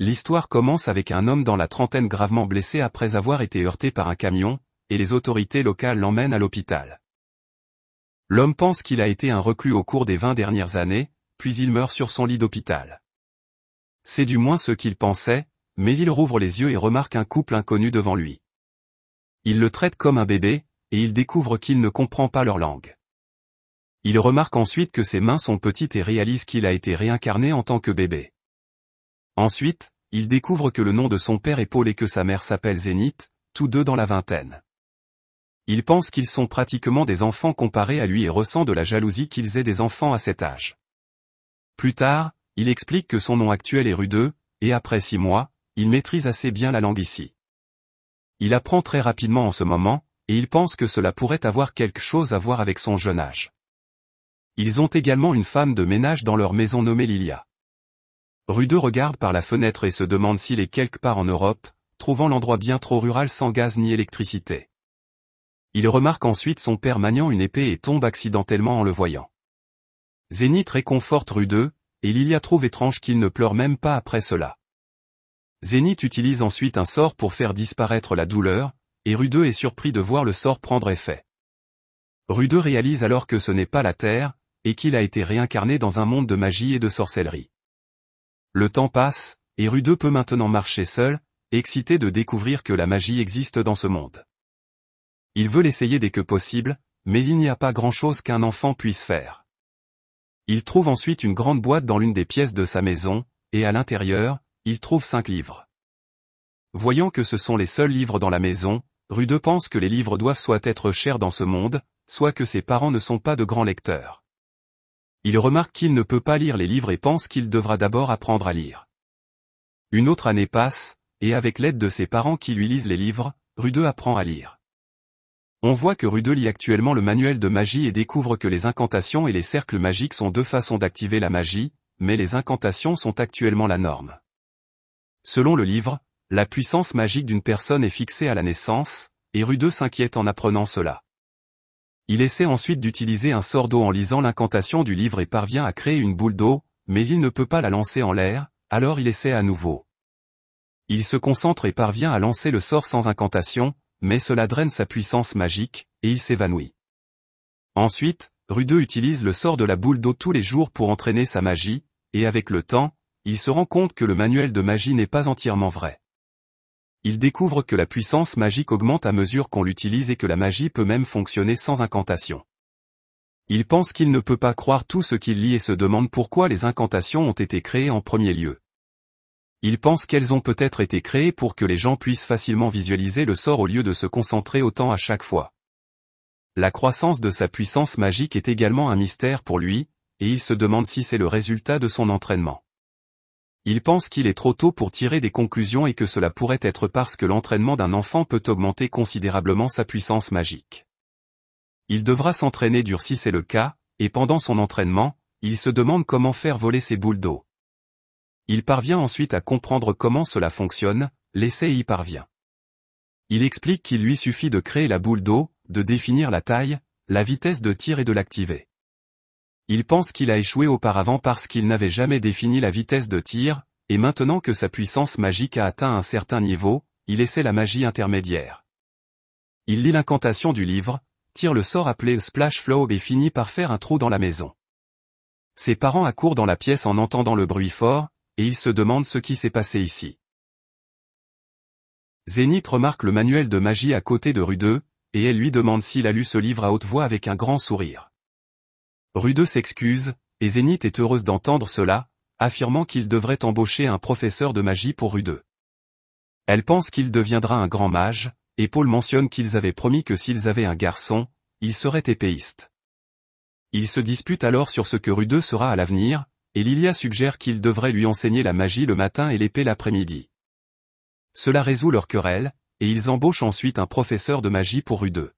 L'histoire commence avec un homme dans la trentaine gravement blessé après avoir été heurté par un camion, et les autorités locales l'emmènent à l'hôpital. L'homme pense qu'il a été un reclus au cours des 20 dernières années, puis il meurt sur son lit d'hôpital. C'est du moins ce qu'il pensait, mais il rouvre les yeux et remarque un couple inconnu devant lui. Il le traite comme un bébé, et il découvre qu'il ne comprend pas leur langue. Il remarque ensuite que ses mains sont petites et réalise qu'il a été réincarné en tant que bébé. Ensuite, il découvre que le nom de son père est Paul et que sa mère s'appelle Zénith, tous deux dans la vingtaine. Il pense qu'ils sont pratiquement des enfants comparés à lui et ressent de la jalousie qu'ils aient des enfants à cet âge. Plus tard, il explique que son nom actuel est Rudeux, et après six mois, il maîtrise assez bien la langue ici. Il apprend très rapidement en ce moment, et il pense que cela pourrait avoir quelque chose à voir avec son jeune âge. Ils ont également une femme de ménage dans leur maison nommée Lilia. Rudeau regarde par la fenêtre et se demande s'il est quelque part en Europe, trouvant l'endroit bien trop rural sans gaz ni électricité. Il remarque ensuite son père maniant une épée et tombe accidentellement en le voyant. Zénith réconforte Rudeux, et Lilia trouve étrange qu'il ne pleure même pas après cela. Zénith utilise ensuite un sort pour faire disparaître la douleur, et Rudeux est surpris de voir le sort prendre effet. Rudeux réalise alors que ce n'est pas la Terre, et qu'il a été réincarné dans un monde de magie et de sorcellerie. Le temps passe, et Rudeux peut maintenant marcher seul, excité de découvrir que la magie existe dans ce monde. Il veut l'essayer dès que possible, mais il n'y a pas grand-chose qu'un enfant puisse faire. Il trouve ensuite une grande boîte dans l'une des pièces de sa maison, et à l'intérieur, il trouve cinq livres. Voyant que ce sont les seuls livres dans la maison, Rude pense que les livres doivent soit être chers dans ce monde, soit que ses parents ne sont pas de grands lecteurs il remarque qu'il ne peut pas lire les livres et pense qu'il devra d'abord apprendre à lire. Une autre année passe, et avec l'aide de ses parents qui lui lisent les livres, Rudeux apprend à lire. On voit que Rudeux lit actuellement le manuel de magie et découvre que les incantations et les cercles magiques sont deux façons d'activer la magie, mais les incantations sont actuellement la norme. Selon le livre, la puissance magique d'une personne est fixée à la naissance, et Rudeux s'inquiète en apprenant cela. Il essaie ensuite d'utiliser un sort d'eau en lisant l'incantation du livre et parvient à créer une boule d'eau, mais il ne peut pas la lancer en l'air, alors il essaie à nouveau. Il se concentre et parvient à lancer le sort sans incantation, mais cela draine sa puissance magique, et il s'évanouit. Ensuite, Rudeux utilise le sort de la boule d'eau tous les jours pour entraîner sa magie, et avec le temps, il se rend compte que le manuel de magie n'est pas entièrement vrai il découvre que la puissance magique augmente à mesure qu'on l'utilise et que la magie peut même fonctionner sans incantation. Il pense qu'il ne peut pas croire tout ce qu'il lit et se demande pourquoi les incantations ont été créées en premier lieu. Il pense qu'elles ont peut-être été créées pour que les gens puissent facilement visualiser le sort au lieu de se concentrer autant à chaque fois. La croissance de sa puissance magique est également un mystère pour lui, et il se demande si c'est le résultat de son entraînement il pense qu'il est trop tôt pour tirer des conclusions et que cela pourrait être parce que l'entraînement d'un enfant peut augmenter considérablement sa puissance magique. Il devra s'entraîner dur si c'est le cas, et pendant son entraînement, il se demande comment faire voler ses boules d'eau. Il parvient ensuite à comprendre comment cela fonctionne, l'essai y parvient. Il explique qu'il lui suffit de créer la boule d'eau, de définir la taille, la vitesse de tir et de l'activer. Il pense qu'il a échoué auparavant parce qu'il n'avait jamais défini la vitesse de tir, et maintenant que sa puissance magique a atteint un certain niveau, il essaie la magie intermédiaire. Il lit l'incantation du livre, tire le sort appelé Splash Flow et finit par faire un trou dans la maison. Ses parents accourent dans la pièce en entendant le bruit fort, et ils se demandent ce qui s'est passé ici. Zénith remarque le manuel de magie à côté de Rudeux, et elle lui demande s'il a lu ce livre à haute voix avec un grand sourire. Rudeux s'excuse, et Zénith est heureuse d'entendre cela, affirmant qu'il devrait embaucher un professeur de magie pour Rudeux. Elle pense qu'il deviendra un grand mage, et Paul mentionne qu'ils avaient promis que s'ils avaient un garçon, il serait épéistes. Ils se disputent alors sur ce que Rudeux sera à l'avenir, et Lilia suggère qu'il devrait lui enseigner la magie le matin et l'épée l'après-midi. Cela résout leur querelle, et ils embauchent ensuite un professeur de magie pour Rudeux.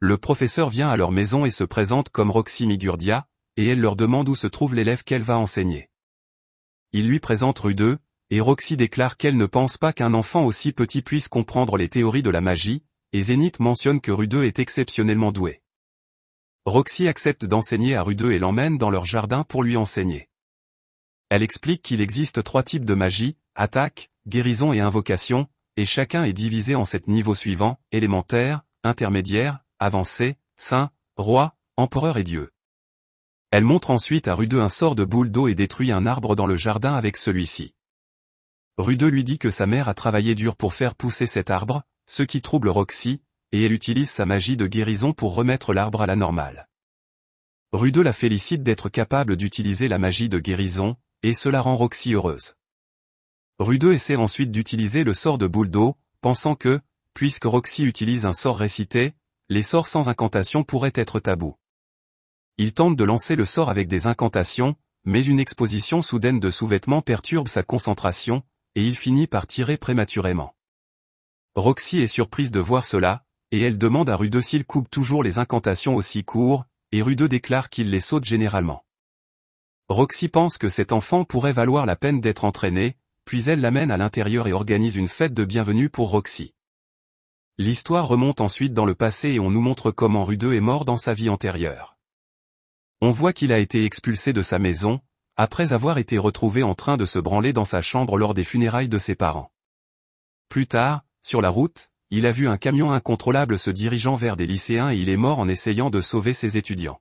Le professeur vient à leur maison et se présente comme Roxy Migurdia, et elle leur demande où se trouve l'élève qu'elle va enseigner. Il lui présente Rudeux, et Roxy déclare qu'elle ne pense pas qu'un enfant aussi petit puisse comprendre les théories de la magie, et Zénith mentionne que Rudeux est exceptionnellement doué. Roxy accepte d'enseigner à Rudeux et l'emmène dans leur jardin pour lui enseigner. Elle explique qu'il existe trois types de magie, attaque, guérison et invocation, et chacun est divisé en sept niveaux suivants, élémentaire, intermédiaire, avancé, saint, roi, empereur et Dieu. Elle montre ensuite à Rudeux un sort de boule d'eau et détruit un arbre dans le jardin avec celui-ci. Rudeux lui dit que sa mère a travaillé dur pour faire pousser cet arbre, ce qui trouble Roxy, et elle utilise sa magie de guérison pour remettre l'arbre à la normale. Rudeux la félicite d'être capable d'utiliser la magie de guérison, et cela rend Roxy heureuse. Rudeux essaie ensuite d'utiliser le sort de boule d'eau, pensant que, puisque Roxy utilise un sort récité, les sorts sans incantation pourraient être tabous. Il tente de lancer le sort avec des incantations, mais une exposition soudaine de sous-vêtements perturbe sa concentration, et il finit par tirer prématurément. Roxy est surprise de voir cela, et elle demande à Rudeux s'il coupe toujours les incantations aussi courtes, et Rudeux déclare qu'il les saute généralement. Roxy pense que cet enfant pourrait valoir la peine d'être entraîné, puis elle l'amène à l'intérieur et organise une fête de bienvenue pour Roxy. L'histoire remonte ensuite dans le passé et on nous montre comment Rudeux est mort dans sa vie antérieure. On voit qu'il a été expulsé de sa maison, après avoir été retrouvé en train de se branler dans sa chambre lors des funérailles de ses parents. Plus tard, sur la route, il a vu un camion incontrôlable se dirigeant vers des lycéens et il est mort en essayant de sauver ses étudiants.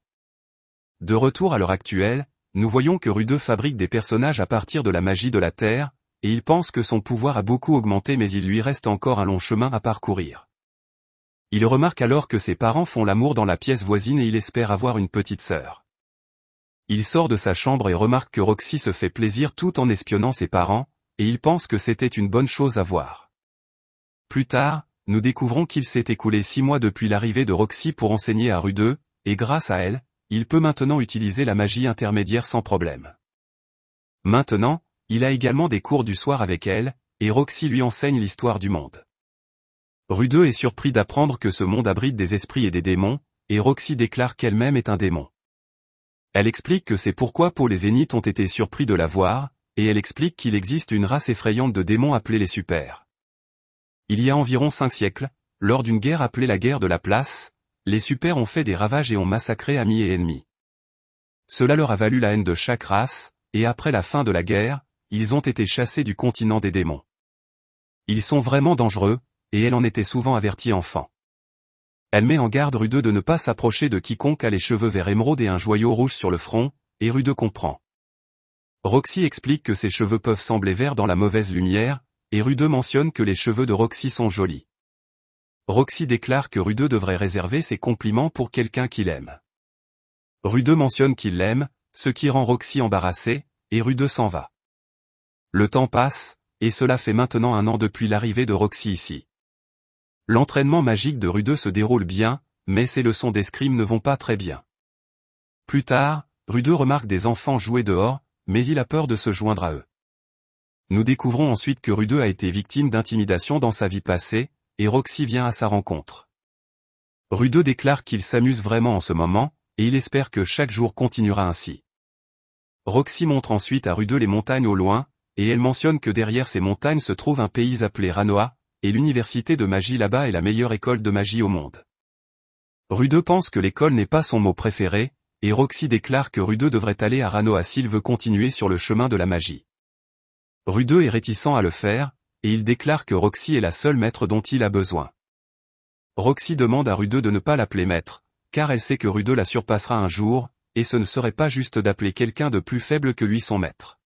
De retour à l'heure actuelle, nous voyons que Rudeux fabrique des personnages à partir de la magie de la Terre, et il pense que son pouvoir a beaucoup augmenté mais il lui reste encore un long chemin à parcourir. Il remarque alors que ses parents font l'amour dans la pièce voisine et il espère avoir une petite sœur. Il sort de sa chambre et remarque que Roxy se fait plaisir tout en espionnant ses parents, et il pense que c'était une bonne chose à voir. Plus tard, nous découvrons qu'il s'est écoulé six mois depuis l'arrivée de Roxy pour enseigner à Rudeux, et grâce à elle, il peut maintenant utiliser la magie intermédiaire sans problème. Maintenant, il a également des cours du soir avec elle, et Roxy lui enseigne l'histoire du monde. Rudeux est surpris d'apprendre que ce monde abrite des esprits et des démons, et Roxy déclare qu'elle-même est un démon. Elle explique que c'est pourquoi Paul et Zénith ont été surpris de la voir, et elle explique qu'il existe une race effrayante de démons appelée les super. Il y a environ cinq siècles, lors d'une guerre appelée la guerre de la place, les Supers ont fait des ravages et ont massacré amis et ennemis. Cela leur a valu la haine de chaque race, et après la fin de la guerre, ils ont été chassés du continent des démons. Ils sont vraiment dangereux, et elle en était souvent avertie enfant. Elle met en garde Rudeux de ne pas s'approcher de quiconque a les cheveux verts émeraude et un joyau rouge sur le front, et Rude comprend. Roxy explique que ses cheveux peuvent sembler verts dans la mauvaise lumière, et Rudeux mentionne que les cheveux de Roxy sont jolis. Roxy déclare que Rudeux devrait réserver ses compliments pour quelqu'un qu'il aime. Rudeux mentionne qu'il l'aime, ce qui rend Roxy embarrassée, et Rudeux s'en va. Le temps passe, et cela fait maintenant un an depuis l'arrivée de Roxy ici. L'entraînement magique de Rudeux se déroule bien, mais ses leçons d'escrime ne vont pas très bien. Plus tard, Rudeux remarque des enfants jouer dehors, mais il a peur de se joindre à eux. Nous découvrons ensuite que Rudeux a été victime d'intimidation dans sa vie passée, et Roxy vient à sa rencontre. Rudeux déclare qu'il s'amuse vraiment en ce moment, et il espère que chaque jour continuera ainsi. Roxy montre ensuite à Rudeux les montagnes au loin, et elle mentionne que derrière ces montagnes se trouve un pays appelé Ranoa, et l'université de magie là-bas est la meilleure école de magie au monde. Rudeux pense que l'école n'est pas son mot préféré, et Roxy déclare que Rudeux devrait aller à Ranoa s'il veut continuer sur le chemin de la magie. Rudeux est réticent à le faire, et il déclare que Roxy est la seule maître dont il a besoin. Roxy demande à Rudeux de ne pas l'appeler maître, car elle sait que Rudeux la surpassera un jour, et ce ne serait pas juste d'appeler quelqu'un de plus faible que lui son maître.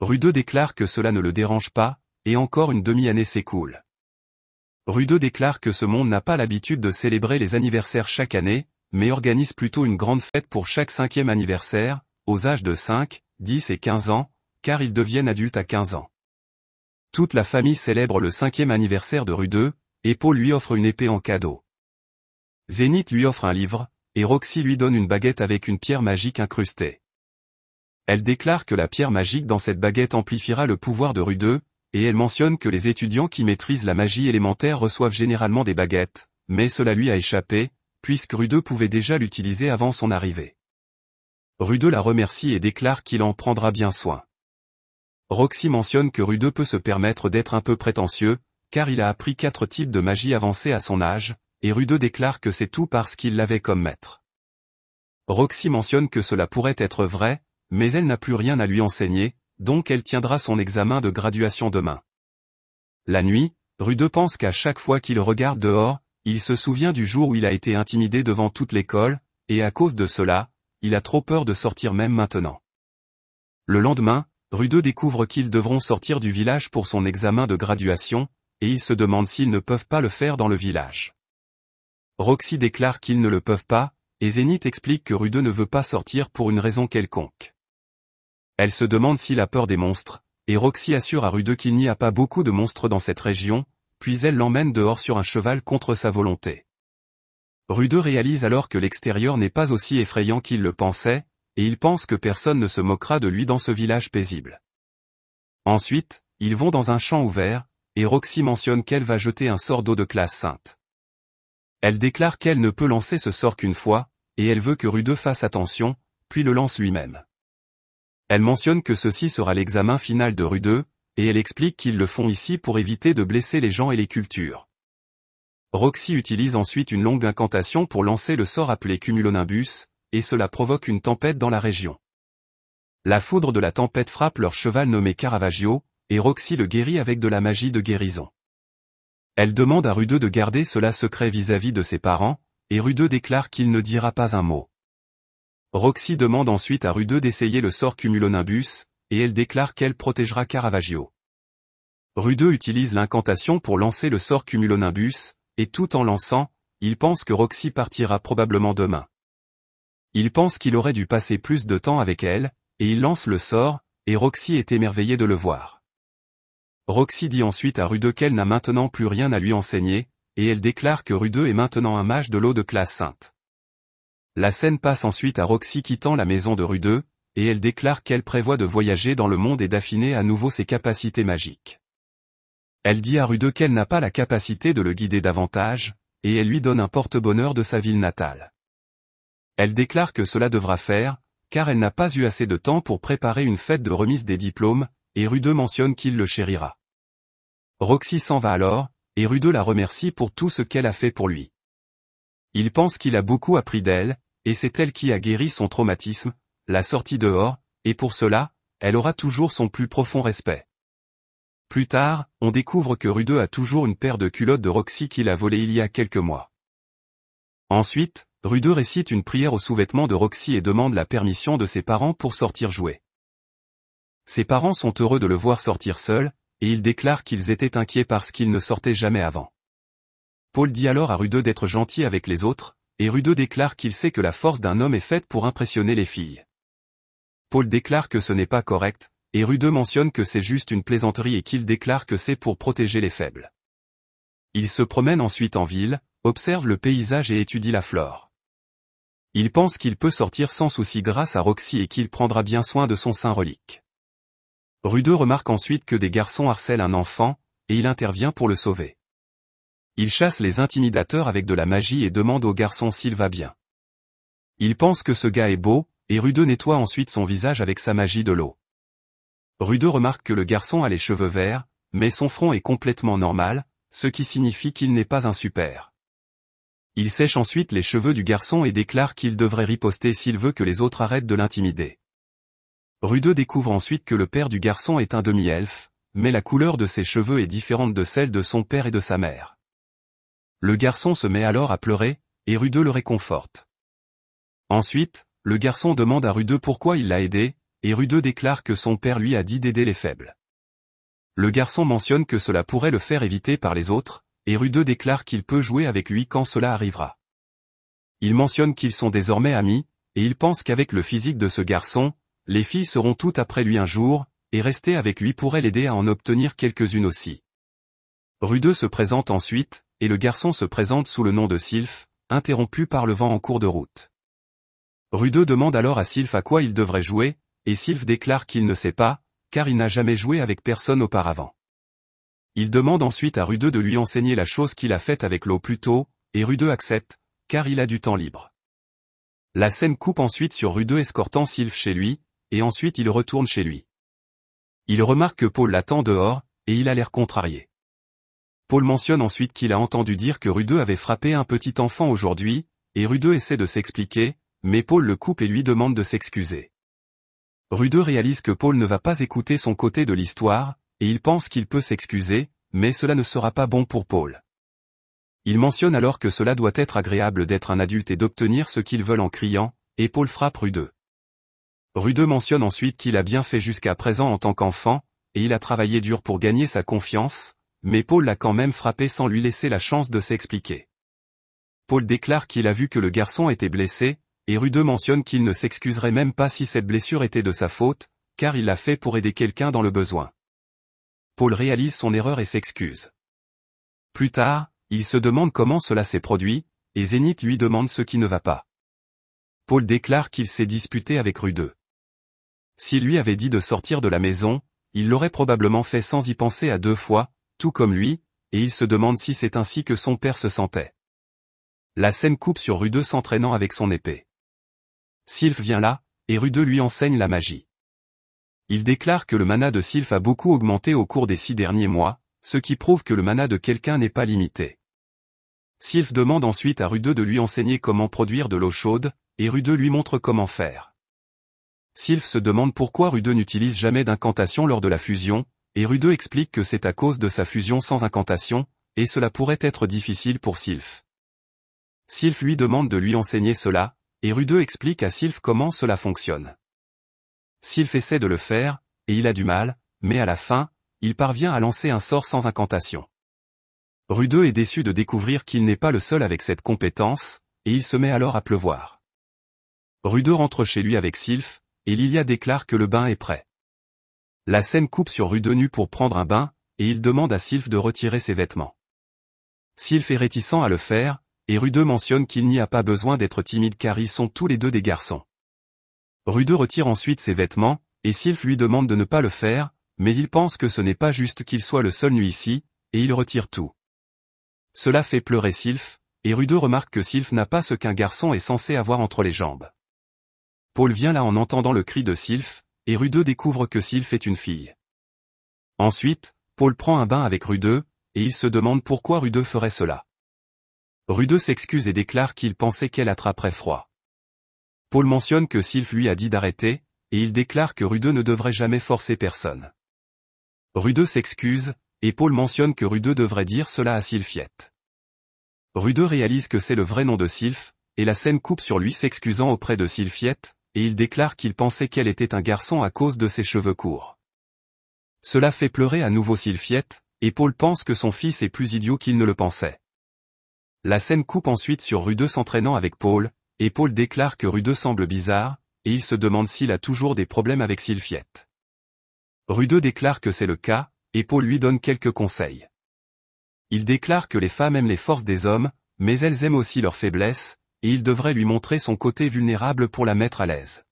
Rudeux déclare que cela ne le dérange pas, et encore une demi-année s'écoule. Rudeux déclare que ce monde n'a pas l'habitude de célébrer les anniversaires chaque année, mais organise plutôt une grande fête pour chaque cinquième anniversaire, aux âges de 5, 10 et 15 ans, car ils deviennent adultes à 15 ans. Toute la famille célèbre le cinquième anniversaire de Rudeux, et Paul lui offre une épée en cadeau. Zénith lui offre un livre, et Roxy lui donne une baguette avec une pierre magique incrustée. Elle déclare que la pierre magique dans cette baguette amplifiera le pouvoir de Rudeux, et elle mentionne que les étudiants qui maîtrisent la magie élémentaire reçoivent généralement des baguettes, mais cela lui a échappé, puisque Rudeux pouvait déjà l'utiliser avant son arrivée. Rudeux la remercie et déclare qu'il en prendra bien soin. Roxy mentionne que Rudeux peut se permettre d'être un peu prétentieux, car il a appris quatre types de magie avancée à son âge, et Rudeux déclare que c'est tout parce qu'il l'avait comme maître. Roxy mentionne que cela pourrait être vrai, mais elle n'a plus rien à lui enseigner, donc elle tiendra son examen de graduation demain. La nuit, Rude pense qu'à chaque fois qu'il regarde dehors, il se souvient du jour où il a été intimidé devant toute l'école, et à cause de cela, il a trop peur de sortir même maintenant. Le lendemain, Rude découvre qu'ils devront sortir du village pour son examen de graduation, et il se demande s'ils ne peuvent pas le faire dans le village. Roxy déclare qu'ils ne le peuvent pas, et Zénith explique que Rude ne veut pas sortir pour une raison quelconque. Elle se demande s'il a peur des monstres, et Roxy assure à Rude qu'il n'y a pas beaucoup de monstres dans cette région, puis elle l'emmène dehors sur un cheval contre sa volonté. Rude réalise alors que l'extérieur n'est pas aussi effrayant qu'il le pensait, et il pense que personne ne se moquera de lui dans ce village paisible. Ensuite, ils vont dans un champ ouvert, et Roxy mentionne qu'elle va jeter un sort d'eau de classe sainte. Elle déclare qu'elle ne peut lancer ce sort qu'une fois, et elle veut que Rude fasse attention, puis le lance lui-même. Elle mentionne que ceci sera l'examen final de Rudeux, et elle explique qu'ils le font ici pour éviter de blesser les gens et les cultures. Roxy utilise ensuite une longue incantation pour lancer le sort appelé cumulonimbus, et cela provoque une tempête dans la région. La foudre de la tempête frappe leur cheval nommé Caravaggio, et Roxy le guérit avec de la magie de guérison. Elle demande à Rudeux de garder cela secret vis-à-vis -vis de ses parents, et Rudeux déclare qu'il ne dira pas un mot. Roxy demande ensuite à Rudeux d'essayer le sort cumulonimbus, et elle déclare qu'elle protégera Caravaggio. Rudeux utilise l'incantation pour lancer le sort cumulonimbus, et tout en lançant, il pense que Roxy partira probablement demain. Il pense qu'il aurait dû passer plus de temps avec elle, et il lance le sort, et Roxy est émerveillée de le voir. Roxy dit ensuite à Rudeux qu'elle n'a maintenant plus rien à lui enseigner, et elle déclare que Rudeux est maintenant un mage de l'eau de classe sainte. La scène passe ensuite à Roxy quittant la maison de Rudeux, et elle déclare qu'elle prévoit de voyager dans le monde et d'affiner à nouveau ses capacités magiques. Elle dit à Rude qu'elle n'a pas la capacité de le guider davantage, et elle lui donne un porte-bonheur de sa ville natale. Elle déclare que cela devra faire, car elle n'a pas eu assez de temps pour préparer une fête de remise des diplômes, et Rudeux mentionne qu'il le chérira. Roxy s'en va alors, et Rudeux la remercie pour tout ce qu'elle a fait pour lui. Il pense qu'il a beaucoup appris d'elle, et c'est elle qui a guéri son traumatisme, l'a sortie dehors, et pour cela, elle aura toujours son plus profond respect. Plus tard, on découvre que Rudeux a toujours une paire de culottes de Roxy qu'il a volées il y a quelques mois. Ensuite, Rudeux récite une prière au sous vêtement de Roxy et demande la permission de ses parents pour sortir jouer. Ses parents sont heureux de le voir sortir seul, et ils déclarent qu'ils étaient inquiets parce qu'il ne sortait jamais avant. Paul dit alors à Rudeux d'être gentil avec les autres, et Rudeau déclare qu'il sait que la force d'un homme est faite pour impressionner les filles. Paul déclare que ce n'est pas correct, et Rudeau mentionne que c'est juste une plaisanterie et qu'il déclare que c'est pour protéger les faibles. Il se promène ensuite en ville, observe le paysage et étudie la flore. Il pense qu'il peut sortir sans souci grâce à Roxy et qu'il prendra bien soin de son saint relique. Rudeau remarque ensuite que des garçons harcèlent un enfant, et il intervient pour le sauver. Il chasse les intimidateurs avec de la magie et demande au garçon s'il va bien. Il pense que ce gars est beau, et Rudeux nettoie ensuite son visage avec sa magie de l'eau. Rudeux remarque que le garçon a les cheveux verts, mais son front est complètement normal, ce qui signifie qu'il n'est pas un super. Il sèche ensuite les cheveux du garçon et déclare qu'il devrait riposter s'il veut que les autres arrêtent de l'intimider. Rudeux découvre ensuite que le père du garçon est un demi-elfe, mais la couleur de ses cheveux est différente de celle de son père et de sa mère. Le garçon se met alors à pleurer, et Rudeux le réconforte. Ensuite, le garçon demande à Rudeux pourquoi il l'a aidé, et Rudeux déclare que son père lui a dit d'aider les faibles. Le garçon mentionne que cela pourrait le faire éviter par les autres, et Rudeux déclare qu'il peut jouer avec lui quand cela arrivera. Il mentionne qu'ils sont désormais amis, et il pense qu'avec le physique de ce garçon, les filles seront toutes après lui un jour, et rester avec lui pourrait l'aider à en obtenir quelques-unes aussi. Rudeux se présente ensuite, et le garçon se présente sous le nom de Sylph, interrompu par le vent en cours de route. Rudeux demande alors à Sylph à quoi il devrait jouer, et Sylph déclare qu'il ne sait pas, car il n'a jamais joué avec personne auparavant. Il demande ensuite à Rudeux de lui enseigner la chose qu'il a faite avec l'eau plus tôt, et Rudeux accepte, car il a du temps libre. La scène coupe ensuite sur Rudeux escortant Sylph chez lui, et ensuite il retourne chez lui. Il remarque que Paul l'attend dehors, et il a l'air contrarié. Paul mentionne ensuite qu'il a entendu dire que Rudeux avait frappé un petit enfant aujourd'hui, et Rudeux essaie de s'expliquer, mais Paul le coupe et lui demande de s'excuser. Rudeux réalise que Paul ne va pas écouter son côté de l'histoire, et il pense qu'il peut s'excuser, mais cela ne sera pas bon pour Paul. Il mentionne alors que cela doit être agréable d'être un adulte et d'obtenir ce qu'ils veulent en criant, et Paul frappe Rudeux. Rudeux mentionne ensuite qu'il a bien fait jusqu'à présent en tant qu'enfant, et il a travaillé dur pour gagner sa confiance, mais Paul l'a quand même frappé sans lui laisser la chance de s'expliquer. Paul déclare qu'il a vu que le garçon était blessé, et Rudeux mentionne qu'il ne s'excuserait même pas si cette blessure était de sa faute, car il l'a fait pour aider quelqu'un dans le besoin. Paul réalise son erreur et s'excuse. Plus tard, il se demande comment cela s'est produit, et Zénith lui demande ce qui ne va pas. Paul déclare qu'il s'est disputé avec Rudeux. S'il lui avait dit de sortir de la maison, il l'aurait probablement fait sans y penser à deux fois, tout comme lui, et il se demande si c'est ainsi que son père se sentait. La scène coupe sur Rudeux s'entraînant avec son épée. Sylph vient là, et Rudeux lui enseigne la magie. Il déclare que le mana de Sylph a beaucoup augmenté au cours des six derniers mois, ce qui prouve que le mana de quelqu'un n'est pas limité. Sylph demande ensuite à Rudeux de lui enseigner comment produire de l'eau chaude, et Rudeux lui montre comment faire. Sylph se demande pourquoi Rudeux n'utilise jamais d'incantation lors de la fusion, et Rudeux explique que c'est à cause de sa fusion sans incantation, et cela pourrait être difficile pour Sylph. Sylph lui demande de lui enseigner cela, et Rudeux explique à Sylph comment cela fonctionne. Sylph essaie de le faire, et il a du mal, mais à la fin, il parvient à lancer un sort sans incantation. Rudeux est déçu de découvrir qu'il n'est pas le seul avec cette compétence, et il se met alors à pleuvoir. Rudeux rentre chez lui avec Sylph, et Lilia déclare que le bain est prêt. La scène coupe sur Rude nu pour prendre un bain, et il demande à Sylph de retirer ses vêtements. Sylph est réticent à le faire, et Rudeux mentionne qu'il n'y a pas besoin d'être timide car ils sont tous les deux des garçons. Rudeux retire ensuite ses vêtements, et Sylph lui demande de ne pas le faire, mais il pense que ce n'est pas juste qu'il soit le seul nu ici, et il retire tout. Cela fait pleurer Sylph, et Rudeux remarque que Sylph n'a pas ce qu'un garçon est censé avoir entre les jambes. Paul vient là en entendant le cri de Sylph, et Rudeux découvre que Sylph est une fille. Ensuite, Paul prend un bain avec Rudeux, et il se demande pourquoi Rudeux ferait cela. Rudeux s'excuse et déclare qu'il pensait qu'elle attraperait froid. Paul mentionne que Sylph lui a dit d'arrêter, et il déclare que Rudeux ne devrait jamais forcer personne. Rudeux s'excuse, et Paul mentionne que Rudeux devrait dire cela à Sylphiette. Rudeux réalise que c'est le vrai nom de Sylph, et la scène coupe sur lui s'excusant auprès de Sylphiette, et il déclare qu'il pensait qu'elle était un garçon à cause de ses cheveux courts. Cela fait pleurer à nouveau Sylphiette, et Paul pense que son fils est plus idiot qu'il ne le pensait. La scène coupe ensuite sur Rudeux s'entraînant avec Paul, et Paul déclare que Rudeux semble bizarre, et il se demande s'il a toujours des problèmes avec Sylphiette. Rudeux déclare que c'est le cas, et Paul lui donne quelques conseils. Il déclare que les femmes aiment les forces des hommes, mais elles aiment aussi leurs faiblesses, et il devrait lui montrer son côté vulnérable pour la mettre à l'aise.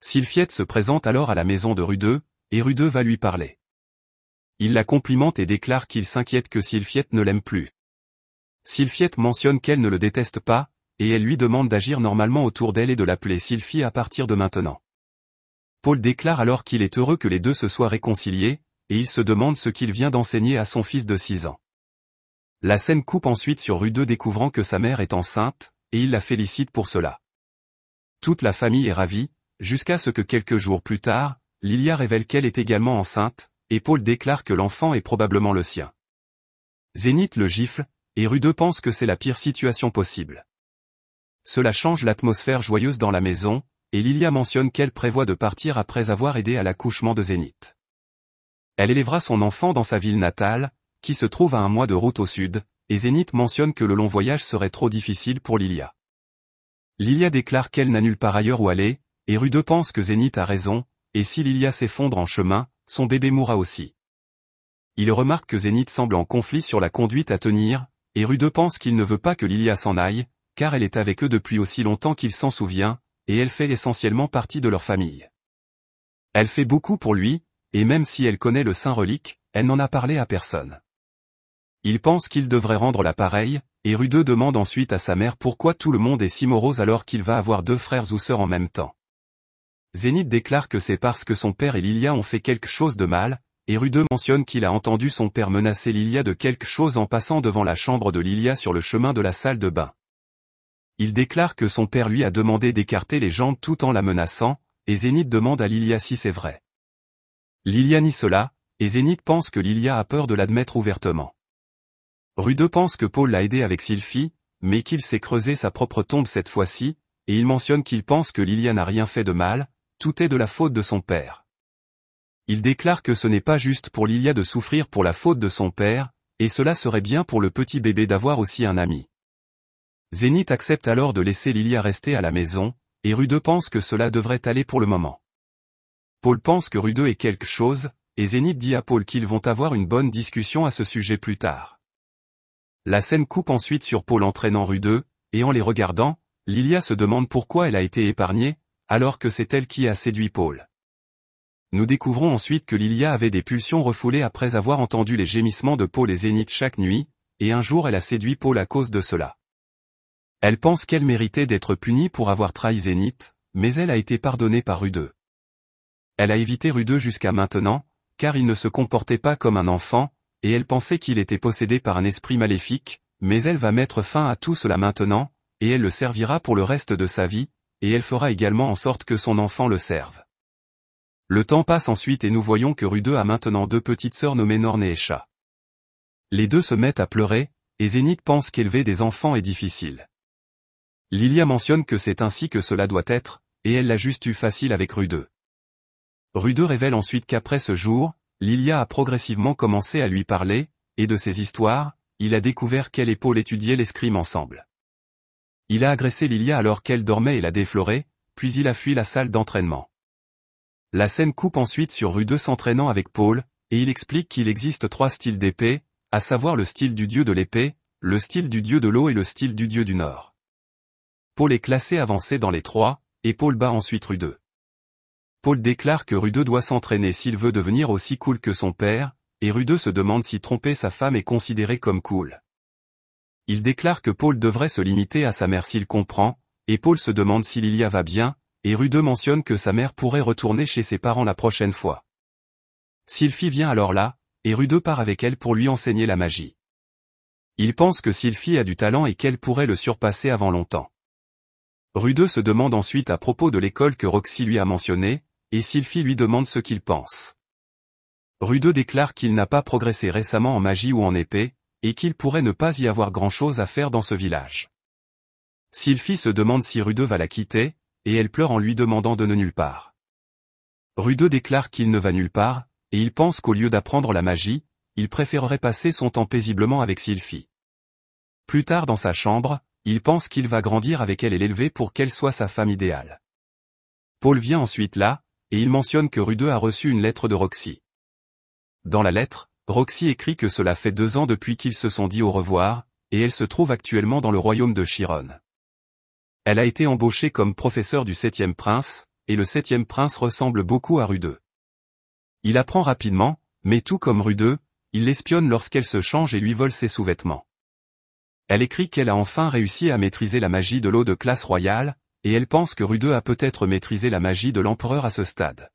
Sylphiette se présente alors à la maison de Rudeux, et Rudeux va lui parler. Il la complimente et déclare qu'il s'inquiète que Sylphiette ne l'aime plus. Sylphiette mentionne qu'elle ne le déteste pas, et elle lui demande d'agir normalement autour d'elle et de l'appeler Sylphie à partir de maintenant. Paul déclare alors qu'il est heureux que les deux se soient réconciliés, et il se demande ce qu'il vient d'enseigner à son fils de 6 ans. La scène coupe ensuite sur Rudeux découvrant que sa mère est enceinte, et il la félicite pour cela. Toute la famille est ravie, jusqu'à ce que quelques jours plus tard, Lilia révèle qu'elle est également enceinte, et Paul déclare que l'enfant est probablement le sien. Zénith le gifle, et Rude pense que c'est la pire situation possible. Cela change l'atmosphère joyeuse dans la maison, et Lilia mentionne qu'elle prévoit de partir après avoir aidé à l'accouchement de Zénith. Elle élèvera son enfant dans sa ville natale, qui se trouve à un mois de route au sud, et Zénith mentionne que le long voyage serait trop difficile pour Lilia. Lilia déclare qu'elle n'a nulle part ailleurs où aller, et Rude pense que Zénith a raison, et si Lilia s'effondre en chemin, son bébé mourra aussi. Il remarque que Zénith semble en conflit sur la conduite à tenir, et Rude pense qu'il ne veut pas que Lilia s'en aille, car elle est avec eux depuis aussi longtemps qu'il s'en souvient, et elle fait essentiellement partie de leur famille. Elle fait beaucoup pour lui, et même si elle connaît le saint relique, elle n'en a parlé à personne. Il pense qu'il devrait rendre l'appareil, et Rudeux demande ensuite à sa mère pourquoi tout le monde est si morose alors qu'il va avoir deux frères ou sœurs en même temps. Zénith déclare que c'est parce que son père et Lilia ont fait quelque chose de mal, et Rudeux mentionne qu'il a entendu son père menacer Lilia de quelque chose en passant devant la chambre de Lilia sur le chemin de la salle de bain. Il déclare que son père lui a demandé d'écarter les jambes tout en la menaçant, et Zénith demande à Lilia si c'est vrai. Lilia nie cela, et Zénith pense que Lilia a peur de l'admettre ouvertement. Rudeux pense que Paul l'a aidé avec Sylphie, mais qu'il s'est creusé sa propre tombe cette fois-ci, et il mentionne qu'il pense que Lilia n'a rien fait de mal, tout est de la faute de son père. Il déclare que ce n'est pas juste pour Lilia de souffrir pour la faute de son père, et cela serait bien pour le petit bébé d'avoir aussi un ami. Zénith accepte alors de laisser Lilia rester à la maison, et Rudeux pense que cela devrait aller pour le moment. Paul pense que Rudeux est quelque chose, et Zénith dit à Paul qu'ils vont avoir une bonne discussion à ce sujet plus tard. La scène coupe ensuite sur Paul entraînant Rudeux, et en les regardant, Lilia se demande pourquoi elle a été épargnée, alors que c'est elle qui a séduit Paul. Nous découvrons ensuite que Lilia avait des pulsions refoulées après avoir entendu les gémissements de Paul et Zénith chaque nuit, et un jour elle a séduit Paul à cause de cela. Elle pense qu'elle méritait d'être punie pour avoir trahi Zénith, mais elle a été pardonnée par Rudeux. Elle a évité Rudeux jusqu'à maintenant, car il ne se comportait pas comme un enfant, et elle pensait qu'il était possédé par un esprit maléfique, mais elle va mettre fin à tout cela maintenant, et elle le servira pour le reste de sa vie, et elle fera également en sorte que son enfant le serve. Le temps passe ensuite et nous voyons que Rudeux a maintenant deux petites sœurs nommées Norne et Chat. Les deux se mettent à pleurer, et Zénith pense qu'élever des enfants est difficile. Lilia mentionne que c'est ainsi que cela doit être, et elle l'a juste eu facile avec Rudeux. Rudeux révèle ensuite qu'après ce jour, Lilia a progressivement commencé à lui parler, et de ses histoires, il a découvert quelle et Paul étudiaient l'escrime ensemble. Il a agressé Lilia alors qu'elle dormait et l'a déflorée, puis il a fui la salle d'entraînement. La scène coupe ensuite sur rue 2 s'entraînant avec Paul, et il explique qu'il existe trois styles d'épée, à savoir le style du dieu de l'épée, le style du dieu de l'eau et le style du dieu du nord. Paul est classé avancé dans les trois, et Paul bat ensuite rue 2. Paul déclare que Rudeux doit s'entraîner s'il veut devenir aussi cool que son père, et Rudeux se demande si tromper sa femme est considéré comme cool. Il déclare que Paul devrait se limiter à sa mère s'il comprend, et Paul se demande si Lilia va bien, et Rudeux mentionne que sa mère pourrait retourner chez ses parents la prochaine fois. Sylphie vient alors là, et Rudeux part avec elle pour lui enseigner la magie. Il pense que Sylphie a du talent et qu'elle pourrait le surpasser avant longtemps. Rudeux se demande ensuite à propos de l'école que Roxy lui a mentionnée, et Sylphie lui demande ce qu'il pense. Rudeux déclare qu'il n'a pas progressé récemment en magie ou en épée, et qu'il pourrait ne pas y avoir grand-chose à faire dans ce village. Sylphie se demande si Rudeux va la quitter, et elle pleure en lui demandant de ne nulle part. Rudeux déclare qu'il ne va nulle part, et il pense qu'au lieu d'apprendre la magie, il préférerait passer son temps paisiblement avec Sylphie. Plus tard dans sa chambre, il pense qu'il va grandir avec elle et l'élever pour qu'elle soit sa femme idéale. Paul vient ensuite là, et il mentionne que Rudeux a reçu une lettre de Roxy. Dans la lettre, Roxy écrit que cela fait deux ans depuis qu'ils se sont dit au revoir, et elle se trouve actuellement dans le royaume de Chiron. Elle a été embauchée comme professeur du septième prince, et le septième prince ressemble beaucoup à Rudeux. Il apprend rapidement, mais tout comme Rudeux, il l'espionne lorsqu'elle se change et lui vole ses sous-vêtements. Elle écrit qu'elle a enfin réussi à maîtriser la magie de l'eau de classe royale, et elle pense que Rude a peut-être maîtrisé la magie de l'empereur à ce stade.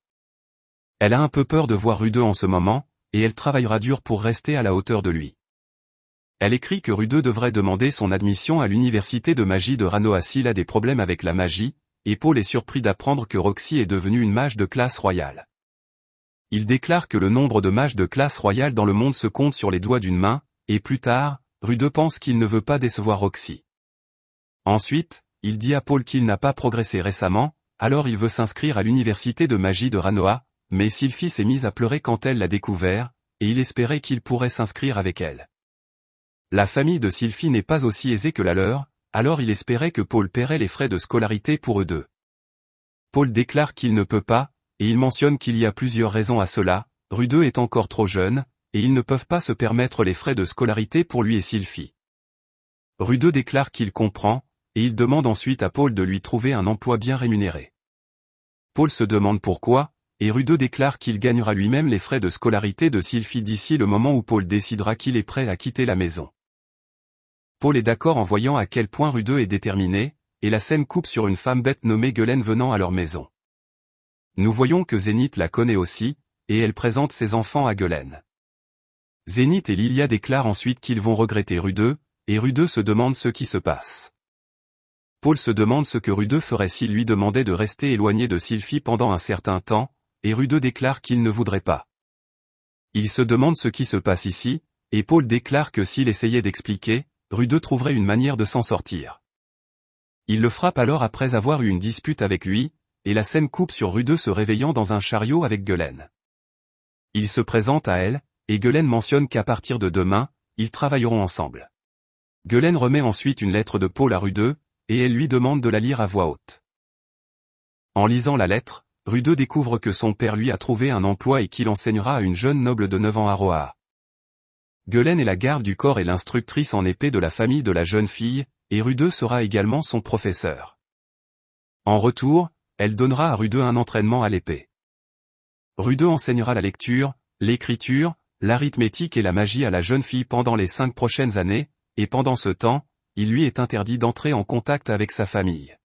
Elle a un peu peur de voir Rude en ce moment, et elle travaillera dur pour rester à la hauteur de lui. Elle écrit que Rude devrait demander son admission à l'université de magie de Ranoa s'il a des problèmes avec la magie, et Paul est surpris d'apprendre que Roxy est devenue une mage de classe royale. Il déclare que le nombre de mages de classe royale dans le monde se compte sur les doigts d'une main, et plus tard, Rude pense qu'il ne veut pas décevoir Roxy. Ensuite, il dit à Paul qu'il n'a pas progressé récemment, alors il veut s'inscrire à l'université de magie de Ranoa, mais Sylphie s'est mise à pleurer quand elle l'a découvert, et il espérait qu'il pourrait s'inscrire avec elle. La famille de Sylphie n'est pas aussi aisée que la leur, alors il espérait que Paul paierait les frais de scolarité pour eux deux. Paul déclare qu'il ne peut pas, et il mentionne qu'il y a plusieurs raisons à cela, Rudeux est encore trop jeune, et ils ne peuvent pas se permettre les frais de scolarité pour lui et Sylphie. Rudeux déclare qu'il comprend, et il demande ensuite à Paul de lui trouver un emploi bien rémunéré. Paul se demande pourquoi, et Rudeux déclare qu'il gagnera lui-même les frais de scolarité de Sylphie d'ici le moment où Paul décidera qu'il est prêt à quitter la maison. Paul est d'accord en voyant à quel point Rudeux est déterminé, et la scène coupe sur une femme bête nommée Gulen venant à leur maison. Nous voyons que Zénith la connaît aussi, et elle présente ses enfants à Gulen. Zénith et Lilia déclarent ensuite qu'ils vont regretter Rudeux, et Rudeux se demande ce qui se passe. Paul se demande ce que Rudeux ferait s'il lui demandait de rester éloigné de Sylphie pendant un certain temps, et Rudeux déclare qu'il ne voudrait pas. Il se demande ce qui se passe ici, et Paul déclare que s'il essayait d'expliquer, Rudeux trouverait une manière de s'en sortir. Il le frappe alors après avoir eu une dispute avec lui, et la scène coupe sur Rudeux se réveillant dans un chariot avec Gulen. Il se présente à elle, et Gulen mentionne qu'à partir de demain, ils travailleront ensemble. Gueulen remet ensuite une lettre de Paul à Rudeux, et elle lui demande de la lire à voix haute. En lisant la lettre, Rudeux découvre que son père lui a trouvé un emploi et qu'il enseignera à une jeune noble de 9 ans à Roa. Guelen est la garde du corps et l'instructrice en épée de la famille de la jeune fille, et Rudeux sera également son professeur. En retour, elle donnera à Rudeux un entraînement à l'épée. Rude enseignera la lecture, l'écriture, l'arithmétique et la magie à la jeune fille pendant les cinq prochaines années, et pendant ce temps, il lui est interdit d'entrer en contact avec sa famille.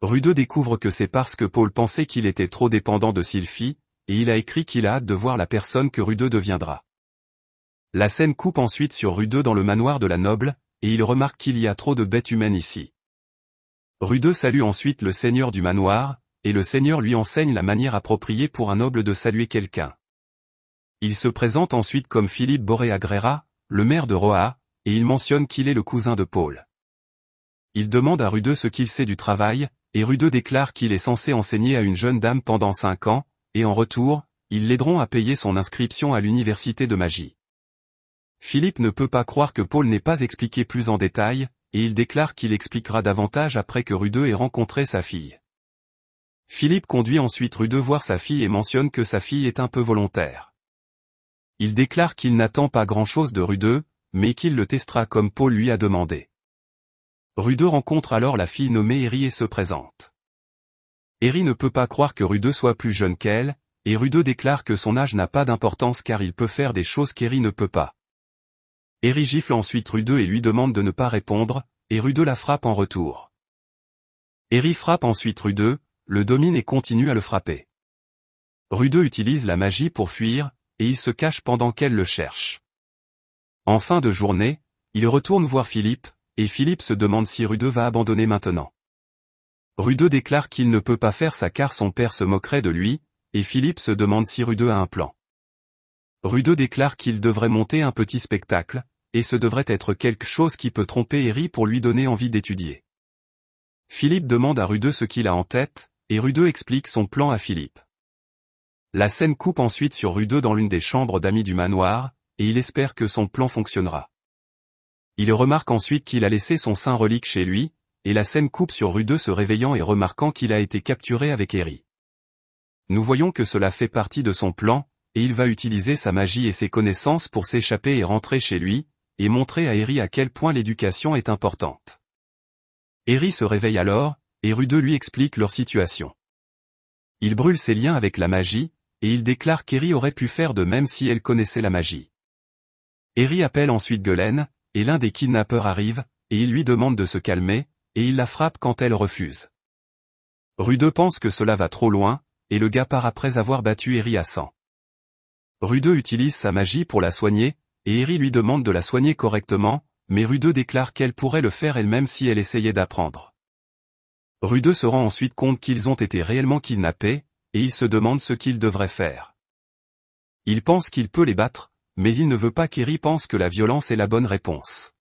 Rudeux découvre que c'est parce que Paul pensait qu'il était trop dépendant de Sylphie, et il a écrit qu'il a hâte de voir la personne que Rudeux deviendra. La scène coupe ensuite sur Rudeux dans le manoir de la noble, et il remarque qu'il y a trop de bêtes humaines ici. Rudeux salue ensuite le seigneur du manoir, et le seigneur lui enseigne la manière appropriée pour un noble de saluer quelqu'un. Il se présente ensuite comme Philippe Agrera, le maire de Roa, et il mentionne qu'il est le cousin de Paul. Il demande à Rudeux ce qu'il sait du travail, et Rudeux déclare qu'il est censé enseigner à une jeune dame pendant cinq ans, et en retour, ils l'aideront à payer son inscription à l'université de magie. Philippe ne peut pas croire que Paul n'ait pas expliqué plus en détail, et il déclare qu'il expliquera davantage après que Rudeux ait rencontré sa fille. Philippe conduit ensuite Rudeux voir sa fille et mentionne que sa fille est un peu volontaire. Il déclare qu'il n'attend pas grand-chose de Rudeux, mais qu'il le testera comme Paul lui a demandé. Rude rencontre alors la fille nommée Eri et se présente. Eri ne peut pas croire que Rude soit plus jeune qu'elle, et Rude déclare que son âge n'a pas d'importance car il peut faire des choses qu'Eri ne peut pas. Eri gifle ensuite Rude et lui demande de ne pas répondre, et Rude la frappe en retour. Eri frappe ensuite Rude, le domine et continue à le frapper. Rude utilise la magie pour fuir, et il se cache pendant qu'elle le cherche. En fin de journée, il retourne voir Philippe, et Philippe se demande si Rudeux va abandonner maintenant. Rudeux déclare qu'il ne peut pas faire ça car son père se moquerait de lui, et Philippe se demande si Rudeux a un plan. Rudeux déclare qu'il devrait monter un petit spectacle, et ce devrait être quelque chose qui peut tromper Harry pour lui donner envie d'étudier. Philippe demande à Rudeux ce qu'il a en tête, et Rudeux explique son plan à Philippe. La scène coupe ensuite sur Rudeux dans l'une des chambres d'amis du manoir, et il espère que son plan fonctionnera. Il remarque ensuite qu'il a laissé son saint relique chez lui, et la scène coupe sur Rue se réveillant et remarquant qu'il a été capturé avec Eri. Nous voyons que cela fait partie de son plan, et il va utiliser sa magie et ses connaissances pour s'échapper et rentrer chez lui, et montrer à Eri à quel point l'éducation est importante. Eri se réveille alors, et Rue lui explique leur situation. Il brûle ses liens avec la magie, et il déclare qu'Eri aurait pu faire de même si elle connaissait la magie. Harry appelle ensuite Gulen, et l'un des kidnappeurs arrive, et il lui demande de se calmer, et il la frappe quand elle refuse. Rude pense que cela va trop loin, et le gars part après avoir battu Eri à sang. Rude utilise sa magie pour la soigner, et Harry lui demande de la soigner correctement, mais Rude déclare qu'elle pourrait le faire elle-même si elle essayait d'apprendre. Rude se rend ensuite compte qu'ils ont été réellement kidnappés, et il se demande ce qu'il devrait faire. Il pense qu'il peut les battre, mais il ne veut pas qu'Eri pense que la violence est la bonne réponse.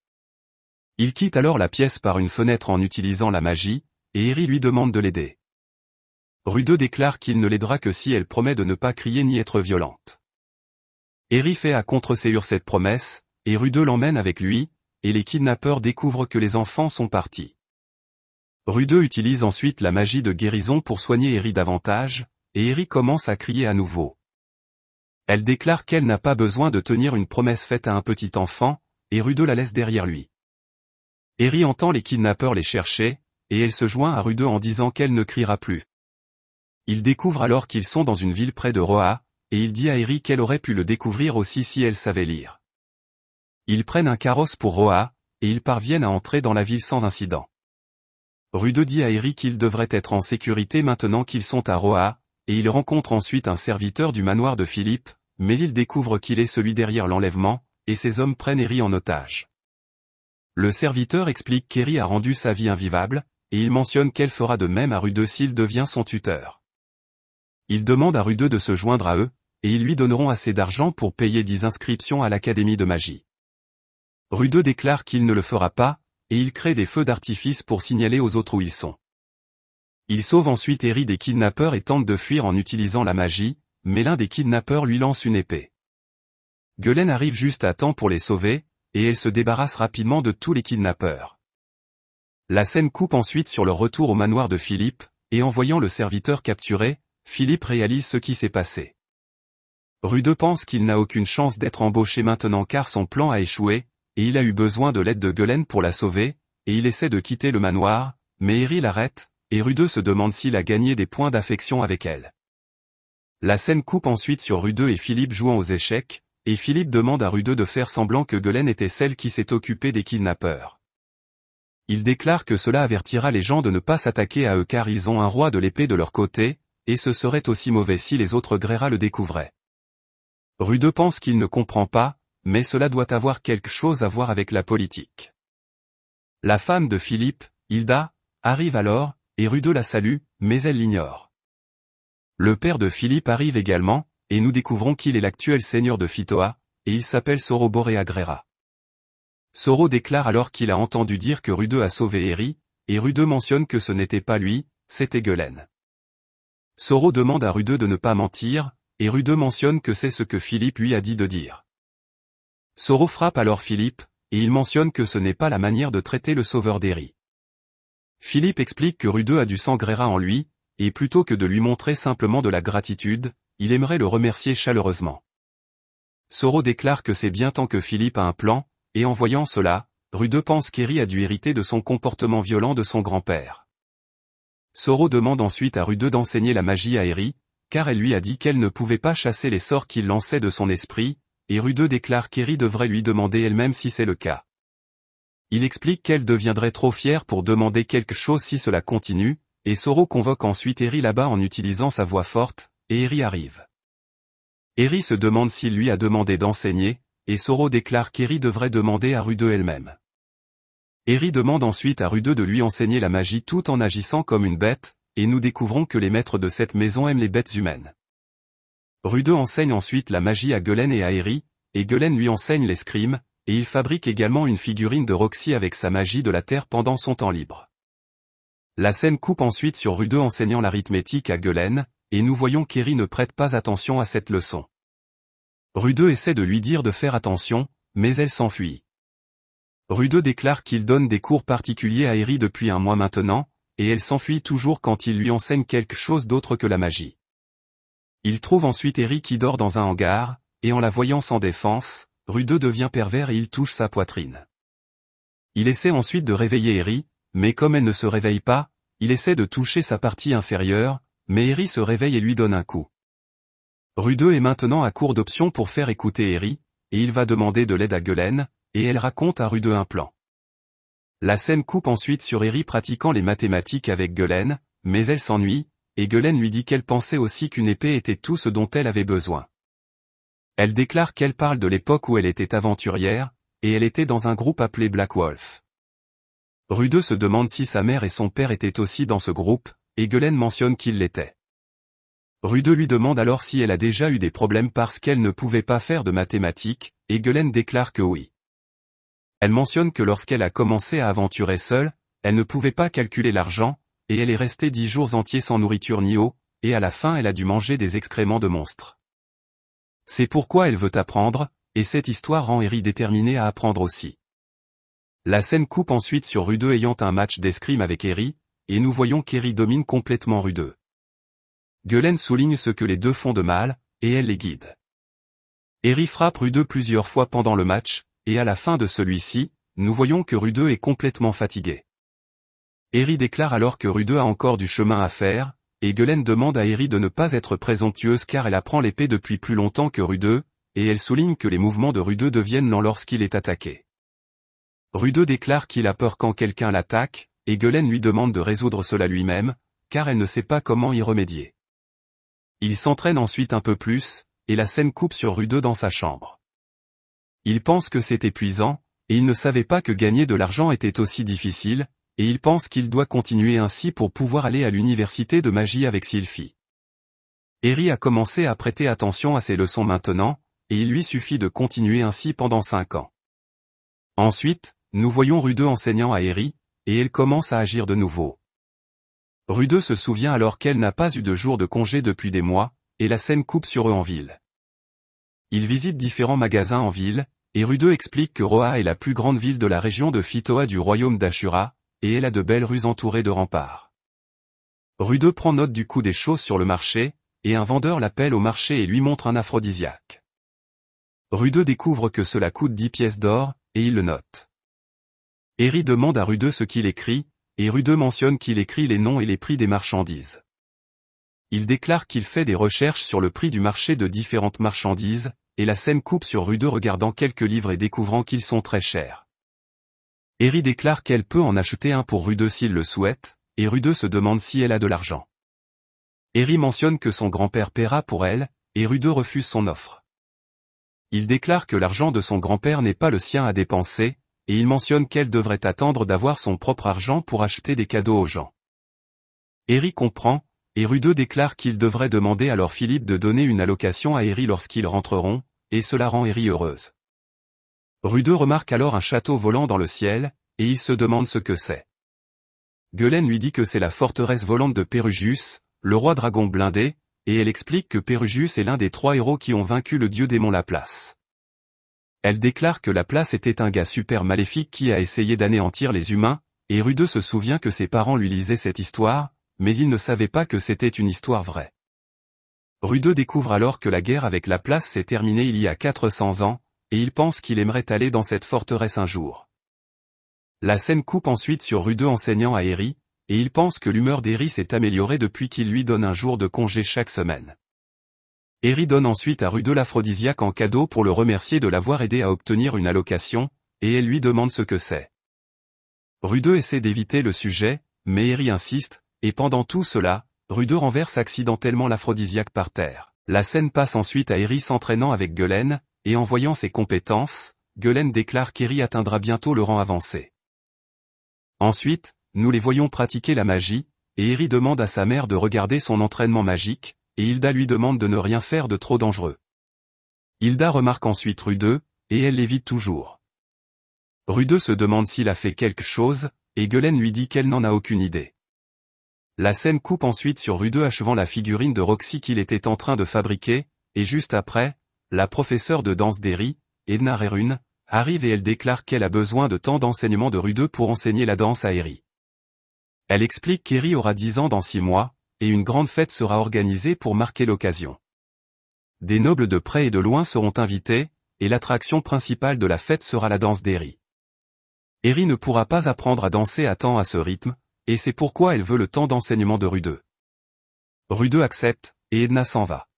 Il quitte alors la pièce par une fenêtre en utilisant la magie, et Eri lui demande de l'aider. Rudeux déclare qu'il ne l'aidera que si elle promet de ne pas crier ni être violente. Eri fait à contre-séur cette promesse, et Rude l'emmène avec lui, et les kidnappeurs découvrent que les enfants sont partis. Rudeux utilise ensuite la magie de guérison pour soigner Eri davantage, et Eri commence à crier à nouveau. Elle déclare qu'elle n'a pas besoin de tenir une promesse faite à un petit enfant, et Rude la laisse derrière lui. Eri entend les kidnappeurs les chercher, et elle se joint à Rude en disant qu'elle ne criera plus. Il découvre alors qu'ils sont dans une ville près de Roa, et il dit à Eri qu'elle aurait pu le découvrir aussi si elle savait lire. Ils prennent un carrosse pour Roa, et ils parviennent à entrer dans la ville sans incident. Rudeau dit à Eri qu'ils devraient être en sécurité maintenant qu'ils sont à Roa, et ils rencontrent ensuite un serviteur du manoir de Philippe, mais il découvre qu'il est celui derrière l'enlèvement, et ses hommes prennent Eri en otage. Le serviteur explique qu'Eri a rendu sa vie invivable, et il mentionne qu'elle fera de même à Rudeux s'il devient son tuteur. Il demande à Rudeux de se joindre à eux, et ils lui donneront assez d'argent pour payer dix inscriptions à l'Académie de magie. Rudeux déclare qu'il ne le fera pas, et il crée des feux d'artifice pour signaler aux autres où ils sont. Il sauve ensuite Eri des kidnappeurs et tente de fuir en utilisant la magie, mais l'un des kidnappeurs lui lance une épée. Gulen arrive juste à temps pour les sauver, et elle se débarrasse rapidement de tous les kidnappeurs. La scène coupe ensuite sur le retour au manoir de Philippe, et en voyant le serviteur capturé, Philippe réalise ce qui s'est passé. Rude pense qu'il n'a aucune chance d'être embauché maintenant car son plan a échoué, et il a eu besoin de l'aide de Gulen pour la sauver, et il essaie de quitter le manoir, mais Eri l'arrête, et Rude se demande s'il a gagné des points d'affection avec elle. La scène coupe ensuite sur Rudeux et Philippe jouant aux échecs, et Philippe demande à Rudeux de faire semblant que Guelen était celle qui s'est occupée des kidnappeurs. Il déclare que cela avertira les gens de ne pas s'attaquer à eux car ils ont un roi de l'épée de leur côté, et ce serait aussi mauvais si les autres Gréra le découvraient. Rudeux pense qu'il ne comprend pas, mais cela doit avoir quelque chose à voir avec la politique. La femme de Philippe, Hilda, arrive alors, et Rudeux la salue, mais elle l'ignore. Le père de Philippe arrive également, et nous découvrons qu'il est l'actuel seigneur de Phytoa, et il s'appelle Soro Grera. Soro déclare alors qu'il a entendu dire que Rudeux a sauvé Eri, et Rudeux mentionne que ce n'était pas lui, c'était Gulen. Soro demande à Rudeux de ne pas mentir, et Rudeux mentionne que c'est ce que Philippe lui a dit de dire. Soro frappe alors Philippe, et il mentionne que ce n'est pas la manière de traiter le sauveur d'Eri. Philippe explique que Rudeux a du sang Grera en lui, et plutôt que de lui montrer simplement de la gratitude, il aimerait le remercier chaleureusement. Soro déclare que c'est bien tant que Philippe a un plan, et en voyant cela, Rude pense qu'Eri a dû hériter de son comportement violent de son grand-père. Soro demande ensuite à Rude d'enseigner la magie à Eri, car elle lui a dit qu'elle ne pouvait pas chasser les sorts qu'il lançait de son esprit, et Rude déclare qu'Eri devrait lui demander elle-même si c'est le cas. Il explique qu'elle deviendrait trop fière pour demander quelque chose si cela continue, et Soro convoque ensuite Eri là-bas en utilisant sa voix forte, et Eri arrive. Eri se demande si lui a demandé d'enseigner, et Soro déclare qu'Eri devrait demander à Rudeux elle-même. Eri demande ensuite à Rude de lui enseigner la magie tout en agissant comme une bête, et nous découvrons que les maîtres de cette maison aiment les bêtes humaines. Rudeux enseigne ensuite la magie à Gulen et à Eri, et Gulen lui enseigne l'escrime, et il fabrique également une figurine de Roxy avec sa magie de la terre pendant son temps libre. La scène coupe ensuite sur Rude enseignant l'arithmétique à Gueulen, et nous voyons qu'Eri ne prête pas attention à cette leçon. Rude essaie de lui dire de faire attention, mais elle s'enfuit. Rude déclare qu'il donne des cours particuliers à Eri depuis un mois maintenant, et elle s'enfuit toujours quand il lui enseigne quelque chose d'autre que la magie. Il trouve ensuite Eri qui dort dans un hangar, et en la voyant sans défense, Rude devient pervers et il touche sa poitrine. Il essaie ensuite de réveiller Eri, mais comme elle ne se réveille pas, il essaie de toucher sa partie inférieure, mais Eri se réveille et lui donne un coup. Rudeux est maintenant à court d'options pour faire écouter Eri, et il va demander de l'aide à Gulen, et elle raconte à Rudeux un plan. La scène coupe ensuite sur Eri pratiquant les mathématiques avec Gulen, mais elle s'ennuie, et Gulen lui dit qu'elle pensait aussi qu'une épée était tout ce dont elle avait besoin. Elle déclare qu'elle parle de l'époque où elle était aventurière, et elle était dans un groupe appelé Black Wolf. Rude se demande si sa mère et son père étaient aussi dans ce groupe, et Guelen mentionne qu'ils l'étaient. Rude lui demande alors si elle a déjà eu des problèmes parce qu'elle ne pouvait pas faire de mathématiques, et Guelen déclare que oui. Elle mentionne que lorsqu'elle a commencé à aventurer seule, elle ne pouvait pas calculer l'argent, et elle est restée dix jours entiers sans nourriture ni eau, et à la fin elle a dû manger des excréments de monstres. C'est pourquoi elle veut apprendre, et cette histoire rend Eri déterminée à apprendre aussi. La scène coupe ensuite sur Rudeux ayant un match d'escrime avec Eri, et nous voyons qu'Eri domine complètement Rude. Gulen souligne ce que les deux font de mal, et elle les guide. Eri frappe Rude plusieurs fois pendant le match, et à la fin de celui-ci, nous voyons que Rude est complètement fatigué. Eri déclare alors que Rudeux a encore du chemin à faire, et Gulen demande à Eri de ne pas être présomptueuse car elle apprend l'épée depuis plus longtemps que Rude, et elle souligne que les mouvements de Rude deviennent lents lorsqu'il est attaqué. Rudeux déclare qu'il a peur quand quelqu'un l'attaque, et Gulen lui demande de résoudre cela lui-même, car elle ne sait pas comment y remédier. Il s'entraîne ensuite un peu plus, et la scène coupe sur Rudeux dans sa chambre. Il pense que c'est épuisant, et il ne savait pas que gagner de l'argent était aussi difficile, et il pense qu'il doit continuer ainsi pour pouvoir aller à l'université de magie avec Sylphie. Harry a commencé à prêter attention à ses leçons maintenant, et il lui suffit de continuer ainsi pendant cinq ans. Ensuite, nous voyons Rudeux enseignant à Eri, et elle commence à agir de nouveau. Rudeux se souvient alors qu'elle n'a pas eu de jour de congé depuis des mois, et la scène coupe sur eux en ville. Ils visitent différents magasins en ville, et Rudeux explique que Roa est la plus grande ville de la région de Fitoa du royaume d'Ashura, et elle a de belles rues entourées de remparts. Rudeux prend note du coût des choses sur le marché, et un vendeur l'appelle au marché et lui montre un aphrodisiaque. Rudeux découvre que cela coûte 10 pièces d'or, et il le note. Eri demande à Rudeux ce qu'il écrit, et Rudeux mentionne qu'il écrit les noms et les prix des marchandises. Il déclare qu'il fait des recherches sur le prix du marché de différentes marchandises, et la scène coupe sur Rudeux regardant quelques livres et découvrant qu'ils sont très chers. Herry déclare qu'elle peut en acheter un pour Rudeux s'il le souhaite, et Rudeux se demande si elle a de l'argent. Eri mentionne que son grand-père paiera pour elle, et Rudeux refuse son offre. Il déclare que l'argent de son grand-père n'est pas le sien à dépenser, et il mentionne qu'elle devrait attendre d'avoir son propre argent pour acheter des cadeaux aux gens. Héry comprend, et Rudeux déclare qu'il devrait demander alors Philippe de donner une allocation à Eri lorsqu'ils rentreront, et cela rend Eri heureuse. Rudeux remarque alors un château volant dans le ciel, et il se demande ce que c'est. Gulen lui dit que c'est la forteresse volante de Pérugius, le roi dragon blindé, et elle explique que Pérugius est l'un des trois héros qui ont vaincu le dieu démon Laplace. Elle déclare que la place était un gars super maléfique qui a essayé d'anéantir les humains, et Rudeux se souvient que ses parents lui lisaient cette histoire, mais il ne savait pas que c'était une histoire vraie. Rudeux découvre alors que la guerre avec la place s'est terminée il y a 400 ans, et il pense qu'il aimerait aller dans cette forteresse un jour. La scène coupe ensuite sur Rudeux enseignant à Eri, et il pense que l'humeur d'Eri s'est améliorée depuis qu'il lui donne un jour de congé chaque semaine. Eri donne ensuite à Rudeux l'aphrodisiaque en cadeau pour le remercier de l'avoir aidé à obtenir une allocation, et elle lui demande ce que c'est. Rudeux essaie d'éviter le sujet, mais Eri insiste, et pendant tout cela, Rudeux renverse accidentellement l'aphrodisiaque par terre. La scène passe ensuite à Eri s'entraînant avec Gulen, et en voyant ses compétences, Gulen déclare qu'Eri atteindra bientôt le rang avancé. Ensuite, nous les voyons pratiquer la magie, et Eri demande à sa mère de regarder son entraînement magique, et Hilda lui demande de ne rien faire de trop dangereux. Hilda remarque ensuite Rudeux, et elle l'évite toujours. Rudeux se demande s'il a fait quelque chose, et Gulen lui dit qu'elle n'en a aucune idée. La scène coupe ensuite sur Rudeux achevant la figurine de Roxy qu'il était en train de fabriquer, et juste après, la professeure de danse d'Eri, Edna Rerun, arrive et elle déclare qu'elle a besoin de tant d'enseignements de Rudeux pour enseigner la danse à Eri. Elle explique qu'Eri aura 10 ans dans six mois, et une grande fête sera organisée pour marquer l'occasion. Des nobles de près et de loin seront invités, et l'attraction principale de la fête sera la danse d'Eri. Eri ne pourra pas apprendre à danser à temps à ce rythme, et c'est pourquoi elle veut le temps d'enseignement de Rudeux. Rudeux accepte, et Edna s'en va.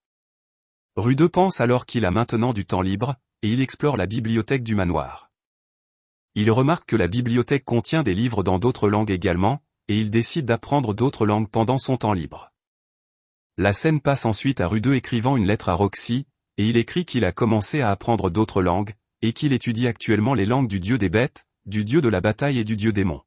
Rudeux pense alors qu'il a maintenant du temps libre, et il explore la bibliothèque du manoir. Il remarque que la bibliothèque contient des livres dans d'autres langues également, et il décide d'apprendre d'autres langues pendant son temps libre. La scène passe ensuite à Rudeux écrivant une lettre à Roxy, et il écrit qu'il a commencé à apprendre d'autres langues, et qu'il étudie actuellement les langues du dieu des bêtes, du dieu de la bataille et du dieu démon.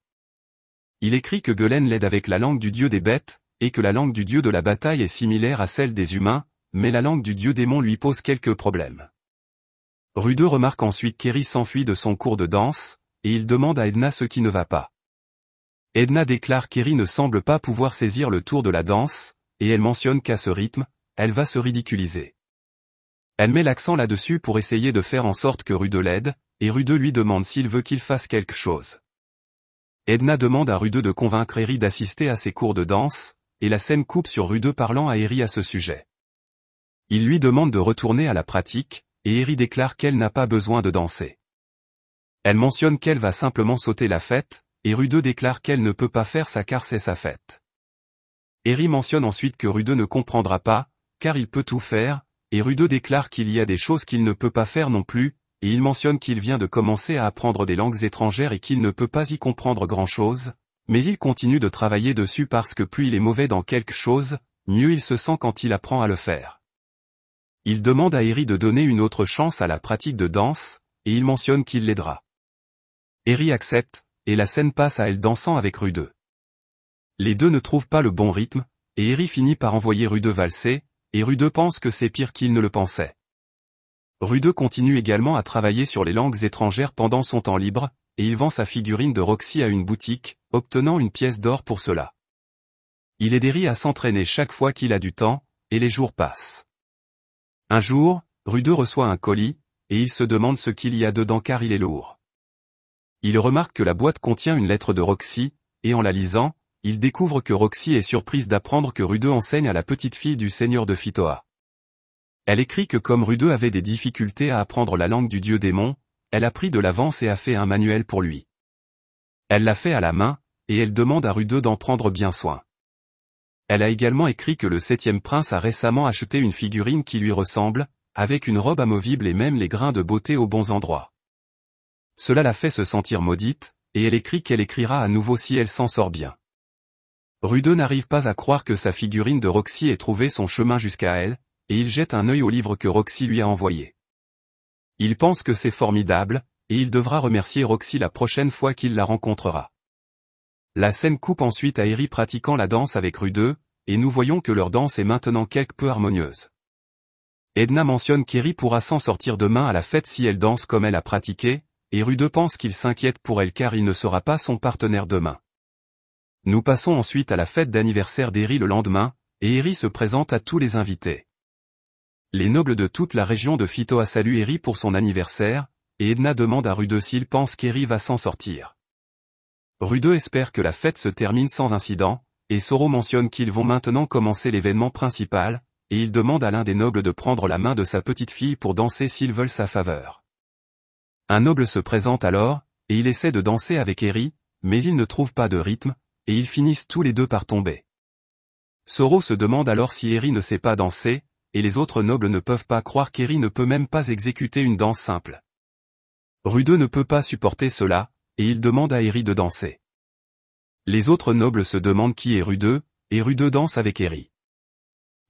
Il écrit que Gulen l'aide avec la langue du dieu des bêtes, et que la langue du dieu de la bataille est similaire à celle des humains, mais la langue du dieu démon lui pose quelques problèmes. Rudeux remarque ensuite qu'Eri s'enfuit de son cours de danse, et il demande à Edna ce qui ne va pas. Edna déclare qu'Eri ne semble pas pouvoir saisir le tour de la danse, et elle mentionne qu'à ce rythme, elle va se ridiculiser. Elle met l'accent là-dessus pour essayer de faire en sorte que Rude l'aide, et Rude lui demande s'il veut qu'il fasse quelque chose. Edna demande à Rude de convaincre Eri d'assister à ses cours de danse, et la scène coupe sur Rude parlant à Eri à ce sujet. Il lui demande de retourner à la pratique, et Eri déclare qu'elle n'a pas besoin de danser. Elle mentionne qu'elle va simplement sauter la fête, et Rude déclare qu'elle ne peut pas faire sa car c'est sa fête. Eri mentionne ensuite que Rude ne comprendra pas, car il peut tout faire, et Rude déclare qu'il y a des choses qu'il ne peut pas faire non plus, et il mentionne qu'il vient de commencer à apprendre des langues étrangères et qu'il ne peut pas y comprendre grand-chose, mais il continue de travailler dessus parce que plus il est mauvais dans quelque chose, mieux il se sent quand il apprend à le faire. Il demande à Eri de donner une autre chance à la pratique de danse, et il mentionne qu'il l'aidera. Eri accepte, et la scène passe à elle dansant avec Rudeux. Les deux ne trouvent pas le bon rythme, et Eri finit par envoyer Rudeux valser, et Rude pense que c'est pire qu'il ne le pensait. Rude continue également à travailler sur les langues étrangères pendant son temps libre, et il vend sa figurine de Roxy à une boutique, obtenant une pièce d'or pour cela. Il aide à s'entraîner chaque fois qu'il a du temps, et les jours passent. Un jour, Rudeux reçoit un colis, et il se demande ce qu'il y a dedans car il est lourd. Il remarque que la boîte contient une lettre de Roxy, et en la lisant, il découvre que Roxy est surprise d'apprendre que Rudeux enseigne à la petite fille du seigneur de Phytoa. Elle écrit que comme Rudeux avait des difficultés à apprendre la langue du dieu démon, elle a pris de l'avance et a fait un manuel pour lui. Elle l'a fait à la main, et elle demande à Rudeux d'en prendre bien soin. Elle a également écrit que le septième prince a récemment acheté une figurine qui lui ressemble, avec une robe amovible et même les grains de beauté aux bons endroits. Cela la fait se sentir maudite, et elle écrit qu'elle écrira à nouveau si elle s'en sort bien. Rude n'arrive pas à croire que sa figurine de Roxy ait trouvé son chemin jusqu'à elle, et il jette un œil au livre que Roxy lui a envoyé. Il pense que c'est formidable, et il devra remercier Roxy la prochaine fois qu'il la rencontrera. La scène coupe ensuite à Eri pratiquant la danse avec Rude, et nous voyons que leur danse est maintenant quelque peu harmonieuse. Edna mentionne qu'Eri pourra s'en sortir demain à la fête si elle danse comme elle a pratiqué, et Rude pense qu'il s'inquiète pour elle car il ne sera pas son partenaire demain. Nous passons ensuite à la fête d'anniversaire d'Eri le lendemain, et Eri se présente à tous les invités. Les nobles de toute la région de a salué Eri pour son anniversaire, et Edna demande à Rude s'il pense qu'Eri va s'en sortir. Rude espère que la fête se termine sans incident, et Soro mentionne qu'ils vont maintenant commencer l'événement principal, et il demande à l'un des nobles de prendre la main de sa petite fille pour danser s'ils veulent sa faveur. Un noble se présente alors, et il essaie de danser avec Eri, mais il ne trouve pas de rythme, et ils finissent tous les deux par tomber. Soro se demande alors si Eri ne sait pas danser, et les autres nobles ne peuvent pas croire qu'Eri ne peut même pas exécuter une danse simple. Rudeux ne peut pas supporter cela, et il demande à Eri de danser. Les autres nobles se demandent qui est Rudeux, et Rudeux danse avec Eri.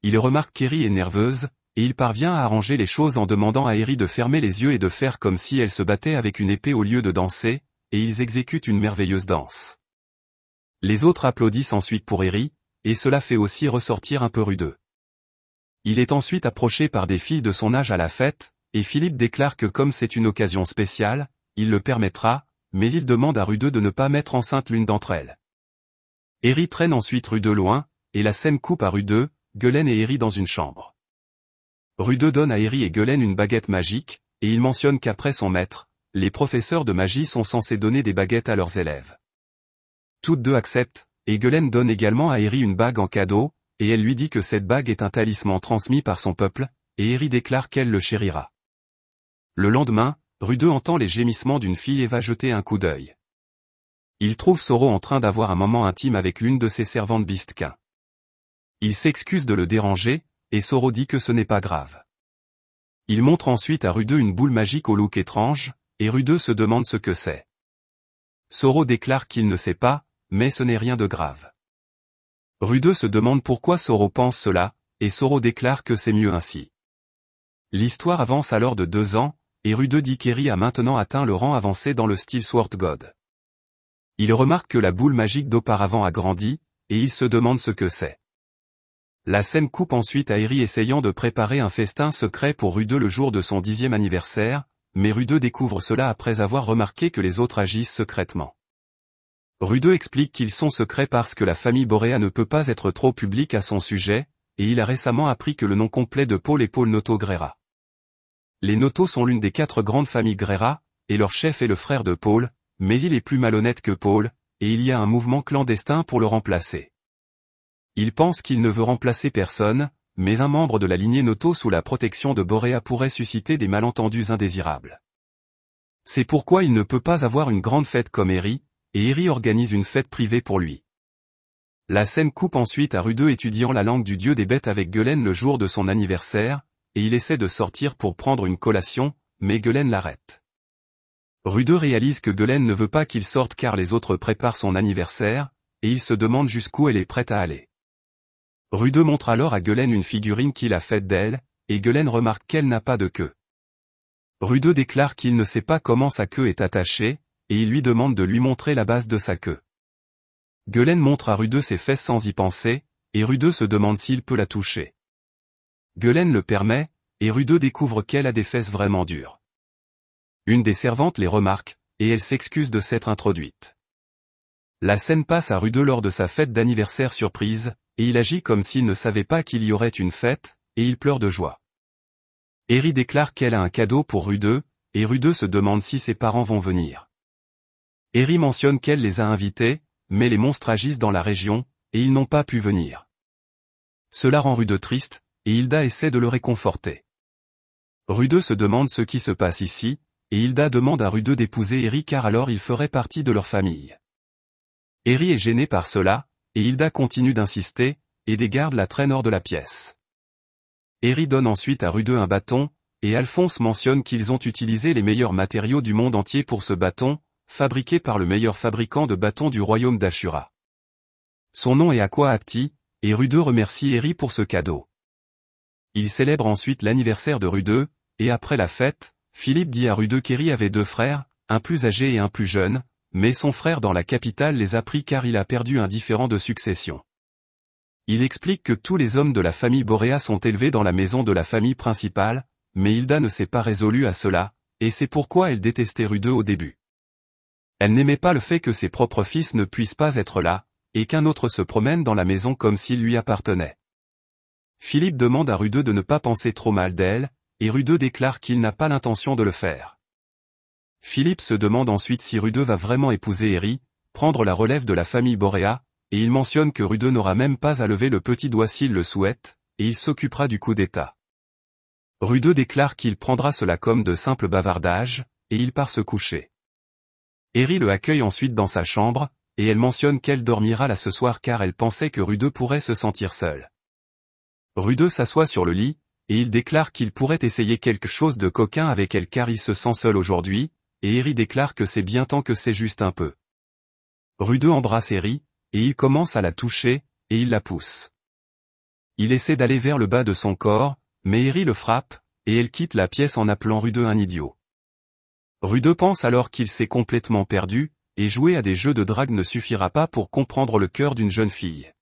Il remarque qu'Eri est nerveuse, et il parvient à arranger les choses en demandant à Eri de fermer les yeux et de faire comme si elle se battait avec une épée au lieu de danser, et ils exécutent une merveilleuse danse. Les autres applaudissent ensuite pour Eri, et cela fait aussi ressortir un peu rudeux. Il est ensuite approché par des filles de son âge à la fête, et Philippe déclare que comme c'est une occasion spéciale, il le permettra, mais il demande à Rudeux de ne pas mettre enceinte l'une d'entre elles. Eri traîne ensuite Rudeux loin, et la scène coupe à Rudeux, Gulen et Eri dans une chambre. Rudeux donne à Eri et Gulen une baguette magique, et il mentionne qu'après son maître, les professeurs de magie sont censés donner des baguettes à leurs élèves. Toutes deux acceptent, et Gulen donne également à Eri une bague en cadeau, et elle lui dit que cette bague est un talisman transmis par son peuple, et Eri déclare qu'elle le chérira. Le lendemain, Rudeux entend les gémissements d'une fille et va jeter un coup d'œil. Il trouve Soro en train d'avoir un moment intime avec l'une de ses servantes Bistquin. Il s'excuse de le déranger, et Soro dit que ce n'est pas grave. Il montre ensuite à Rudeux une boule magique au look étrange, et Rudeux se demande ce que c'est. Soro déclare qu'il ne sait pas, mais ce n'est rien de grave. Rudeux se demande pourquoi Soro pense cela, et Soro déclare que c'est mieux ainsi. L'histoire avance alors de deux ans, et Rudeux dit qu'Eri a maintenant atteint le rang avancé dans le style Sword God. Il remarque que la boule magique d'auparavant a grandi, et il se demande ce que c'est. La scène coupe ensuite à Eri essayant de préparer un festin secret pour Rudeux le jour de son dixième anniversaire, mais Rudeux découvre cela après avoir remarqué que les autres agissent secrètement. Rudeux explique qu'ils sont secrets parce que la famille Boréa ne peut pas être trop publique à son sujet, et il a récemment appris que le nom complet de Paul est Paul Noto Grera. Les Noto sont l'une des quatre grandes familles Grera, et leur chef est le frère de Paul, mais il est plus malhonnête que Paul, et il y a un mouvement clandestin pour le remplacer. Il pense qu'il ne veut remplacer personne, mais un membre de la lignée Noto sous la protection de Boréa pourrait susciter des malentendus indésirables. C'est pourquoi il ne peut pas avoir une grande fête comme Eri, et Eri organise une fête privée pour lui. La scène coupe ensuite à Rudeux étudiant la langue du dieu des bêtes avec Gulen le jour de son anniversaire, et il essaie de sortir pour prendre une collation, mais Gulen l'arrête. Rudeux réalise que Gulen ne veut pas qu'il sorte car les autres préparent son anniversaire, et il se demande jusqu'où elle est prête à aller. Rude montre alors à Guelen une figurine qu'il a faite d'elle, et Guelen remarque qu'elle n'a pas de queue. Rude déclare qu'il ne sait pas comment sa queue est attachée, et il lui demande de lui montrer la base de sa queue. Guelen montre à Rudeux ses fesses sans y penser, et Rude se demande s'il peut la toucher. Guelen le permet, et Rude découvre qu'elle a des fesses vraiment dures. Une des servantes les remarque, et elle s'excuse de s'être introduite. La scène passe à Rude lors de sa fête d'anniversaire surprise, et il agit comme s'il ne savait pas qu'il y aurait une fête, et il pleure de joie. Eri déclare qu'elle a un cadeau pour Rudeux, et Rudeux se demande si ses parents vont venir. Eri mentionne qu'elle les a invités, mais les monstres agissent dans la région, et ils n'ont pas pu venir. Cela rend Rudeux triste, et Hilda essaie de le réconforter. Rudeux se demande ce qui se passe ici, et Hilda demande à Rudeux d'épouser Eri car alors il ferait partie de leur famille. Eri est gêné par cela, et Hilda continue d'insister, et dégarde la traîne hors de la pièce. Eri donne ensuite à Rudeux un bâton, et Alphonse mentionne qu'ils ont utilisé les meilleurs matériaux du monde entier pour ce bâton, fabriqué par le meilleur fabricant de bâtons du royaume d'Ashura. Son nom est Aqua Acti, et Rudeux remercie Eri pour ce cadeau. Il célèbre ensuite l'anniversaire de Rudeux, et après la fête, Philippe dit à Rudeux qu'Harry avait deux frères, un plus âgé et un plus jeune, mais son frère dans la capitale les a pris car il a perdu un différent de succession. Il explique que tous les hommes de la famille Boréa sont élevés dans la maison de la famille principale, mais Hilda ne s'est pas résolue à cela, et c'est pourquoi elle détestait Rudeau au début. Elle n'aimait pas le fait que ses propres fils ne puissent pas être là, et qu'un autre se promène dans la maison comme s'il lui appartenait. Philippe demande à Rudeux de ne pas penser trop mal d'elle, et Rudeux déclare qu'il n'a pas l'intention de le faire. Philippe se demande ensuite si Rudeux va vraiment épouser Eri, prendre la relève de la famille Boréa, et il mentionne que Rudeux n'aura même pas à lever le petit doigt s'il le souhaite, et il s'occupera du coup d'État. Rudeux déclare qu'il prendra cela comme de simple bavardages, et il part se coucher. Eri le accueille ensuite dans sa chambre, et elle mentionne qu'elle dormira là ce soir car elle pensait que Rudeux pourrait se sentir seul. Rudeux s'assoit sur le lit, et il déclare qu'il pourrait essayer quelque chose de coquin avec elle car il se sent seul aujourd'hui, et Eri déclare que c'est bien tant que c'est juste un peu. Rudeux embrasse Eri, et il commence à la toucher, et il la pousse. Il essaie d'aller vers le bas de son corps, mais Eri le frappe, et elle quitte la pièce en appelant Rude un idiot. Rude pense alors qu'il s'est complètement perdu, et jouer à des jeux de drague ne suffira pas pour comprendre le cœur d'une jeune fille.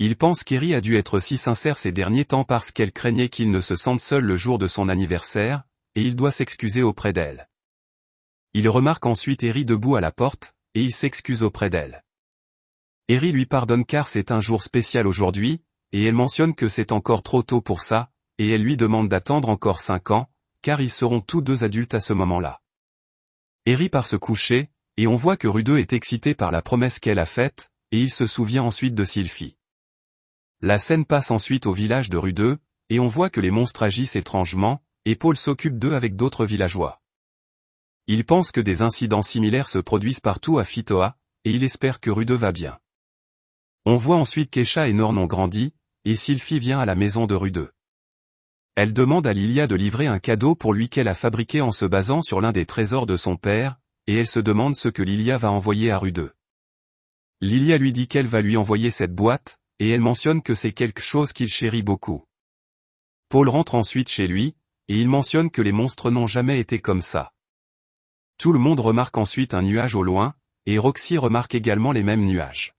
Il pense qu'Eri a dû être si sincère ces derniers temps parce qu'elle craignait qu'il ne se sente seul le jour de son anniversaire, et il doit s'excuser auprès d'elle. Il remarque ensuite Eri debout à la porte, et il s'excuse auprès d'elle. Eri lui pardonne car c'est un jour spécial aujourd'hui, et elle mentionne que c'est encore trop tôt pour ça, et elle lui demande d'attendre encore cinq ans, car ils seront tous deux adultes à ce moment-là. Eri part se coucher, et on voit que Rudeux est excité par la promesse qu'elle a faite, et il se souvient ensuite de Sylphie. La scène passe ensuite au village de Rudeux, et on voit que les monstres agissent étrangement, et Paul s'occupe d'eux avec d'autres villageois. Il pense que des incidents similaires se produisent partout à Fitoa, et il espère que Rude va bien. On voit ensuite qu'Echa et Norn ont grandi, et Sylphie vient à la maison de Rude. Elle demande à Lilia de livrer un cadeau pour lui qu'elle a fabriqué en se basant sur l'un des trésors de son père, et elle se demande ce que Lilia va envoyer à Rude. Lilia lui dit qu'elle va lui envoyer cette boîte, et elle mentionne que c'est quelque chose qu'il chérit beaucoup. Paul rentre ensuite chez lui, et il mentionne que les monstres n'ont jamais été comme ça. Tout le monde remarque ensuite un nuage au loin, et Roxy remarque également les mêmes nuages.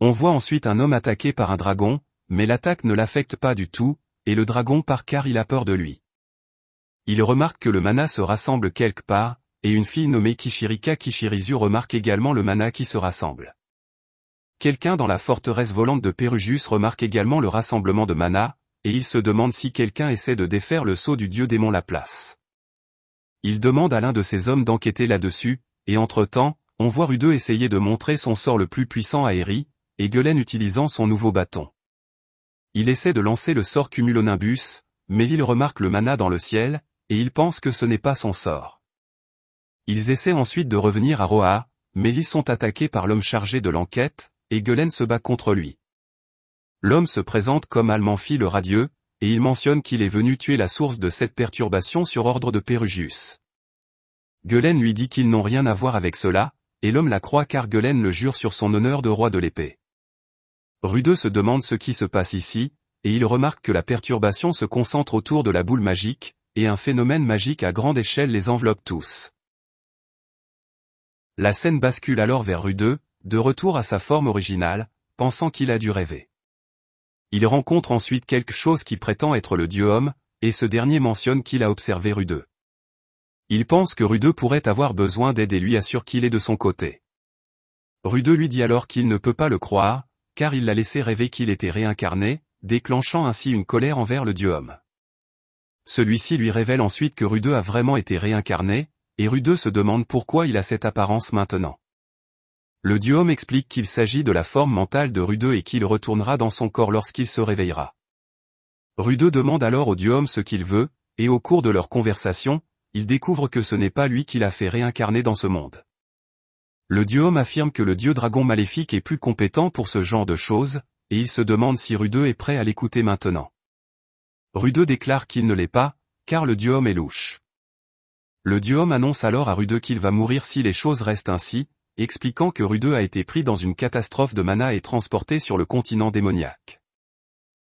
On voit ensuite un homme attaqué par un dragon, mais l'attaque ne l'affecte pas du tout, et le dragon part car il a peur de lui. Il remarque que le mana se rassemble quelque part, et une fille nommée Kishirika Kishirizu remarque également le mana qui se rassemble. Quelqu'un dans la forteresse volante de Perugius remarque également le rassemblement de mana, et il se demande si quelqu'un essaie de défaire le sceau du dieu démon Laplace. Il demande à l'un de ses hommes d'enquêter là-dessus, et entre-temps, on voit Rudeux essayer de montrer son sort le plus puissant à Eri, et Gueulen utilisant son nouveau bâton. Il essaie de lancer le sort cumulonimbus, mais il remarque le mana dans le ciel, et il pense que ce n'est pas son sort. Ils essaient ensuite de revenir à Roa, mais ils sont attaqués par l'homme chargé de l'enquête, et Gueulen se bat contre lui. L'homme se présente comme Almanfi le radieux, et il mentionne qu'il est venu tuer la source de cette perturbation sur ordre de Pérugius. Guelen lui dit qu'ils n'ont rien à voir avec cela, et l'homme la croit car Guelen le jure sur son honneur de roi de l'épée. Rudeux se demande ce qui se passe ici, et il remarque que la perturbation se concentre autour de la boule magique, et un phénomène magique à grande échelle les enveloppe tous. La scène bascule alors vers Rudeux, de retour à sa forme originale, pensant qu'il a dû rêver. Il rencontre ensuite quelque chose qui prétend être le dieu homme, et ce dernier mentionne qu'il a observé Rudeux. Il pense que Rudeux pourrait avoir besoin d'aide et lui assure qu'il est de son côté. Rudeux lui dit alors qu'il ne peut pas le croire, car il l'a laissé rêver qu'il était réincarné, déclenchant ainsi une colère envers le dieu homme. Celui-ci lui révèle ensuite que Rudeux a vraiment été réincarné, et Rudeux se demande pourquoi il a cette apparence maintenant. Le dieu homme explique qu'il s'agit de la forme mentale de Rudeux et qu'il retournera dans son corps lorsqu'il se réveillera. Rudeux demande alors au dieu homme ce qu'il veut, et au cours de leur conversation, il découvre que ce n'est pas lui qui l'a fait réincarner dans ce monde. Le dieu affirme que le dieu dragon maléfique est plus compétent pour ce genre de choses, et il se demande si Rudeux est prêt à l'écouter maintenant. Rudeux déclare qu'il ne l'est pas, car le dieu homme est louche. Le dieu annonce alors à Rudeux qu'il va mourir si les choses restent ainsi, expliquant que Rudeux a été pris dans une catastrophe de mana et transporté sur le continent démoniaque.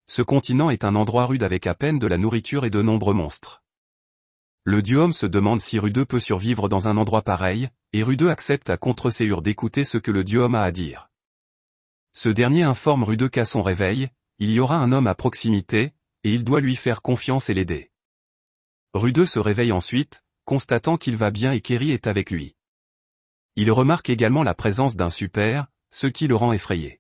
Ce continent est un endroit rude avec à peine de la nourriture et de nombreux monstres. Le dieu homme se demande si Rudeux peut survivre dans un endroit pareil, et Rudeux accepte à contre d'écouter ce que le dieu homme a à dire. Ce dernier informe Rudeux qu'à son réveil, il y aura un homme à proximité, et il doit lui faire confiance et l'aider. Rudeux se réveille ensuite, constatant qu'il va bien et Kerry est avec lui. Il remarque également la présence d'un super, ce qui le rend effrayé.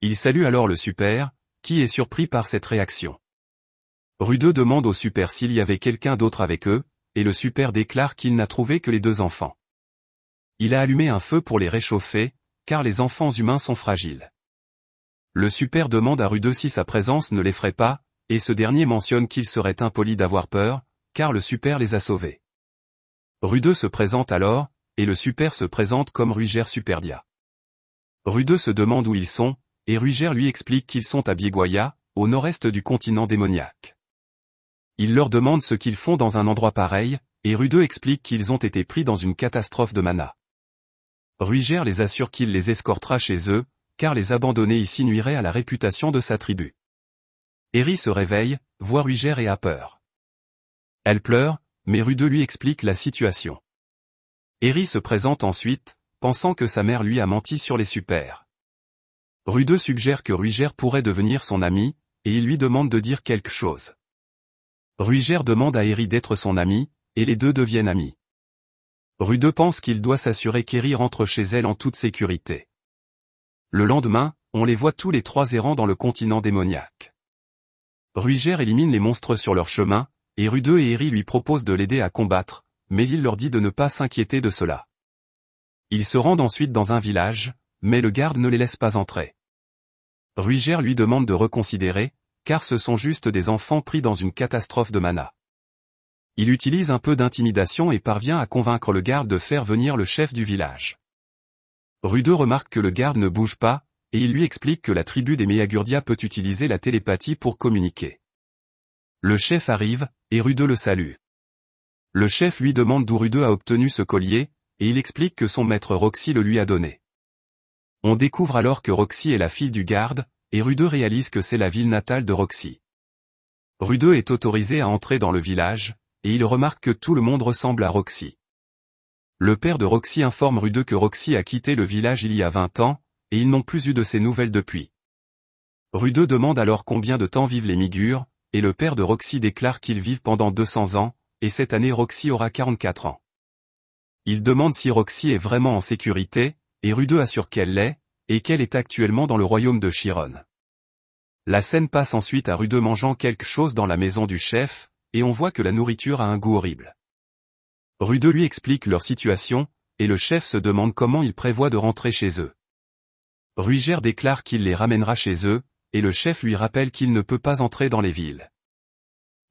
Il salue alors le super, qui est surpris par cette réaction. Rudeux demande au super s'il y avait quelqu'un d'autre avec eux, et le super déclare qu'il n'a trouvé que les deux enfants. Il a allumé un feu pour les réchauffer, car les enfants humains sont fragiles. Le super demande à Rudeux si sa présence ne l'effraie pas, et ce dernier mentionne qu'il serait impoli d'avoir peur, car le super les a sauvés. Rudeux se présente alors, et le Super se présente comme Ruger Superdia. Rudeux se demande où ils sont, et Ruger lui explique qu'ils sont à Biegoya, au nord-est du continent démoniaque. Il leur demande ce qu'ils font dans un endroit pareil, et Rudeux explique qu'ils ont été pris dans une catastrophe de mana. Ruger les assure qu'il les escortera chez eux, car les abandonner ici nuirait à la réputation de sa tribu. Eri se réveille, voit Ruger et a peur. Elle pleure, mais Rudeux lui explique la situation. Harry se présente ensuite, pensant que sa mère lui a menti sur les super. Rudeux suggère que Ruiger pourrait devenir son ami, et il lui demande de dire quelque chose. Ruger demande à Harry d'être son ami, et les deux deviennent amis. Rudeux pense qu'il doit s'assurer qu'Harry rentre chez elle en toute sécurité. Le lendemain, on les voit tous les trois errants dans le continent démoniaque. Ruger élimine les monstres sur leur chemin, et Rudeux et Harry lui proposent de l'aider à combattre, mais il leur dit de ne pas s'inquiéter de cela. Ils se rendent ensuite dans un village, mais le garde ne les laisse pas entrer. Ruiger lui demande de reconsidérer, car ce sont juste des enfants pris dans une catastrophe de mana. Il utilise un peu d'intimidation et parvient à convaincre le garde de faire venir le chef du village. Rude remarque que le garde ne bouge pas, et il lui explique que la tribu des Meyagurdia peut utiliser la télépathie pour communiquer. Le chef arrive, et Rude le salue. Le chef lui demande d'où Rudeux a obtenu ce collier, et il explique que son maître Roxy le lui a donné. On découvre alors que Roxy est la fille du garde, et Rudeux réalise que c'est la ville natale de Roxy. Rudeux est autorisé à entrer dans le village, et il remarque que tout le monde ressemble à Roxy. Le père de Roxy informe Rudeux que Roxy a quitté le village il y a 20 ans, et ils n'ont plus eu de ses nouvelles depuis. Rudeux demande alors combien de temps vivent les Migures, et le père de Roxy déclare qu'ils vivent pendant 200 ans, et cette année Roxy aura 44 ans. Il demande si Roxy est vraiment en sécurité, et Rude assure qu'elle l'est, et qu'elle est actuellement dans le royaume de Chiron. La scène passe ensuite à Rude mangeant quelque chose dans la maison du chef, et on voit que la nourriture a un goût horrible. Rude lui explique leur situation, et le chef se demande comment il prévoit de rentrer chez eux. Ruger déclare qu'il les ramènera chez eux, et le chef lui rappelle qu'il ne peut pas entrer dans les villes.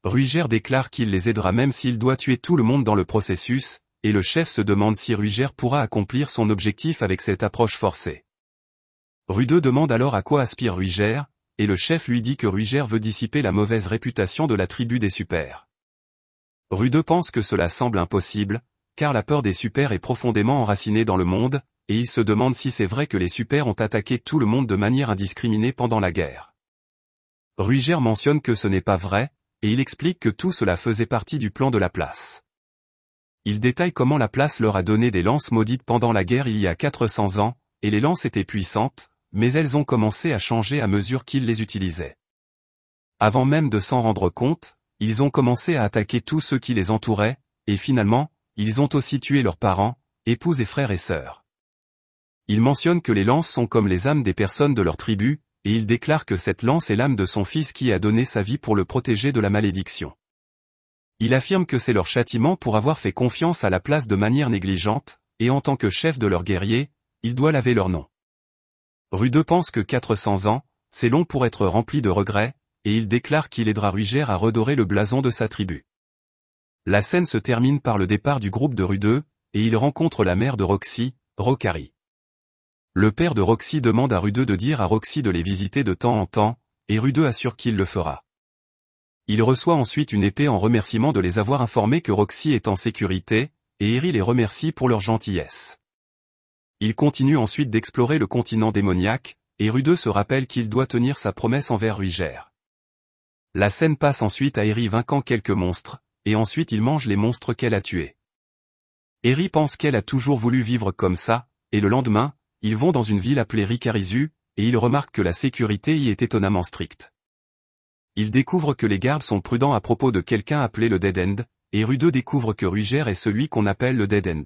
Ruiger déclare qu'il les aidera même s'il doit tuer tout le monde dans le processus, et le chef se demande si Ruiger pourra accomplir son objectif avec cette approche forcée. Rudeux demande alors à quoi aspire Ruiger, et le chef lui dit que Ruiger veut dissiper la mauvaise réputation de la tribu des Supers. Rudeux pense que cela semble impossible, car la peur des super est profondément enracinée dans le monde, et il se demande si c'est vrai que les Supers ont attaqué tout le monde de manière indiscriminée pendant la guerre. Ruger mentionne que ce n'est pas vrai, et il explique que tout cela faisait partie du plan de la place. Il détaille comment la place leur a donné des lances maudites pendant la guerre il y a 400 ans, et les lances étaient puissantes, mais elles ont commencé à changer à mesure qu'ils les utilisaient. Avant même de s'en rendre compte, ils ont commencé à attaquer tous ceux qui les entouraient, et finalement, ils ont aussi tué leurs parents, épouses et frères et sœurs. Il mentionne que les lances sont comme les âmes des personnes de leur tribu, et il déclare que cette lance est l'âme de son fils qui a donné sa vie pour le protéger de la malédiction. Il affirme que c'est leur châtiment pour avoir fait confiance à la place de manière négligente, et en tant que chef de leurs guerriers, il doit laver leur nom. Rude pense que 400 ans, c'est long pour être rempli de regrets, et il déclare qu'il aidera Rugère à redorer le blason de sa tribu. La scène se termine par le départ du groupe de Rudeux, et il rencontre la mère de Roxy, Rocari. Le père de Roxy demande à Rudeux de dire à Roxy de les visiter de temps en temps, et Rudeux assure qu'il le fera. Il reçoit ensuite une épée en remerciement de les avoir informés que Roxy est en sécurité, et Eri les remercie pour leur gentillesse. Il continue ensuite d'explorer le continent démoniaque, et Rudeux se rappelle qu'il doit tenir sa promesse envers Ruiger. La scène passe ensuite à Eri vainquant quelques monstres, et ensuite il mange les monstres qu'elle a tués. Eri pense qu'elle a toujours voulu vivre comme ça, et le lendemain, ils vont dans une ville appelée Ricarizu, et ils remarquent que la sécurité y est étonnamment stricte. Ils découvrent que les gardes sont prudents à propos de quelqu'un appelé le Dead End, et Rudeau découvre que Ruger est celui qu'on appelle le Dead End.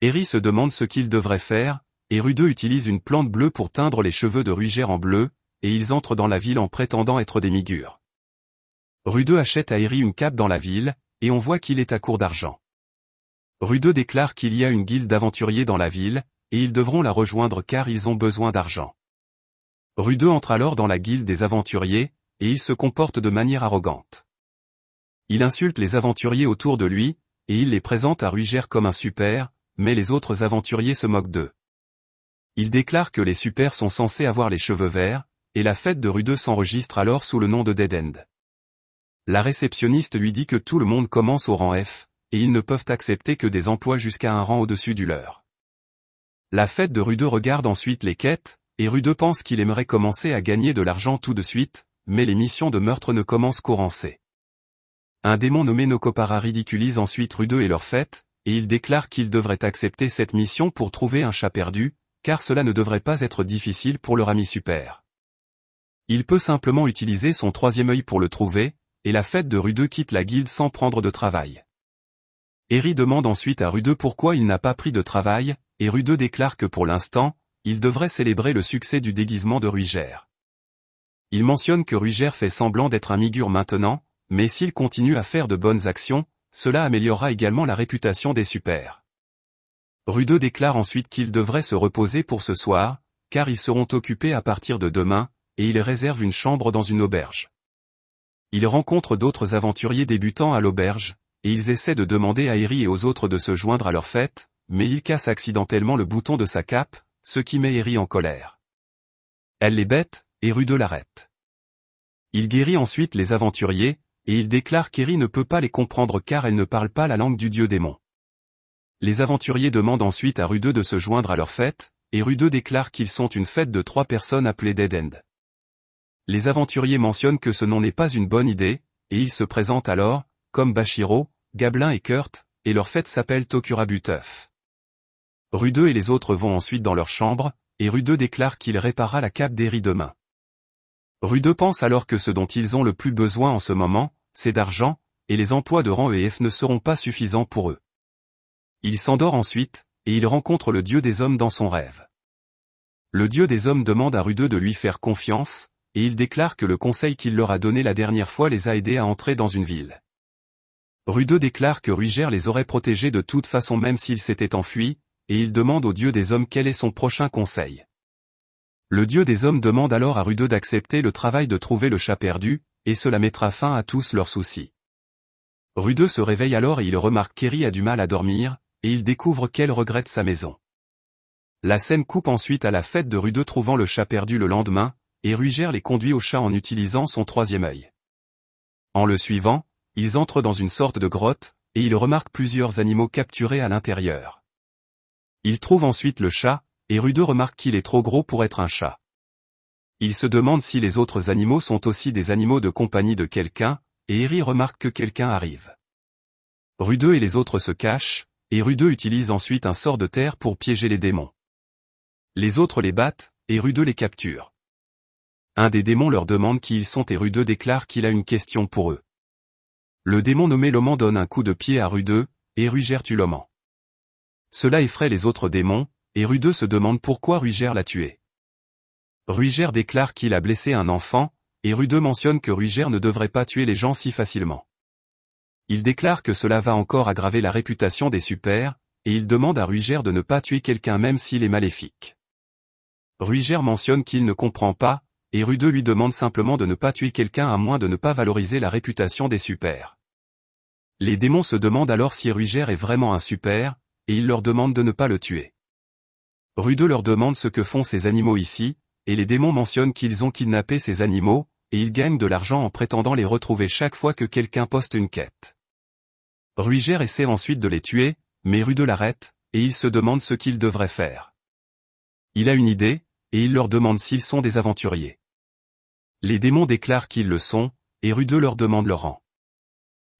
Eri se demande ce qu'il devrait faire, et Rudeux utilise une plante bleue pour teindre les cheveux de Ruger en bleu, et ils entrent dans la ville en prétendant être des migures. Rudeux achète à Eri une cape dans la ville, et on voit qu'il est à court d'argent. Rudeux déclare qu'il y a une guilde d'aventuriers dans la ville, et ils devront la rejoindre car ils ont besoin d'argent. Rude entre alors dans la guilde des aventuriers, et il se comporte de manière arrogante. Il insulte les aventuriers autour de lui, et il les présente à Rugère comme un super, mais les autres aventuriers se moquent d'eux. Il déclare que les supers sont censés avoir les cheveux verts, et la fête de Rudeux s'enregistre alors sous le nom de Dead End. La réceptionniste lui dit que tout le monde commence au rang F, et ils ne peuvent accepter que des emplois jusqu'à un rang au-dessus du leur. La fête de Rudeux regarde ensuite les quêtes, et Rudeux pense qu'il aimerait commencer à gagner de l'argent tout de suite, mais les missions de meurtre ne commencent qu'au rancé. Un démon nommé Nokopara ridiculise ensuite Rudeux et leur fête, et il déclare qu'il devrait accepter cette mission pour trouver un chat perdu, car cela ne devrait pas être difficile pour leur ami super. Il peut simplement utiliser son troisième œil pour le trouver, et la fête de Rudeux quitte la guilde sans prendre de travail. Eri demande ensuite à Rudeux pourquoi il n'a pas pris de travail, et Rudeux déclare que pour l'instant, il devrait célébrer le succès du déguisement de Ruger. Il mentionne que Ruger fait semblant d'être un migure maintenant, mais s'il continue à faire de bonnes actions, cela améliorera également la réputation des supers. Rudeux déclare ensuite qu'il devrait se reposer pour ce soir, car ils seront occupés à partir de demain, et il réserve une chambre dans une auberge. Il rencontre d'autres aventuriers débutants à l'auberge, et ils essaient de demander à Eri et aux autres de se joindre à leur fête, mais il casse accidentellement le bouton de sa cape, ce qui met Eri en colère. Elle les bête, et Rude l'arrête. Il guérit ensuite les aventuriers, et il déclare qu'Eri ne peut pas les comprendre car elle ne parle pas la langue du dieu démon. Les aventuriers demandent ensuite à Rude de se joindre à leur fête, et Rude déclare qu'ils sont une fête de trois personnes appelées Dead End. Les aventuriers mentionnent que ce nom n'est pas une bonne idée, et ils se présentent alors, comme Bashiro, Gablin et Kurt, et leur fête s'appelle Tokura Rudeux et les autres vont ensuite dans leur chambre, et Rudeux déclare qu'il réparera la cape d'Herry demain. Rudeux pense alors que ce dont ils ont le plus besoin en ce moment, c'est d'argent, et les emplois de rang et F ne seront pas suffisants pour eux. Il s'endort ensuite, et il rencontre le dieu des hommes dans son rêve. Le dieu des hommes demande à Rudeux de lui faire confiance, et il déclare que le conseil qu'il leur a donné la dernière fois les a aidés à entrer dans une ville. Rudeux déclare que Rugère les aurait protégés de toute façon même s'ils s'étaient enfuis, et il demande au Dieu des hommes quel est son prochain conseil. Le Dieu des hommes demande alors à Rudeux d'accepter le travail de trouver le chat perdu, et cela mettra fin à tous leurs soucis. Rudeux se réveille alors et il remarque qu'Eri a du mal à dormir, et il découvre qu'elle regrette sa maison. La scène coupe ensuite à la fête de Rudeux trouvant le chat perdu le lendemain, et Rugère les conduit au chat en utilisant son troisième œil. En le suivant, ils entrent dans une sorte de grotte, et ils remarquent plusieurs animaux capturés à l'intérieur. Il trouve ensuite le chat, et Rudeux remarque qu'il est trop gros pour être un chat. Il se demande si les autres animaux sont aussi des animaux de compagnie de quelqu'un, et Eri remarque que quelqu'un arrive. Rudeux et les autres se cachent, et Rudeux utilise ensuite un sort de terre pour piéger les démons. Les autres les battent, et Rudeux les capture. Un des démons leur demande qui ils sont et Rudeux déclare qu'il a une question pour eux. Le démon nommé Loman donne un coup de pied à Rudeux, et Rugère tue Loman. Cela effraie les autres démons, et Rudeux se demande pourquoi Ruger l'a tué. Ruger déclare qu'il a blessé un enfant, et Rudeux mentionne que Ruger ne devrait pas tuer les gens si facilement. Il déclare que cela va encore aggraver la réputation des super, et il demande à Ruger de ne pas tuer quelqu'un même s'il est maléfique. Ruger mentionne qu'il ne comprend pas, et Rudeux lui demande simplement de ne pas tuer quelqu'un à moins de ne pas valoriser la réputation des super. Les démons se demandent alors si Ruger est vraiment un super, et il leur demande de ne pas le tuer. Rude leur demande ce que font ces animaux ici, et les démons mentionnent qu'ils ont kidnappé ces animaux, et ils gagnent de l'argent en prétendant les retrouver chaque fois que quelqu'un poste une quête. Ruiger essaie ensuite de les tuer, mais Rude l'arrête, et il se demande ce qu'il devrait faire. Il a une idée, et il leur demande s'ils sont des aventuriers. Les démons déclarent qu'ils le sont, et Rudeux leur demande leur rang.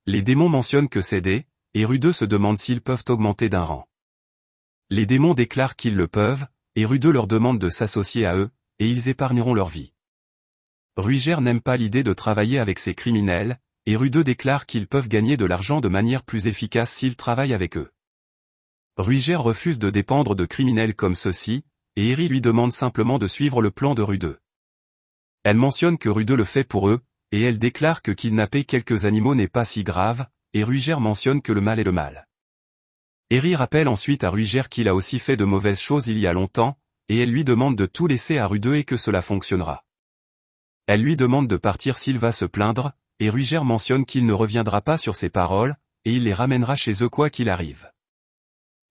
Les démons mentionnent que c'est des et Rudeux se demande s'ils peuvent augmenter d'un rang. Les démons déclarent qu'ils le peuvent, et Rudeux leur demande de s'associer à eux, et ils épargneront leur vie. Ruiger n'aime pas l'idée de travailler avec ces criminels, et Rudeux déclare qu'ils peuvent gagner de l'argent de manière plus efficace s'ils travaillent avec eux. Ruiger refuse de dépendre de criminels comme ceux-ci, et Eri lui demande simplement de suivre le plan de Rudeux. Elle mentionne que Rudeux le fait pour eux, et elle déclare que kidnapper quelques animaux n'est pas si grave, et mentionne que le mal est le mal. Eri rappelle ensuite à Ruger qu'il a aussi fait de mauvaises choses il y a longtemps, et elle lui demande de tout laisser à Rudeux et que cela fonctionnera. Elle lui demande de partir s'il va se plaindre, et Rugère mentionne qu'il ne reviendra pas sur ses paroles, et il les ramènera chez eux quoi qu'il arrive.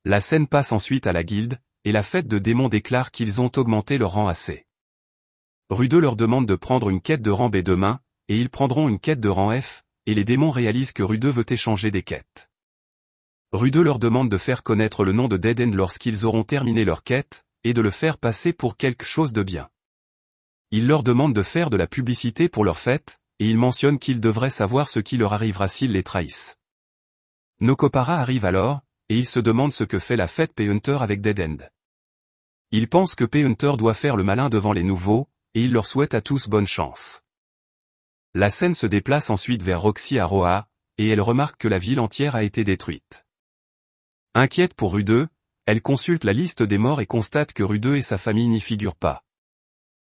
La scène passe ensuite à la guilde, et la fête de démons déclare qu'ils ont augmenté leur rang assez. Rudeux leur demande de prendre une quête de rang B demain, et ils prendront une quête de rang F, et les démons réalisent que Rudeux veut échanger des quêtes. Rudeux leur demande de faire connaître le nom de Dead lorsqu'ils auront terminé leur quête, et de le faire passer pour quelque chose de bien. Il leur demande de faire de la publicité pour leur fête, et il mentionne qu'ils devraient savoir ce qui leur arrivera s'ils les trahissent. Nokopara arrive alors, et il se demande ce que fait la fête p avec Dead End. Il pense que p doit faire le malin devant les nouveaux, et il leur souhaite à tous bonne chance. La scène se déplace ensuite vers Roxy à Roa, et elle remarque que la ville entière a été détruite. Inquiète pour Rudeux, elle consulte la liste des morts et constate que Rudeux et sa famille n'y figurent pas.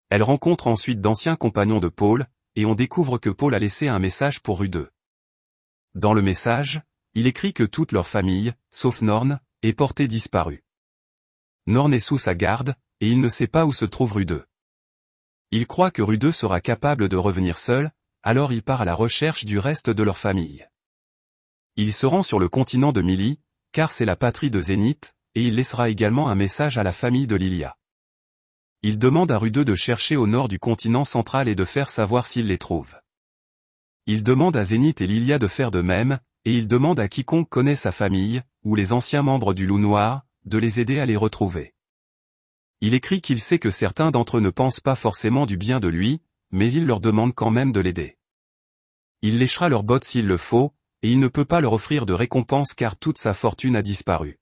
Elle rencontre ensuite d'anciens compagnons de Paul, et on découvre que Paul a laissé un message pour Rudeux. Dans le message, il écrit que toute leur famille, sauf Norn, est portée disparue. Norn est sous sa garde, et il ne sait pas où se trouve Rudeux. Il croit que Rudeux sera capable de revenir seul, alors il part à la recherche du reste de leur famille. Il se rend sur le continent de Mili, car c'est la patrie de Zénith, et il laissera également un message à la famille de Lilia. Il demande à Rudeux de chercher au nord du continent central et de faire savoir s'il les trouve. Il demande à Zénith et Lilia de faire de même, et il demande à quiconque connaît sa famille, ou les anciens membres du loup noir, de les aider à les retrouver. Il écrit qu'il sait que certains d'entre eux ne pensent pas forcément du bien de lui, mais il leur demande quand même de l'aider. Il léchera leurs bottes s'il le faut, et il ne peut pas leur offrir de récompense car toute sa fortune a disparu.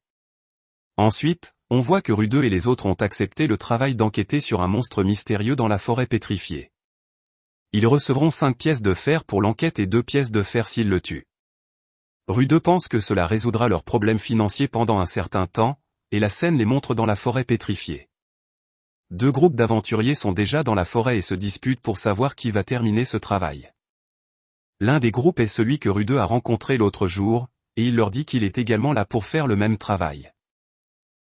Ensuite, on voit que Rudeux et les autres ont accepté le travail d'enquêter sur un monstre mystérieux dans la forêt pétrifiée. Ils recevront 5 pièces de fer pour l'enquête et deux pièces de fer s'ils le tuent. Rudeux pense que cela résoudra leurs problèmes financiers pendant un certain temps, et la scène les montre dans la forêt pétrifiée deux groupes d'aventuriers sont déjà dans la forêt et se disputent pour savoir qui va terminer ce travail. L'un des groupes est celui que Rudeux a rencontré l'autre jour, et il leur dit qu'il est également là pour faire le même travail.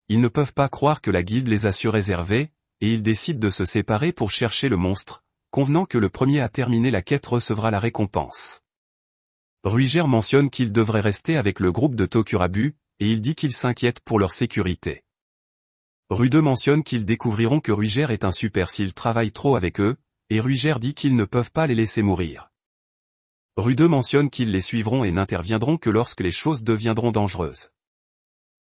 Ils ne peuvent pas croire que la guilde les a su réserver, et ils décident de se séparer pour chercher le monstre, convenant que le premier à terminer la quête recevra la récompense. Ruiger mentionne qu'il devrait rester avec le groupe de Tokurabu, et il dit qu'il s'inquiète pour leur sécurité. Rudeux mentionne qu'ils découvriront que Ruiger est un super s'ils travaillent trop avec eux, et Ruger dit qu'ils ne peuvent pas les laisser mourir. Rudeux mentionne qu'ils les suivront et n'interviendront que lorsque les choses deviendront dangereuses.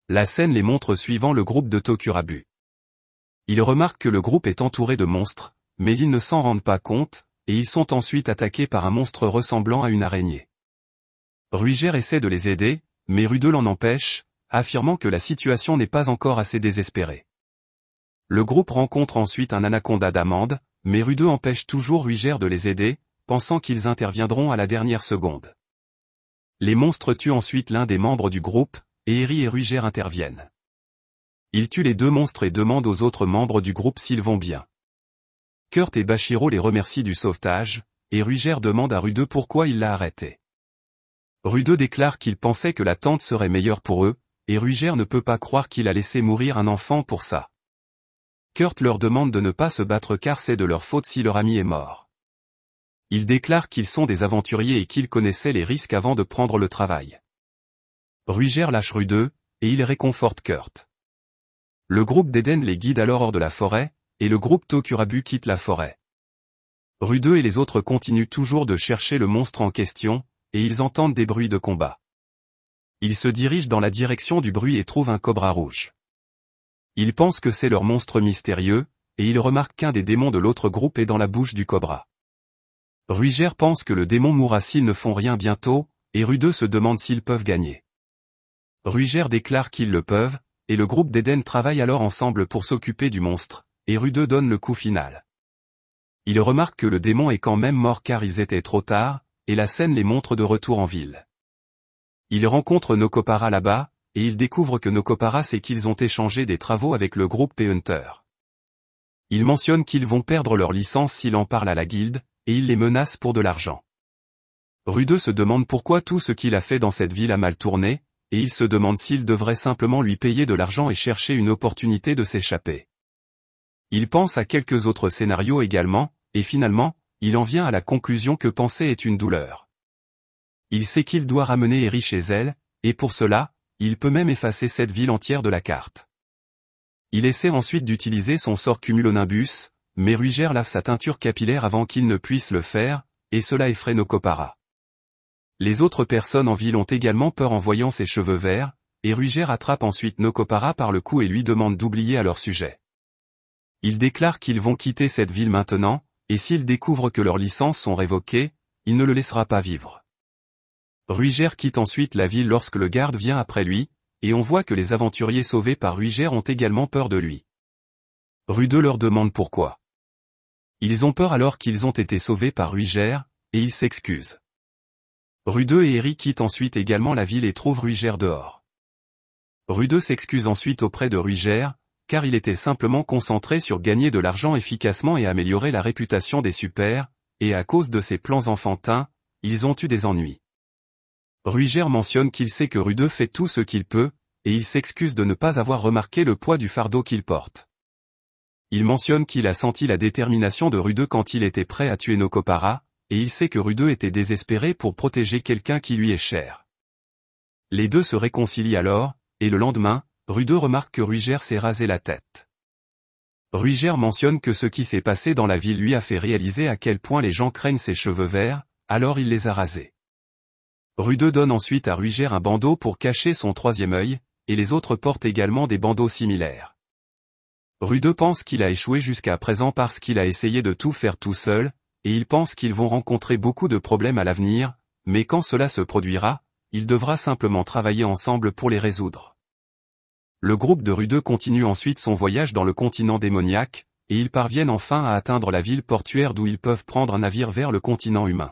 La scène les montre suivant le groupe de Tokurabu. Ils remarquent que le groupe est entouré de monstres, mais ils ne s'en rendent pas compte, et ils sont ensuite attaqués par un monstre ressemblant à une araignée. Ruiger essaie de les aider, mais Rudeux l'en empêche, affirmant que la situation n'est pas encore assez désespérée. Le groupe rencontre ensuite un anaconda d'amande, mais Rude empêche toujours Ruger de les aider, pensant qu'ils interviendront à la dernière seconde. Les monstres tuent ensuite l'un des membres du groupe, et Eri et Ruger interviennent. Ils tuent les deux monstres et demandent aux autres membres du groupe s'ils vont bien. Kurt et Bashiro les remercient du sauvetage, et Ruger demande à Rudeux pourquoi il l'a arrêté. Rudeux déclare qu'il pensait que la tente serait meilleure pour eux, et Ruger ne peut pas croire qu'il a laissé mourir un enfant pour ça. Kurt leur demande de ne pas se battre car c'est de leur faute si leur ami est mort. Ils déclarent qu'ils sont des aventuriers et qu'ils connaissaient les risques avant de prendre le travail. Ruger lâche Rudeux, et il réconforte Kurt. Le groupe d'Eden les guide alors hors de la forêt, et le groupe Tokurabu quitte la forêt. Rudeux et les autres continuent toujours de chercher le monstre en question, et ils entendent des bruits de combat. Ils se dirigent dans la direction du bruit et trouvent un cobra rouge. Ils pensent que c'est leur monstre mystérieux, et ils remarquent qu'un des démons de l'autre groupe est dans la bouche du cobra. Ruiger pense que le démon mourra s'ils ne font rien bientôt, et Rudeux se demande s'ils peuvent gagner. Ruiger déclare qu'ils le peuvent, et le groupe d'Eden travaille alors ensemble pour s'occuper du monstre, et Rudeux donne le coup final. Il remarque que le démon est quand même mort car ils étaient trop tard, et la scène les montre de retour en ville. Ils rencontrent Nokopara là-bas, et il découvre que nos coparas et qu'ils ont échangé des travaux avec le groupe P-Hunter. Il mentionne qu'ils vont perdre leur licence s'il en parle à la guilde, et il les menace pour de l'argent. Rudeux se demande pourquoi tout ce qu'il a fait dans cette ville a mal tourné, et il se demande s'il devrait simplement lui payer de l'argent et chercher une opportunité de s'échapper. Il pense à quelques autres scénarios également, et finalement, il en vient à la conclusion que penser est une douleur. Il sait qu'il doit ramener Eri chez elle, et pour cela, il peut même effacer cette ville entière de la carte. Il essaie ensuite d'utiliser son sort cumulonimbus, mais Rugère lave sa teinture capillaire avant qu'il ne puisse le faire, et cela effraie Nokopara. Les autres personnes en ville ont également peur en voyant ses cheveux verts, et Rugère attrape ensuite Nokopara par le cou et lui demande d'oublier à leur sujet. Il déclare qu'ils vont quitter cette ville maintenant, et s'il découvre que leurs licences sont révoquées, il ne le laissera pas vivre. Ruiger quitte ensuite la ville lorsque le garde vient après lui, et on voit que les aventuriers sauvés par Ruiger ont également peur de lui. Rude leur demande pourquoi. Ils ont peur alors qu'ils ont été sauvés par Ruiger, et ils s'excusent. Rude et Eric quittent ensuite également la ville et trouvent Ruiger dehors. Rude s'excuse ensuite auprès de Ruiger, car il était simplement concentré sur gagner de l'argent efficacement et améliorer la réputation des supers, et à cause de ses plans enfantins, ils ont eu des ennuis. Ruiger mentionne qu'il sait que Rudeux fait tout ce qu'il peut, et il s'excuse de ne pas avoir remarqué le poids du fardeau qu'il porte. Il mentionne qu'il a senti la détermination de Rudeux quand il était prêt à tuer Nocopara, et il sait que Rudeux était désespéré pour protéger quelqu'un qui lui est cher. Les deux se réconcilient alors, et le lendemain, Rudeux remarque que Ruiger s'est rasé la tête. Ruiger mentionne que ce qui s'est passé dans la ville lui a fait réaliser à quel point les gens craignent ses cheveux verts, alors il les a rasés. Rudeux donne ensuite à Ruger un bandeau pour cacher son troisième œil, et les autres portent également des bandeaux similaires. Rudeux pense qu'il a échoué jusqu'à présent parce qu'il a essayé de tout faire tout seul, et il pense qu'ils vont rencontrer beaucoup de problèmes à l'avenir, mais quand cela se produira, il devra simplement travailler ensemble pour les résoudre. Le groupe de Rudeux continue ensuite son voyage dans le continent démoniaque, et ils parviennent enfin à atteindre la ville portuaire d'où ils peuvent prendre un navire vers le continent humain.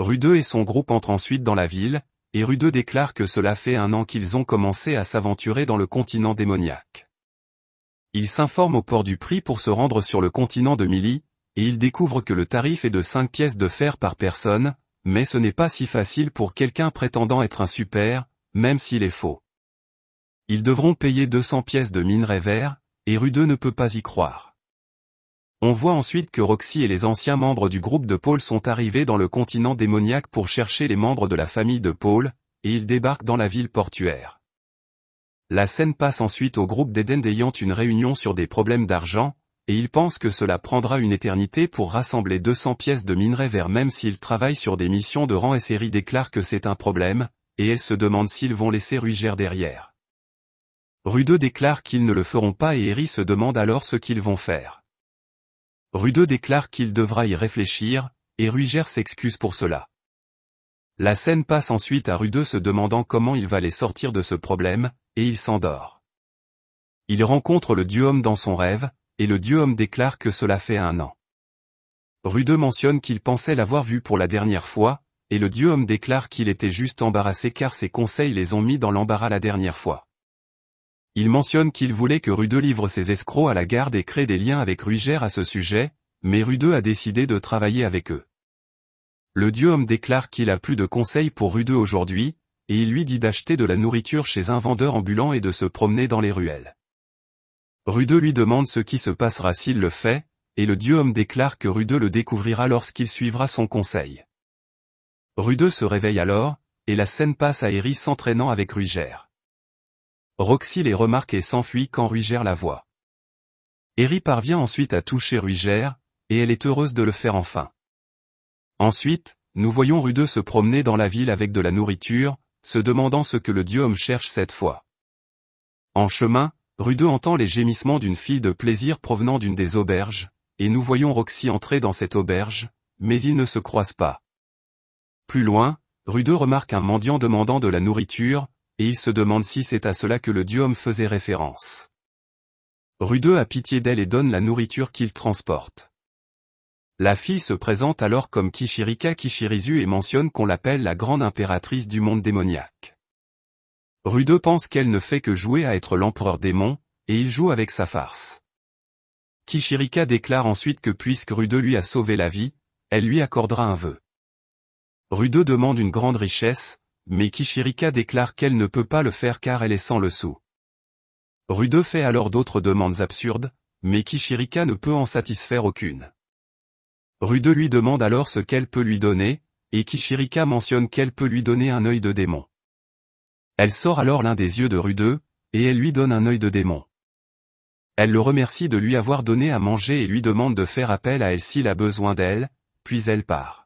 Rudeux et son groupe entrent ensuite dans la ville, et Rudeux déclare que cela fait un an qu'ils ont commencé à s'aventurer dans le continent démoniaque. Ils s'informent au port du prix pour se rendre sur le continent de Mili, et ils découvrent que le tarif est de 5 pièces de fer par personne, mais ce n'est pas si facile pour quelqu'un prétendant être un super, même s'il est faux. Ils devront payer 200 pièces de minerai vert, et Rudeux ne peut pas y croire. On voit ensuite que Roxy et les anciens membres du groupe de Paul sont arrivés dans le continent démoniaque pour chercher les membres de la famille de Paul, et ils débarquent dans la ville portuaire. La scène passe ensuite au groupe d'Eden ayant une réunion sur des problèmes d'argent, et ils pensent que cela prendra une éternité pour rassembler 200 pièces de minerai vert même s'ils travaillent sur des missions de rang et série déclare que c'est un problème, et elle se demande s'ils vont laisser Ruger derrière. Rudeux déclare qu'ils ne le feront pas et Eri se demande alors ce qu'ils vont faire. Rudeux déclare qu'il devra y réfléchir, et Rugère s'excuse pour cela. La scène passe ensuite à Rudeux se demandant comment il va les sortir de ce problème, et il s'endort. Il rencontre le dieu homme dans son rêve, et le dieu homme déclare que cela fait un an. Rudeux mentionne qu'il pensait l'avoir vu pour la dernière fois, et le dieu homme déclare qu'il était juste embarrassé car ses conseils les ont mis dans l'embarras la dernière fois. Il mentionne qu'il voulait que Rudeux livre ses escrocs à la garde et crée des liens avec Rugère à ce sujet, mais Rudeux a décidé de travailler avec eux. Le dieu homme déclare qu'il a plus de conseils pour Rudeux aujourd'hui, et il lui dit d'acheter de la nourriture chez un vendeur ambulant et de se promener dans les ruelles. Rudeux lui demande ce qui se passera s'il le fait, et le dieu homme déclare que Rudeux le découvrira lorsqu'il suivra son conseil. Rudeux se réveille alors, et la scène passe à Eris s'entraînant avec Rugère. Roxy les remarque et s'enfuit quand Rugère la voit. Eri parvient ensuite à toucher Rugère, et elle est heureuse de le faire enfin. Ensuite, nous voyons Rudeux se promener dans la ville avec de la nourriture, se demandant ce que le dieu homme cherche cette fois. En chemin, Rudeux entend les gémissements d'une fille de plaisir provenant d'une des auberges, et nous voyons Roxy entrer dans cette auberge, mais ils ne se croisent pas. Plus loin, Rudeux remarque un mendiant demandant de la nourriture, et il se demande si c'est à cela que le dieu homme faisait référence. Rudeux a pitié d'elle et donne la nourriture qu'il transporte. La fille se présente alors comme Kishirika Kishirizu et mentionne qu'on l'appelle la grande impératrice du monde démoniaque. Rudeux pense qu'elle ne fait que jouer à être l'empereur démon, et il joue avec sa farce. Kishirika déclare ensuite que puisque Rudeux lui a sauvé la vie, elle lui accordera un vœu. Rudeux demande une grande richesse, mais Kishirika déclare qu'elle ne peut pas le faire car elle est sans le sou. Rude fait alors d'autres demandes absurdes, mais Kishirika ne peut en satisfaire aucune. Rude lui demande alors ce qu'elle peut lui donner, et Kishirika mentionne qu'elle peut lui donner un œil de démon. Elle sort alors l'un des yeux de Rude, et elle lui donne un œil de démon. Elle le remercie de lui avoir donné à manger et lui demande de faire appel à elle s'il a besoin d'elle, puis elle part.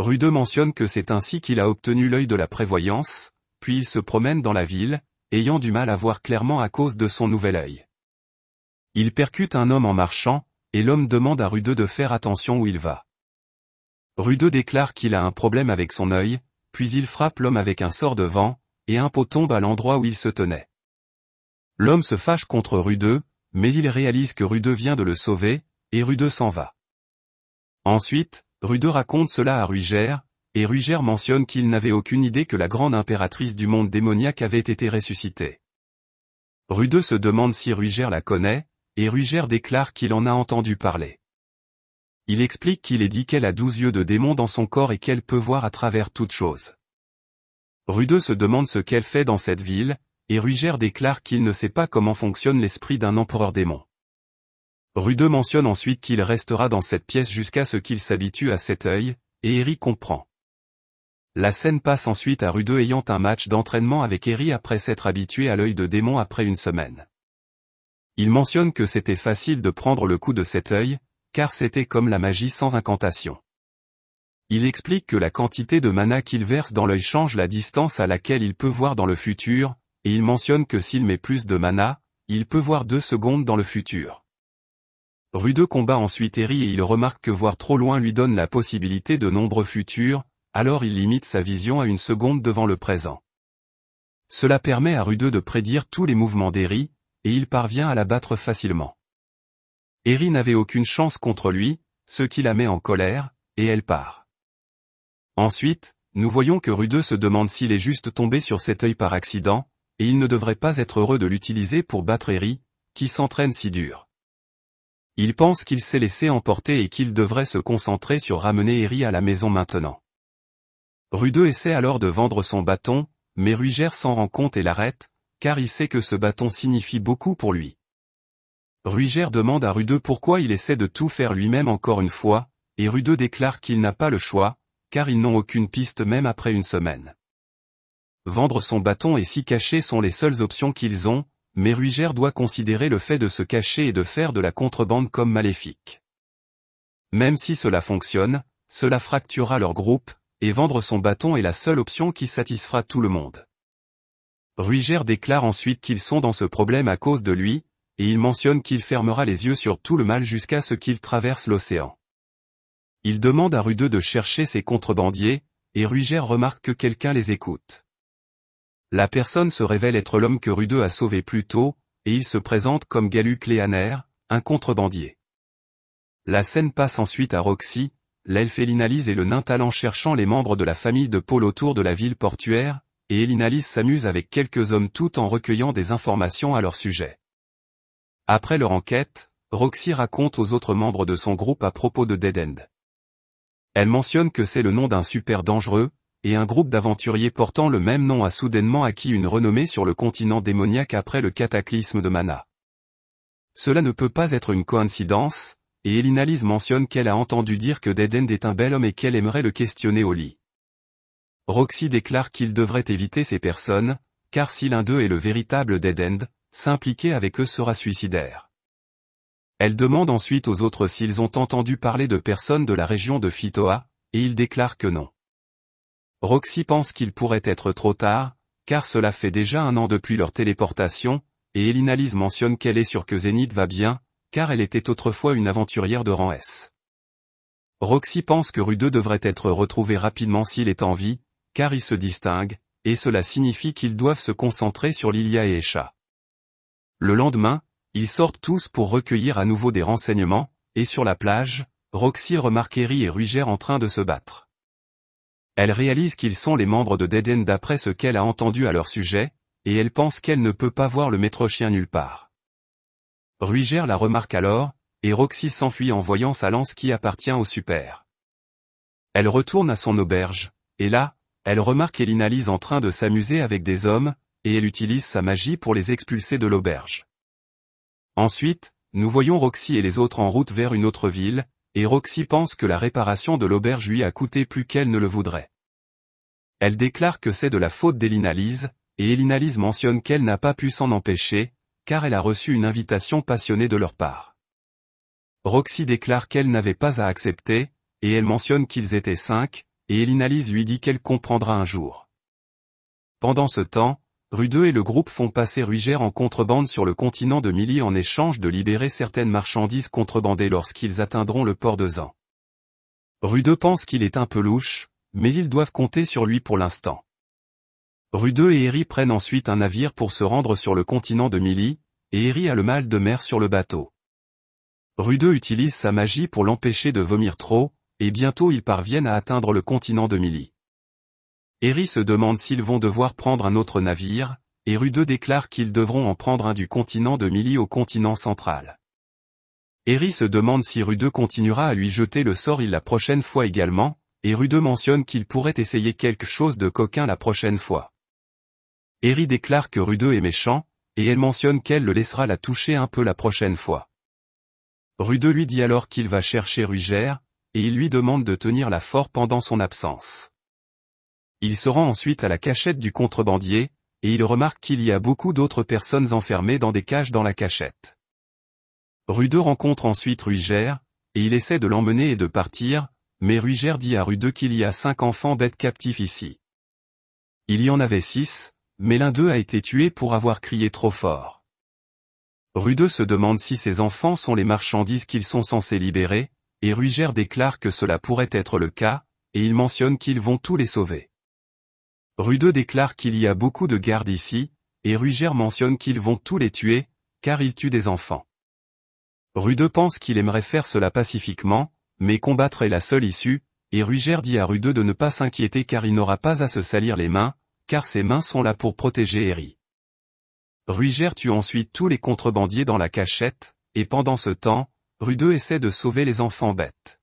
Rudeux mentionne que c'est ainsi qu'il a obtenu l'œil de la prévoyance, puis il se promène dans la ville, ayant du mal à voir clairement à cause de son nouvel œil. Il percute un homme en marchant, et l'homme demande à Rudeux de faire attention où il va. Rudeux déclare qu'il a un problème avec son œil, puis il frappe l'homme avec un sort de vent, et un pot tombe à l'endroit où il se tenait. L'homme se fâche contre Rudeux, mais il réalise que Rudeux vient de le sauver, et Rudeux s'en va. Ensuite, Rude raconte cela à Rugère, et Rugère mentionne qu'il n'avait aucune idée que la grande impératrice du monde démoniaque avait été ressuscitée. Rudeux se demande si Rugère la connaît, et Rugère déclare qu'il en a entendu parler. Il explique qu'il est dit qu'elle a douze yeux de démon dans son corps et qu'elle peut voir à travers toute chose. Rude se demande ce qu'elle fait dans cette ville, et Rugère déclare qu'il ne sait pas comment fonctionne l'esprit d'un empereur démon. Rudeux mentionne ensuite qu'il restera dans cette pièce jusqu'à ce qu'il s'habitue à cet œil, et Eri comprend. La scène passe ensuite à Rudeux ayant un match d'entraînement avec Eri après s'être habitué à l'œil de démon après une semaine. Il mentionne que c'était facile de prendre le coup de cet œil, car c'était comme la magie sans incantation. Il explique que la quantité de mana qu'il verse dans l'œil change la distance à laquelle il peut voir dans le futur, et il mentionne que s'il met plus de mana, il peut voir deux secondes dans le futur. Rudeux combat ensuite Eri et il remarque que voir trop loin lui donne la possibilité de nombreux futurs, alors il limite sa vision à une seconde devant le présent. Cela permet à Rudeux de prédire tous les mouvements d'Eri, et il parvient à la battre facilement. Eri n'avait aucune chance contre lui, ce qui la met en colère, et elle part. Ensuite, nous voyons que Rudeux se demande s'il est juste tombé sur cet œil par accident, et il ne devrait pas être heureux de l'utiliser pour battre Eri, qui s'entraîne si dur. Il pense qu'il s'est laissé emporter et qu'il devrait se concentrer sur ramener Eri à la maison maintenant. Rudeux essaie alors de vendre son bâton, mais Rugère s'en rend compte et l'arrête, car il sait que ce bâton signifie beaucoup pour lui. Rugère demande à Rudeux pourquoi il essaie de tout faire lui-même encore une fois, et Rudeux déclare qu'il n'a pas le choix, car ils n'ont aucune piste même après une semaine. Vendre son bâton et s'y cacher sont les seules options qu'ils ont, mais Ruiger doit considérer le fait de se cacher et de faire de la contrebande comme maléfique. Même si cela fonctionne, cela fracturera leur groupe, et vendre son bâton est la seule option qui satisfera tout le monde. Ruiger déclare ensuite qu'ils sont dans ce problème à cause de lui, et il mentionne qu'il fermera les yeux sur tout le mal jusqu'à ce qu'il traverse l'océan. Il demande à Rudeux de chercher ses contrebandiers, et Ruiger remarque que quelqu'un les écoute. La personne se révèle être l'homme que Rudeux a sauvé plus tôt, et il se présente comme Galuc Léaner, un contrebandier. La scène passe ensuite à Roxy, l'elfe Elinalise et le nain cherchant les membres de la famille de Paul autour de la ville portuaire, et Elinalise s'amuse avec quelques hommes tout en recueillant des informations à leur sujet. Après leur enquête, Roxy raconte aux autres membres de son groupe à propos de Dead End. Elle mentionne que c'est le nom d'un super dangereux, et un groupe d'aventuriers portant le même nom a soudainement acquis une renommée sur le continent démoniaque après le cataclysme de Mana. Cela ne peut pas être une coïncidence, et Elinalise mentionne qu'elle a entendu dire que Dedend est un bel homme et qu'elle aimerait le questionner au lit. Roxy déclare qu'il devrait éviter ces personnes, car si l'un d'eux est le véritable Dedend, s'impliquer avec eux sera suicidaire. Elle demande ensuite aux autres s'ils ont entendu parler de personnes de la région de Fitoa, et ils déclarent que non. Roxy pense qu'il pourrait être trop tard, car cela fait déjà un an depuis leur téléportation, et Elinalise mentionne qu'elle est sûre que Zénith va bien, car elle était autrefois une aventurière de rang S. Roxy pense que Rue devrait être retrouvé rapidement s'il est en vie, car il se distingue, et cela signifie qu'ils doivent se concentrer sur Lilia et Esha. Le lendemain, ils sortent tous pour recueillir à nouveau des renseignements, et sur la plage, Roxy remarque Eri et Rugère en train de se battre. Elle réalise qu'ils sont les membres de Deden d'après ce qu'elle a entendu à leur sujet, et elle pense qu'elle ne peut pas voir le maître-chien nulle part. Ruiger la remarque alors, et Roxy s'enfuit en voyant sa lance qui appartient au super. Elle retourne à son auberge, et là, elle remarque Elinalise en train de s'amuser avec des hommes, et elle utilise sa magie pour les expulser de l'auberge. Ensuite, nous voyons Roxy et les autres en route vers une autre ville, et Roxy pense que la réparation de l'auberge lui a coûté plus qu'elle ne le voudrait. Elle déclare que c'est de la faute d'Elinalise, et Elinalise mentionne qu'elle n'a pas pu s'en empêcher, car elle a reçu une invitation passionnée de leur part. Roxy déclare qu'elle n'avait pas à accepter, et elle mentionne qu'ils étaient cinq, et Elinalise lui dit qu'elle comprendra un jour. Pendant ce temps, Rudeux et le groupe font passer Rugère en contrebande sur le continent de Milly en échange de libérer certaines marchandises contrebandées lorsqu'ils atteindront le port de Zan. Rudeux pense qu'il est un peu louche, mais ils doivent compter sur lui pour l'instant. Rudeux et Eri prennent ensuite un navire pour se rendre sur le continent de Milly, et Eri a le mal de mer sur le bateau. Rudeux utilise sa magie pour l'empêcher de vomir trop, et bientôt ils parviennent à atteindre le continent de Milly. Herry se demande s'ils vont devoir prendre un autre navire, et Rudeux déclare qu'ils devront en prendre un du continent de Milly au continent central. Herry se demande si Rudeux continuera à lui jeter le sort il la prochaine fois également, et Rudeux mentionne qu'il pourrait essayer quelque chose de coquin la prochaine fois. Herry déclare que Rudeux est méchant, et elle mentionne qu'elle le laissera la toucher un peu la prochaine fois. Rudeux lui dit alors qu'il va chercher Rugère, et il lui demande de tenir la fort pendant son absence. Il se rend ensuite à la cachette du contrebandier, et il remarque qu'il y a beaucoup d'autres personnes enfermées dans des cages dans la cachette. Rudeux rencontre ensuite Ruger, et il essaie de l'emmener et de partir, mais Ruger dit à Rude qu'il y a cinq enfants bêtes captifs ici. Il y en avait six, mais l'un d'eux a été tué pour avoir crié trop fort. Rudeux se demande si ces enfants sont les marchandises qu'ils sont censés libérer, et Ruger déclare que cela pourrait être le cas, et il mentionne qu'ils vont tous les sauver. Rudeux déclare qu'il y a beaucoup de gardes ici, et Ruger mentionne qu'ils vont tous les tuer, car ils tuent des enfants. Rudeux pense qu'il aimerait faire cela pacifiquement, mais combattre est la seule issue, et Ruger dit à Rudeux de ne pas s'inquiéter car il n'aura pas à se salir les mains, car ses mains sont là pour protéger Eri. Ruger tue ensuite tous les contrebandiers dans la cachette, et pendant ce temps, Rudeux essaie de sauver les enfants bêtes.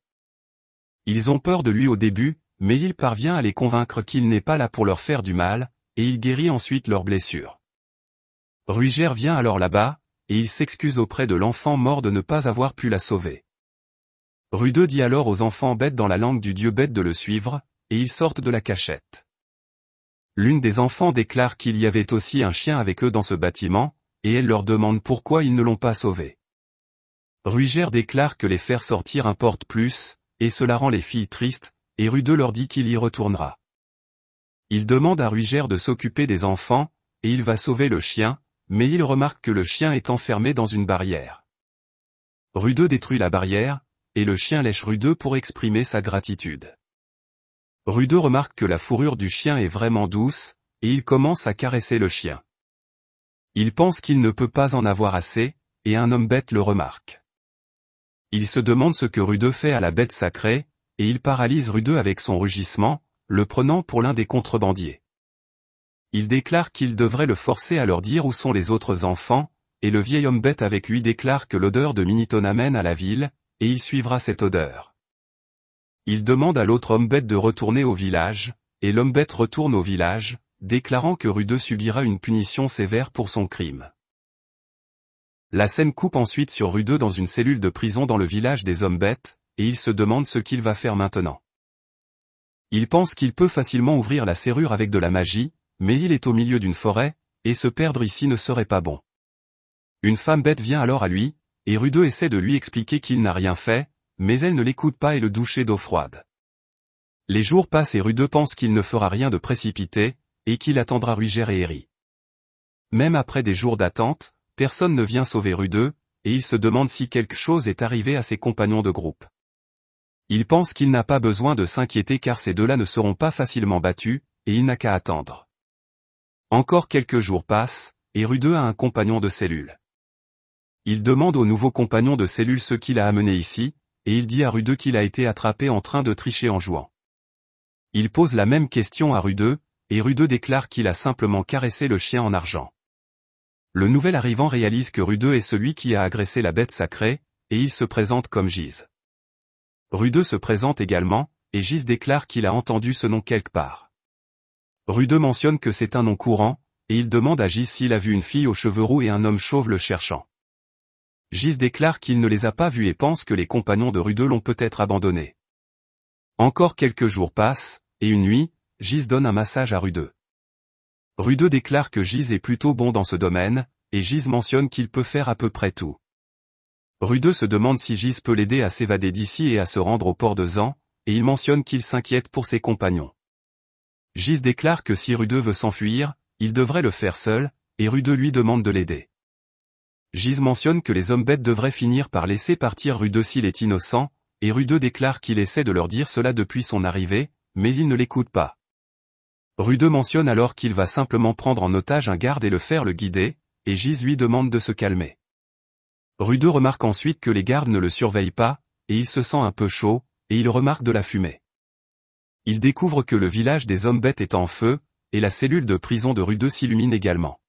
Ils ont peur de lui au début, mais il parvient à les convaincre qu'il n'est pas là pour leur faire du mal, et il guérit ensuite leurs blessures. Ruger vient alors là-bas, et il s'excuse auprès de l'enfant mort de ne pas avoir pu la sauver. Rudeux dit alors aux enfants bêtes dans la langue du dieu bête de le suivre, et ils sortent de la cachette. L'une des enfants déclare qu'il y avait aussi un chien avec eux dans ce bâtiment, et elle leur demande pourquoi ils ne l'ont pas sauvé. Ruger déclare que les faire sortir importe plus, et cela rend les filles tristes, et Rude leur dit qu'il y retournera. Il demande à Rugère de s'occuper des enfants, et il va sauver le chien, mais il remarque que le chien est enfermé dans une barrière. Rudeux détruit la barrière, et le chien lèche Rudeux pour exprimer sa gratitude. Rudeux remarque que la fourrure du chien est vraiment douce, et il commence à caresser le chien. Il pense qu'il ne peut pas en avoir assez, et un homme bête le remarque. Il se demande ce que Rudeux fait à la bête sacrée, et il paralyse Rudeux avec son rugissement, le prenant pour l'un des contrebandiers. Il déclare qu'il devrait le forcer à leur dire où sont les autres enfants, et le vieil homme bête avec lui déclare que l'odeur de Miniton amène à la ville, et il suivra cette odeur. Il demande à l'autre homme bête de retourner au village, et l'homme bête retourne au village, déclarant que Rudeux subira une punition sévère pour son crime. La scène coupe ensuite sur Rudeux dans une cellule de prison dans le village des hommes bêtes, et il se demande ce qu'il va faire maintenant. Il pense qu'il peut facilement ouvrir la serrure avec de la magie, mais il est au milieu d'une forêt, et se perdre ici ne serait pas bon. Une femme bête vient alors à lui, et Rudeux essaie de lui expliquer qu'il n'a rien fait, mais elle ne l'écoute pas et le douche d'eau froide. Les jours passent et Rudeux pense qu'il ne fera rien de précipité, et qu'il attendra Ruger et Eri. Même après des jours d'attente, personne ne vient sauver Rudeux, et il se demande si quelque chose est arrivé à ses compagnons de groupe. Il pense qu'il n'a pas besoin de s'inquiéter car ces deux-là ne seront pas facilement battus, et il n'a qu'à attendre. Encore quelques jours passent, et Rudeux a un compagnon de cellule. Il demande au nouveau compagnon de cellule ce qu'il a amené ici, et il dit à Rudeux qu'il a été attrapé en train de tricher en jouant. Il pose la même question à Rudeux, et Rudeux déclare qu'il a simplement caressé le chien en argent. Le nouvel arrivant réalise que Rudeux est celui qui a agressé la bête sacrée, et il se présente comme Gise. Rudeux se présente également, et Gis déclare qu'il a entendu ce nom quelque part. Rudeux mentionne que c'est un nom courant, et il demande à Gis s'il a vu une fille aux cheveux roux et un homme chauve le cherchant. Gis déclare qu'il ne les a pas vus et pense que les compagnons de Rudeux l'ont peut-être abandonné. Encore quelques jours passent, et une nuit, Gis donne un massage à Rudeux. Rudeux déclare que Gis est plutôt bon dans ce domaine, et Gis mentionne qu'il peut faire à peu près tout. Rudeux se demande si Gise peut l'aider à s'évader d'ici et à se rendre au port de Zan, et il mentionne qu'il s'inquiète pour ses compagnons. Gise déclare que si Rudeux veut s'enfuir, il devrait le faire seul, et Rudeux lui demande de l'aider. Gise mentionne que les hommes bêtes devraient finir par laisser partir Rudeux s'il est innocent, et Rudeux déclare qu'il essaie de leur dire cela depuis son arrivée, mais il ne l'écoute pas. Rudeux mentionne alors qu'il va simplement prendre en otage un garde et le faire le guider, et Gise lui demande de se calmer. Rudeau remarque ensuite que les gardes ne le surveillent pas, et il se sent un peu chaud, et il remarque de la fumée. Il découvre que le village des hommes bêtes est en feu, et la cellule de prison de Rudeux s'illumine également.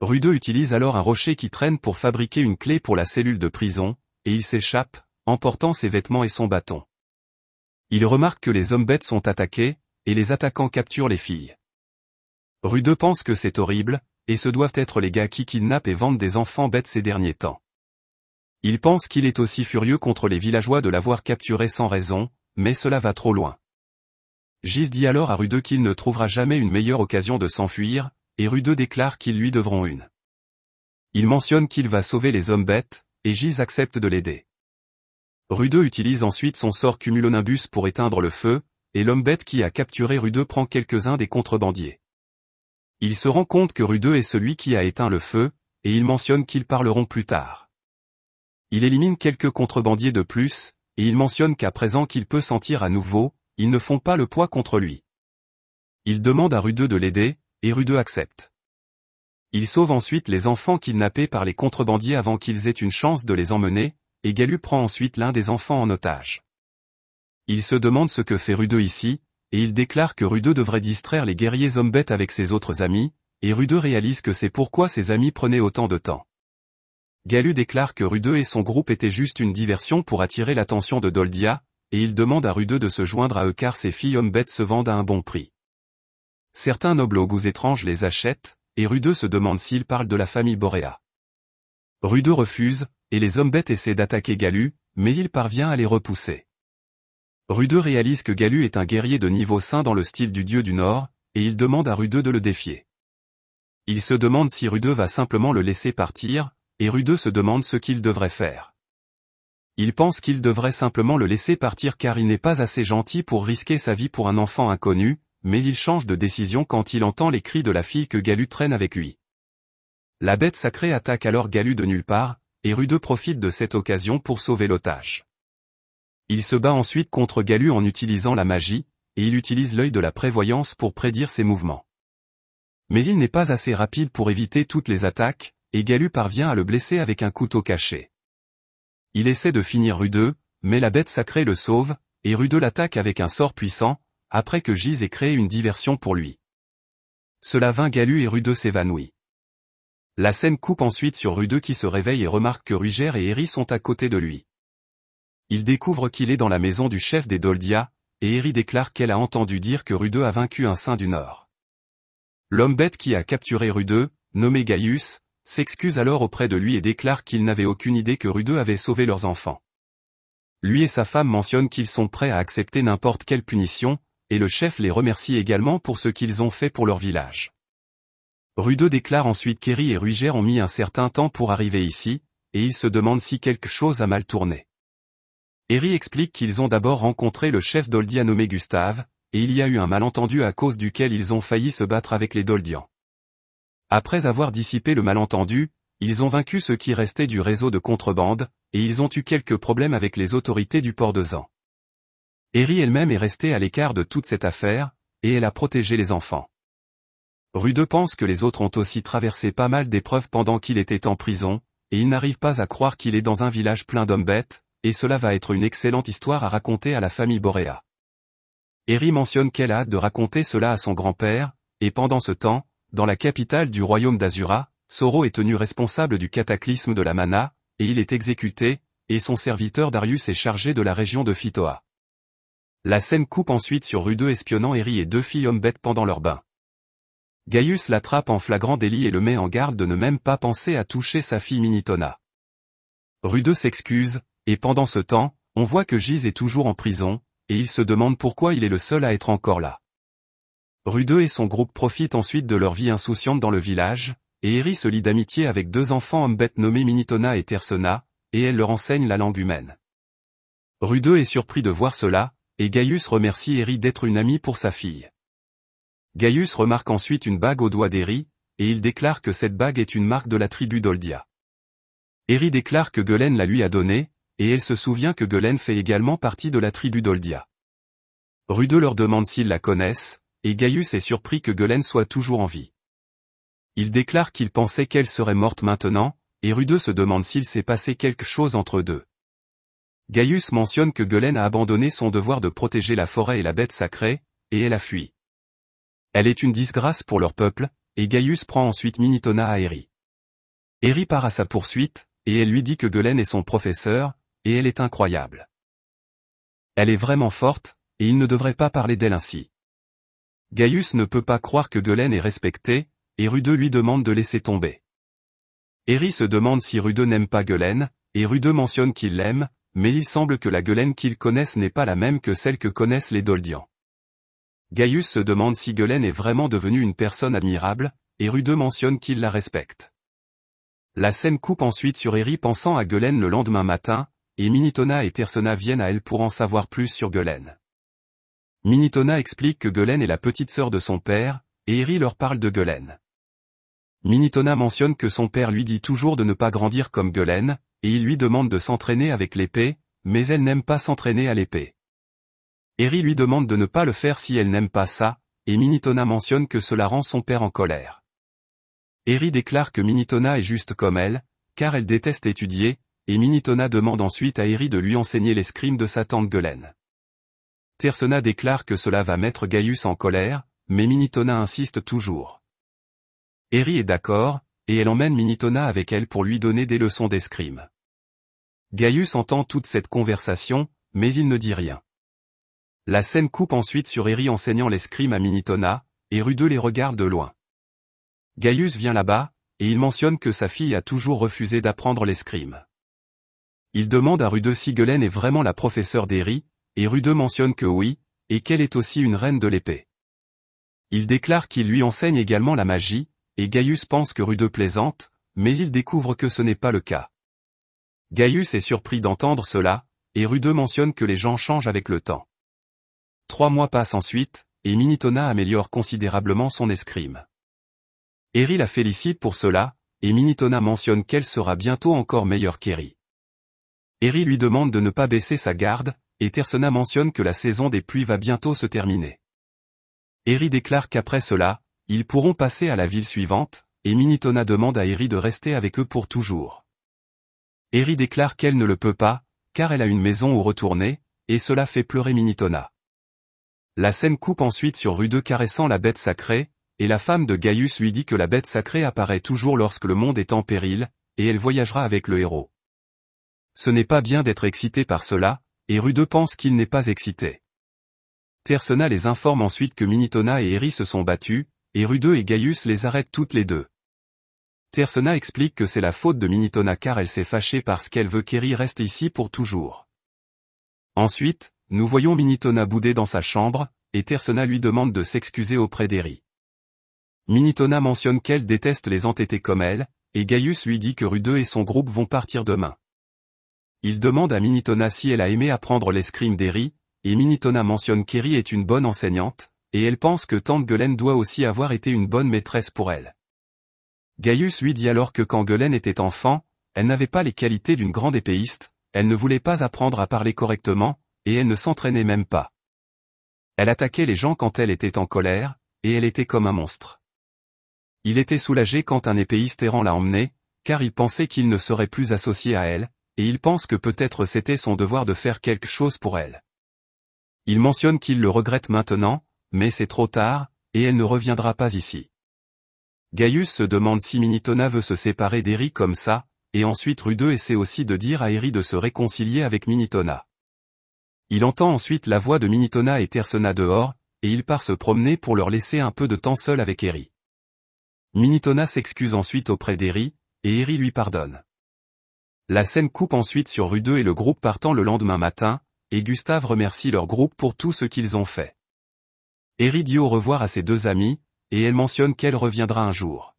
Rudeux utilise alors un rocher qui traîne pour fabriquer une clé pour la cellule de prison, et il s'échappe, emportant ses vêtements et son bâton. Il remarque que les hommes bêtes sont attaqués, et les attaquants capturent les filles. Rudeux pense que c'est horrible, et ce doivent être les gars qui kidnappent et vendent des enfants bêtes ces derniers temps. Il pense qu'il est aussi furieux contre les villageois de l'avoir capturé sans raison, mais cela va trop loin. Gis dit alors à Rudeux qu'il ne trouvera jamais une meilleure occasion de s'enfuir, et Rudeux déclare qu'ils lui devront une. Il mentionne qu'il va sauver les hommes bêtes, et Gis accepte de l'aider. Rudeux utilise ensuite son sort cumulonimbus pour éteindre le feu, et l'homme bête qui a capturé Rudeux prend quelques-uns des contrebandiers. Il se rend compte que Rudeux est celui qui a éteint le feu, et il mentionne qu'ils parleront plus tard. Il élimine quelques contrebandiers de plus, et il mentionne qu'à présent qu'il peut sentir à nouveau, ils ne font pas le poids contre lui. Il demande à Rudeux de l'aider, et Rudeux accepte. Il sauve ensuite les enfants kidnappés par les contrebandiers avant qu'ils aient une chance de les emmener, et Galu prend ensuite l'un des enfants en otage. Il se demande ce que fait Rudeux ici, et il déclare que Rudeux devrait distraire les guerriers hommes bêtes avec ses autres amis, et Rudeux réalise que c'est pourquoi ses amis prenaient autant de temps. Galu déclare que Rudeux et son groupe étaient juste une diversion pour attirer l'attention de Doldia, et il demande à Rudeux de se joindre à eux car ses filles hommes bêtes se vendent à un bon prix. Certains nobles aux goûts étranges les achètent, et Rudeux se demande s'il parle de la famille Boréa. Rudeux refuse, et les hommes bêtes essaient d'attaquer Galu, mais il parvient à les repousser. Rudeux réalise que Galu est un guerrier de niveau saint dans le style du dieu du Nord, et il demande à Rudeux de le défier. Il se demande si Rudeux va simplement le laisser partir, et Rudeux se demande ce qu'il devrait faire. Il pense qu'il devrait simplement le laisser partir car il n'est pas assez gentil pour risquer sa vie pour un enfant inconnu, mais il change de décision quand il entend les cris de la fille que Galu traîne avec lui. La bête sacrée attaque alors Galu de nulle part, et Rudeux profite de cette occasion pour sauver l'otage. Il se bat ensuite contre Galu en utilisant la magie, et il utilise l'œil de la prévoyance pour prédire ses mouvements. Mais il n'est pas assez rapide pour éviter toutes les attaques, et Galu parvient à le blesser avec un couteau caché. Il essaie de finir Rudeux, mais la bête sacrée le sauve, et Rudeux l'attaque avec un sort puissant, après que Gise ait créé une diversion pour lui. Cela vint Galu et Rudeux s'évanouit. La scène coupe ensuite sur Rudeux qui se réveille et remarque que Ruger et Eri sont à côté de lui. Il découvre qu'il est dans la maison du chef des Doldia, et Eri déclare qu'elle a entendu dire que Rudeux a vaincu un saint du Nord. L'homme bête qui a capturé Rudeux, nommé Gaius, s'excuse alors auprès de lui et déclare qu'il n'avait aucune idée que Rudeux avait sauvé leurs enfants. Lui et sa femme mentionnent qu'ils sont prêts à accepter n'importe quelle punition, et le chef les remercie également pour ce qu'ils ont fait pour leur village. Rudeux déclare ensuite qu'Eri et Ruger ont mis un certain temps pour arriver ici, et il se demande si quelque chose a mal tourné. Eri explique qu'ils ont d'abord rencontré le chef d'Oldia nommé Gustave, et il y a eu un malentendu à cause duquel ils ont failli se battre avec les Doldians. Après avoir dissipé le malentendu, ils ont vaincu ce qui restait du réseau de contrebande, et ils ont eu quelques problèmes avec les autorités du port de Zan. Eri elle-même est restée à l'écart de toute cette affaire, et elle a protégé les enfants. Rude pense que les autres ont aussi traversé pas mal d'épreuves pendant qu'il était en prison, et il n'arrive pas à croire qu'il est dans un village plein d'hommes bêtes, et cela va être une excellente histoire à raconter à la famille Boréa. Eri mentionne qu'elle a hâte de raconter cela à son grand-père, et pendant ce temps, dans la capitale du royaume d'Azura, Soro est tenu responsable du cataclysme de la Mana, et il est exécuté, et son serviteur Darius est chargé de la région de Phytoa. La scène coupe ensuite sur Rudeux espionnant Eri et deux filles hommes bêtes pendant leur bain. Gaius l'attrape en flagrant délit et le met en garde de ne même pas penser à toucher sa fille Minitona. Rudeux s'excuse, et pendant ce temps, on voit que Giz est toujours en prison, et il se demande pourquoi il est le seul à être encore là. Rudeux et son groupe profitent ensuite de leur vie insouciante dans le village, et Eri se lie d'amitié avec deux enfants hommes bêtes nommés Minitona et Tersona, et elle leur enseigne la langue humaine. Rudeux est surpris de voir cela, et Gaius remercie Eri d'être une amie pour sa fille. Gaius remarque ensuite une bague au doigt d'Eri, et il déclare que cette bague est une marque de la tribu d'Oldia. Eri déclare que Gulen la lui a donnée, et elle se souvient que Gulen fait également partie de la tribu d'Oldia. Rudeux leur demande s'ils la connaissent, et Gaius est surpris que Gulen soit toujours en vie. Il déclare qu'il pensait qu'elle serait morte maintenant, et Rudeux se demande s'il s'est passé quelque chose entre deux. Gaius mentionne que Gulen a abandonné son devoir de protéger la forêt et la bête sacrée, et elle a fui. Elle est une disgrâce pour leur peuple, et Gaius prend ensuite Minitona à Eri. Eri part à sa poursuite, et elle lui dit que Gulen est son professeur, et elle est incroyable. Elle est vraiment forte, et il ne devrait pas parler d'elle ainsi. Gaius ne peut pas croire que Delaine est respectée, et Rude lui demande de laisser tomber. Eri se demande si Rude n'aime pas Guelaine, et Rude mentionne qu'il l'aime, mais il semble que la Guelaine qu'ils connaissent n'est pas la même que celle que connaissent les Doldians. Gaius se demande si Guelaine est vraiment devenue une personne admirable, et Rude mentionne qu'il la respecte. La scène coupe ensuite sur Eri pensant à Guelaine le lendemain matin, et Minitona et Tersona viennent à elle pour en savoir plus sur Guelaine. Minitona explique que Gulen est la petite sœur de son père, et Eri leur parle de Gulen. Minitona mentionne que son père lui dit toujours de ne pas grandir comme Gulen, et il lui demande de s'entraîner avec l'épée, mais elle n'aime pas s'entraîner à l'épée. Eri lui demande de ne pas le faire si elle n'aime pas ça, et Minitona mentionne que cela rend son père en colère. Eri déclare que Minitona est juste comme elle, car elle déteste étudier, et Minitona demande ensuite à Eri de lui enseigner l'escrime de sa tante Gulen. Tersena déclare que cela va mettre Gaius en colère, mais Minitona insiste toujours. Eri est d'accord, et elle emmène Minitona avec elle pour lui donner des leçons d'escrime. Gaius entend toute cette conversation, mais il ne dit rien. La scène coupe ensuite sur Eri enseignant l'escrime à Minitona, et Rudeux les regarde de loin. Gaius vient là-bas, et il mentionne que sa fille a toujours refusé d'apprendre l'escrime. Il demande à Rudeux si Gulen est vraiment la professeure d'Eri, et Rude mentionne que oui, et qu'elle est aussi une reine de l'épée. Il déclare qu'il lui enseigne également la magie, et Gaius pense que Rude plaisante, mais il découvre que ce n'est pas le cas. Gaius est surpris d'entendre cela, et Rude mentionne que les gens changent avec le temps. Trois mois passent ensuite, et Minitona améliore considérablement son escrime. Eri la félicite pour cela, et Minitona mentionne qu'elle sera bientôt encore meilleure qu'Eri. Eri lui demande de ne pas baisser sa garde, et Tersena mentionne que la saison des pluies va bientôt se terminer. Eri déclare qu'après cela, ils pourront passer à la ville suivante, et Minitona demande à Eri de rester avec eux pour toujours. Eri déclare qu'elle ne le peut pas, car elle a une maison où retourner, et cela fait pleurer Minitona. La scène coupe ensuite sur Rude caressant la bête sacrée, et la femme de Gaius lui dit que la bête sacrée apparaît toujours lorsque le monde est en péril, et elle voyagera avec le héros. Ce n'est pas bien d'être excité par cela, et Rude pense qu'il n'est pas excité. Tersena les informe ensuite que Minitona et Eri se sont battus, et Rude et Gaius les arrêtent toutes les deux. Tersena explique que c'est la faute de Minitona car elle s'est fâchée parce qu'elle veut qu'Eri reste ici pour toujours. Ensuite, nous voyons Minitona bouder dans sa chambre, et Tersena lui demande de s'excuser auprès d'Eri. Minitona mentionne qu'elle déteste les entêtés comme elle, et Gaius lui dit que Rude et son groupe vont partir demain. Il demande à Minitona si elle a aimé apprendre l'escrime d'Eri, et Minitona mentionne qu'Eri est une bonne enseignante, et elle pense que Gulen doit aussi avoir été une bonne maîtresse pour elle. Gaius lui dit alors que quand Gulen était enfant, elle n'avait pas les qualités d'une grande épéiste, elle ne voulait pas apprendre à parler correctement, et elle ne s'entraînait même pas. Elle attaquait les gens quand elle était en colère, et elle était comme un monstre. Il était soulagé quand un épéiste errant l'a emmenée, car il pensait qu'il ne serait plus associé à elle, et il pense que peut-être c'était son devoir de faire quelque chose pour elle. Il mentionne qu'il le regrette maintenant, mais c'est trop tard, et elle ne reviendra pas ici. Gaius se demande si Minitona veut se séparer d'Eri comme ça, et ensuite Rudeux essaie aussi de dire à Eri de se réconcilier avec Minitona. Il entend ensuite la voix de Minitona et Tersena dehors, et il part se promener pour leur laisser un peu de temps seul avec Eri. Minitona s'excuse ensuite auprès d'Eri, et Eri lui pardonne. La scène coupe ensuite sur rue et le groupe partant le lendemain matin, et Gustave remercie leur groupe pour tout ce qu'ils ont fait. Eri dit au revoir à ses deux amis, et elle mentionne qu'elle reviendra un jour.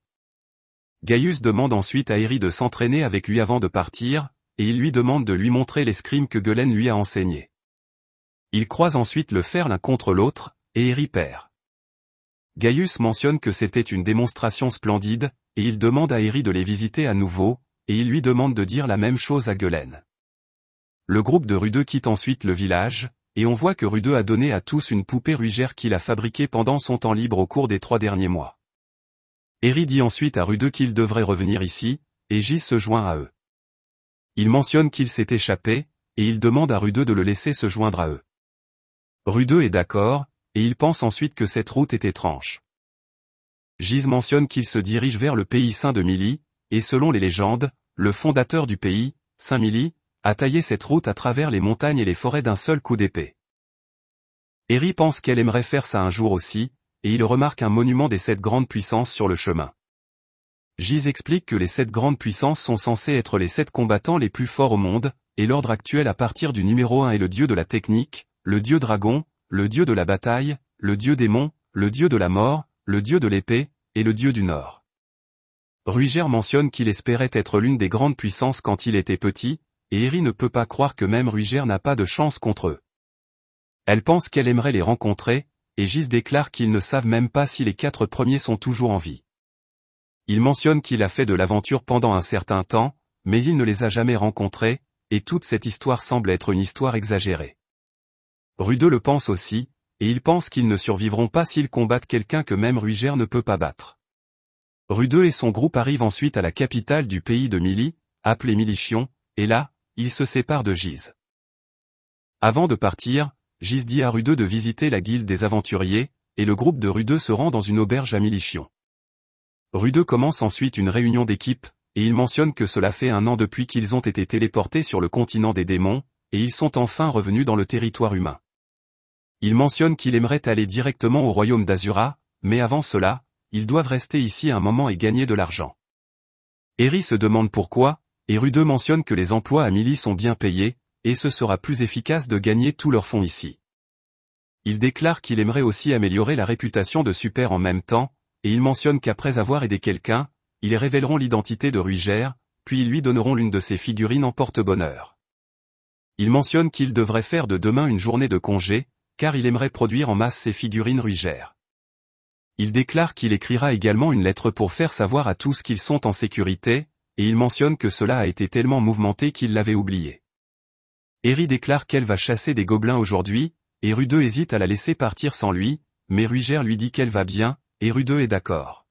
Gaius demande ensuite à Eri de s'entraîner avec lui avant de partir, et il lui demande de lui montrer l'escrime que Guelen lui a enseigné. Ils croisent ensuite le fer l'un contre l'autre, et Eri perd. Gaius mentionne que c'était une démonstration splendide, et il demande à Eri de les visiter à nouveau, et il lui demande de dire la même chose à Gueulen. Le groupe de Rudeux quitte ensuite le village, et on voit que Rudeux a donné à tous une poupée rugère qu'il a fabriquée pendant son temps libre au cours des trois derniers mois. Eri dit ensuite à Rudeux qu'il devrait revenir ici, et J se joint à eux. Il mentionne qu'il s'est échappé, et il demande à Rudeux de le laisser se joindre à eux. Rudeux est d'accord, et il pense ensuite que cette route est étrange. Gise mentionne qu'il se dirige vers le pays saint de Milly, et selon les légendes, le fondateur du pays, Saint-Milly, a taillé cette route à travers les montagnes et les forêts d'un seul coup d'épée. Eri pense qu'elle aimerait faire ça un jour aussi, et il remarque un monument des sept grandes puissances sur le chemin. Giz explique que les sept grandes puissances sont censées être les sept combattants les plus forts au monde, et l'ordre actuel à partir du numéro 1 est le dieu de la technique, le dieu dragon, le dieu de la bataille, le dieu démon, le dieu de la mort, le dieu de l'épée, et le dieu du nord. Ruger mentionne qu'il espérait être l'une des grandes puissances quand il était petit, et Eri ne peut pas croire que même Ruger n'a pas de chance contre eux. Elle pense qu'elle aimerait les rencontrer, et Gis déclare qu'ils ne savent même pas si les quatre premiers sont toujours en vie. Il mentionne qu'il a fait de l'aventure pendant un certain temps, mais il ne les a jamais rencontrés, et toute cette histoire semble être une histoire exagérée. Rudeux le pense aussi, et il pense qu'ils ne survivront pas s'ils combattent quelqu'un que même Ruger ne peut pas battre. Rudeux et son groupe arrivent ensuite à la capitale du pays de Mili, appelée Milichion, et là, ils se séparent de Gise. Avant de partir, Gise dit à Rudeux de visiter la guilde des aventuriers, et le groupe de Rudeux se rend dans une auberge à Milichion. Rudeux commence ensuite une réunion d'équipe, et il mentionne que cela fait un an depuis qu'ils ont été téléportés sur le continent des démons, et ils sont enfin revenus dans le territoire humain. Il mentionne qu'il aimerait aller directement au royaume d'Azura, mais avant cela, ils doivent rester ici un moment et gagner de l'argent. Harry se demande pourquoi, et Rudeux mentionne que les emplois à Milly sont bien payés, et ce sera plus efficace de gagner tout leur fonds ici. Il déclare qu'il aimerait aussi améliorer la réputation de Super en même temps, et il mentionne qu'après avoir aidé quelqu'un, ils révéleront l'identité de Rugère, puis ils lui donneront l'une de ses figurines en porte-bonheur. Il mentionne qu'il devrait faire de demain une journée de congé, car il aimerait produire en masse ses figurines Rugère. Il déclare qu'il écrira également une lettre pour faire savoir à tous qu'ils sont en sécurité, et il mentionne que cela a été tellement mouvementé qu'il l'avait oublié. Eri déclare qu'elle va chasser des gobelins aujourd'hui, et Rudeux hésite à la laisser partir sans lui, mais Rugère lui dit qu'elle va bien, et Rudeux est d'accord.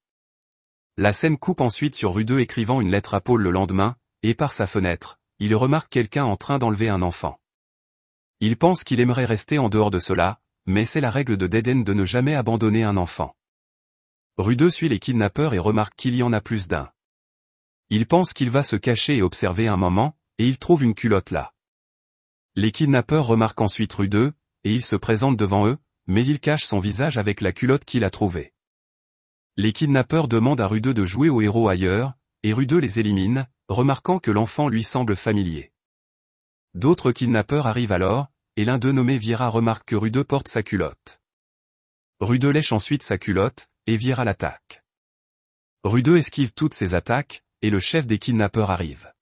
La scène coupe ensuite sur Rudeux écrivant une lettre à Paul le lendemain, et par sa fenêtre, il remarque quelqu'un en train d'enlever un enfant. Il pense qu'il aimerait rester en dehors de cela, mais c'est la règle de Deden de ne jamais abandonner un enfant. Rude suit les kidnappeurs et remarque qu'il y en a plus d'un. Il pense qu'il va se cacher et observer un moment, et il trouve une culotte là. Les kidnappeurs remarquent ensuite Rude, et il se présente devant eux, mais il cache son visage avec la culotte qu'il a trouvée. Les kidnappeurs demandent à Rude de jouer au héros ailleurs, et Rude les élimine, remarquant que l'enfant lui semble familier. D'autres kidnappeurs arrivent alors, et l'un d'eux nommé Vira remarque que Rude porte sa culotte. Rude lèche ensuite sa culotte, et vire à l'attaque. Rudeux esquive toutes ces attaques, et le chef des kidnappeurs arrive.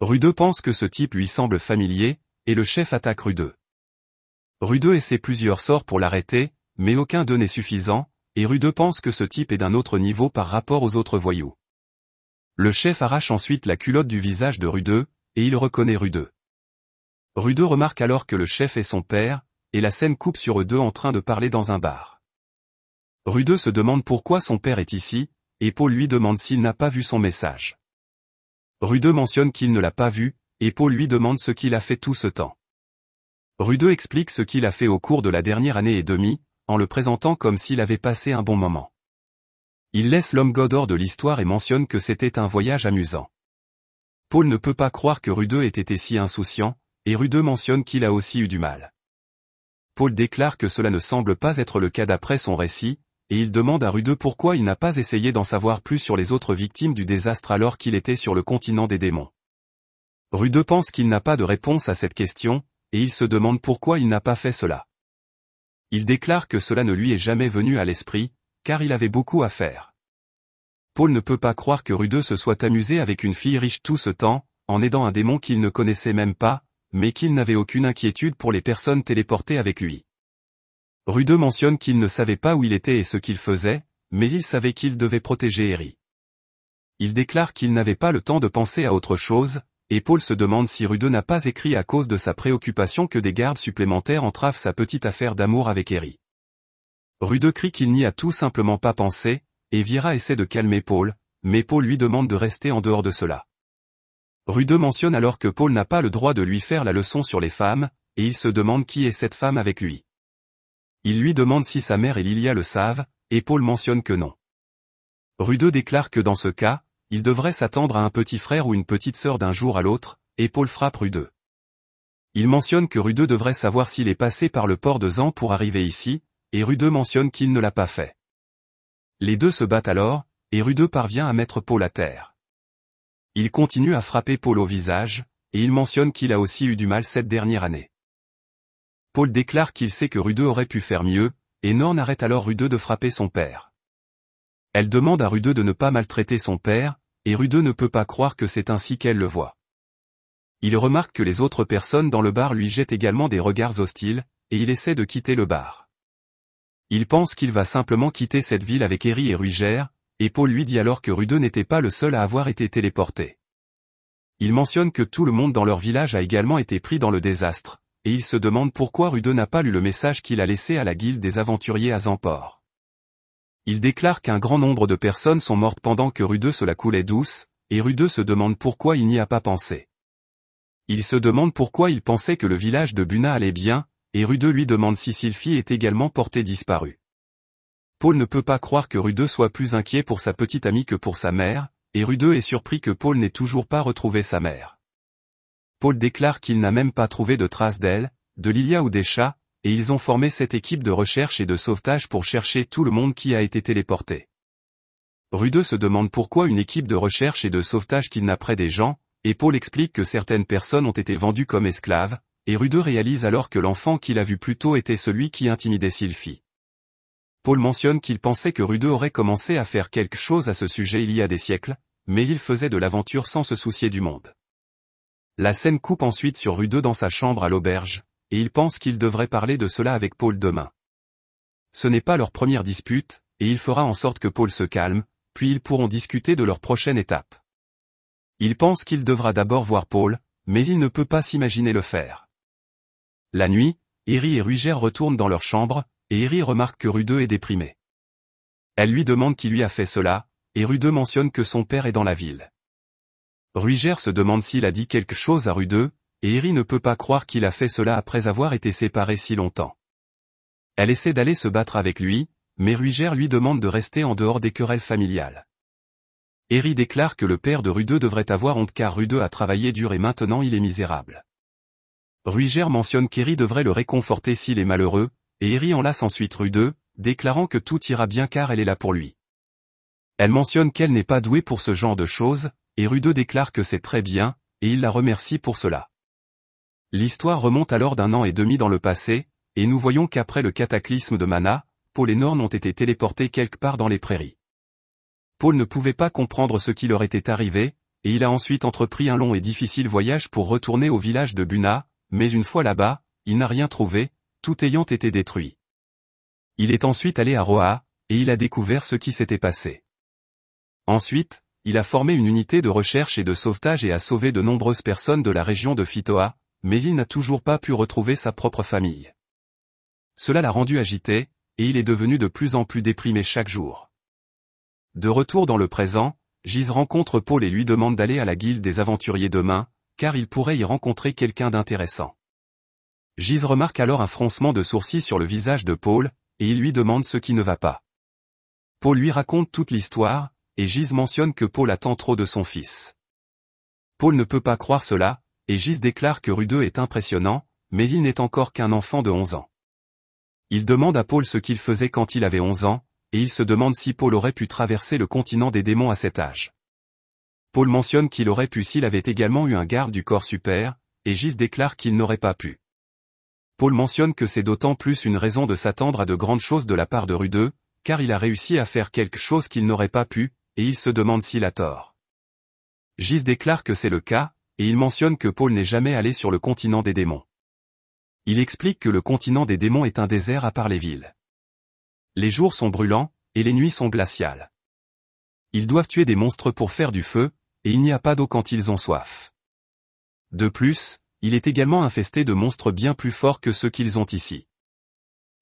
Rudeux pense que ce type lui semble familier, et le chef attaque Rudeux. Rudeux essaie plusieurs sorts pour l'arrêter, mais aucun d'eux n'est suffisant, et Rudeux pense que ce type est d'un autre niveau par rapport aux autres voyous. Le chef arrache ensuite la culotte du visage de Rudeux, et il reconnaît Rudeux. Rudeux remarque alors que le chef est son père, et la scène coupe sur eux deux en train de parler dans un bar. Rudeux se demande pourquoi son père est ici, et Paul lui demande s'il n'a pas vu son message. Rudeux mentionne qu'il ne l'a pas vu, et Paul lui demande ce qu'il a fait tout ce temps. Rudeux explique ce qu'il a fait au cours de la dernière année et demie, en le présentant comme s'il avait passé un bon moment. Il laisse l'homme god de l'histoire et mentionne que c'était un voyage amusant. Paul ne peut pas croire que Rudeux ait été si insouciant, et Rudeux mentionne qu'il a aussi eu du mal. Paul déclare que cela ne semble pas être le cas d'après son récit, et il demande à Rudeux pourquoi il n'a pas essayé d'en savoir plus sur les autres victimes du désastre alors qu'il était sur le continent des démons. Rudeux pense qu'il n'a pas de réponse à cette question, et il se demande pourquoi il n'a pas fait cela. Il déclare que cela ne lui est jamais venu à l'esprit, car il avait beaucoup à faire. Paul ne peut pas croire que Rudeux se soit amusé avec une fille riche tout ce temps, en aidant un démon qu'il ne connaissait même pas, mais qu'il n'avait aucune inquiétude pour les personnes téléportées avec lui. Rudeux mentionne qu'il ne savait pas où il était et ce qu'il faisait, mais il savait qu'il devait protéger Eri. Il déclare qu'il n'avait pas le temps de penser à autre chose, et Paul se demande si Rude n'a pas écrit à cause de sa préoccupation que des gardes supplémentaires entravent sa petite affaire d'amour avec Eri. Rudeux crie qu'il n'y a tout simplement pas pensé, et Vira essaie de calmer Paul, mais Paul lui demande de rester en dehors de cela. Rudeux mentionne alors que Paul n'a pas le droit de lui faire la leçon sur les femmes, et il se demande qui est cette femme avec lui. Il lui demande si sa mère et Lilia le savent, et Paul mentionne que non. Rudeux déclare que dans ce cas, il devrait s'attendre à un petit frère ou une petite sœur d'un jour à l'autre, et Paul frappe Rudeux. Il mentionne que Rudeux devrait savoir s'il est passé par le port de Zan pour arriver ici, et Rudeux mentionne qu'il ne l'a pas fait. Les deux se battent alors, et Rudeux parvient à mettre Paul à terre. Il continue à frapper Paul au visage, et il mentionne qu'il a aussi eu du mal cette dernière année. Paul déclare qu'il sait que Rudeux aurait pu faire mieux, et Norn arrête alors Rudeux de frapper son père. Elle demande à Rudeux de ne pas maltraiter son père, et Rudeux ne peut pas croire que c'est ainsi qu'elle le voit. Il remarque que les autres personnes dans le bar lui jettent également des regards hostiles, et il essaie de quitter le bar. Il pense qu'il va simplement quitter cette ville avec Eri et Rugère, et Paul lui dit alors que Rudeux n'était pas le seul à avoir été téléporté. Il mentionne que tout le monde dans leur village a également été pris dans le désastre, et il se demande pourquoi Rude n'a pas lu le message qu'il a laissé à la guilde des aventuriers à Zampore. Il déclare qu'un grand nombre de personnes sont mortes pendant que Rude se la coulait douce, et Rude se demande pourquoi il n'y a pas pensé. Il se demande pourquoi il pensait que le village de Buna allait bien, et Rude lui demande si Sylphie est également portée disparue. Paul ne peut pas croire que Rude soit plus inquiet pour sa petite amie que pour sa mère, et Rude est surpris que Paul n'ait toujours pas retrouvé sa mère. Paul déclare qu'il n'a même pas trouvé de traces d'elle, de Lilia ou des chats, et ils ont formé cette équipe de recherche et de sauvetage pour chercher tout le monde qui a été téléporté. Rudeux se demande pourquoi une équipe de recherche et de sauvetage près des gens, et Paul explique que certaines personnes ont été vendues comme esclaves, et Rudeux réalise alors que l'enfant qu'il a vu plus tôt était celui qui intimidait Sylphie. Paul mentionne qu'il pensait que Rudeux aurait commencé à faire quelque chose à ce sujet il y a des siècles, mais il faisait de l'aventure sans se soucier du monde. La scène coupe ensuite sur Rudeux dans sa chambre à l'auberge, et il pense qu'il devrait parler de cela avec Paul demain. Ce n'est pas leur première dispute, et il fera en sorte que Paul se calme, puis ils pourront discuter de leur prochaine étape. Il pense qu'il devra d'abord voir Paul, mais il ne peut pas s'imaginer le faire. La nuit, Eri et Rugère retournent dans leur chambre, et Eri remarque que Rudeux est déprimé. Elle lui demande qui lui a fait cela, et Rudeux mentionne que son père est dans la ville. Ruiger se demande s'il a dit quelque chose à Rudeux, et Iri ne peut pas croire qu'il a fait cela après avoir été séparé si longtemps. Elle essaie d'aller se battre avec lui, mais Ruiger lui demande de rester en dehors des querelles familiales. Eri déclare que le père de Rudeux devrait avoir honte car Rudeux a travaillé dur et maintenant il est misérable. Ruiger mentionne qu'Eri devrait le réconforter s'il est malheureux, et Eri enlace ensuite Rudeux, déclarant que tout ira bien car elle est là pour lui. Elle mentionne qu'elle n'est pas douée pour ce genre de choses, et Rudeux déclare que c'est très bien, et il la remercie pour cela. L'histoire remonte alors d'un an et demi dans le passé, et nous voyons qu'après le cataclysme de Mana, Paul et Norn ont été téléportés quelque part dans les prairies. Paul ne pouvait pas comprendre ce qui leur était arrivé, et il a ensuite entrepris un long et difficile voyage pour retourner au village de Buna, mais une fois là-bas, il n'a rien trouvé, tout ayant été détruit. Il est ensuite allé à Roa, et il a découvert ce qui s'était passé. Ensuite, il a formé une unité de recherche et de sauvetage et a sauvé de nombreuses personnes de la région de Fitoa, mais il n'a toujours pas pu retrouver sa propre famille. Cela l'a rendu agité, et il est devenu de plus en plus déprimé chaque jour. De retour dans le présent, Gise rencontre Paul et lui demande d'aller à la guilde des aventuriers demain, car il pourrait y rencontrer quelqu'un d'intéressant. Gise remarque alors un froncement de sourcils sur le visage de Paul, et il lui demande ce qui ne va pas. Paul lui raconte toute l'histoire, et Gise mentionne que Paul attend trop de son fils. Paul ne peut pas croire cela, et Gise déclare que Rudeux est impressionnant, mais il n'est encore qu'un enfant de 11 ans. Il demande à Paul ce qu'il faisait quand il avait 11 ans, et il se demande si Paul aurait pu traverser le continent des démons à cet âge. Paul mentionne qu'il aurait pu s'il avait également eu un garde du corps super, et Gise déclare qu'il n'aurait pas pu. Paul mentionne que c'est d'autant plus une raison de s'attendre à de grandes choses de la part de Rudeux, car il a réussi à faire quelque chose qu'il n'aurait pas pu, et il se demande s'il a tort. Gis déclare que c'est le cas, et il mentionne que Paul n'est jamais allé sur le continent des démons. Il explique que le continent des démons est un désert à part les villes. Les jours sont brûlants, et les nuits sont glaciales. Ils doivent tuer des monstres pour faire du feu, et il n'y a pas d'eau quand ils ont soif. De plus, il est également infesté de monstres bien plus forts que ceux qu'ils ont ici.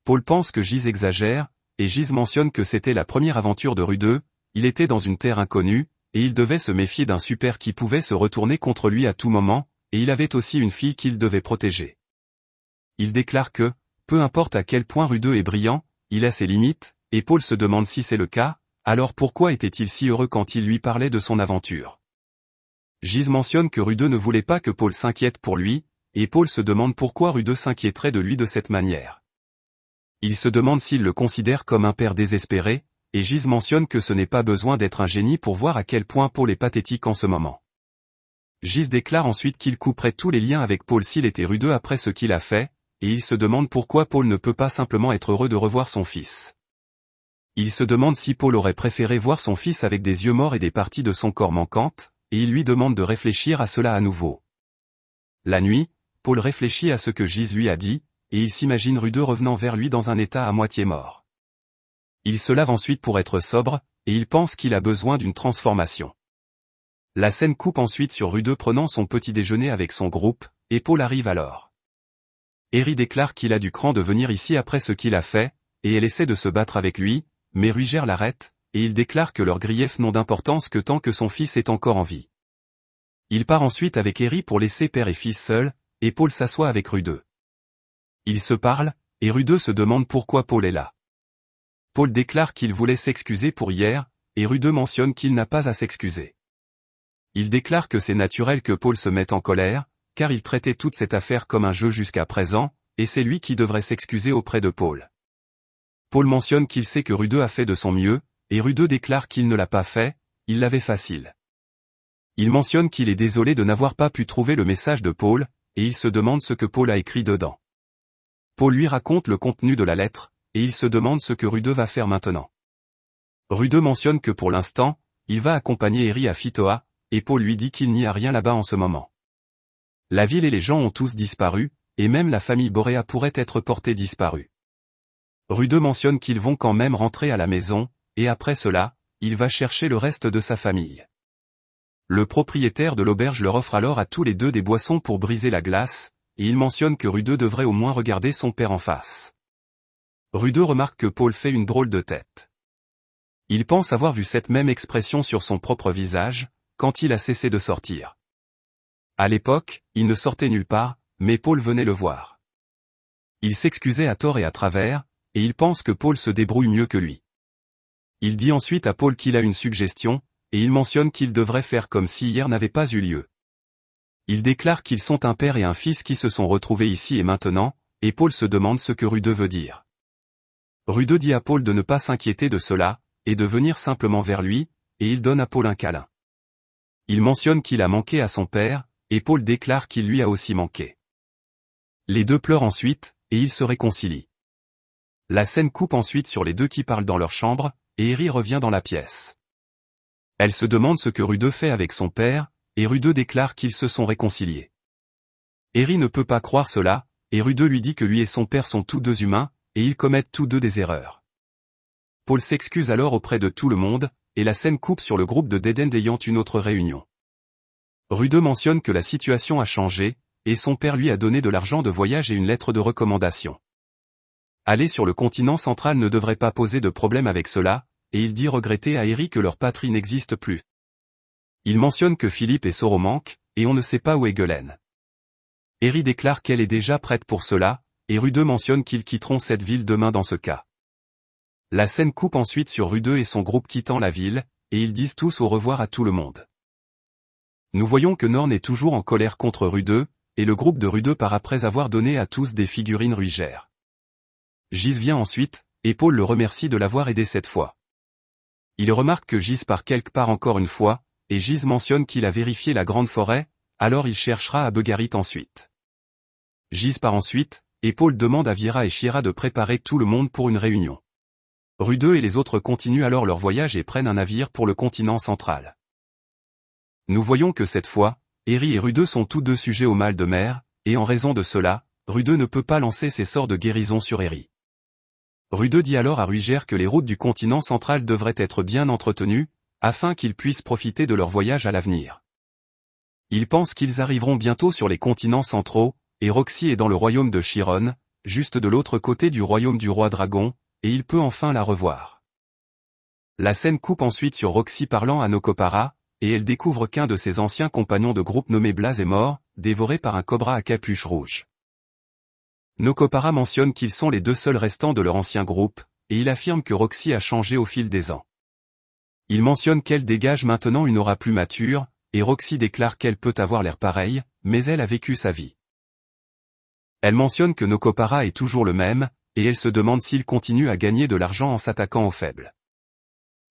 Paul pense que Gise exagère, et Gise mentionne que c'était la première aventure de Rudeux, il était dans une terre inconnue, et il devait se méfier d'un super qui pouvait se retourner contre lui à tout moment, et il avait aussi une fille qu'il devait protéger. Il déclare que, peu importe à quel point Rudeux est brillant, il a ses limites, et Paul se demande si c'est le cas, alors pourquoi était-il si heureux quand il lui parlait de son aventure Gise mentionne que Rudeux ne voulait pas que Paul s'inquiète pour lui, et Paul se demande pourquoi Rudeux s'inquiéterait de lui de cette manière. Il se demande s'il le considère comme un père désespéré, et Gise mentionne que ce n'est pas besoin d'être un génie pour voir à quel point Paul est pathétique en ce moment. Gise déclare ensuite qu'il couperait tous les liens avec Paul s'il était rudeux après ce qu'il a fait, et il se demande pourquoi Paul ne peut pas simplement être heureux de revoir son fils. Il se demande si Paul aurait préféré voir son fils avec des yeux morts et des parties de son corps manquantes, et il lui demande de réfléchir à cela à nouveau. La nuit, Paul réfléchit à ce que Gise lui a dit, et il s'imagine Rudeux revenant vers lui dans un état à moitié mort. Il se lave ensuite pour être sobre, et il pense qu'il a besoin d'une transformation. La scène coupe ensuite sur Rudeux prenant son petit déjeuner avec son groupe, et Paul arrive alors. Harry déclare qu'il a du cran de venir ici après ce qu'il a fait, et elle essaie de se battre avec lui, mais Rugère l'arrête, et il déclare que leurs griefs n'ont d'importance que tant que son fils est encore en vie. Il part ensuite avec Harry pour laisser père et fils seuls, et Paul s'assoit avec Rudeux. Ils se parlent, et Rue se demande pourquoi Paul est là. Paul déclare qu'il voulait s'excuser pour hier, et Rudeux mentionne qu'il n'a pas à s'excuser. Il déclare que c'est naturel que Paul se mette en colère, car il traitait toute cette affaire comme un jeu jusqu'à présent, et c'est lui qui devrait s'excuser auprès de Paul. Paul mentionne qu'il sait que Rudeux a fait de son mieux, et Rudeux déclare qu'il ne l'a pas fait, il l'avait facile. Il mentionne qu'il est désolé de n'avoir pas pu trouver le message de Paul, et il se demande ce que Paul a écrit dedans. Paul lui raconte le contenu de la lettre, et il se demande ce que Rude va faire maintenant. Rude mentionne que pour l'instant, il va accompagner Eri à Fitoa, et Paul lui dit qu'il n'y a rien là-bas en ce moment. La ville et les gens ont tous disparu, et même la famille Boréa pourrait être portée disparue. Rude mentionne qu'ils vont quand même rentrer à la maison, et après cela, il va chercher le reste de sa famille. Le propriétaire de l'auberge leur offre alors à tous les deux des boissons pour briser la glace, et il mentionne que Rude devrait au moins regarder son père en face. Rudeau remarque que Paul fait une drôle de tête. Il pense avoir vu cette même expression sur son propre visage, quand il a cessé de sortir. À l'époque, il ne sortait nulle part, mais Paul venait le voir. Il s'excusait à tort et à travers, et il pense que Paul se débrouille mieux que lui. Il dit ensuite à Paul qu'il a une suggestion, et il mentionne qu'il devrait faire comme si hier n'avait pas eu lieu. Il déclare qu'ils sont un père et un fils qui se sont retrouvés ici et maintenant, et Paul se demande ce que Rude veut dire. Rudeux dit à Paul de ne pas s'inquiéter de cela, et de venir simplement vers lui, et il donne à Paul un câlin. Il mentionne qu'il a manqué à son père, et Paul déclare qu'il lui a aussi manqué. Les deux pleurent ensuite, et ils se réconcilient. La scène coupe ensuite sur les deux qui parlent dans leur chambre, et Eri revient dans la pièce. Elle se demande ce que Rudeux fait avec son père, et Rudeux déclare qu'ils se sont réconciliés. Eri ne peut pas croire cela, et Rudeux lui dit que lui et son père sont tous deux humains, et ils commettent tous deux des erreurs. Paul s'excuse alors auprès de tout le monde, et la scène coupe sur le groupe de Deden ayant une autre réunion. Rude mentionne que la situation a changé, et son père lui a donné de l'argent de voyage et une lettre de recommandation. Aller sur le continent central ne devrait pas poser de problème avec cela, et il dit regretter à Eric que leur patrie n'existe plus. Il mentionne que Philippe et Soro manquent, et on ne sait pas où est Gulen. Eri déclare qu'elle est déjà prête pour cela, et Rude mentionne qu'ils quitteront cette ville demain dans ce cas. La scène coupe ensuite sur Rude et son groupe quittant la ville, et ils disent tous au revoir à tout le monde. Nous voyons que Norn est toujours en colère contre Rude, et le groupe de Rude part après avoir donné à tous des figurines ruigères. Gis vient ensuite, et Paul le remercie de l'avoir aidé cette fois. Il remarque que Gis part quelque part encore une fois, et Gis mentionne qu'il a vérifié la grande forêt, alors il cherchera à Bugarit ensuite. Gis part ensuite, et Paul demande à Vira et Shira de préparer tout le monde pour une réunion. Rudeux et les autres continuent alors leur voyage et prennent un navire pour le continent central. Nous voyons que cette fois, Eri et Rudeux sont tous deux sujets au mal de mer, et en raison de cela, Rudeux ne peut pas lancer ses sorts de guérison sur Eri. Rudeux dit alors à Ruigère que les routes du continent central devraient être bien entretenues, afin qu'ils puissent profiter de leur voyage à l'avenir. Ils pensent qu'ils arriveront bientôt sur les continents centraux, et Roxy est dans le royaume de Chiron, juste de l'autre côté du royaume du roi dragon, et il peut enfin la revoir. La scène coupe ensuite sur Roxy parlant à Nokopara, et elle découvre qu'un de ses anciens compagnons de groupe nommé Blaze est mort, dévoré par un cobra à capuche rouge. Nokopara mentionne qu'ils sont les deux seuls restants de leur ancien groupe, et il affirme que Roxy a changé au fil des ans. Il mentionne qu'elle dégage maintenant une aura plus mature, et Roxy déclare qu'elle peut avoir l'air pareil mais elle a vécu sa vie. Elle mentionne que Nokopara est toujours le même, et elle se demande s'il continue à gagner de l'argent en s'attaquant aux faibles.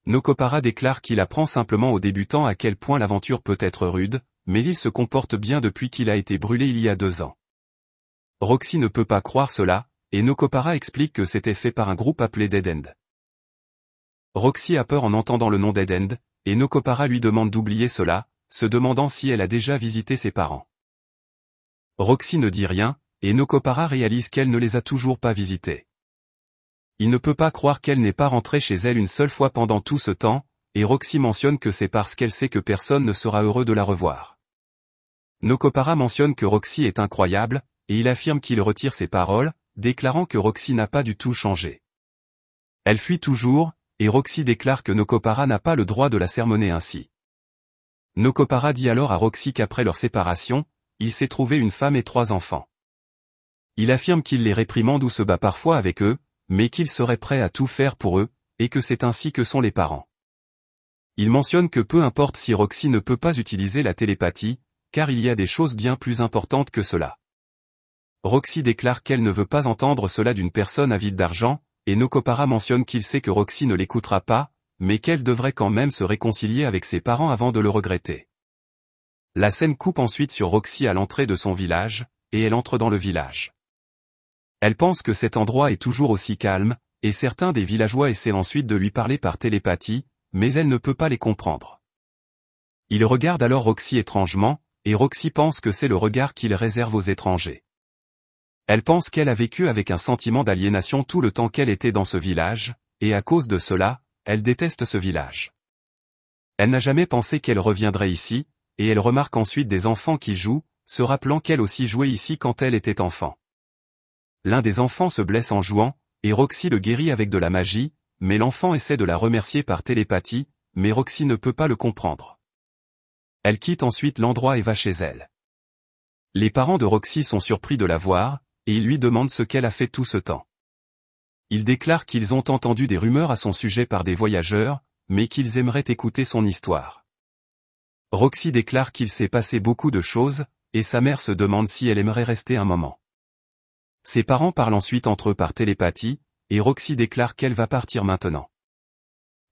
Nokopara déclare qu'il apprend simplement aux débutants à quel point l'aventure peut être rude, mais il se comporte bien depuis qu'il a été brûlé il y a deux ans. Roxy ne peut pas croire cela, et Nokopara explique que c'était fait par un groupe appelé Dead End. Roxy a peur en entendant le nom Dead End, et Nokopara lui demande d'oublier cela, se demandant si elle a déjà visité ses parents. Roxy ne dit rien, et Nokopara réalise qu'elle ne les a toujours pas visités. Il ne peut pas croire qu'elle n'est pas rentrée chez elle une seule fois pendant tout ce temps, et Roxy mentionne que c'est parce qu'elle sait que personne ne sera heureux de la revoir. Nokopara mentionne que Roxy est incroyable, et il affirme qu'il retire ses paroles, déclarant que Roxy n'a pas du tout changé. Elle fuit toujours, et Roxy déclare que Nokopara n'a pas le droit de la sermonner ainsi. Nokopara dit alors à Roxy qu'après leur séparation, il s'est trouvé une femme et trois enfants. Il affirme qu'il les réprimande ou se bat parfois avec eux, mais qu'il serait prêt à tout faire pour eux, et que c'est ainsi que sont les parents. Il mentionne que peu importe si Roxy ne peut pas utiliser la télépathie, car il y a des choses bien plus importantes que cela. Roxy déclare qu'elle ne veut pas entendre cela d'une personne avide d'argent, et Nokopara mentionne qu'il sait que Roxy ne l'écoutera pas, mais qu'elle devrait quand même se réconcilier avec ses parents avant de le regretter. La scène coupe ensuite sur Roxy à l'entrée de son village, et elle entre dans le village. Elle pense que cet endroit est toujours aussi calme, et certains des villageois essaient ensuite de lui parler par télépathie, mais elle ne peut pas les comprendre. Il regarde alors Roxy étrangement, et Roxy pense que c'est le regard qu'il réserve aux étrangers. Elle pense qu'elle a vécu avec un sentiment d'aliénation tout le temps qu'elle était dans ce village, et à cause de cela, elle déteste ce village. Elle n'a jamais pensé qu'elle reviendrait ici, et elle remarque ensuite des enfants qui jouent, se rappelant qu'elle aussi jouait ici quand elle était enfant. L'un des enfants se blesse en jouant, et Roxy le guérit avec de la magie, mais l'enfant essaie de la remercier par télépathie, mais Roxy ne peut pas le comprendre. Elle quitte ensuite l'endroit et va chez elle. Les parents de Roxy sont surpris de la voir, et ils lui demandent ce qu'elle a fait tout ce temps. Ils déclarent qu'ils ont entendu des rumeurs à son sujet par des voyageurs, mais qu'ils aimeraient écouter son histoire. Roxy déclare qu'il s'est passé beaucoup de choses, et sa mère se demande si elle aimerait rester un moment. Ses parents parlent ensuite entre eux par télépathie, et Roxy déclare qu'elle va partir maintenant.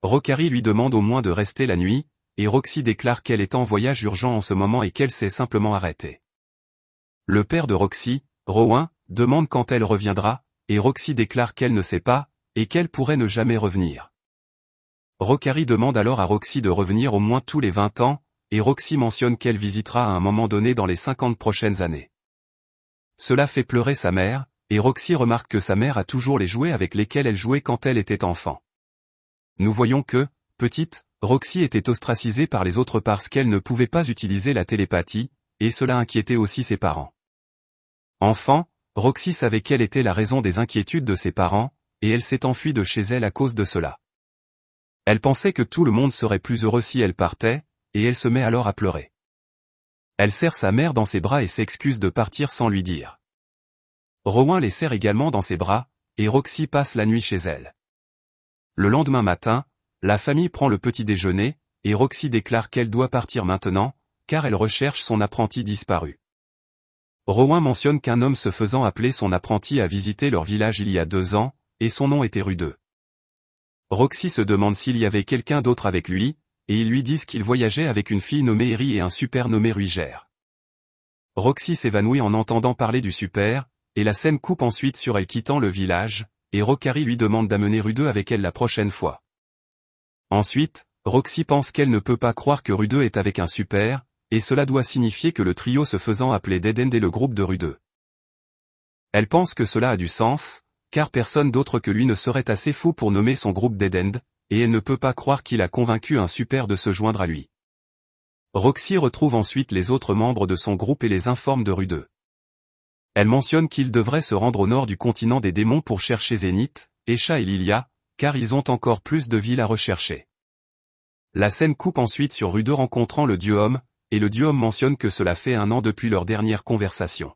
Rocari lui demande au moins de rester la nuit, et Roxy déclare qu'elle est en voyage urgent en ce moment et qu'elle s'est simplement arrêtée. Le père de Roxy, Rowan, demande quand elle reviendra, et Roxy déclare qu'elle ne sait pas, et qu'elle pourrait ne jamais revenir. Rocari demande alors à Roxy de revenir au moins tous les 20 ans, et Roxy mentionne qu'elle visitera à un moment donné dans les 50 prochaines années. Cela fait pleurer sa mère, et Roxy remarque que sa mère a toujours les jouets avec lesquels elle jouait quand elle était enfant. Nous voyons que, petite, Roxy était ostracisée par les autres parce qu'elle ne pouvait pas utiliser la télépathie, et cela inquiétait aussi ses parents. Enfant, Roxy savait quelle était la raison des inquiétudes de ses parents, et elle s'est enfuie de chez elle à cause de cela. Elle pensait que tout le monde serait plus heureux si elle partait, et elle se met alors à pleurer. Elle serre sa mère dans ses bras et s'excuse de partir sans lui dire. Rowan les serre également dans ses bras, et Roxy passe la nuit chez elle. Le lendemain matin, la famille prend le petit déjeuner, et Roxy déclare qu'elle doit partir maintenant, car elle recherche son apprenti disparu. Rowan mentionne qu'un homme se faisant appeler son apprenti a visité leur village il y a deux ans, et son nom était Rudeux. Roxy se demande s'il y avait quelqu'un d'autre avec lui, et ils lui disent qu'il voyageait avec une fille nommée Eri et un super nommé Ruger. Roxy s'évanouit en entendant parler du super, et la scène coupe ensuite sur elle quittant le village, et Rockary lui demande d'amener Rudeux avec elle la prochaine fois. Ensuite, Roxy pense qu'elle ne peut pas croire que Rudeux est avec un super, et cela doit signifier que le trio se faisant appeler Dedende est le groupe de Rudeux. Elle pense que cela a du sens, car personne d'autre que lui ne serait assez fou pour nommer son groupe End, et elle ne peut pas croire qu'il a convaincu un super de se joindre à lui. Roxy retrouve ensuite les autres membres de son groupe et les informe de Rude. Elle mentionne qu'il devrait se rendre au nord du continent des démons pour chercher Zénith, Esha et Lilia, car ils ont encore plus de villes à rechercher. La scène coupe ensuite sur Rude rencontrant le dieu homme, et le dieu homme mentionne que cela fait un an depuis leur dernière conversation.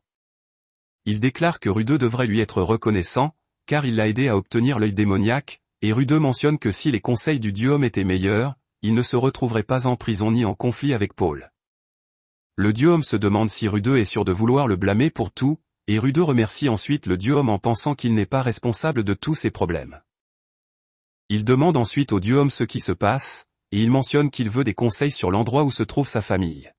Il déclare que Rude devrait lui être reconnaissant, car il l'a aidé à obtenir l'œil démoniaque, et Rudeux mentionne que si les conseils du dieu homme étaient meilleurs, il ne se retrouverait pas en prison ni en conflit avec Paul. Le dieu homme se demande si Rudeux est sûr de vouloir le blâmer pour tout, et Rudeux remercie ensuite le dieu homme en pensant qu'il n'est pas responsable de tous ses problèmes. Il demande ensuite au dieu homme ce qui se passe, et il mentionne qu'il veut des conseils sur l'endroit où se trouve sa famille.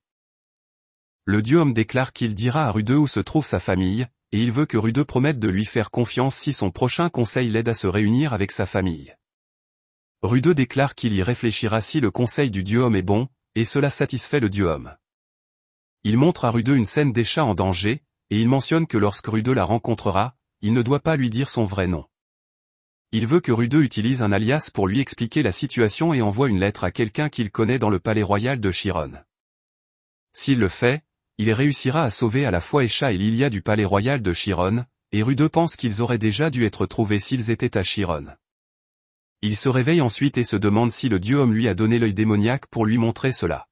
Le dieu homme déclare qu'il dira à Rudeux où se trouve sa famille, et il veut que Rudeux promette de lui faire confiance si son prochain conseil l'aide à se réunir avec sa famille. Rudeux déclare qu'il y réfléchira si le conseil du dieu homme est bon, et cela satisfait le dieu homme. Il montre à Rudeux une scène des chats en danger, et il mentionne que lorsque Rudeux la rencontrera, il ne doit pas lui dire son vrai nom. Il veut que Rudeux utilise un alias pour lui expliquer la situation et envoie une lettre à quelqu'un qu'il connaît dans le palais royal de Chiron. S'il le fait, il réussira à sauver à la fois Esha et Lilia du palais royal de Chiron, et Rude pense qu'ils auraient déjà dû être trouvés s'ils étaient à Chiron. Il se réveille ensuite et se demande si le dieu homme lui a donné l'œil démoniaque pour lui montrer cela.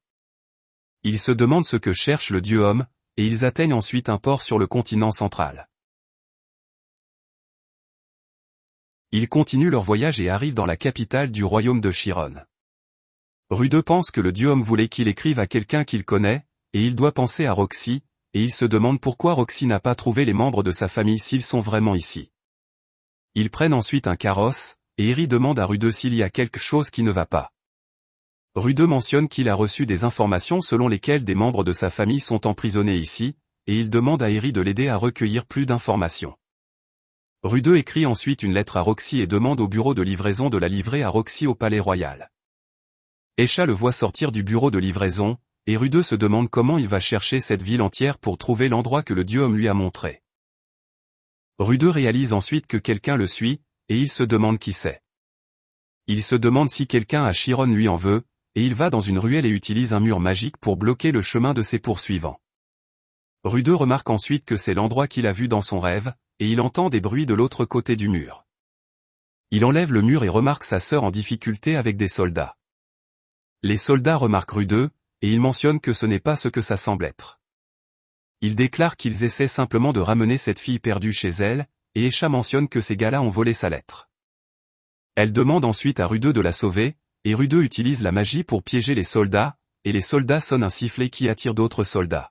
Il se demande ce que cherche le dieu homme, et ils atteignent ensuite un port sur le continent central. Ils continuent leur voyage et arrivent dans la capitale du royaume de Chiron. Rude pense que le dieu homme voulait qu'il écrive à quelqu'un qu'il connaît, et il doit penser à Roxy, et il se demande pourquoi Roxy n'a pas trouvé les membres de sa famille s'ils sont vraiment ici. Ils prennent ensuite un carrosse, et Eri demande à Rudeux s'il y a quelque chose qui ne va pas. Rudeux mentionne qu'il a reçu des informations selon lesquelles des membres de sa famille sont emprisonnés ici, et il demande à Eri de l'aider à recueillir plus d'informations. Rudeux écrit ensuite une lettre à Roxy et demande au bureau de livraison de la livrer à Roxy au Palais Royal. Echa le voit sortir du bureau de livraison, et Rudeux se demande comment il va chercher cette ville entière pour trouver l'endroit que le dieu homme lui a montré. Rudeux réalise ensuite que quelqu'un le suit, et il se demande qui c'est. Il se demande si quelqu'un à Chiron lui en veut, et il va dans une ruelle et utilise un mur magique pour bloquer le chemin de ses poursuivants. Rudeux remarque ensuite que c'est l'endroit qu'il a vu dans son rêve, et il entend des bruits de l'autre côté du mur. Il enlève le mur et remarque sa sœur en difficulté avec des soldats. Les soldats remarquent Rudeux, et il mentionne que ce n'est pas ce que ça semble être. Il déclare qu'ils essaient simplement de ramener cette fille perdue chez elle, et Esha mentionne que ces gars-là ont volé sa lettre. Elle demande ensuite à Rudeux de la sauver, et Rudeux utilise la magie pour piéger les soldats, et les soldats sonnent un sifflet qui attire d'autres soldats.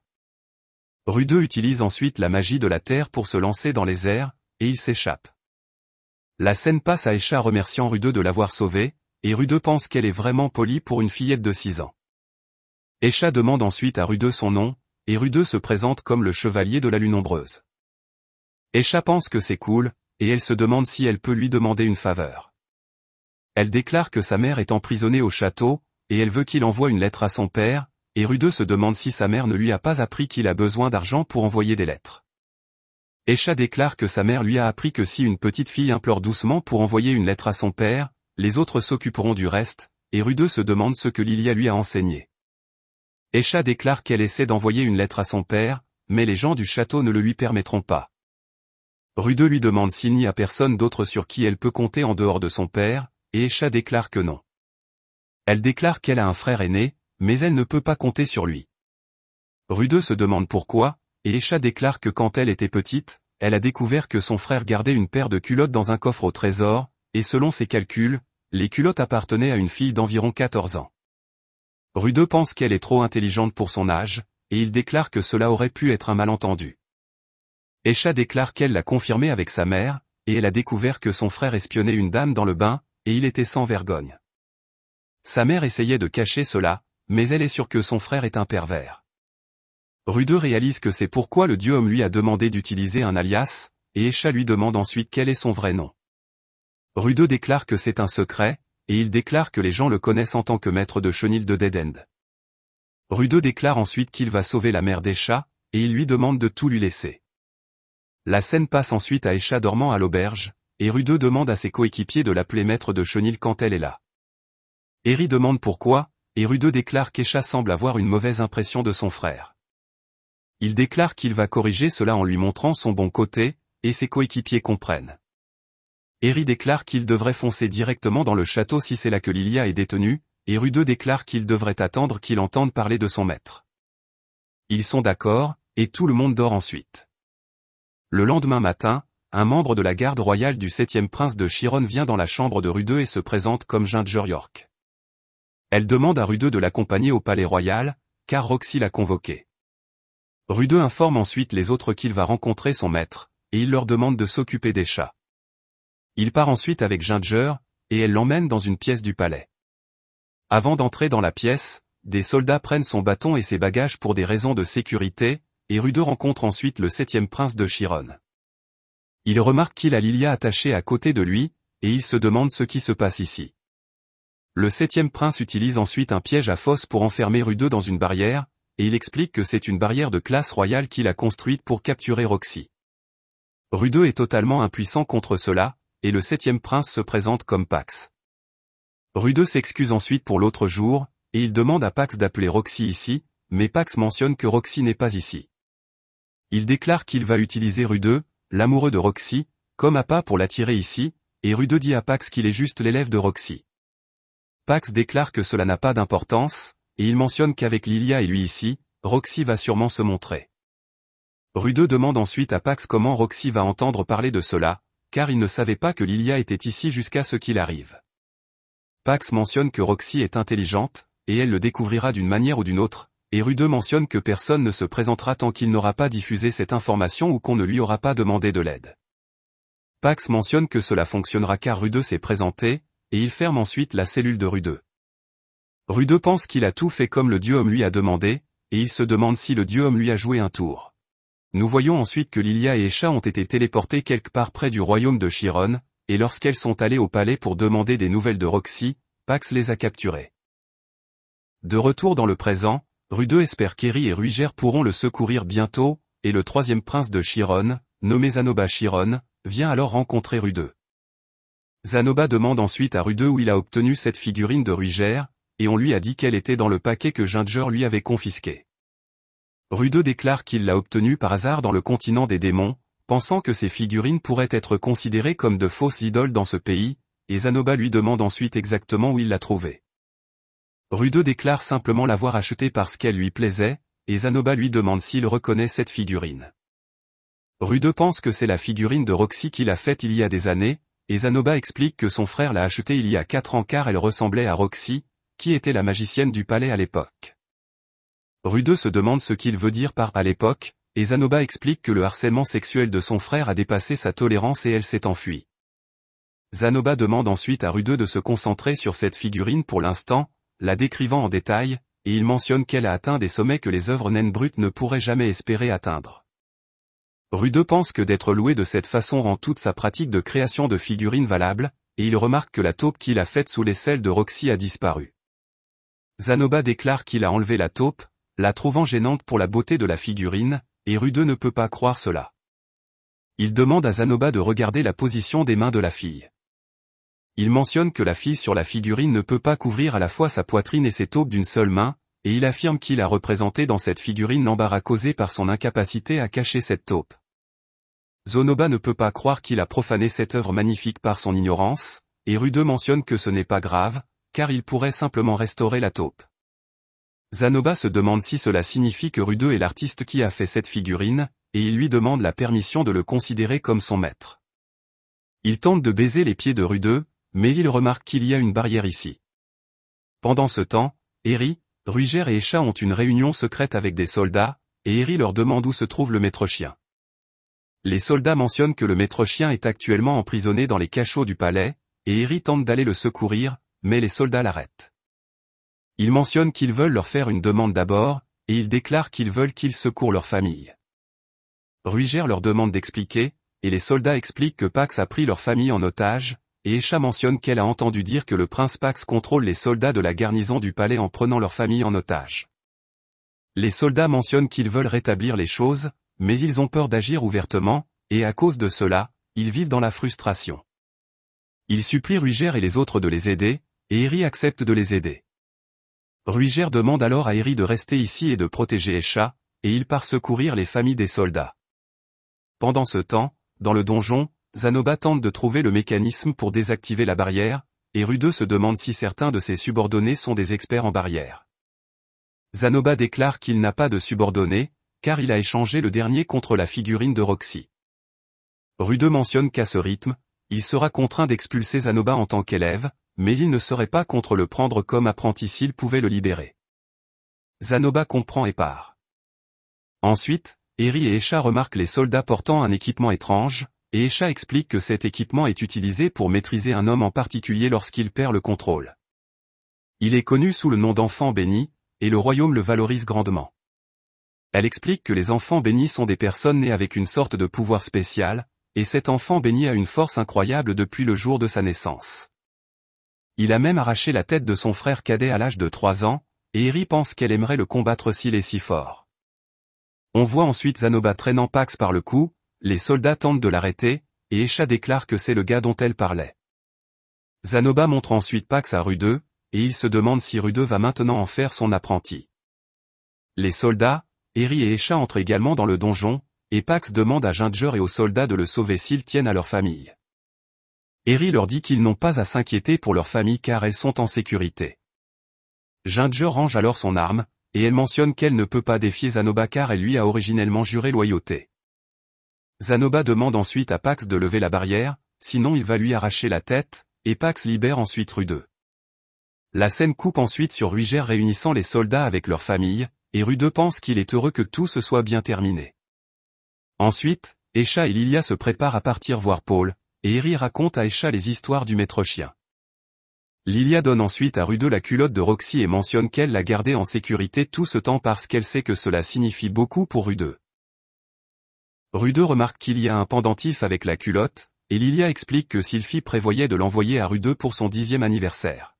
Rudeux utilise ensuite la magie de la terre pour se lancer dans les airs, et il s'échappe. La scène passe à Esha remerciant Rudeux de l'avoir sauvée, et Rudeux pense qu'elle est vraiment polie pour une fillette de 6 ans. Echa demande ensuite à Rudeux son nom, et Rudeux se présente comme le chevalier de la lune ombreuse. Echa pense que c'est cool, et elle se demande si elle peut lui demander une faveur. Elle déclare que sa mère est emprisonnée au château, et elle veut qu'il envoie une lettre à son père, et Rudeux se demande si sa mère ne lui a pas appris qu'il a besoin d'argent pour envoyer des lettres. Echa déclare que sa mère lui a appris que si une petite fille implore doucement pour envoyer une lettre à son père, les autres s'occuperont du reste, et Rudeux se demande ce que Lilia lui a enseigné. Esha déclare qu'elle essaie d'envoyer une lettre à son père, mais les gens du château ne le lui permettront pas. Rudeux lui demande s'il n'y a personne d'autre sur qui elle peut compter en dehors de son père, et Esha déclare que non. Elle déclare qu'elle a un frère aîné, mais elle ne peut pas compter sur lui. Rudeux se demande pourquoi, et Esha déclare que quand elle était petite, elle a découvert que son frère gardait une paire de culottes dans un coffre au trésor, et selon ses calculs, les culottes appartenaient à une fille d'environ 14 ans. Rude pense qu'elle est trop intelligente pour son âge, et il déclare que cela aurait pu être un malentendu. Echa déclare qu'elle l'a confirmé avec sa mère, et elle a découvert que son frère espionnait une dame dans le bain, et il était sans vergogne. Sa mère essayait de cacher cela, mais elle est sûre que son frère est un pervers. Rude réalise que c'est pourquoi le dieu homme lui a demandé d'utiliser un alias, et Écha lui demande ensuite quel est son vrai nom. Rudeux déclare que c'est un secret, et il déclare que les gens le connaissent en tant que maître de chenil de Dead End. Rudeux déclare ensuite qu'il va sauver la mère d'Echa, et il lui demande de tout lui laisser. La scène passe ensuite à Echa dormant à l'auberge, et Rudeux demande à ses coéquipiers de l'appeler maître de chenil quand elle est là. Eri demande pourquoi, et Rudeux déclare qu'Echa semble avoir une mauvaise impression de son frère. Il déclare qu'il va corriger cela en lui montrant son bon côté, et ses coéquipiers comprennent. Harry déclare qu'il devrait foncer directement dans le château si c'est là que Lilia est détenue, et Rudeux déclare qu'il devrait attendre qu'il entende parler de son maître. Ils sont d'accord, et tout le monde dort ensuite. Le lendemain matin, un membre de la garde royale du septième prince de Chiron vient dans la chambre de Rudeux et se présente comme Ginger York. Elle demande à Rudeux de l'accompagner au palais royal, car Roxy l'a convoqué. Rudeux informe ensuite les autres qu'il va rencontrer son maître, et il leur demande de s'occuper des chats. Il part ensuite avec Ginger, et elle l'emmène dans une pièce du palais. Avant d'entrer dans la pièce, des soldats prennent son bâton et ses bagages pour des raisons de sécurité, et Rude rencontre ensuite le septième prince de Chiron. Il remarque qu'il a Lilia attachée à côté de lui, et il se demande ce qui se passe ici. Le septième prince utilise ensuite un piège à fosse pour enfermer Rude dans une barrière, et il explique que c'est une barrière de classe royale qu'il a construite pour capturer Roxy. Rudeux est totalement impuissant contre cela, et le septième prince se présente comme Pax. Rudeux s'excuse ensuite pour l'autre jour, et il demande à Pax d'appeler Roxy ici, mais Pax mentionne que Roxy n'est pas ici. Il déclare qu'il va utiliser Rudeux, l'amoureux de Roxy, comme appât pour l'attirer ici, et Rudeux dit à Pax qu'il est juste l'élève de Roxy. Pax déclare que cela n'a pas d'importance, et il mentionne qu'avec Lilia et lui ici, Roxy va sûrement se montrer. Rudeux demande ensuite à Pax comment Roxy va entendre parler de cela, car il ne savait pas que Lilia était ici jusqu'à ce qu'il arrive. Pax mentionne que Roxy est intelligente, et elle le découvrira d'une manière ou d'une autre, et Rude mentionne que personne ne se présentera tant qu'il n'aura pas diffusé cette information ou qu'on ne lui aura pas demandé de l'aide. Pax mentionne que cela fonctionnera car Rude s'est présenté, et il ferme ensuite la cellule de Rude. Rude pense qu'il a tout fait comme le dieu homme lui a demandé, et il se demande si le dieu homme lui a joué un tour. Nous voyons ensuite que Lilia et Esha ont été téléportées quelque part près du royaume de Chiron, et lorsqu'elles sont allées au palais pour demander des nouvelles de Roxy, Pax les a capturées. De retour dans le présent, Rudeux espère qu'Eri et Ruiger pourront le secourir bientôt, et le troisième prince de Chiron, nommé Zanoba Chiron, vient alors rencontrer Rudeux. Zanoba demande ensuite à Rude où il a obtenu cette figurine de Ruiger, et on lui a dit qu'elle était dans le paquet que Ginger lui avait confisqué. Rudeau déclare qu'il l'a obtenue par hasard dans le continent des démons, pensant que ces figurines pourraient être considérées comme de fausses idoles dans ce pays, et Zanoba lui demande ensuite exactement où il l'a trouvée. Rudeau déclare simplement l'avoir achetée parce qu'elle lui plaisait, et Zanoba lui demande s'il reconnaît cette figurine. Rudeau pense que c'est la figurine de Roxy qu'il a faite il y a des années, et Zanoba explique que son frère l'a achetée il y a quatre ans car elle ressemblait à Roxy, qui était la magicienne du palais à l'époque. Rudeux se demande ce qu'il veut dire par « à l'époque », et Zanoba explique que le harcèlement sexuel de son frère a dépassé sa tolérance et elle s'est enfuie. Zanoba demande ensuite à Rudeux de se concentrer sur cette figurine pour l'instant, la décrivant en détail, et il mentionne qu'elle a atteint des sommets que les œuvres naines brutes ne pourraient jamais espérer atteindre. Rude pense que d'être loué de cette façon rend toute sa pratique de création de figurines valable, et il remarque que la taupe qu'il a faite sous les de Roxy a disparu. Zanoba déclare qu'il a enlevé la taupe, la trouvant gênante pour la beauté de la figurine, et Rude ne peut pas croire cela. Il demande à Zanoba de regarder la position des mains de la fille. Il mentionne que la fille sur la figurine ne peut pas couvrir à la fois sa poitrine et ses taupes d'une seule main, et il affirme qu'il a représenté dans cette figurine l'embarras causé par son incapacité à cacher cette taupe. Zanoba ne peut pas croire qu'il a profané cette œuvre magnifique par son ignorance, et Rude mentionne que ce n'est pas grave, car il pourrait simplement restaurer la taupe. Zanoba se demande si cela signifie que Rudeux est l'artiste qui a fait cette figurine, et il lui demande la permission de le considérer comme son maître. Il tente de baiser les pieds de Rudeux, mais il remarque qu'il y a une barrière ici. Pendant ce temps, Eri, Ruger et Echa ont une réunion secrète avec des soldats, et Eri leur demande où se trouve le maître chien. Les soldats mentionnent que le maître chien est actuellement emprisonné dans les cachots du palais, et Eri tente d'aller le secourir, mais les soldats l'arrêtent. Ils mentionnent qu'ils veulent leur faire une demande d'abord, et ils déclarent qu'ils veulent qu'ils secourent leur famille. Ruiger leur demande d'expliquer, et les soldats expliquent que Pax a pris leur famille en otage, et Echa mentionne qu'elle a entendu dire que le prince Pax contrôle les soldats de la garnison du palais en prenant leur famille en otage. Les soldats mentionnent qu'ils veulent rétablir les choses, mais ils ont peur d'agir ouvertement, et à cause de cela, ils vivent dans la frustration. Ils supplient Ruiger et les autres de les aider, et Eri accepte de les aider. Ruiger demande alors à Eri de rester ici et de protéger Esha, et il part secourir les familles des soldats. Pendant ce temps, dans le donjon, Zanoba tente de trouver le mécanisme pour désactiver la barrière, et Rudeux se demande si certains de ses subordonnés sont des experts en barrière. Zanoba déclare qu'il n'a pas de subordonnés, car il a échangé le dernier contre la figurine de Roxy. Rudeux mentionne qu'à ce rythme, il sera contraint d'expulser Zanoba en tant qu'élève, mais il ne serait pas contre le prendre comme apprenti s'il pouvait le libérer. Zanoba comprend et part. Ensuite, Eri et Echa remarquent les soldats portant un équipement étrange, et Esha explique que cet équipement est utilisé pour maîtriser un homme en particulier lorsqu'il perd le contrôle. Il est connu sous le nom d'enfant béni, et le royaume le valorise grandement. Elle explique que les enfants bénis sont des personnes nées avec une sorte de pouvoir spécial, et cet enfant béni a une force incroyable depuis le jour de sa naissance. Il a même arraché la tête de son frère cadet à l'âge de 3 ans, et Eri pense qu'elle aimerait le combattre s'il est si fort. On voit ensuite Zanoba traînant Pax par le cou, les soldats tentent de l'arrêter, et Esha déclare que c'est le gars dont elle parlait. Zanoba montre ensuite Pax à Rudeux, et il se demande si Rudeux va maintenant en faire son apprenti. Les soldats, Eri et Esha entrent également dans le donjon, et Pax demande à Ginger et aux soldats de le sauver s'ils tiennent à leur famille. Eri leur dit qu'ils n'ont pas à s'inquiéter pour leur famille car elles sont en sécurité. Ginger range alors son arme, et elle mentionne qu'elle ne peut pas défier Zanoba car elle lui a originellement juré loyauté. Zanoba demande ensuite à Pax de lever la barrière, sinon il va lui arracher la tête, et Pax libère ensuite Rudeux. La scène coupe ensuite sur Ruger réunissant les soldats avec leur famille, et Rudeux pense qu'il est heureux que tout se soit bien terminé. Ensuite, Esha et Lilia se préparent à partir voir Paul, et Eri raconte à Esha les histoires du maître chien. Lilia donne ensuite à Rude la culotte de Roxy et mentionne qu'elle l'a gardée en sécurité tout ce temps parce qu'elle sait que cela signifie beaucoup pour Rude. Rude remarque qu'il y a un pendentif avec la culotte, et Lilia explique que Sylphie prévoyait de l'envoyer à Rude pour son dixième anniversaire.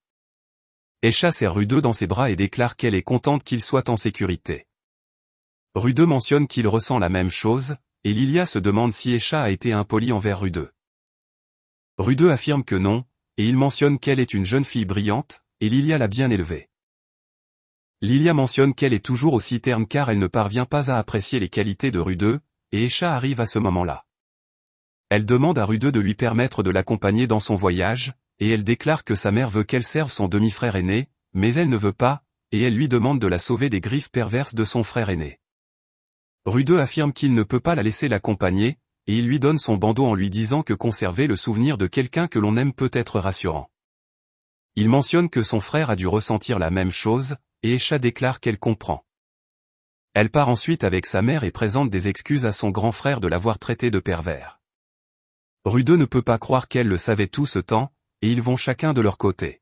Esha serre Rude dans ses bras et déclare qu'elle est contente qu'il soit en sécurité. Rude mentionne qu'il ressent la même chose, et Lilia se demande si Esha a été impoli envers Rude. Rudeux affirme que non, et il mentionne qu'elle est une jeune fille brillante, et Lilia l'a bien élevée. Lilia mentionne qu'elle est toujours aussi terne car elle ne parvient pas à apprécier les qualités de Rudeux, et Esha arrive à ce moment-là. Elle demande à Rudeux de lui permettre de l'accompagner dans son voyage, et elle déclare que sa mère veut qu'elle serve son demi-frère aîné, mais elle ne veut pas, et elle lui demande de la sauver des griffes perverses de son frère aîné. Rudeux affirme qu'il ne peut pas la laisser l'accompagner, et il lui donne son bandeau en lui disant que conserver le souvenir de quelqu'un que l'on aime peut être rassurant. Il mentionne que son frère a dû ressentir la même chose, et Echa déclare qu'elle comprend. Elle part ensuite avec sa mère et présente des excuses à son grand frère de l'avoir traité de pervers. Rude ne peut pas croire qu'elle le savait tout ce temps, et ils vont chacun de leur côté.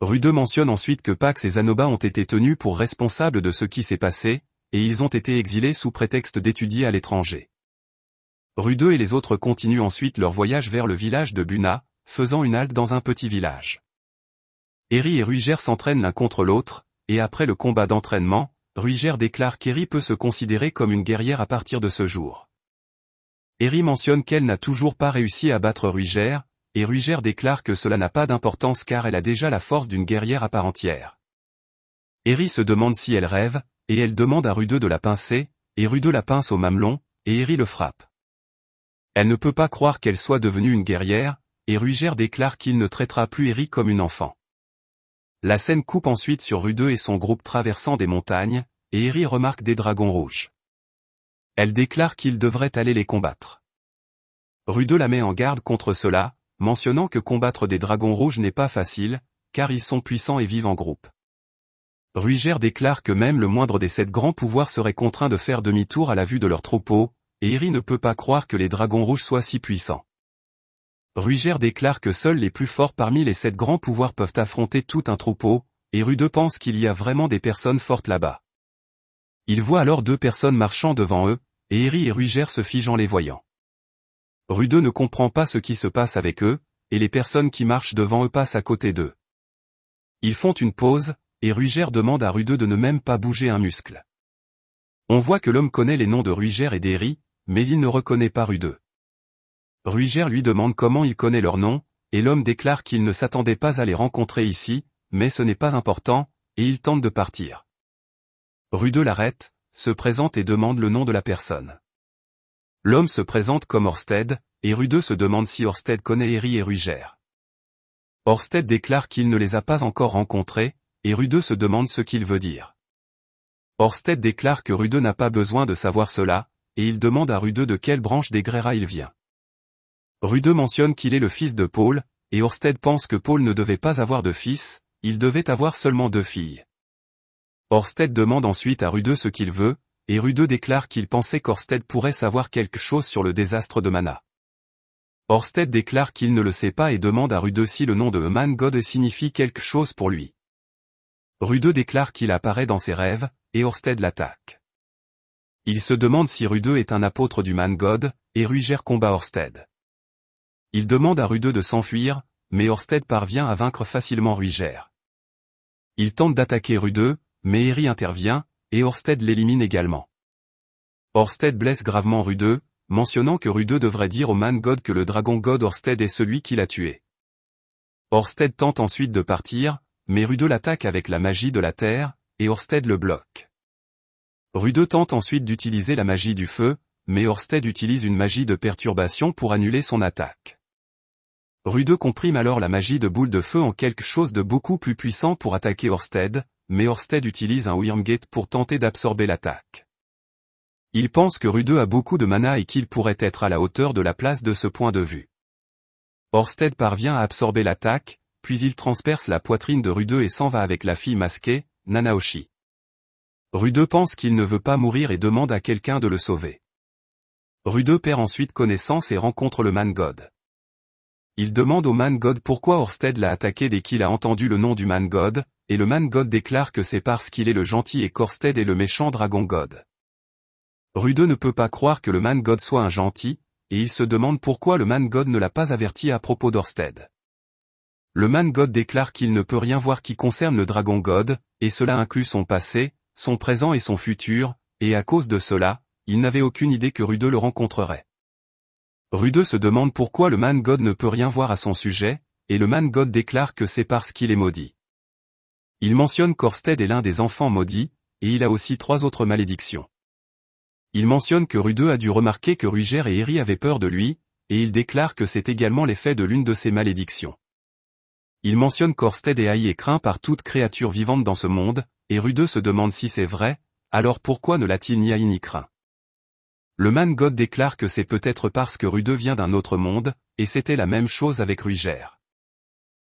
Rude mentionne ensuite que Pax et Zanoba ont été tenus pour responsables de ce qui s'est passé, et ils ont été exilés sous prétexte d'étudier à l'étranger. Rudeux et les autres continuent ensuite leur voyage vers le village de Buna, faisant une halte dans un petit village. Eri et Ruiger s'entraînent l'un contre l'autre, et après le combat d'entraînement, Ruiger déclare qu'Eri peut se considérer comme une guerrière à partir de ce jour. Eri mentionne qu'elle n'a toujours pas réussi à battre Ruiger, et Ruiger déclare que cela n'a pas d'importance car elle a déjà la force d'une guerrière à part entière. Eri se demande si elle rêve, et elle demande à Rudeux de la pincer, et Rudeux la pince au mamelon, et Eri le frappe. Elle ne peut pas croire qu'elle soit devenue une guerrière, et Rugère déclare qu'il ne traitera plus Eri comme une enfant. La scène coupe ensuite sur Rue et son groupe traversant des montagnes, et Eri remarque des dragons rouges. Elle déclare qu'il devrait aller les combattre. Rue la met en garde contre cela, mentionnant que combattre des dragons rouges n'est pas facile, car ils sont puissants et vivent en groupe. Ruiger déclare que même le moindre des sept grands pouvoirs serait contraint de faire demi-tour à la vue de leurs troupeaux, et Eri ne peut pas croire que les dragons rouges soient si puissants. Ruiger déclare que seuls les plus forts parmi les sept grands pouvoirs peuvent affronter tout un troupeau, et Rude pense qu'il y a vraiment des personnes fortes là-bas. Il voit alors deux personnes marchant devant eux, et Eri et Ruiger se figent en les voyant. Rude ne comprend pas ce qui se passe avec eux, et les personnes qui marchent devant eux passent à côté d'eux. Ils font une pause, et Ruiger demande à Rude de ne même pas bouger un muscle. On voit que l'homme connaît les noms de Ruiger et d'Eri, mais il ne reconnaît pas Rudeux. Ruiger lui demande comment il connaît leur nom, et l'homme déclare qu'il ne s'attendait pas à les rencontrer ici, mais ce n'est pas important, et il tente de partir. Rudeux l'arrête, se présente et demande le nom de la personne. L'homme se présente comme Orsted, et Rudeux se demande si Orsted connaît Eri et Ruger. Orsted déclare qu'il ne les a pas encore rencontrés, et Rudeux se demande ce qu'il veut dire. Orsted déclare que Rudeux n'a pas besoin de savoir cela, et il demande à Rudeux de quelle branche des Gréra il vient. Rudeux mentionne qu'il est le fils de Paul, et Orsted pense que Paul ne devait pas avoir de fils, il devait avoir seulement deux filles. Orsted demande ensuite à Rudeux ce qu'il veut, et Rudeux déclare qu'il pensait qu'Orsted pourrait savoir quelque chose sur le désastre de Mana. Orsted déclare qu'il ne le sait pas et demande à Rudeux si le nom de Man God signifie quelque chose pour lui. Rudeux déclare qu'il apparaît dans ses rêves, et Orsted l'attaque. Il se demande si Rudeux est un apôtre du Man God, et Ruger combat Orsted. Il demande à Rudeux de s'enfuir, mais Orsted parvient à vaincre facilement Ruger. Il tente d'attaquer Rudeux, mais Eri intervient, et Orsted l'élimine également. Orsted blesse gravement Rudeux, mentionnant que Rudeux devrait dire au Man God que le dragon God Orsted est celui qui l'a tué. Orsted tente ensuite de partir, mais Rudeux l'attaque avec la magie de la terre, et Orsted le bloque. Rudeux tente ensuite d'utiliser la magie du feu, mais Orsted utilise une magie de perturbation pour annuler son attaque. Rudeux comprime alors la magie de boule de feu en quelque chose de beaucoup plus puissant pour attaquer Orsted, mais Orsted utilise un Wyrmgate pour tenter d'absorber l'attaque. Il pense que Rudeux a beaucoup de mana et qu'il pourrait être à la hauteur de la place de ce point de vue. Orsted parvient à absorber l'attaque, puis il transperce la poitrine de Rude et s'en va avec la fille masquée, Nanaoshi. Rude pense qu'il ne veut pas mourir et demande à quelqu'un de le sauver. Rudeux perd ensuite connaissance et rencontre le Man God. Il demande au Man God pourquoi Orsted l'a attaqué dès qu'il a entendu le nom du Man God, et le Man God déclare que c'est parce qu'il est le gentil et qu'Orsted est le méchant Dragon God. Rude ne peut pas croire que le Man God soit un gentil, et il se demande pourquoi le Man God ne l'a pas averti à propos d'Orsted. Le Man God déclare qu'il ne peut rien voir qui concerne le Dragon God, et cela inclut son passé, son présent et son futur, et à cause de cela, il n'avait aucune idée que Rudeux le rencontrerait. Rudeux se demande pourquoi le man god ne peut rien voir à son sujet, et le man god déclare que c'est parce qu'il est maudit. Il mentionne qu'Orsted est l'un des enfants maudits, et il a aussi trois autres malédictions. Il mentionne que Rudeux a dû remarquer que Ruger et Eri avaient peur de lui, et il déclare que c'est également l'effet de l'une de ces malédictions. Il mentionne qu'Orsted et haï est craint par toute créature vivante dans ce monde, et Rudeux se demande si c'est vrai, alors pourquoi ne l'a-t-il ni haï ni craint Le man god déclare que c'est peut-être parce que Rude vient d'un autre monde, et c'était la même chose avec Ruger.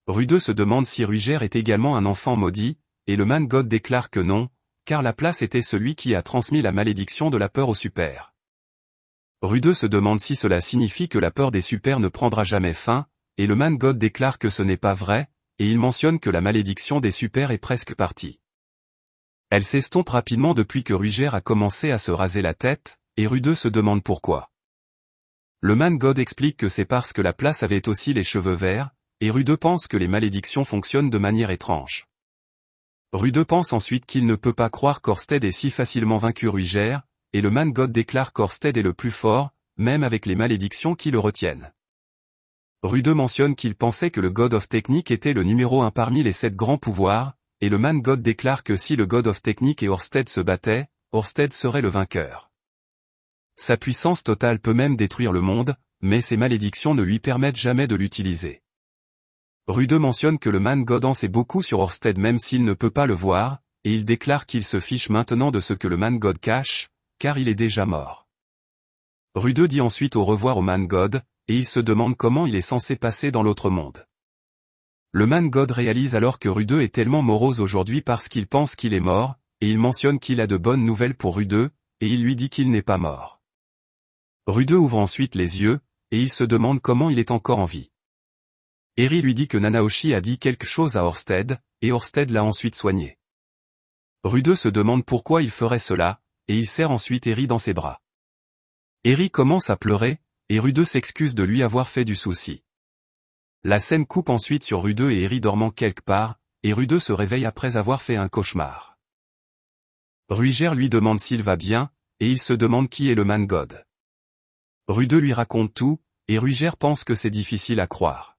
Rudeux se demande si Ruger est également un enfant maudit, et le man god déclare que non, car la place était celui qui a transmis la malédiction de la peur au super. Rudeux se demande si cela signifie que la peur des super ne prendra jamais fin, et le Man God déclare que ce n'est pas vrai, et il mentionne que la malédiction des super est presque partie. Elle s'estompe rapidement depuis que Ruger a commencé à se raser la tête, et Rudeux se demande pourquoi. Le Man God explique que c'est parce que la place avait aussi les cheveux verts, et Rude pense que les malédictions fonctionnent de manière étrange. Rude pense ensuite qu'il ne peut pas croire qu'Orsted ait si facilement vaincu Ruger, et le Man God déclare qu'Orsted est le plus fort, même avec les malédictions qui le retiennent. Rude mentionne qu'il pensait que le God of Technique était le numéro un parmi les sept grands pouvoirs, et le Man God déclare que si le God of Technique et Orsted se battaient, Orsted serait le vainqueur. Sa puissance totale peut même détruire le monde, mais ses malédictions ne lui permettent jamais de l'utiliser. Rude mentionne que le Man God en sait beaucoup sur Orsted même s'il ne peut pas le voir, et il déclare qu'il se fiche maintenant de ce que le Man God cache, car il est déjà mort. Rude dit ensuite au revoir au Man God, et il se demande comment il est censé passer dans l'autre monde. Le man God réalise alors que Rudeu est tellement morose aujourd'hui parce qu'il pense qu'il est mort, et il mentionne qu'il a de bonnes nouvelles pour Rudeu, et il lui dit qu'il n'est pas mort. Rudeux ouvre ensuite les yeux, et il se demande comment il est encore en vie. Eri lui dit que Nanaoshi a dit quelque chose à Orsted, et Orsted l'a ensuite soigné. Rudeux se demande pourquoi il ferait cela, et il serre ensuite Eri dans ses bras. Eri commence à pleurer, et Rudeux s'excuse de lui avoir fait du souci. La scène coupe ensuite sur Rudeux et Eri dormant quelque part, et Rudeux se réveille après avoir fait un cauchemar. Ruiger lui demande s'il va bien, et il se demande qui est le man god. Rudeux lui raconte tout, et Ruiger pense que c'est difficile à croire.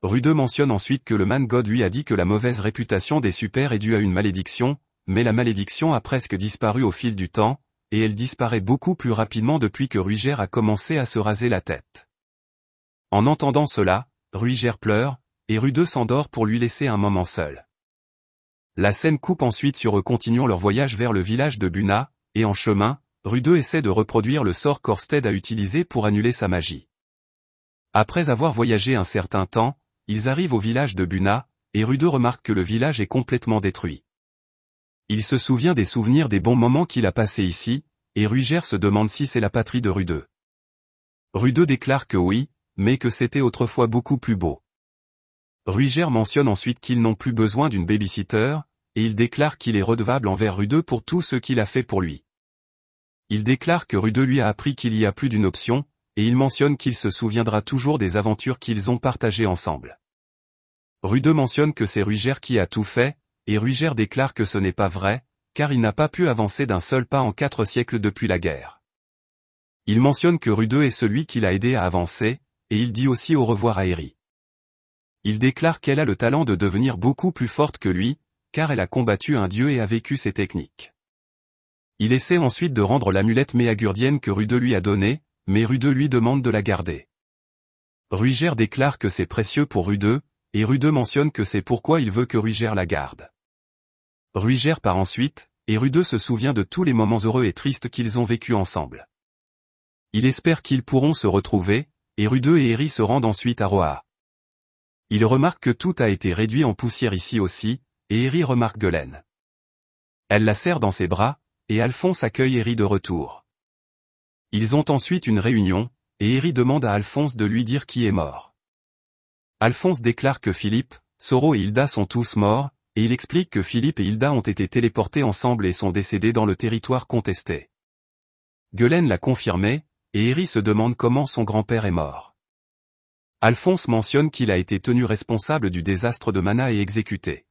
Rudeux mentionne ensuite que le man god lui a dit que la mauvaise réputation des super est due à une malédiction, mais la malédiction a presque disparu au fil du temps, et elle disparaît beaucoup plus rapidement depuis que Ruiger a commencé à se raser la tête. En entendant cela, Ruiger pleure, et Rudeux s'endort pour lui laisser un moment seul. La scène coupe ensuite sur eux continuant leur voyage vers le village de Buna, et en chemin, Rudeux essaie de reproduire le sort qu'Orsted a utilisé pour annuler sa magie. Après avoir voyagé un certain temps, ils arrivent au village de Buna, et Rudeux remarque que le village est complètement détruit. Il se souvient des souvenirs des bons moments qu'il a passés ici, et Rugère se demande si c'est la patrie de Rudeux. Rudeux déclare que oui, mais que c'était autrefois beaucoup plus beau. Ruger mentionne ensuite qu'ils n'ont plus besoin d'une babysitter, et il déclare qu'il est redevable envers Rudeux pour tout ce qu'il a fait pour lui. Il déclare que Rudeux lui a appris qu'il y a plus d'une option, et il mentionne qu'il se souviendra toujours des aventures qu'ils ont partagées ensemble. Rudeux mentionne que c'est Rugère qui a tout fait, et Ruger déclare que ce n'est pas vrai, car il n'a pas pu avancer d'un seul pas en quatre siècles depuis la guerre. Il mentionne que Rude est celui qui l'a aidé à avancer, et il dit aussi au revoir à Eri. Il déclare qu'elle a le talent de devenir beaucoup plus forte que lui, car elle a combattu un dieu et a vécu ses techniques. Il essaie ensuite de rendre l'amulette méagurdienne que Rude lui a donnée, mais Rude lui demande de la garder. Ruger déclare que c'est précieux pour Rude, et Rude mentionne que c'est pourquoi il veut que Ruger la garde. Rugère part ensuite, et Rudeux se souvient de tous les moments heureux et tristes qu'ils ont vécus ensemble. Il espère qu'ils pourront se retrouver, et Rudeux et Eri se rendent ensuite à Roa. Il remarque que tout a été réduit en poussière ici aussi, et Eri remarque Guelen. Elle la serre dans ses bras, et Alphonse accueille Eri de retour. Ils ont ensuite une réunion, et Eri demande à Alphonse de lui dire qui est mort. Alphonse déclare que Philippe, Soro et Hilda sont tous morts, et il explique que Philippe et Hilda ont été téléportés ensemble et sont décédés dans le territoire contesté. Gulen l'a confirmé, et Eri se demande comment son grand-père est mort. Alphonse mentionne qu'il a été tenu responsable du désastre de Mana et exécuté.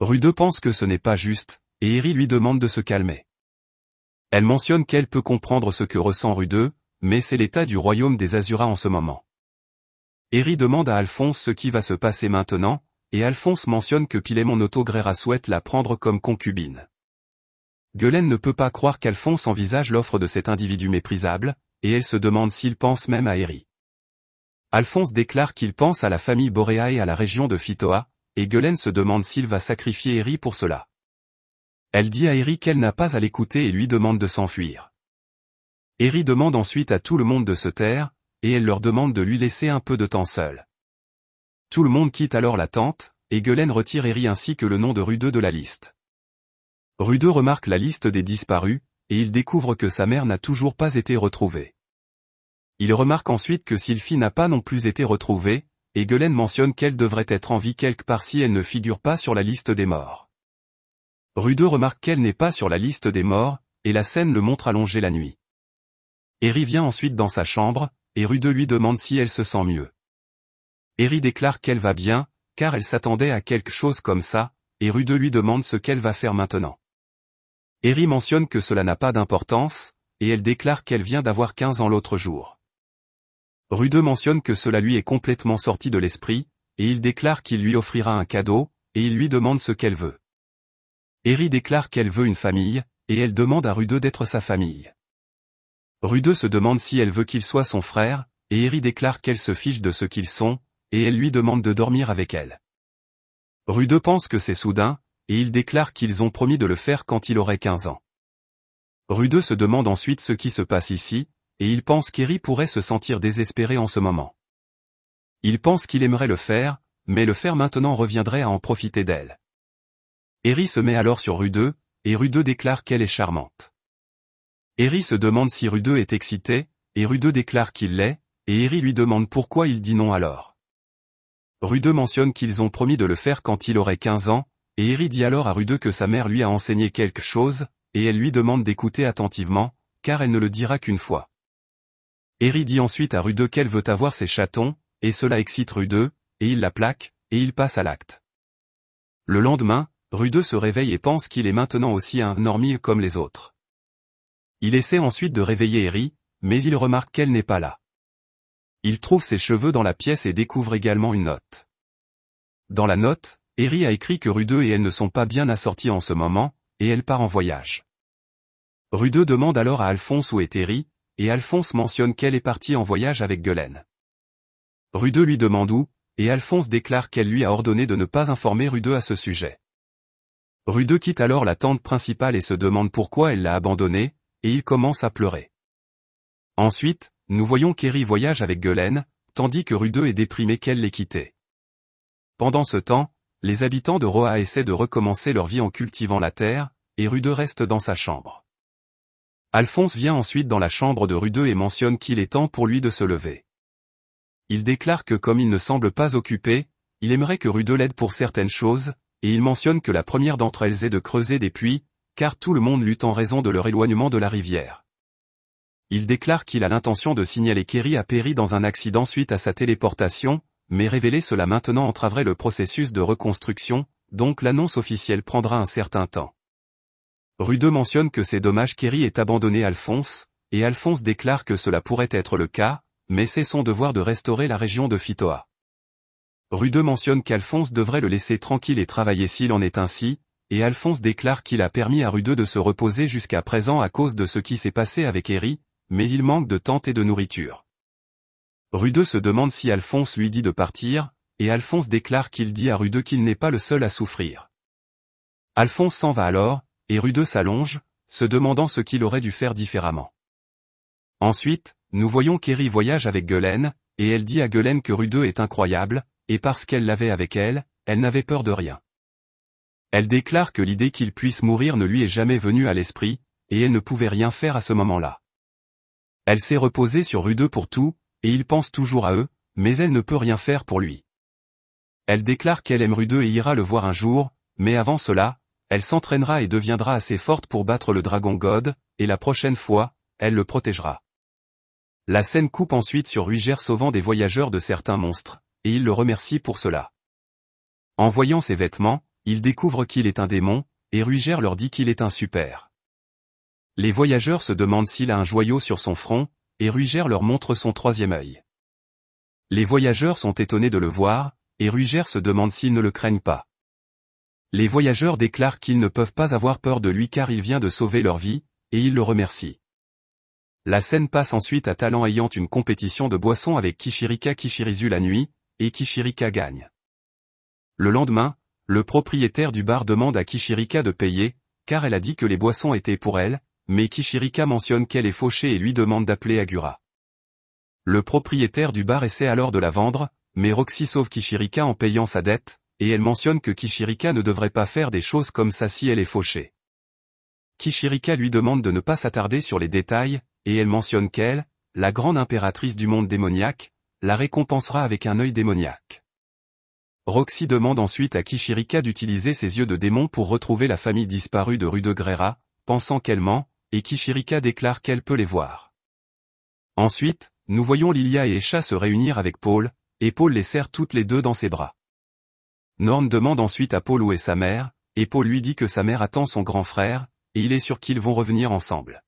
Rude pense que ce n'est pas juste, et Eri lui demande de se calmer. Elle mentionne qu'elle peut comprendre ce que ressent Rude, mais c'est l'état du royaume des Azuras en ce moment. Eri demande à Alphonse ce qui va se passer maintenant, et Alphonse mentionne que Pilémon Autogréra souhaite la prendre comme concubine. Gueulen ne peut pas croire qu'Alphonse envisage l'offre de cet individu méprisable, et elle se demande s'il pense même à Eri. Alphonse déclare qu'il pense à la famille Boréa et à la région de Phitoa, et Gueulen se demande s'il va sacrifier Eri pour cela. Elle dit à Eri qu'elle n'a pas à l'écouter et lui demande de s'enfuir. Eri demande ensuite à tout le monde de se taire, et elle leur demande de lui laisser un peu de temps seul. Tout le monde quitte alors la tente, et Gueulen retire Eri ainsi que le nom de Rudeux de la liste. Rudeux remarque la liste des disparus, et il découvre que sa mère n'a toujours pas été retrouvée. Il remarque ensuite que Sylphie n'a pas non plus été retrouvée, et Gueulen mentionne qu'elle devrait être en vie quelque part si elle ne figure pas sur la liste des morts. Rudeux remarque qu'elle n'est pas sur la liste des morts, et la scène le montre allongé la nuit. Eri vient ensuite dans sa chambre, et Rudeux lui demande si elle se sent mieux. Eri déclare qu'elle va bien, car elle s'attendait à quelque chose comme ça, et Rude lui demande ce qu'elle va faire maintenant. Eri mentionne que cela n'a pas d'importance, et elle déclare qu'elle vient d'avoir 15 ans l'autre jour. Rude mentionne que cela lui est complètement sorti de l'esprit, et il déclare qu'il lui offrira un cadeau, et il lui demande ce qu'elle veut. Eri déclare qu'elle veut une famille, et elle demande à Rude d'être sa famille. Rude se demande si elle veut qu'il soit son frère, et Eri déclare qu'elle se fiche de ce qu'ils sont, et elle lui demande de dormir avec elle. Rude pense que c'est soudain, et il déclare qu'ils ont promis de le faire quand il aurait 15 ans. Rude se demande ensuite ce qui se passe ici, et il pense qu'Eri pourrait se sentir désespéré en ce moment. Il pense qu'il aimerait le faire, mais le faire maintenant reviendrait à en profiter d'elle. Eri se met alors sur Rude, et Rude déclare qu'elle est charmante. Eri se demande si Rude est excité, et Rude déclare qu'il l'est, et Eri lui demande pourquoi il dit non alors. Rudeux mentionne qu'ils ont promis de le faire quand il aurait 15 ans, et Eri dit alors à Rude que sa mère lui a enseigné quelque chose, et elle lui demande d'écouter attentivement, car elle ne le dira qu'une fois. Eri dit ensuite à Rude qu'elle veut avoir ses chatons, et cela excite Rudeux, et il la plaque, et il passe à l'acte. Le lendemain, Rudeux se réveille et pense qu'il est maintenant aussi un normie comme les autres. Il essaie ensuite de réveiller Eri, mais il remarque qu'elle n'est pas là. Il trouve ses cheveux dans la pièce et découvre également une note. Dans la note, Eri a écrit que Rudeux et elle ne sont pas bien assorties en ce moment, et elle part en voyage. Rudeux demande alors à Alphonse où est Eri, et Alphonse mentionne qu'elle est partie en voyage avec Gueulen. Rudeux lui demande où, et Alphonse déclare qu'elle lui a ordonné de ne pas informer Rudeux à ce sujet. Rudeux quitte alors la tente principale et se demande pourquoi elle l'a abandonné, et il commence à pleurer. Ensuite, nous voyons Kerry voyage avec Gulen, tandis que Rudeux est déprimé qu'elle l'ait quitté. Pendant ce temps, les habitants de Roa essaient de recommencer leur vie en cultivant la terre, et Rudeux reste dans sa chambre. Alphonse vient ensuite dans la chambre de Rudeux et mentionne qu'il est temps pour lui de se lever. Il déclare que comme il ne semble pas occupé, il aimerait que Rudeux l'aide pour certaines choses, et il mentionne que la première d'entre elles est de creuser des puits, car tout le monde lutte en raison de leur éloignement de la rivière il déclare qu'il a l'intention de signaler Kerry à Perry dans un accident suite à sa téléportation, mais révéler cela maintenant entraverait le processus de reconstruction, donc l'annonce officielle prendra un certain temps. Rude mentionne que c'est dommage Kerry est abandonné Alphonse, et Alphonse déclare que cela pourrait être le cas, mais c'est son devoir de restaurer la région de Fitoa. Rude mentionne qu'Alphonse devrait le laisser tranquille et travailler s'il en est ainsi, et Alphonse déclare qu'il a permis à Rude de se reposer jusqu'à présent à cause de ce qui s'est passé avec Eri, mais il manque de tente et de nourriture. Rudeux se demande si Alphonse lui dit de partir, et Alphonse déclare qu'il dit à Rudeux qu'il n'est pas le seul à souffrir. Alphonse s'en va alors, et Rudeux s'allonge, se demandant ce qu'il aurait dû faire différemment. Ensuite, nous voyons Kerry voyage avec Gueulen, et elle dit à Gueulen que Rudeux est incroyable, et parce qu'elle l'avait avec elle, elle n'avait peur de rien. Elle déclare que l'idée qu'il puisse mourir ne lui est jamais venue à l'esprit, et elle ne pouvait rien faire à ce moment-là. Elle s'est reposée sur Rudeux pour tout, et il pense toujours à eux, mais elle ne peut rien faire pour lui. Elle déclare qu'elle aime Rudeux et ira le voir un jour, mais avant cela, elle s'entraînera et deviendra assez forte pour battre le dragon God, et la prochaine fois, elle le protégera. La scène coupe ensuite sur Rugère sauvant des voyageurs de certains monstres, et il le remercie pour cela. En voyant ses vêtements, il découvre qu'il est un démon, et Rugère leur dit qu'il est un super. Les voyageurs se demandent s'il a un joyau sur son front, et Ruger leur montre son troisième œil. Les voyageurs sont étonnés de le voir, et Ruger se demande s'ils ne le craignent pas. Les voyageurs déclarent qu'ils ne peuvent pas avoir peur de lui car il vient de sauver leur vie, et ils le remercient. La scène passe ensuite à Talent ayant une compétition de boissons avec Kishirika Kishirizu la nuit, et Kishirika gagne. Le lendemain, le propriétaire du bar demande à Kishirika de payer, car elle a dit que les boissons étaient pour elle, mais Kishirika mentionne qu'elle est fauchée et lui demande d'appeler Agura. Le propriétaire du bar essaie alors de la vendre, mais Roxy sauve Kishirika en payant sa dette, et elle mentionne que Kishirika ne devrait pas faire des choses comme ça si elle est fauchée. Kishirika lui demande de ne pas s'attarder sur les détails, et elle mentionne qu'elle, la grande impératrice du monde démoniaque, la récompensera avec un œil démoniaque. Roxy demande ensuite à Kishirika d'utiliser ses yeux de démon pour retrouver la famille disparue de rue de Grera, pensant qu'elle ment, et Kishirika déclare qu'elle peut les voir. Ensuite, nous voyons Lilia et Esha se réunir avec Paul, et Paul les serre toutes les deux dans ses bras. Norme demande ensuite à Paul où est sa mère, et Paul lui dit que sa mère attend son grand frère, et il est sûr qu'ils vont revenir ensemble.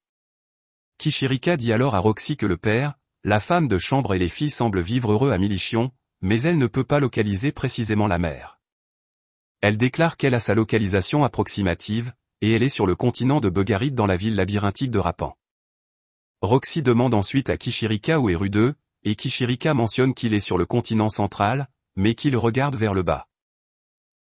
Kishirika dit alors à Roxy que le père, la femme de chambre et les filles semblent vivre heureux à Milichion, mais elle ne peut pas localiser précisément la mère. Elle déclare qu'elle a sa localisation approximative, et elle est sur le continent de Bugarit dans la ville labyrinthique de Rapan. Roxy demande ensuite à Kishirika où est rudeux, et Kishirika mentionne qu'il est sur le continent central, mais qu'il regarde vers le bas.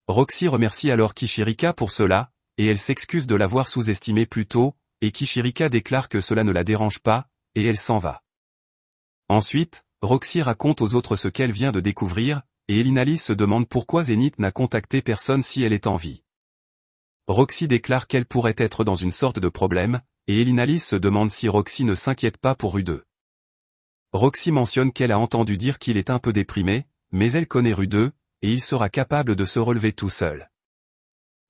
Roxy remercie alors Kishirika pour cela, et elle s'excuse de l'avoir sous-estimé plus tôt, et Kishirika déclare que cela ne la dérange pas, et elle s'en va. Ensuite, Roxy raconte aux autres ce qu'elle vient de découvrir, et Elinalis se demande pourquoi Zenith n'a contacté personne si elle est en vie. Roxy déclare qu'elle pourrait être dans une sorte de problème, et Elinalise se demande si Roxy ne s'inquiète pas pour Rudeux. Roxy mentionne qu'elle a entendu dire qu'il est un peu déprimé, mais elle connaît Rudeux, et il sera capable de se relever tout seul.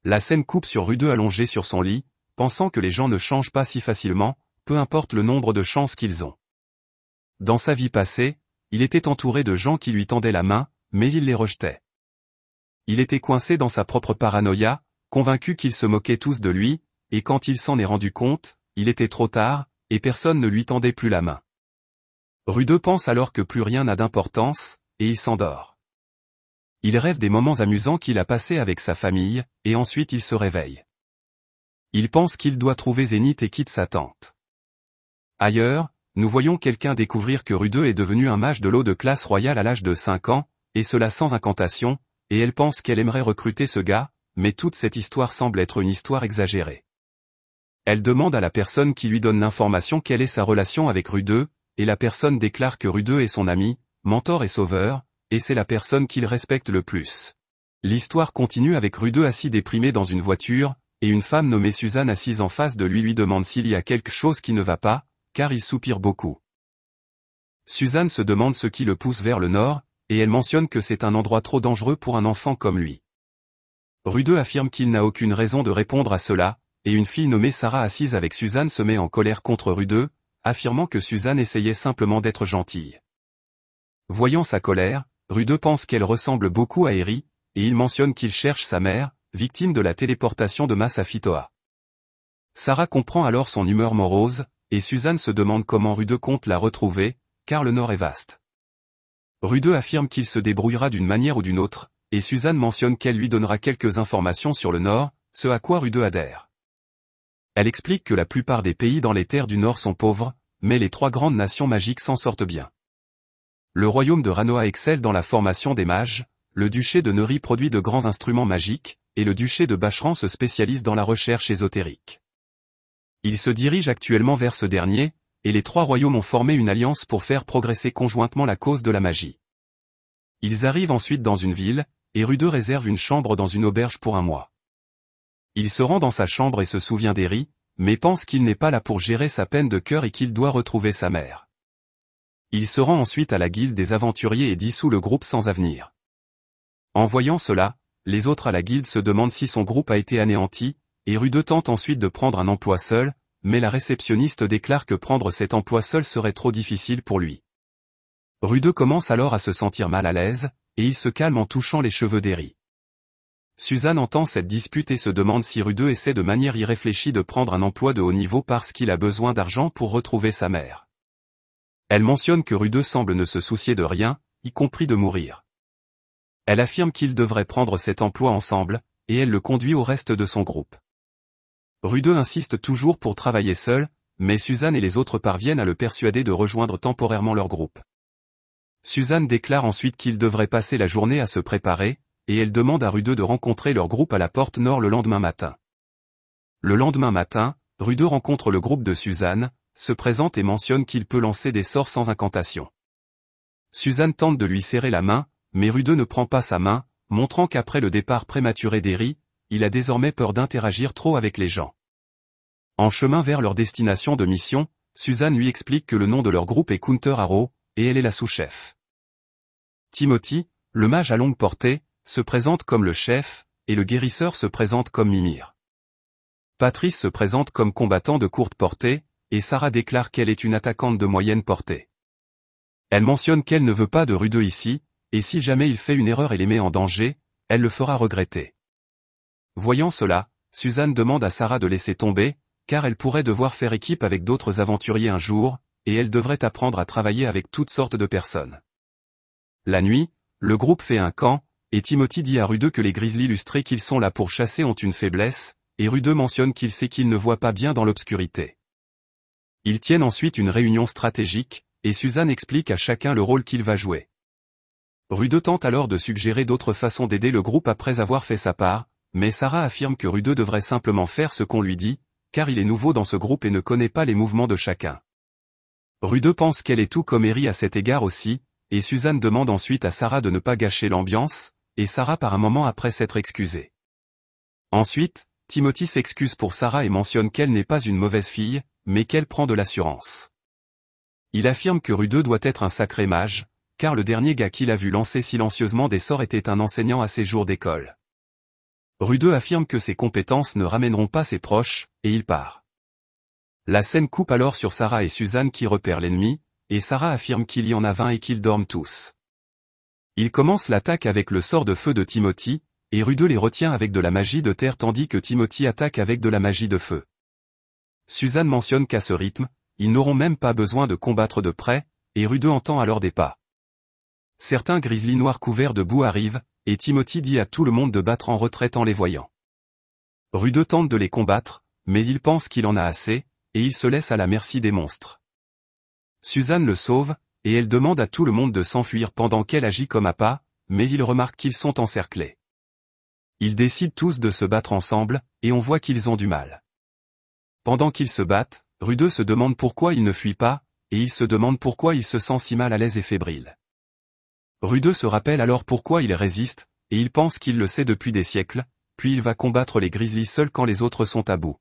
La scène coupe sur Rudeux allongé sur son lit, pensant que les gens ne changent pas si facilement, peu importe le nombre de chances qu'ils ont. Dans sa vie passée, il était entouré de gens qui lui tendaient la main, mais il les rejetait. Il était coincé dans sa propre paranoïa, convaincu qu'ils se moquaient tous de lui, et quand il s'en est rendu compte, il était trop tard, et personne ne lui tendait plus la main. Rudeux pense alors que plus rien n'a d'importance, et il s'endort. Il rêve des moments amusants qu'il a passés avec sa famille, et ensuite il se réveille. Il pense qu'il doit trouver Zénith et quitte sa tente. Ailleurs, nous voyons quelqu'un découvrir que Rudeux est devenu un mage de l'eau de classe royale à l'âge de 5 ans, et cela sans incantation, et elle pense qu'elle aimerait recruter ce gars, mais toute cette histoire semble être une histoire exagérée. Elle demande à la personne qui lui donne l'information quelle est sa relation avec Rudeux, et la personne déclare que Rudeux est son ami, mentor et sauveur, et c'est la personne qu'il respecte le plus. L'histoire continue avec Rudeux assis déprimé dans une voiture, et une femme nommée Suzanne assise en face de lui lui demande s'il y a quelque chose qui ne va pas, car il soupire beaucoup. Suzanne se demande ce qui le pousse vers le nord, et elle mentionne que c'est un endroit trop dangereux pour un enfant comme lui. Rudeux affirme qu'il n'a aucune raison de répondre à cela, et une fille nommée Sarah assise avec Suzanne se met en colère contre Rudeux, affirmant que Suzanne essayait simplement d'être gentille. Voyant sa colère, Rudeux pense qu'elle ressemble beaucoup à Eri, et il mentionne qu'il cherche sa mère, victime de la téléportation de Fitoa. Sarah comprend alors son humeur morose, et Suzanne se demande comment Rudeux compte la retrouver, car le Nord est vaste. Rudeux affirme qu'il se débrouillera d'une manière ou d'une autre, et Suzanne mentionne qu'elle lui donnera quelques informations sur le Nord, ce à quoi Rude adhère. Elle explique que la plupart des pays dans les terres du Nord sont pauvres, mais les trois grandes nations magiques s'en sortent bien. Le royaume de Ranoa excelle dans la formation des mages, le duché de Neri produit de grands instruments magiques, et le duché de Bacheran se spécialise dans la recherche ésotérique. Il se dirige actuellement vers ce dernier, et les trois royaumes ont formé une alliance pour faire progresser conjointement la cause de la magie. Ils arrivent ensuite dans une ville, et Rudeux réserve une chambre dans une auberge pour un mois. Il se rend dans sa chambre et se souvient d'Eri, mais pense qu'il n'est pas là pour gérer sa peine de cœur et qu'il doit retrouver sa mère. Il se rend ensuite à la guilde des aventuriers et dissout le groupe sans avenir. En voyant cela, les autres à la guilde se demandent si son groupe a été anéanti, et Rudeux tente ensuite de prendre un emploi seul, mais la réceptionniste déclare que prendre cet emploi seul serait trop difficile pour lui. Rudeux commence alors à se sentir mal à l'aise, et il se calme en touchant les cheveux d'Eri. Suzanne entend cette dispute et se demande si Rudeux essaie de manière irréfléchie de prendre un emploi de haut niveau parce qu'il a besoin d'argent pour retrouver sa mère. Elle mentionne que Rudeux semble ne se soucier de rien, y compris de mourir. Elle affirme qu'ils devraient prendre cet emploi ensemble, et elle le conduit au reste de son groupe. Rudeux insiste toujours pour travailler seul, mais Suzanne et les autres parviennent à le persuader de rejoindre temporairement leur groupe. Suzanne déclare ensuite qu'il devrait passer la journée à se préparer, et elle demande à Rudeux de rencontrer leur groupe à la porte nord le lendemain matin. Le lendemain matin, Rudeux rencontre le groupe de Suzanne, se présente et mentionne qu'il peut lancer des sorts sans incantation. Suzanne tente de lui serrer la main, mais Rudeux ne prend pas sa main, montrant qu'après le départ prématuré d'Eri, il a désormais peur d'interagir trop avec les gens. En chemin vers leur destination de mission, Suzanne lui explique que le nom de leur groupe est Counter Arrow, et elle est la sous-chef. Timothy, le mage à longue portée, se présente comme le chef, et le guérisseur se présente comme Mimir. Patrice se présente comme combattant de courte portée, et Sarah déclare qu'elle est une attaquante de moyenne portée. Elle mentionne qu'elle ne veut pas de Rudeux ici, et si jamais il fait une erreur et les met en danger, elle le fera regretter. Voyant cela, Suzanne demande à Sarah de laisser tomber, car elle pourrait devoir faire équipe avec d'autres aventuriers un jour, et elle devrait apprendre à travailler avec toutes sortes de personnes. La nuit, le groupe fait un camp, et Timothy dit à Rudeux que les grizzlies lustrés qu'ils sont là pour chasser ont une faiblesse, et Rudeux mentionne qu'il sait qu'il ne voit pas bien dans l'obscurité. Ils tiennent ensuite une réunion stratégique, et Suzanne explique à chacun le rôle qu'il va jouer. Rudeux tente alors de suggérer d'autres façons d'aider le groupe après avoir fait sa part, mais Sarah affirme que Rudeux devrait simplement faire ce qu'on lui dit, car il est nouveau dans ce groupe et ne connaît pas les mouvements de chacun. Rude pense qu'elle est tout comme Eri à cet égard aussi, et Suzanne demande ensuite à Sarah de ne pas gâcher l'ambiance, et Sarah part un moment après s'être excusée. Ensuite, Timothy s'excuse pour Sarah et mentionne qu'elle n'est pas une mauvaise fille, mais qu'elle prend de l'assurance. Il affirme que Rude doit être un sacré mage, car le dernier gars qu'il a vu lancer silencieusement des sorts était un enseignant à ses jours d'école. Rude affirme que ses compétences ne ramèneront pas ses proches, et il part. La scène coupe alors sur Sarah et Suzanne qui repèrent l'ennemi, et Sarah affirme qu'il y en a vingt et qu'ils dorment tous. Ils commencent l'attaque avec le sort de feu de Timothy, et Rudeux les retient avec de la magie de terre tandis que Timothy attaque avec de la magie de feu. Suzanne mentionne qu'à ce rythme, ils n'auront même pas besoin de combattre de près, et Rudeux entend alors des pas. Certains grizzlies noirs couverts de boue arrivent, et Timothy dit à tout le monde de battre en retraite en les voyant. Rudeux tente de les combattre, mais il pense qu'il en a assez, et il se laisse à la merci des monstres. Suzanne le sauve, et elle demande à tout le monde de s'enfuir pendant qu'elle agit comme à pas, mais il remarque qu'ils sont encerclés. Ils décident tous de se battre ensemble, et on voit qu'ils ont du mal. Pendant qu'ils se battent, Rudeux se demande pourquoi il ne fuit pas, et il se demande pourquoi il se sent si mal à l'aise et fébrile. Rudeux se rappelle alors pourquoi il résiste, et il pense qu'il le sait depuis des siècles, puis il va combattre les grizzlies seuls quand les autres sont à bout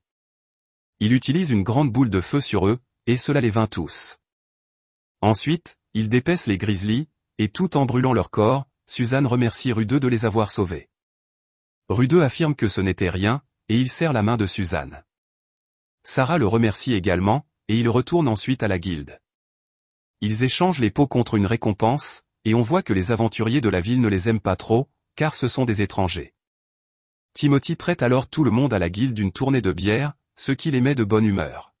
il utilise une grande boule de feu sur eux, et cela les vint tous. Ensuite, il dépaisse les grizzlies, et tout en brûlant leur corps, Suzanne remercie Rudeux de les avoir sauvés. Rudeux affirme que ce n'était rien, et il serre la main de Suzanne. Sarah le remercie également, et ils retournent ensuite à la guilde. Ils échangent les pots contre une récompense, et on voit que les aventuriers de la ville ne les aiment pas trop, car ce sont des étrangers. Timothy traite alors tout le monde à la guilde d'une tournée de bière, ce qui les de bonne humeur.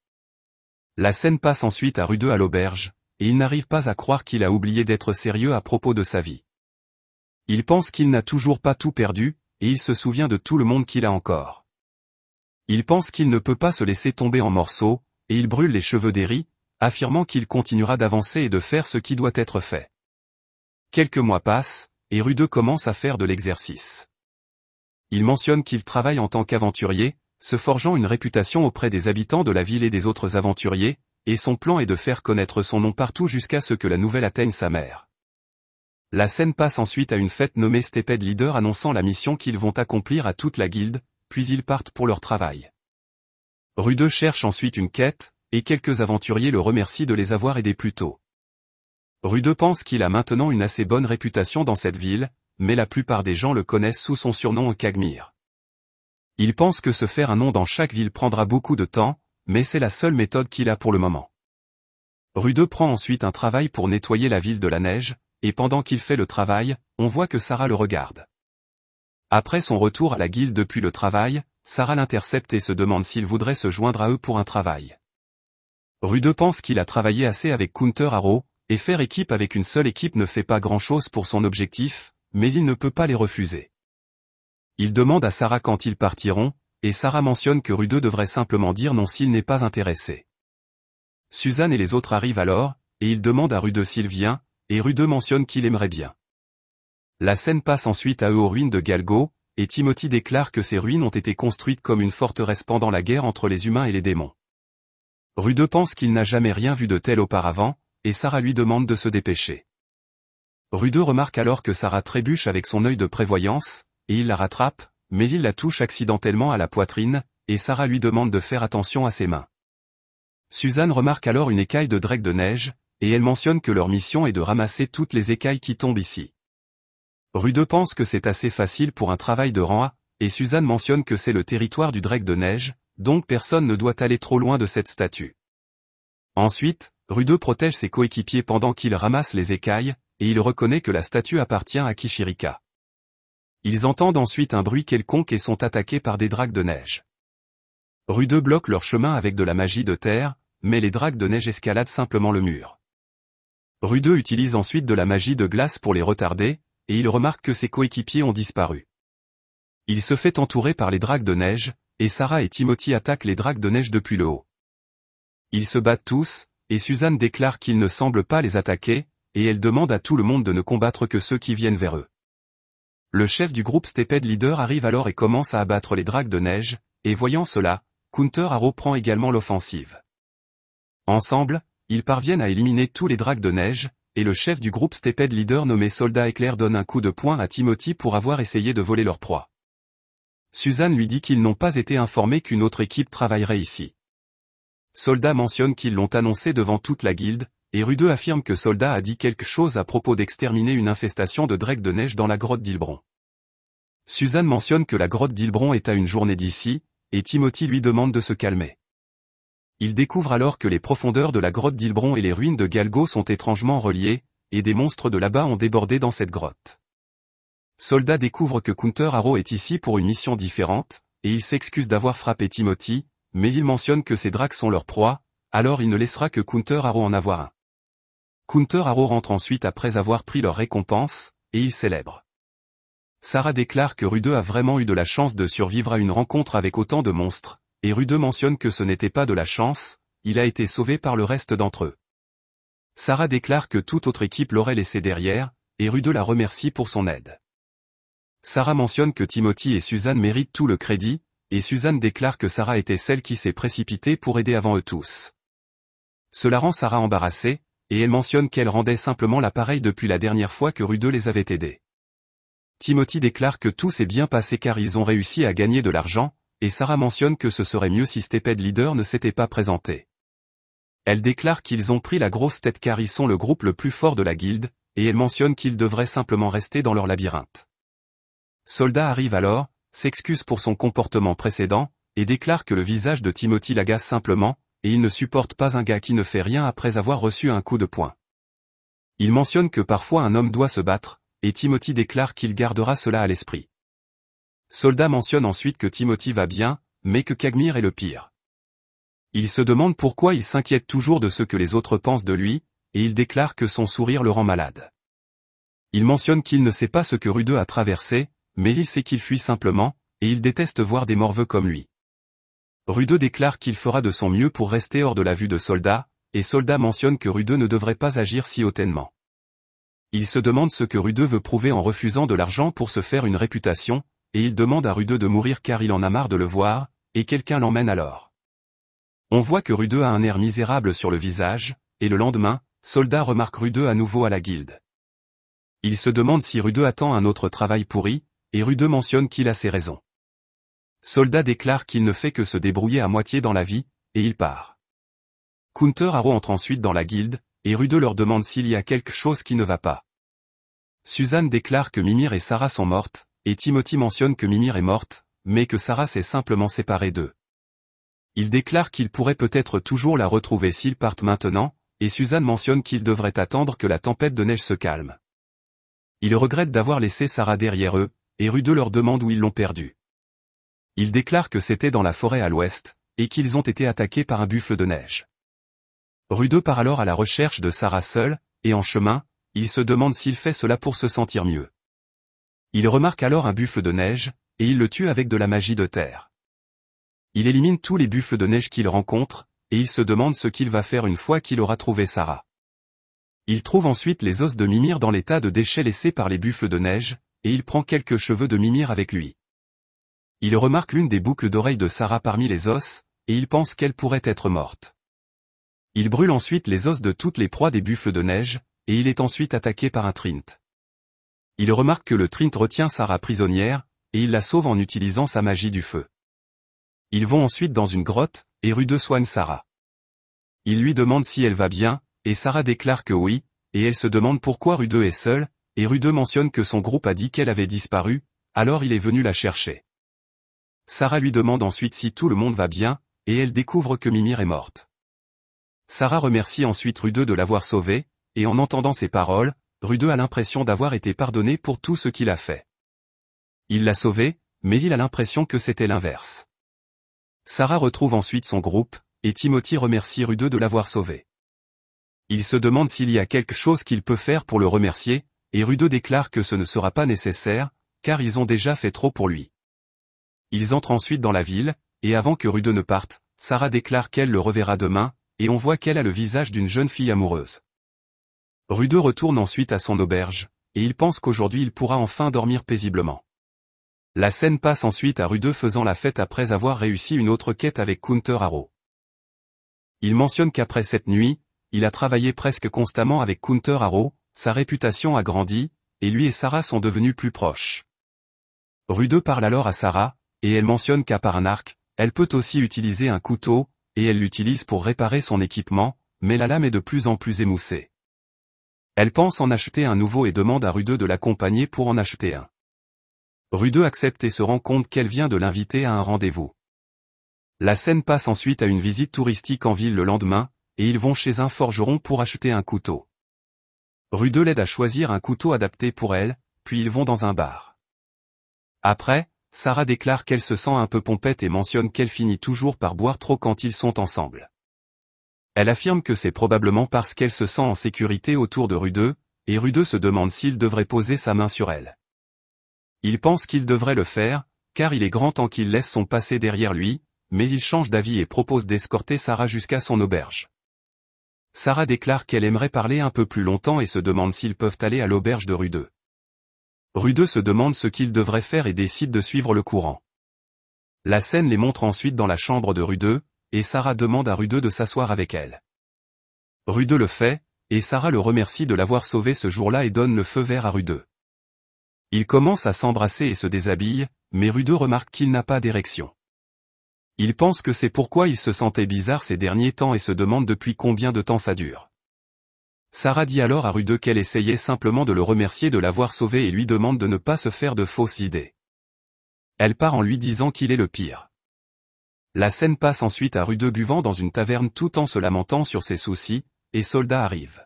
La scène passe ensuite à Rudeux à l'auberge, et il n'arrive pas à croire qu'il a oublié d'être sérieux à propos de sa vie. Il pense qu'il n'a toujours pas tout perdu, et il se souvient de tout le monde qu'il a encore. Il pense qu'il ne peut pas se laisser tomber en morceaux, et il brûle les cheveux d'Eri, affirmant qu'il continuera d'avancer et de faire ce qui doit être fait. Quelques mois passent, et Rudeux commence à faire de l'exercice. Il mentionne qu'il travaille en tant qu'aventurier, se forgeant une réputation auprès des habitants de la ville et des autres aventuriers, et son plan est de faire connaître son nom partout jusqu'à ce que la nouvelle atteigne sa mère. La scène passe ensuite à une fête nommée Steped Leader annonçant la mission qu'ils vont accomplir à toute la guilde, puis ils partent pour leur travail. Rude cherche ensuite une quête, et quelques aventuriers le remercient de les avoir aidés plus tôt. Rude pense qu'il a maintenant une assez bonne réputation dans cette ville, mais la plupart des gens le connaissent sous son surnom Kagmir. Il pense que se faire un nom dans chaque ville prendra beaucoup de temps, mais c'est la seule méthode qu'il a pour le moment. Rude prend ensuite un travail pour nettoyer la ville de la neige, et pendant qu'il fait le travail, on voit que Sarah le regarde. Après son retour à la guilde depuis le travail, Sarah l'intercepte et se demande s'il voudrait se joindre à eux pour un travail. Rude pense qu'il a travaillé assez avec Counter Arrow, et faire équipe avec une seule équipe ne fait pas grand-chose pour son objectif, mais il ne peut pas les refuser. Il demande à Sarah quand ils partiront, et Sarah mentionne que Rudeux devrait simplement dire non s'il n'est pas intéressé. Suzanne et les autres arrivent alors, et ils demandent à Rudeux s'il vient, et Rudeux mentionne qu'il aimerait bien. La scène passe ensuite à eux aux ruines de Galgo, et Timothy déclare que ces ruines ont été construites comme une forteresse pendant la guerre entre les humains et les démons. Rudeux pense qu'il n'a jamais rien vu de tel auparavant, et Sarah lui demande de se dépêcher. Rudeux remarque alors que Sarah trébuche avec son œil de prévoyance, et il la rattrape, mais il la touche accidentellement à la poitrine, et Sarah lui demande de faire attention à ses mains. Suzanne remarque alors une écaille de dreg de neige, et elle mentionne que leur mission est de ramasser toutes les écailles qui tombent ici. Rude pense que c'est assez facile pour un travail de rang A, et Suzanne mentionne que c'est le territoire du dreg de neige, donc personne ne doit aller trop loin de cette statue. Ensuite, Rude protège ses coéquipiers pendant qu'il ramasse les écailles, et il reconnaît que la statue appartient à Kishirika. Ils entendent ensuite un bruit quelconque et sont attaqués par des dragues de neige. Rudeux bloque leur chemin avec de la magie de terre, mais les dragues de neige escaladent simplement le mur. Rudeux utilise ensuite de la magie de glace pour les retarder, et il remarque que ses coéquipiers ont disparu. Il se fait entourer par les dragues de neige, et Sarah et Timothy attaquent les dragues de neige depuis le haut. Ils se battent tous, et Suzanne déclare qu'ils ne semblent pas les attaquer, et elle demande à tout le monde de ne combattre que ceux qui viennent vers eux. Le chef du groupe Stepped Leader arrive alors et commence à abattre les dragues de neige, et voyant cela, Counter Arrow prend également l'offensive. Ensemble, ils parviennent à éliminer tous les dragues de neige, et le chef du groupe Stepped Leader nommé Soldat Éclair donne un coup de poing à Timothy pour avoir essayé de voler leur proie. Suzanne lui dit qu'ils n'ont pas été informés qu'une autre équipe travaillerait ici. Soldat mentionne qu'ils l'ont annoncé devant toute la guilde, et Rudeux affirme que Soldat a dit quelque chose à propos d'exterminer une infestation de drecs de neige dans la grotte d'Ilbron. Suzanne mentionne que la grotte d'Ilbron est à une journée d'ici, et Timothy lui demande de se calmer. Il découvre alors que les profondeurs de la grotte d'Ilbron et les ruines de Galgo sont étrangement reliées, et des monstres de là-bas ont débordé dans cette grotte. Soldat découvre que Counter Arrow est ici pour une mission différente, et il s'excuse d'avoir frappé Timothy, mais il mentionne que ces drakes sont leur proie, alors il ne laissera que Counter Arrow en avoir un. Counter Arrow rentre ensuite après avoir pris leur récompense, et ils célèbrent. Sarah déclare que Rudeux a vraiment eu de la chance de survivre à une rencontre avec autant de monstres, et Rudeux mentionne que ce n'était pas de la chance, il a été sauvé par le reste d'entre eux. Sarah déclare que toute autre équipe l'aurait laissé derrière, et Rudeux la remercie pour son aide. Sarah mentionne que Timothy et Suzanne méritent tout le crédit, et Suzanne déclare que Sarah était celle qui s'est précipitée pour aider avant eux tous. Cela rend Sarah embarrassée, et elle mentionne qu'elle rendait simplement l'appareil depuis la dernière fois que Rudeux les avait aidés. Timothy déclare que tout s'est bien passé car ils ont réussi à gagner de l'argent, et Sarah mentionne que ce serait mieux si Stepped Leader ne s'était pas présenté. Elle déclare qu'ils ont pris la grosse tête car ils sont le groupe le plus fort de la guilde, et elle mentionne qu'ils devraient simplement rester dans leur labyrinthe. Soldat arrive alors, s'excuse pour son comportement précédent, et déclare que le visage de Timothy l'agace simplement, et il ne supporte pas un gars qui ne fait rien après avoir reçu un coup de poing. Il mentionne que parfois un homme doit se battre, et Timothy déclare qu'il gardera cela à l'esprit. Soldat mentionne ensuite que Timothy va bien, mais que Kagmir est le pire. Il se demande pourquoi il s'inquiète toujours de ce que les autres pensent de lui, et il déclare que son sourire le rend malade. Il mentionne qu'il ne sait pas ce que Rudeux a traversé, mais il sait qu'il fuit simplement, et il déteste voir des morveux comme lui. Rudeux déclare qu'il fera de son mieux pour rester hors de la vue de Soldat, et Soldat mentionne que Rudeux ne devrait pas agir si hautainement. Il se demande ce que Rudeux veut prouver en refusant de l'argent pour se faire une réputation, et il demande à Rudeux de mourir car il en a marre de le voir, et quelqu'un l'emmène alors. On voit que Rudeux a un air misérable sur le visage, et le lendemain, Soldat remarque Rudeux à nouveau à la guilde. Il se demande si Rudeux attend un autre travail pourri, et Rudeux mentionne qu'il a ses raisons. Soldat déclare qu'il ne fait que se débrouiller à moitié dans la vie, et il part. Counter Arrow entre ensuite dans la guilde, et Rude leur demande s'il y a quelque chose qui ne va pas. Suzanne déclare que Mimir et Sarah sont mortes, et Timothy mentionne que Mimir est morte, mais que Sarah s'est simplement séparée d'eux. Il déclare qu'il pourrait peut-être toujours la retrouver s'ils partent maintenant, et Suzanne mentionne qu'il devrait attendre que la tempête de neige se calme. Ils regrettent d'avoir laissé Sarah derrière eux, et Rudeux leur demande où ils l'ont perdue. Il déclare que c'était dans la forêt à l'ouest, et qu'ils ont été attaqués par un buffle de neige. Rudeux part alors à la recherche de Sarah seule, et en chemin, il se demande s'il fait cela pour se sentir mieux. Il remarque alors un buffle de neige, et il le tue avec de la magie de terre. Il élimine tous les buffles de neige qu'il rencontre, et il se demande ce qu'il va faire une fois qu'il aura trouvé Sarah. Il trouve ensuite les os de Mimir dans l'état de déchets laissés par les buffles de neige, et il prend quelques cheveux de Mimir avec lui. Il remarque l'une des boucles d'oreilles de Sarah parmi les os, et il pense qu'elle pourrait être morte. Il brûle ensuite les os de toutes les proies des buffles de neige, et il est ensuite attaqué par un trint. Il remarque que le trint retient Sarah prisonnière, et il la sauve en utilisant sa magie du feu. Ils vont ensuite dans une grotte, et Rude soigne Sarah. Il lui demande si elle va bien, et Sarah déclare que oui, et elle se demande pourquoi Rude est seule, et Rude mentionne que son groupe a dit qu'elle avait disparu, alors il est venu la chercher. Sarah lui demande ensuite si tout le monde va bien, et elle découvre que Mimir est morte. Sarah remercie ensuite Rudeux de l'avoir sauvé, et en entendant ces paroles, Rudeux a l'impression d'avoir été pardonné pour tout ce qu'il a fait. Il l'a sauvé, mais il a l'impression que c'était l'inverse. Sarah retrouve ensuite son groupe, et Timothy remercie Rudeux de l'avoir sauvé. Il se demande s'il y a quelque chose qu'il peut faire pour le remercier, et Rudeux déclare que ce ne sera pas nécessaire, car ils ont déjà fait trop pour lui. Ils entrent ensuite dans la ville, et avant que Rude ne parte, Sarah déclare qu'elle le reverra demain, et on voit qu'elle a le visage d'une jeune fille amoureuse. Rude retourne ensuite à son auberge, et il pense qu'aujourd'hui il pourra enfin dormir paisiblement. La scène passe ensuite à Rude faisant la fête après avoir réussi une autre quête avec Counter Arrow. Il mentionne qu'après cette nuit, il a travaillé presque constamment avec Counter Arrow, sa réputation a grandi, et lui et Sarah sont devenus plus proches. Rude parle alors à Sarah, et elle mentionne qu'à part un arc, elle peut aussi utiliser un couteau, et elle l'utilise pour réparer son équipement, mais la lame est de plus en plus émoussée. Elle pense en acheter un nouveau et demande à Rudeux de l'accompagner pour en acheter un. Rudeux accepte et se rend compte qu'elle vient de l'inviter à un rendez-vous. La scène passe ensuite à une visite touristique en ville le lendemain, et ils vont chez un forgeron pour acheter un couteau. Rudeux l'aide à choisir un couteau adapté pour elle, puis ils vont dans un bar. Après, Sarah déclare qu'elle se sent un peu pompette et mentionne qu'elle finit toujours par boire trop quand ils sont ensemble. Elle affirme que c'est probablement parce qu'elle se sent en sécurité autour de Rudeux, et Rudeux se demande s'il devrait poser sa main sur elle. Il pense qu'il devrait le faire, car il est grand temps qu'il laisse son passé derrière lui, mais il change d'avis et propose d'escorter Sarah jusqu'à son auberge. Sarah déclare qu'elle aimerait parler un peu plus longtemps et se demande s'ils peuvent aller à l'auberge de Rudeux. Rudeux se demande ce qu'il devrait faire et décide de suivre le courant. La scène les montre ensuite dans la chambre de Rudeux, et Sarah demande à Rudeux de s'asseoir avec elle. Rudeux le fait, et Sarah le remercie de l'avoir sauvé ce jour-là et donne le feu vert à Rudeux. Il commence à s'embrasser et se déshabille, mais Rudeux remarque qu'il n'a pas d'érection. Il pense que c'est pourquoi il se sentait bizarre ces derniers temps et se demande depuis combien de temps ça dure. Sarah dit alors à Rude qu'elle essayait simplement de le remercier de l'avoir sauvé et lui demande de ne pas se faire de fausses idées. Elle part en lui disant qu'il est le pire. La scène passe ensuite à Rude buvant dans une taverne tout en se lamentant sur ses soucis, et Soldat arrive.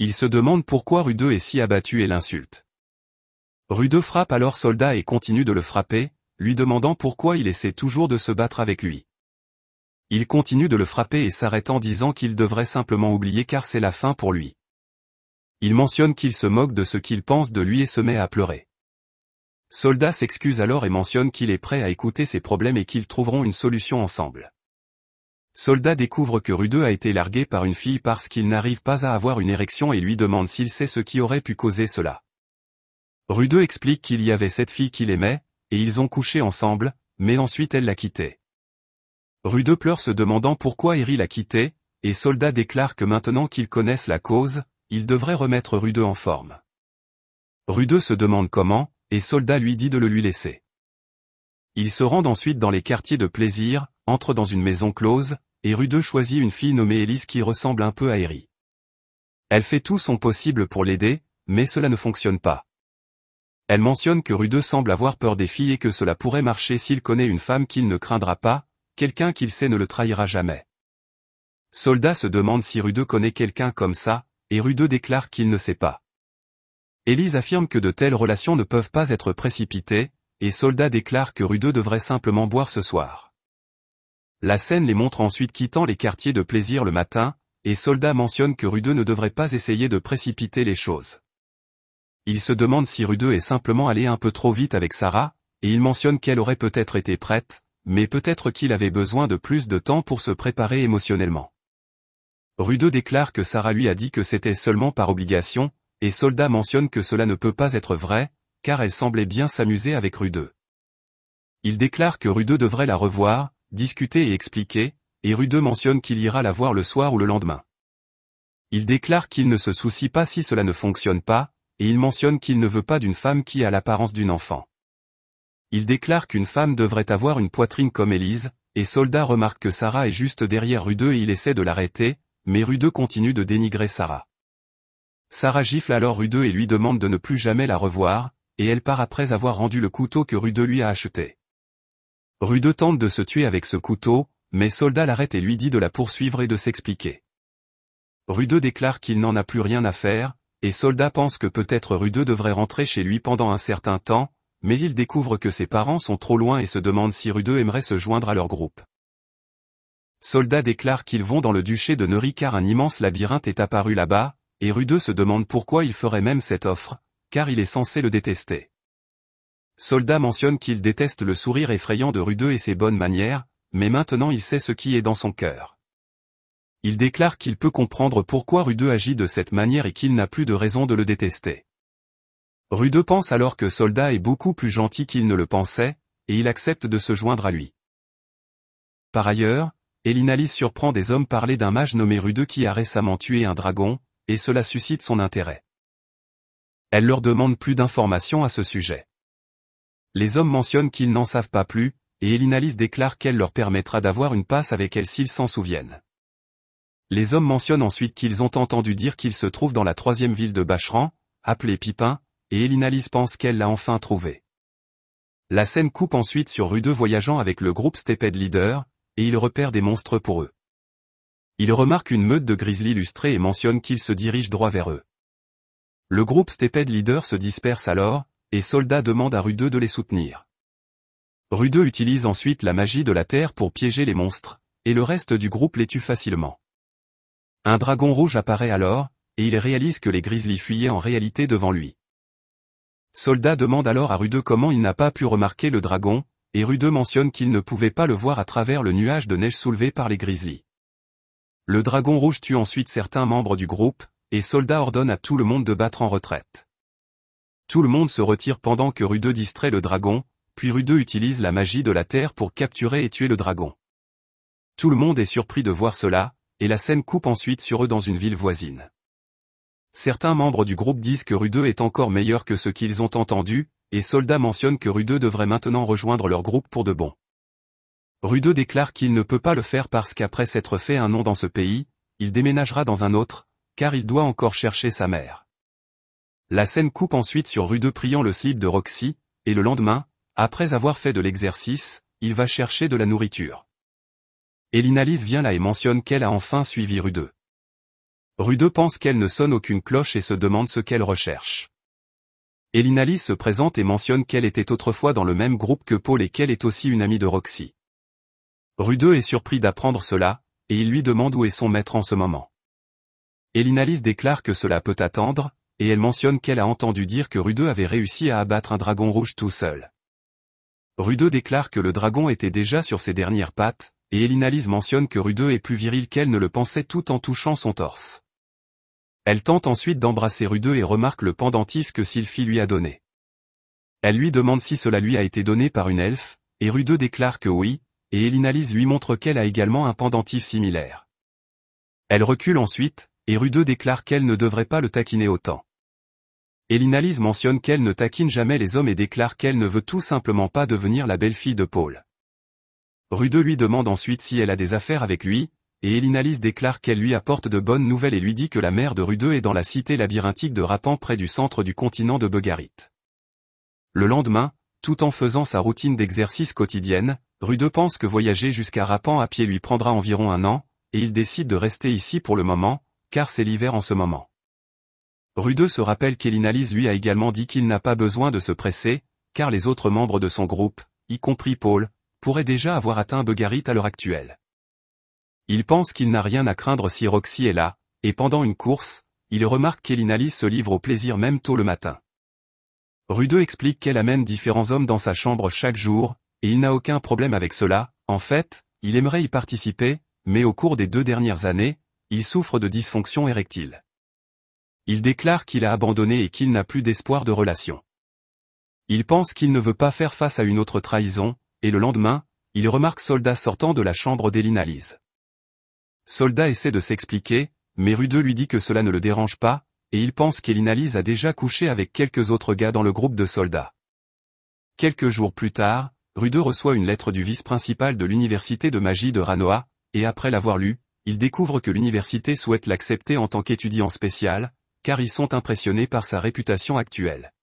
Il se demande pourquoi Rude est si abattu et l'insulte. Rude frappe alors Soldat et continue de le frapper, lui demandant pourquoi il essaie toujours de se battre avec lui. Il continue de le frapper et s'arrête en disant qu'il devrait simplement oublier car c'est la fin pour lui. Il mentionne qu'il se moque de ce qu'il pense de lui et se met à pleurer. Soldat s'excuse alors et mentionne qu'il est prêt à écouter ses problèmes et qu'ils trouveront une solution ensemble. Soldat découvre que Rudeux a été largué par une fille parce qu'il n'arrive pas à avoir une érection et lui demande s'il sait ce qui aurait pu causer cela. Rudeux explique qu'il y avait cette fille qu'il aimait, et ils ont couché ensemble, mais ensuite elle l'a quitté. Rude pleure se demandant pourquoi Eri l'a quitté, et Soldat déclare que maintenant qu'ils connaissent la cause, il devrait remettre Rude en forme. Rude se demande comment, et Soldat lui dit de le lui laisser. Ils se rendent ensuite dans les quartiers de plaisir, entrent dans une maison close, et Rude choisit une fille nommée Elise qui ressemble un peu à Eri. Elle fait tout son possible pour l'aider, mais cela ne fonctionne pas. Elle mentionne que Rude semble avoir peur des filles et que cela pourrait marcher s'il connaît une femme qu'il ne craindra pas, quelqu'un qu'il sait ne le trahira jamais. Soldat se demande si Rudeux connaît quelqu'un comme ça, et Rudeux déclare qu'il ne sait pas. Elise affirme que de telles relations ne peuvent pas être précipitées, et Soldat déclare que Rudeux devrait simplement boire ce soir. La scène les montre ensuite quittant les quartiers de plaisir le matin, et Soldat mentionne que Rudeux ne devrait pas essayer de précipiter les choses. Il se demande si Rudeux est simplement allé un peu trop vite avec Sarah, et il mentionne qu'elle aurait peut-être été prête, mais peut-être qu'il avait besoin de plus de temps pour se préparer émotionnellement. Rudeux déclare que Sarah lui a dit que c'était seulement par obligation, et Soldat mentionne que cela ne peut pas être vrai, car elle semblait bien s'amuser avec Rudeux. Il déclare que Rudeux devrait la revoir, discuter et expliquer, et Rudeux mentionne qu'il ira la voir le soir ou le lendemain. Il déclare qu'il ne se soucie pas si cela ne fonctionne pas, et il mentionne qu'il ne veut pas d'une femme qui a l'apparence d'une enfant. Il déclare qu'une femme devrait avoir une poitrine comme Élise, et Soldat remarque que Sarah est juste derrière Rudeux et il essaie de l'arrêter, mais Rudeux continue de dénigrer Sarah. Sarah gifle alors Rudeux et lui demande de ne plus jamais la revoir, et elle part après avoir rendu le couteau que Rudeux lui a acheté. Rudeux tente de se tuer avec ce couteau, mais Soldat l'arrête et lui dit de la poursuivre et de s'expliquer. Rudeux déclare qu'il n'en a plus rien à faire, et Soldat pense que peut-être Rudeux devrait rentrer chez lui pendant un certain temps, mais il découvre que ses parents sont trop loin et se demande si Rudeux aimerait se joindre à leur groupe. Soldat déclare qu'ils vont dans le duché de Neury car un immense labyrinthe est apparu là-bas, et Rudeux se demande pourquoi il ferait même cette offre, car il est censé le détester. Soldat mentionne qu'il déteste le sourire effrayant de Rudeux et ses bonnes manières, mais maintenant il sait ce qui est dans son cœur. Il déclare qu'il peut comprendre pourquoi Rudeux agit de cette manière et qu'il n'a plus de raison de le détester. Rude pense alors que Soldat est beaucoup plus gentil qu'il ne le pensait, et il accepte de se joindre à lui. Par ailleurs, Elinalis surprend des hommes parler d'un mage nommé Rude qui a récemment tué un dragon, et cela suscite son intérêt. Elle leur demande plus d'informations à ce sujet. Les hommes mentionnent qu'ils n'en savent pas plus, et Elinalis déclare qu'elle leur permettra d'avoir une passe avec elle s'ils s'en souviennent. Les hommes mentionnent ensuite qu'ils ont entendu dire qu'ils se trouvent dans la troisième ville de Bachran, appelée Pipin, et Elinalis pense qu'elle l'a enfin trouvé. La scène coupe ensuite sur rue voyageant avec le groupe Steped Leader, et il repère des monstres pour eux. Il remarque une meute de grizzlies lustrés et mentionne qu'ils se dirigent droit vers eux. Le groupe Steped Leader se disperse alors, et Soldat demande à Rue de les soutenir. Rue utilise ensuite la magie de la terre pour piéger les monstres, et le reste du groupe les tue facilement. Un dragon rouge apparaît alors, et il réalise que les grizzlies fuyaient en réalité devant lui. Soldat demande alors à Rudeux comment il n'a pas pu remarquer le dragon, et Rudeux mentionne qu'il ne pouvait pas le voir à travers le nuage de neige soulevé par les grizzlies. Le dragon rouge tue ensuite certains membres du groupe, et Soldat ordonne à tout le monde de battre en retraite. Tout le monde se retire pendant que Rudeux distrait le dragon, puis Rudeux utilise la magie de la terre pour capturer et tuer le dragon. Tout le monde est surpris de voir cela, et la scène coupe ensuite sur eux dans une ville voisine. Certains membres du groupe disent que Rude est encore meilleur que ce qu'ils ont entendu, et Soldat mentionne que Rude devrait maintenant rejoindre leur groupe pour de bon. Rude déclare qu'il ne peut pas le faire parce qu'après s'être fait un nom dans ce pays, il déménagera dans un autre, car il doit encore chercher sa mère. La scène coupe ensuite sur Rude priant le slip de Roxy, et le lendemain, après avoir fait de l'exercice, il va chercher de la nourriture. Elinalise vient là et mentionne qu'elle a enfin suivi Rude. Rude pense qu'elle ne sonne aucune cloche et se demande ce qu'elle recherche. Elinalise se présente et mentionne qu'elle était autrefois dans le même groupe que Paul et qu'elle est aussi une amie de Roxy. Rudeux est surpris d'apprendre cela, et il lui demande où est son maître en ce moment. Elinalise déclare que cela peut attendre, et elle mentionne qu'elle a entendu dire que Rudeux avait réussi à abattre un dragon rouge tout seul. Rudeux déclare que le dragon était déjà sur ses dernières pattes, et Elinalise mentionne que Rudeux est plus viril qu'elle ne le pensait tout en touchant son torse. Elle tente ensuite d'embrasser Rudeux et remarque le pendentif que Sylphie lui a donné. Elle lui demande si cela lui a été donné par une elfe, et Rudeux déclare que oui, et Elinalise lui montre qu'elle a également un pendentif similaire. Elle recule ensuite, et Rudeux déclare qu'elle ne devrait pas le taquiner autant. Elinalise mentionne qu'elle ne taquine jamais les hommes et déclare qu'elle ne veut tout simplement pas devenir la belle-fille de Paul. Rudeux lui demande ensuite si elle a des affaires avec lui, et Elinalise déclare qu'elle lui apporte de bonnes nouvelles et lui dit que la mère de Rudeux est dans la cité labyrinthique de Rapan près du centre du continent de Bugarit. Le lendemain, tout en faisant sa routine d'exercice quotidienne, Rudeux pense que voyager jusqu'à Rapan à pied lui prendra environ un an, et il décide de rester ici pour le moment, car c'est l'hiver en ce moment. Rudeux se rappelle qu'Elinalise lui a également dit qu'il n'a pas besoin de se presser, car les autres membres de son groupe, y compris Paul, pourraient déjà avoir atteint Bugarit à l'heure actuelle. Il pense qu'il n'a rien à craindre si Roxy est là, et pendant une course, il remarque qu'Elinalise se livre au plaisir même tôt le matin. Rudeux explique qu'elle amène différents hommes dans sa chambre chaque jour, et il n'a aucun problème avec cela, en fait, il aimerait y participer, mais au cours des deux dernières années, il souffre de dysfonction érectile. Il déclare qu'il a abandonné et qu'il n'a plus d'espoir de relation. Il pense qu'il ne veut pas faire face à une autre trahison, et le lendemain, il remarque Soldat sortant de la chambre d'Elinalise. Soldat essaie de s'expliquer, mais Rudeux lui dit que cela ne le dérange pas, et il pense qu'Elinalise a déjà couché avec quelques autres gars dans le groupe de soldats. Quelques jours plus tard, Rudeux reçoit une lettre du vice-principal de l'université de magie de Ranoa, et après l'avoir lue, il découvre que l'université souhaite l'accepter en tant qu'étudiant spécial, car ils sont impressionnés par sa réputation actuelle.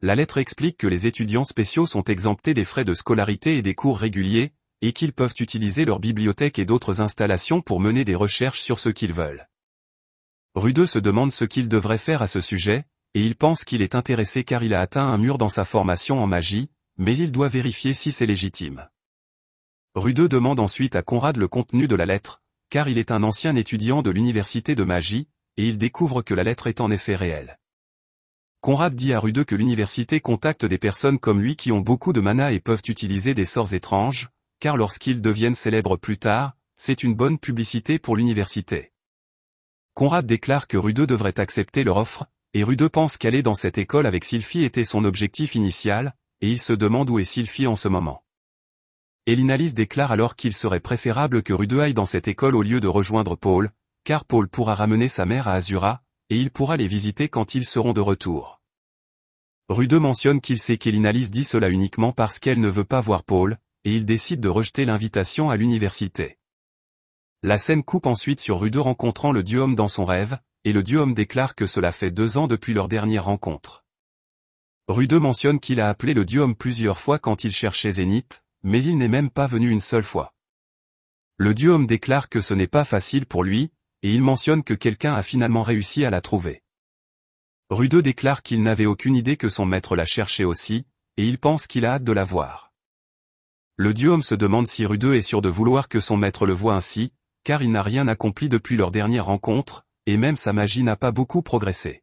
La lettre explique que les étudiants spéciaux sont exemptés des frais de scolarité et des cours réguliers, et qu'ils peuvent utiliser leur bibliothèque et d'autres installations pour mener des recherches sur ce qu'ils veulent. Rudeux se demande ce qu'il devrait faire à ce sujet, et il pense qu'il est intéressé car il a atteint un mur dans sa formation en magie, mais il doit vérifier si c'est légitime. Rudeux demande ensuite à Conrad le contenu de la lettre, car il est un ancien étudiant de l'université de magie, et il découvre que la lettre est en effet réelle. Conrad dit à Rudeux que l'université contacte des personnes comme lui qui ont beaucoup de mana et peuvent utiliser des sorts étranges, car lorsqu'ils deviennent célèbres plus tard, c'est une bonne publicité pour l'université. Conrad déclare que Rudeux devrait accepter leur offre, et Rudeux pense qu'aller dans cette école avec Sylphie était son objectif initial, et il se demande où est Sylphie en ce moment. Elinalise déclare alors qu'il serait préférable que Rudeux aille dans cette école au lieu de rejoindre Paul, car Paul pourra ramener sa mère à Azura, et il pourra les visiter quand ils seront de retour. Rudeux mentionne qu'il sait qu'Elinalise dit cela uniquement parce qu'elle ne veut pas voir Paul, et il décide de rejeter l'invitation à l'université. La scène coupe ensuite sur Rude rencontrant le dieu homme dans son rêve, et le dieu homme déclare que cela fait deux ans depuis leur dernière rencontre. Rude mentionne qu'il a appelé le dieu homme plusieurs fois quand il cherchait Zénith, mais il n'est même pas venu une seule fois. Le dieu homme déclare que ce n'est pas facile pour lui, et il mentionne que quelqu'un a finalement réussi à la trouver. Rude déclare qu'il n'avait aucune idée que son maître la cherchait aussi, et il pense qu'il a hâte de la voir. Le dieu se demande si rudeux est sûr de vouloir que son maître le voie ainsi, car il n'a rien accompli depuis leur dernière rencontre, et même sa magie n'a pas beaucoup progressé.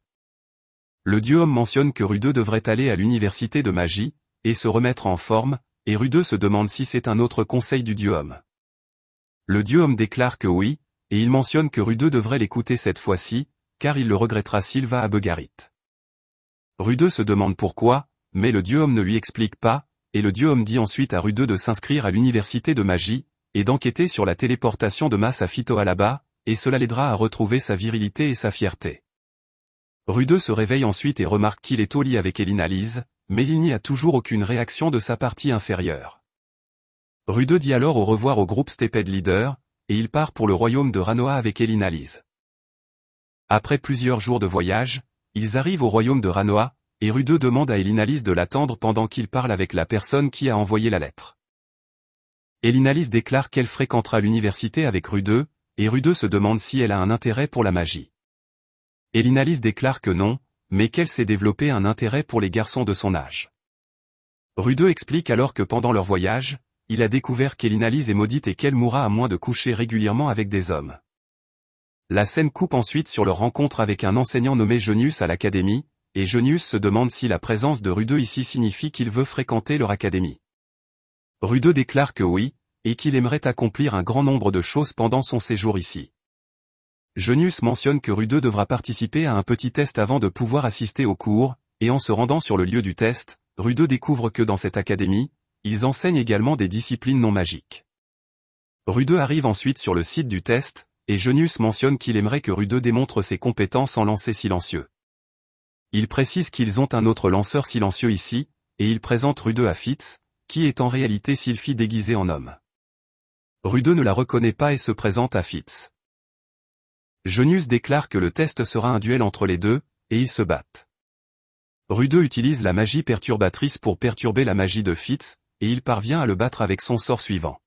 Le dieu mentionne que Rudeux devrait aller à l'université de magie, et se remettre en forme, et Rudeux se demande si c'est un autre conseil du dieu homme. Le dieu homme déclare que oui, et il mentionne que Rudeux devrait l'écouter cette fois-ci, car il le regrettera s'il va à Begarit. Rudeux se demande pourquoi, mais le dieu homme ne lui explique pas, et le dieu homme dit ensuite à Rude de s'inscrire à l'université de magie, et d'enquêter sur la téléportation de masse à Phyto Alaba, et cela l'aidera à retrouver sa virilité et sa fierté. Rude se réveille ensuite et remarque qu'il est au lit avec Elinalise, mais il n'y a toujours aucune réaction de sa partie inférieure. Rude dit alors au revoir au groupe Steped Leader, et il part pour le royaume de Ranoa avec Elinalise. Après plusieurs jours de voyage, ils arrivent au royaume de Ranoa, et Rudeux demande à Elinalise de l'attendre pendant qu'il parle avec la personne qui a envoyé la lettre. Elinalis déclare qu'elle fréquentera l'université avec Rudeux, et Rude se demande si elle a un intérêt pour la magie. Elinalise déclare que non, mais qu'elle s'est développée un intérêt pour les garçons de son âge. Rudeux explique alors que pendant leur voyage, il a découvert qu'Elinalise est maudite et qu'elle mourra à moins de coucher régulièrement avec des hommes. La scène coupe ensuite sur leur rencontre avec un enseignant nommé Jonius à l'académie, et Genius se demande si la présence de Rudeux ici signifie qu'il veut fréquenter leur académie. Rudeux déclare que oui, et qu'il aimerait accomplir un grand nombre de choses pendant son séjour ici. Genius mentionne que Rudeux devra participer à un petit test avant de pouvoir assister au cours, et en se rendant sur le lieu du test, Rudeux découvre que dans cette académie, ils enseignent également des disciplines non magiques. Rudeux arrive ensuite sur le site du test, et Genius mentionne qu'il aimerait que Rudeux démontre ses compétences en lancer silencieux. Il précise qu'ils ont un autre lanceur silencieux ici, et il présente Rude à Fitz, qui est en réalité Sylphie déguisée en homme. Rudeux ne la reconnaît pas et se présente à Fitz. Genius déclare que le test sera un duel entre les deux, et ils se battent. Rude utilise la magie perturbatrice pour perturber la magie de Fitz, et il parvient à le battre avec son sort suivant.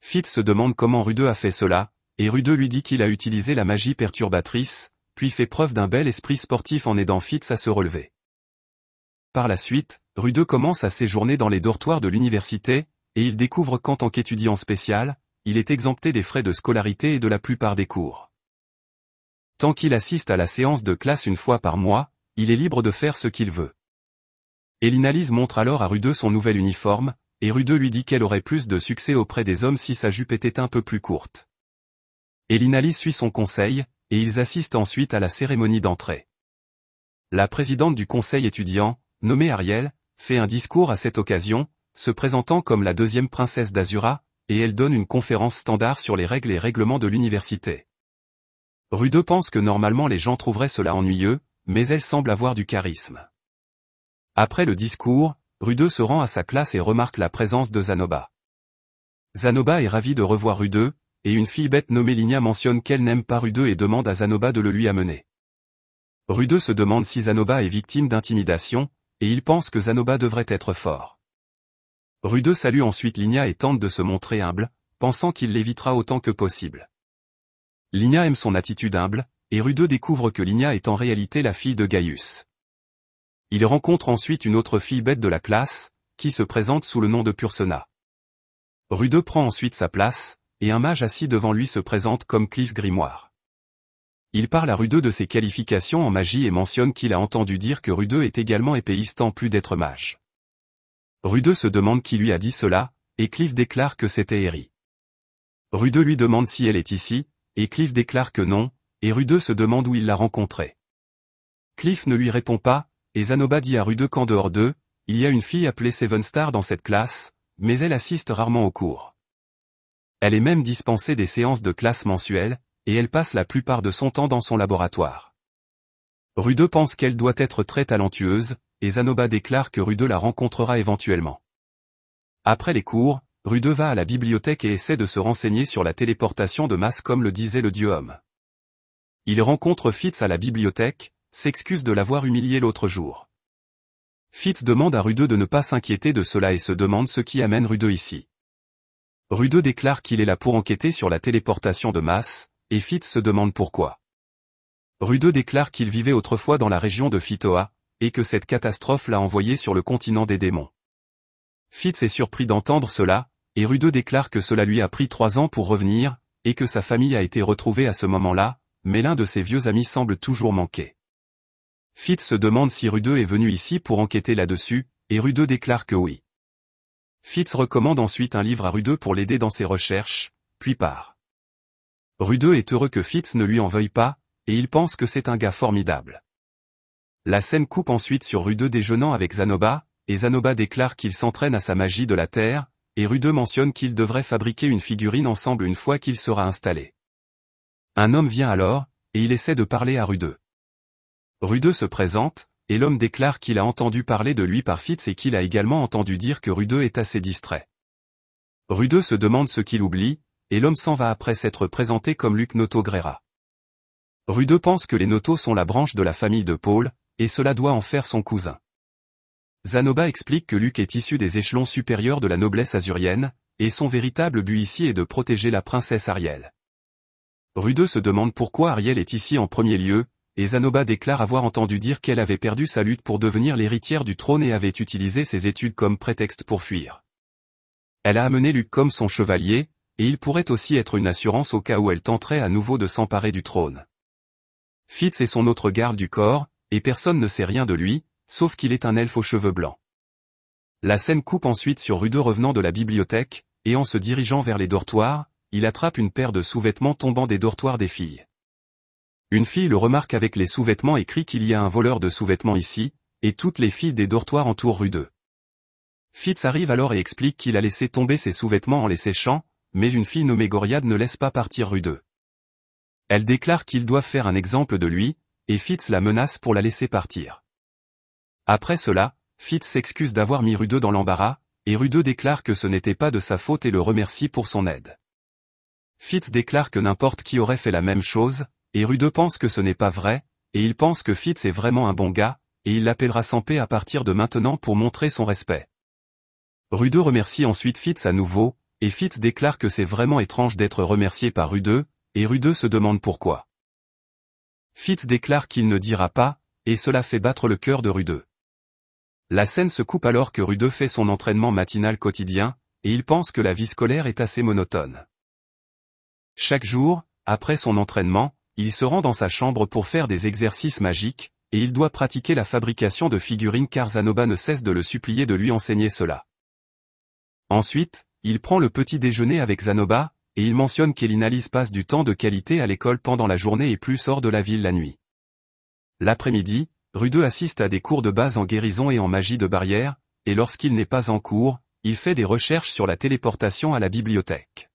Fitz se demande comment Rude a fait cela, et Rude lui dit qu'il a utilisé la magie perturbatrice, puis fait preuve d'un bel esprit sportif en aidant Fitz à se relever. Par la suite, Rude commence à séjourner dans les dortoirs de l'université, et il découvre qu'en tant qu'étudiant spécial, il est exempté des frais de scolarité et de la plupart des cours. Tant qu'il assiste à la séance de classe une fois par mois, il est libre de faire ce qu'il veut. Elinalise montre alors à Rudeux son nouvel uniforme, et Rude lui dit qu'elle aurait plus de succès auprès des hommes si sa jupe était un peu plus courte. Elinalise suit son conseil, et ils assistent ensuite à la cérémonie d'entrée. La présidente du conseil étudiant, nommée Ariel, fait un discours à cette occasion, se présentant comme la deuxième princesse d'Azura, et elle donne une conférence standard sur les règles et règlements de l'université. Rude pense que normalement les gens trouveraient cela ennuyeux, mais elle semble avoir du charisme. Après le discours, Rude se rend à sa classe et remarque la présence de Zanoba. Zanoba est ravi de revoir Rudeux, et une fille bête nommée Linia mentionne qu'elle n'aime pas Rudeux et demande à Zanoba de le lui amener. Rudeux se demande si Zanoba est victime d'intimidation, et il pense que Zanoba devrait être fort. Rudeux salue ensuite Linia et tente de se montrer humble, pensant qu'il l'évitera autant que possible. Linia aime son attitude humble, et Rudeux découvre que Linia est en réalité la fille de Gaius. Il rencontre ensuite une autre fille bête de la classe, qui se présente sous le nom de Pursena. Rudeux prend ensuite sa place, et un mage assis devant lui se présente comme Cliff Grimoire. Il parle à Rudeux de ses qualifications en magie et mentionne qu'il a entendu dire que Rudeux est également épéiste en plus d'être mage. Rudeux se demande qui lui a dit cela, et Cliff déclare que c'était Eri. Rudeux lui demande si elle est ici, et Cliff déclare que non, et Rudeux se demande où il l'a rencontrée. Cliff ne lui répond pas, et Zanoba dit à Rudeux qu'en dehors d'eux, il y a une fille appelée Seven Star dans cette classe, mais elle assiste rarement aux cours. Elle est même dispensée des séances de classe mensuelles, et elle passe la plupart de son temps dans son laboratoire. Rude pense qu'elle doit être très talentueuse, et Zanoba déclare que Rude la rencontrera éventuellement. Après les cours, Rude va à la bibliothèque et essaie de se renseigner sur la téléportation de masse comme le disait le dieu homme. Il rencontre Fitz à la bibliothèque, s'excuse de l'avoir humilié l'autre jour. Fitz demande à Rude de ne pas s'inquiéter de cela et se demande ce qui amène Rude ici. Rudeux déclare qu'il est là pour enquêter sur la téléportation de masse, et Fitz se demande pourquoi. Rudeux déclare qu'il vivait autrefois dans la région de Phytoa, et que cette catastrophe l'a envoyé sur le continent des démons. Fitz est surpris d'entendre cela, et Rudeux déclare que cela lui a pris trois ans pour revenir, et que sa famille a été retrouvée à ce moment-là, mais l'un de ses vieux amis semble toujours manquer. Fitz se demande si Rudeux est venu ici pour enquêter là-dessus, et Rudeux déclare que oui. Fitz recommande ensuite un livre à Rudeux pour l'aider dans ses recherches, puis part. Rudeux est heureux que Fitz ne lui en veuille pas, et il pense que c'est un gars formidable. La scène coupe ensuite sur Rudeux déjeunant avec Zanoba, et Zanoba déclare qu'il s'entraîne à sa magie de la Terre, et Rudeux mentionne qu'il devrait fabriquer une figurine ensemble une fois qu'il sera installé. Un homme vient alors, et il essaie de parler à Rudeux. Rudeux se présente, et l'homme déclare qu'il a entendu parler de lui par Fitz et qu'il a également entendu dire que Rudeux est assez distrait. Rudeux se demande ce qu'il oublie, et l'homme s'en va après s'être présenté comme Luc Noto Grera. Rudeux pense que les Noto sont la branche de la famille de Paul, et cela doit en faire son cousin. Zanoba explique que Luc est issu des échelons supérieurs de la noblesse azurienne, et son véritable but ici est de protéger la princesse Ariel. Rudeux se demande pourquoi Ariel est ici en premier lieu, et Zanoba déclare avoir entendu dire qu'elle avait perdu sa lutte pour devenir l'héritière du trône et avait utilisé ses études comme prétexte pour fuir. Elle a amené Luc comme son chevalier, et il pourrait aussi être une assurance au cas où elle tenterait à nouveau de s'emparer du trône. Fitz est son autre garde du corps, et personne ne sait rien de lui, sauf qu'il est un elfe aux cheveux blancs. La scène coupe ensuite sur Rude revenant de la bibliothèque, et en se dirigeant vers les dortoirs, il attrape une paire de sous-vêtements tombant des dortoirs des filles. Une fille le remarque avec les sous-vêtements et crie qu'il y a un voleur de sous-vêtements ici, et toutes les filles des dortoirs entourent Rudeux. Fitz arrive alors et explique qu'il a laissé tomber ses sous-vêtements en les séchant, mais une fille nommée Goriade ne laisse pas partir Rudeux. Elle déclare qu'il doit faire un exemple de lui, et Fitz la menace pour la laisser partir. Après cela, Fitz s'excuse d'avoir mis Rudeux dans l'embarras, et Rudeux déclare que ce n'était pas de sa faute et le remercie pour son aide. Fitz déclare que n'importe qui aurait fait la même chose, et Rude pense que ce n'est pas vrai, et il pense que Fitz est vraiment un bon gars, et il l'appellera sans paix à partir de maintenant pour montrer son respect. Rude remercie ensuite Fitz à nouveau, et Fitz déclare que c'est vraiment étrange d'être remercié par Rude, et Rude se demande pourquoi. Fitz déclare qu'il ne dira pas, et cela fait battre le cœur de Rude. La scène se coupe alors que Rude fait son entraînement matinal quotidien, et il pense que la vie scolaire est assez monotone. Chaque jour, après son entraînement, il se rend dans sa chambre pour faire des exercices magiques, et il doit pratiquer la fabrication de figurines car Zanoba ne cesse de le supplier de lui enseigner cela. Ensuite, il prend le petit déjeuner avec Zanoba, et il mentionne qu'Elinalise passe du temps de qualité à l'école pendant la journée et plus hors de la ville la nuit. L'après-midi, Rude assiste à des cours de base en guérison et en magie de barrière, et lorsqu'il n'est pas en cours, il fait des recherches sur la téléportation à la bibliothèque.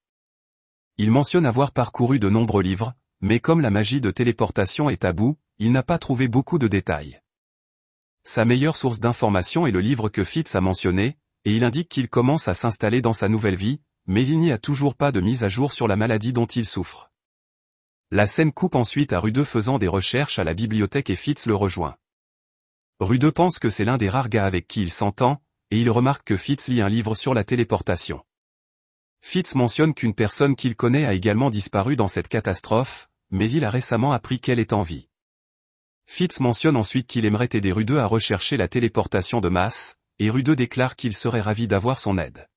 Il mentionne avoir parcouru de nombreux livres, mais comme la magie de téléportation est tabou, il n'a pas trouvé beaucoup de détails. Sa meilleure source d'information est le livre que Fitz a mentionné, et il indique qu'il commence à s'installer dans sa nouvelle vie, mais il n'y a toujours pas de mise à jour sur la maladie dont il souffre. La scène coupe ensuite à Rudeux faisant des recherches à la bibliothèque et Fitz le rejoint. Rudeux pense que c'est l'un des rares gars avec qui il s'entend, et il remarque que Fitz lit un livre sur la téléportation. Fitz mentionne qu'une personne qu'il connaît a également disparu dans cette catastrophe, mais il a récemment appris qu'elle est en vie. Fitz mentionne ensuite qu'il aimerait aider Rudeux à rechercher la téléportation de masse, et Rudeux déclare qu'il serait ravi d'avoir son aide.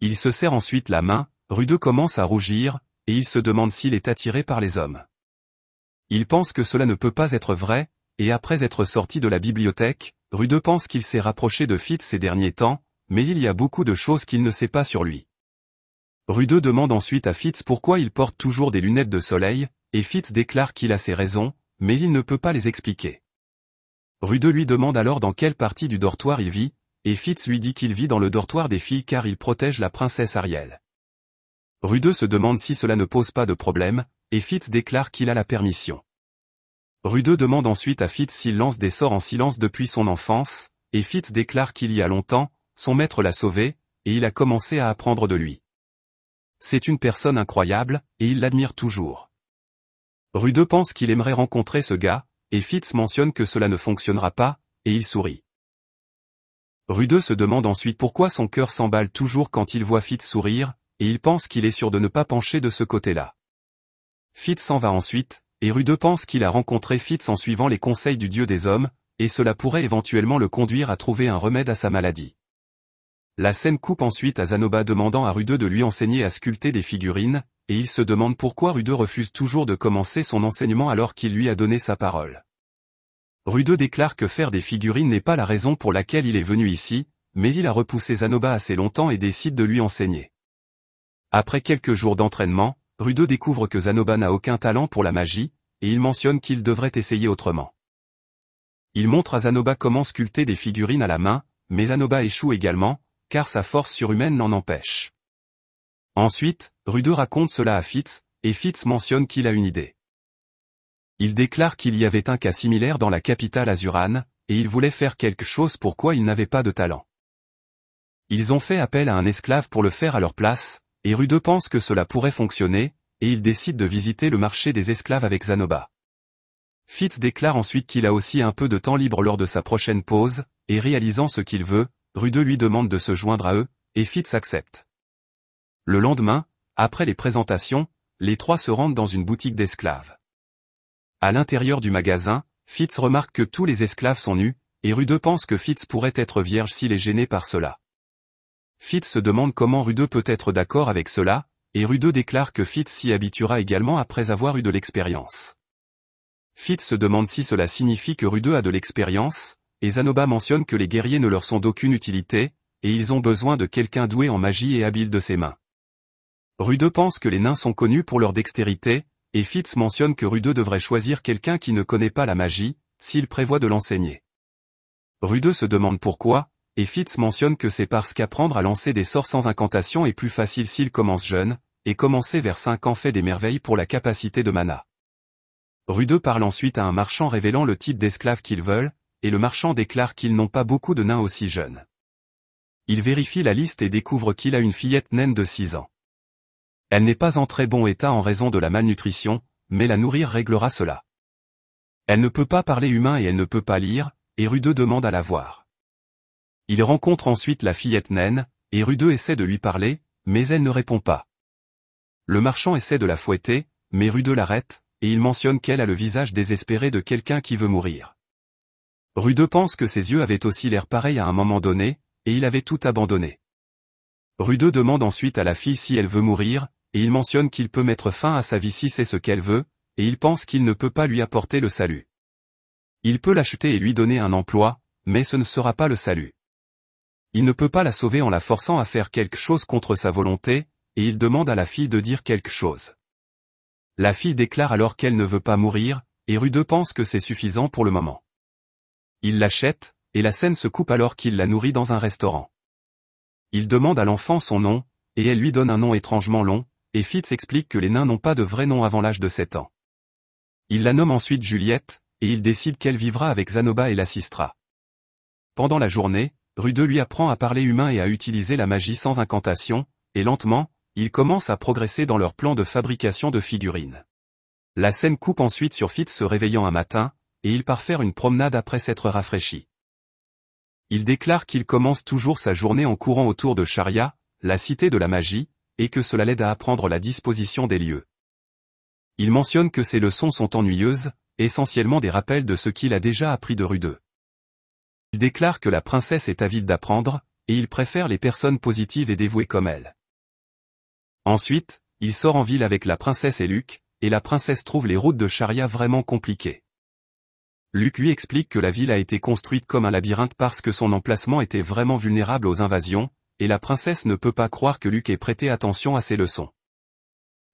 Il se serre ensuite la main, Rude commence à rougir, et il se demande s'il est attiré par les hommes. Il pense que cela ne peut pas être vrai, et après être sorti de la bibliothèque, Rude pense qu'il s'est rapproché de Fitz ces derniers temps, mais il y a beaucoup de choses qu'il ne sait pas sur lui. Rude demande ensuite à Fitz pourquoi il porte toujours des lunettes de soleil, et Fitz déclare qu'il a ses raisons, mais il ne peut pas les expliquer. Rudeux lui demande alors dans quelle partie du dortoir il vit, et Fitz lui dit qu'il vit dans le dortoir des filles car il protège la princesse Ariel. Rude se demande si cela ne pose pas de problème, et Fitz déclare qu'il a la permission. Rudeux demande ensuite à Fitz s'il lance des sorts en silence depuis son enfance, et Fitz déclare qu'il y a longtemps, son maître l'a sauvé, et il a commencé à apprendre de lui. C'est une personne incroyable, et il l'admire toujours. Rude pense qu'il aimerait rencontrer ce gars, et Fitz mentionne que cela ne fonctionnera pas, et il sourit. Rude se demande ensuite pourquoi son cœur s'emballe toujours quand il voit Fitz sourire, et il pense qu'il est sûr de ne pas pencher de ce côté-là. Fitz s'en va ensuite, et Rude pense qu'il a rencontré Fitz en suivant les conseils du dieu des hommes, et cela pourrait éventuellement le conduire à trouver un remède à sa maladie. La scène coupe ensuite à Zanoba demandant à Rudeux de lui enseigner à sculpter des figurines, et il se demande pourquoi Rudeux refuse toujours de commencer son enseignement alors qu'il lui a donné sa parole. Rudeux déclare que faire des figurines n'est pas la raison pour laquelle il est venu ici, mais il a repoussé Zanoba assez longtemps et décide de lui enseigner. Après quelques jours d'entraînement, Rudeux découvre que Zanoba n'a aucun talent pour la magie, et il mentionne qu'il devrait essayer autrement. Il montre à Zanoba comment sculpter des figurines à la main, mais Zanoba échoue également, car sa force surhumaine l'en empêche. Ensuite, Rude raconte cela à Fitz, et Fitz mentionne qu'il a une idée. Il déclare qu'il y avait un cas similaire dans la capitale azurane, et il voulait faire quelque chose pour quoi il n'avait pas de talent. Ils ont fait appel à un esclave pour le faire à leur place, et Rude pense que cela pourrait fonctionner, et il décide de visiter le marché des esclaves avec Zanoba. Fitz déclare ensuite qu'il a aussi un peu de temps libre lors de sa prochaine pause, et réalisant ce qu'il veut, Rude lui demande de se joindre à eux, et Fitz accepte. Le lendemain, après les présentations, les trois se rendent dans une boutique d'esclaves. À l'intérieur du magasin, Fitz remarque que tous les esclaves sont nus, et Rude pense que Fitz pourrait être vierge s'il est gêné par cela. Fitz se demande comment Rude peut être d'accord avec cela, et Rude déclare que Fitz s'y habituera également après avoir eu de l'expérience. Fitz se demande si cela signifie que Rude a de l'expérience, et Zanoba mentionne que les guerriers ne leur sont d'aucune utilité, et ils ont besoin de quelqu'un doué en magie et habile de ses mains. Rude pense que les nains sont connus pour leur dextérité, et Fitz mentionne que Rude devrait choisir quelqu'un qui ne connaît pas la magie, s'il prévoit de l'enseigner. Rude se demande pourquoi, et Fitz mentionne que c'est parce qu'apprendre à lancer des sorts sans incantation est plus facile s'il commence jeune, et commencer vers 5 ans fait des merveilles pour la capacité de mana. Rude parle ensuite à un marchand révélant le type d'esclave qu'ils veulent, et le marchand déclare qu'ils n'ont pas beaucoup de nains aussi jeunes. Il vérifie la liste et découvre qu'il a une fillette naine de 6 ans. Elle n'est pas en très bon état en raison de la malnutrition, mais la nourrir réglera cela. Elle ne peut pas parler humain et elle ne peut pas lire, et Rudeux demande à la voir. Il rencontre ensuite la fillette naine, et Rudeux essaie de lui parler, mais elle ne répond pas. Le marchand essaie de la fouetter, mais Rudeux l'arrête, et il mentionne qu'elle a le visage désespéré de quelqu'un qui veut mourir. Rude pense que ses yeux avaient aussi l'air pareil à un moment donné, et il avait tout abandonné. Rude demande ensuite à la fille si elle veut mourir, et il mentionne qu'il peut mettre fin à sa vie si c'est ce qu'elle veut, et il pense qu'il ne peut pas lui apporter le salut. Il peut l'acheter et lui donner un emploi, mais ce ne sera pas le salut. Il ne peut pas la sauver en la forçant à faire quelque chose contre sa volonté, et il demande à la fille de dire quelque chose. La fille déclare alors qu'elle ne veut pas mourir, et Rude pense que c'est suffisant pour le moment. Il l'achète, et la scène se coupe alors qu'il la nourrit dans un restaurant. Il demande à l'enfant son nom, et elle lui donne un nom étrangement long, et Fitz explique que les nains n'ont pas de vrai nom avant l'âge de 7 ans. Il la nomme ensuite Juliette, et il décide qu'elle vivra avec Zanoba et l'assistera. Pendant la journée, Rude lui apprend à parler humain et à utiliser la magie sans incantation, et lentement, ils commencent à progresser dans leur plan de fabrication de figurines. La scène coupe ensuite sur Fitz se réveillant un matin, et il part faire une promenade après s'être rafraîchi. Il déclare qu'il commence toujours sa journée en courant autour de Sharia, la cité de la magie, et que cela l'aide à apprendre la disposition des lieux. Il mentionne que ses leçons sont ennuyeuses, essentiellement des rappels de ce qu'il a déjà appris de Rudeux. Il déclare que la princesse est avide d'apprendre, et il préfère les personnes positives et dévouées comme elle. Ensuite, il sort en ville avec la princesse et Luc, et la princesse trouve les routes de Charia vraiment compliquées. Luke lui explique que la ville a été construite comme un labyrinthe parce que son emplacement était vraiment vulnérable aux invasions, et la princesse ne peut pas croire que Luc ait prêté attention à ses leçons.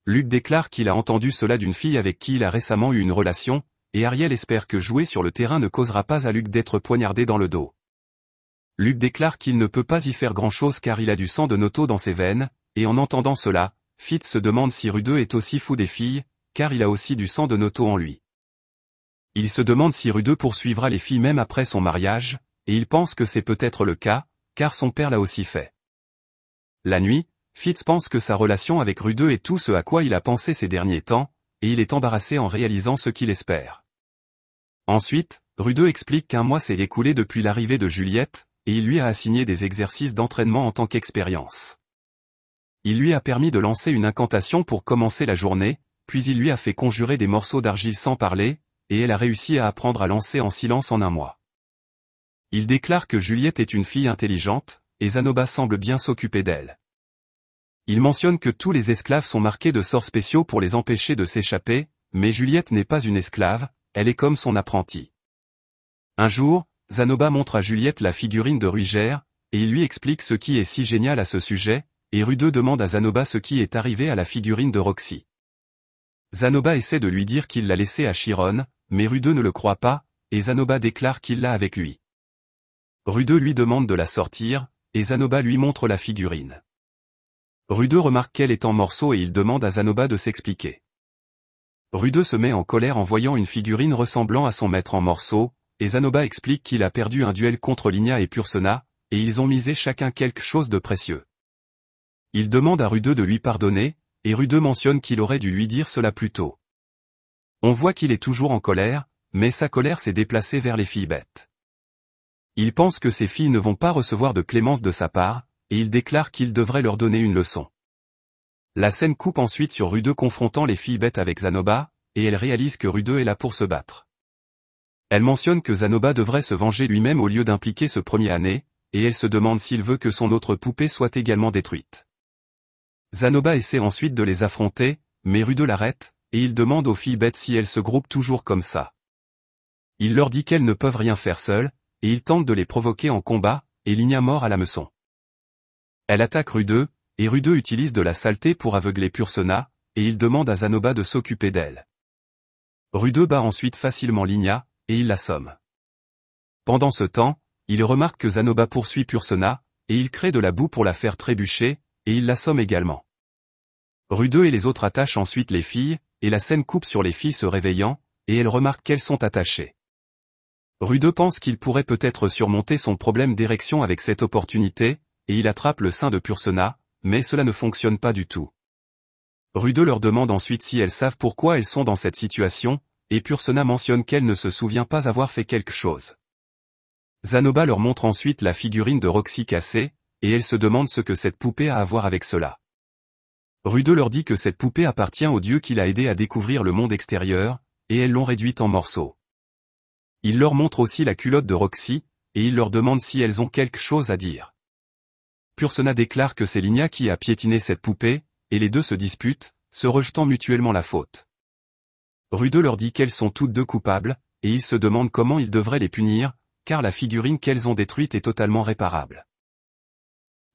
Luc déclare qu'il a entendu cela d'une fille avec qui il a récemment eu une relation, et Ariel espère que jouer sur le terrain ne causera pas à Luc d'être poignardé dans le dos. Luc déclare qu'il ne peut pas y faire grand-chose car il a du sang de Noto dans ses veines, et en entendant cela, Fitz se demande si Rudeux est aussi fou des filles, car il a aussi du sang de Noto en lui. Il se demande si Rude poursuivra les filles même après son mariage, et il pense que c'est peut-être le cas, car son père l'a aussi fait. La nuit, Fitz pense que sa relation avec Rudeux est tout ce à quoi il a pensé ces derniers temps, et il est embarrassé en réalisant ce qu'il espère. Ensuite, Rude explique qu'un mois s'est écoulé depuis l'arrivée de Juliette, et il lui a assigné des exercices d'entraînement en tant qu'expérience. Il lui a permis de lancer une incantation pour commencer la journée, puis il lui a fait conjurer des morceaux d'argile sans parler, et elle a réussi à apprendre à lancer en silence en un mois. Il déclare que Juliette est une fille intelligente, et Zanoba semble bien s'occuper d'elle. Il mentionne que tous les esclaves sont marqués de sorts spéciaux pour les empêcher de s'échapper, mais Juliette n'est pas une esclave, elle est comme son apprenti. Un jour, Zanoba montre à Juliette la figurine de Rugère, et il lui explique ce qui est si génial à ce sujet, et Rudeux demande à Zanoba ce qui est arrivé à la figurine de Roxy. Zanoba essaie de lui dire qu'il l'a laissé à Chiron, mais Rudeux ne le croit pas, et Zanoba déclare qu'il l'a avec lui. Rudeux lui demande de la sortir, et Zanoba lui montre la figurine. Rudeux remarque qu'elle est en morceaux et il demande à Zanoba de s'expliquer. Rudeux se met en colère en voyant une figurine ressemblant à son maître en morceaux, et Zanoba explique qu'il a perdu un duel contre Ligna et Pursona, et ils ont misé chacun quelque chose de précieux. Il demande à Rudeux de lui pardonner, et Rudeux mentionne qu'il aurait dû lui dire cela plus tôt. On voit qu'il est toujours en colère, mais sa colère s'est déplacée vers les filles bêtes. Il pense que ces filles ne vont pas recevoir de clémence de sa part, et il déclare qu'il devrait leur donner une leçon. La scène coupe ensuite sur Rudeux confrontant les filles bêtes avec Zanoba, et elle réalise que Rudeux est là pour se battre. Elle mentionne que Zanoba devrait se venger lui-même au lieu d'impliquer ce premier année, et elle se demande s'il veut que son autre poupée soit également détruite. Zanoba essaie ensuite de les affronter, mais Rude l'arrête, et il demande aux filles bêtes si elles se groupent toujours comme ça. Il leur dit qu'elles ne peuvent rien faire seules, et il tente de les provoquer en combat, et Ligna mort à la meçon. Elle attaque Rudeux, et Rudeux utilise de la saleté pour aveugler Pursena, et il demande à Zanoba de s'occuper d'elle. Rude bat ensuite facilement Ligna, et il l'assomme. Pendant ce temps, il remarque que Zanoba poursuit Pursena, et il crée de la boue pour la faire trébucher, et il l'assomme également. Rudeux et les autres attachent ensuite les filles, et la scène coupe sur les filles se réveillant, et elles remarquent qu'elles sont attachées. Rudeux pense qu'il pourrait peut-être surmonter son problème d'érection avec cette opportunité, et il attrape le sein de Pursena, mais cela ne fonctionne pas du tout. Rudeux leur demande ensuite si elles savent pourquoi elles sont dans cette situation, et Pursona mentionne qu'elle ne se souvient pas avoir fait quelque chose. Zanoba leur montre ensuite la figurine de Roxy cassée, et elles se demandent ce que cette poupée a à voir avec cela. Rude leur dit que cette poupée appartient au dieu qui l'a aidé à découvrir le monde extérieur, et elles l'ont réduite en morceaux. Il leur montre aussi la culotte de Roxy, et il leur demande si elles ont quelque chose à dire. Pursena déclare que c'est Ligna qui a piétiné cette poupée, et les deux se disputent, se rejetant mutuellement la faute. Rude leur dit qu'elles sont toutes deux coupables, et ils se demandent comment ils devraient les punir, car la figurine qu'elles ont détruite est totalement réparable.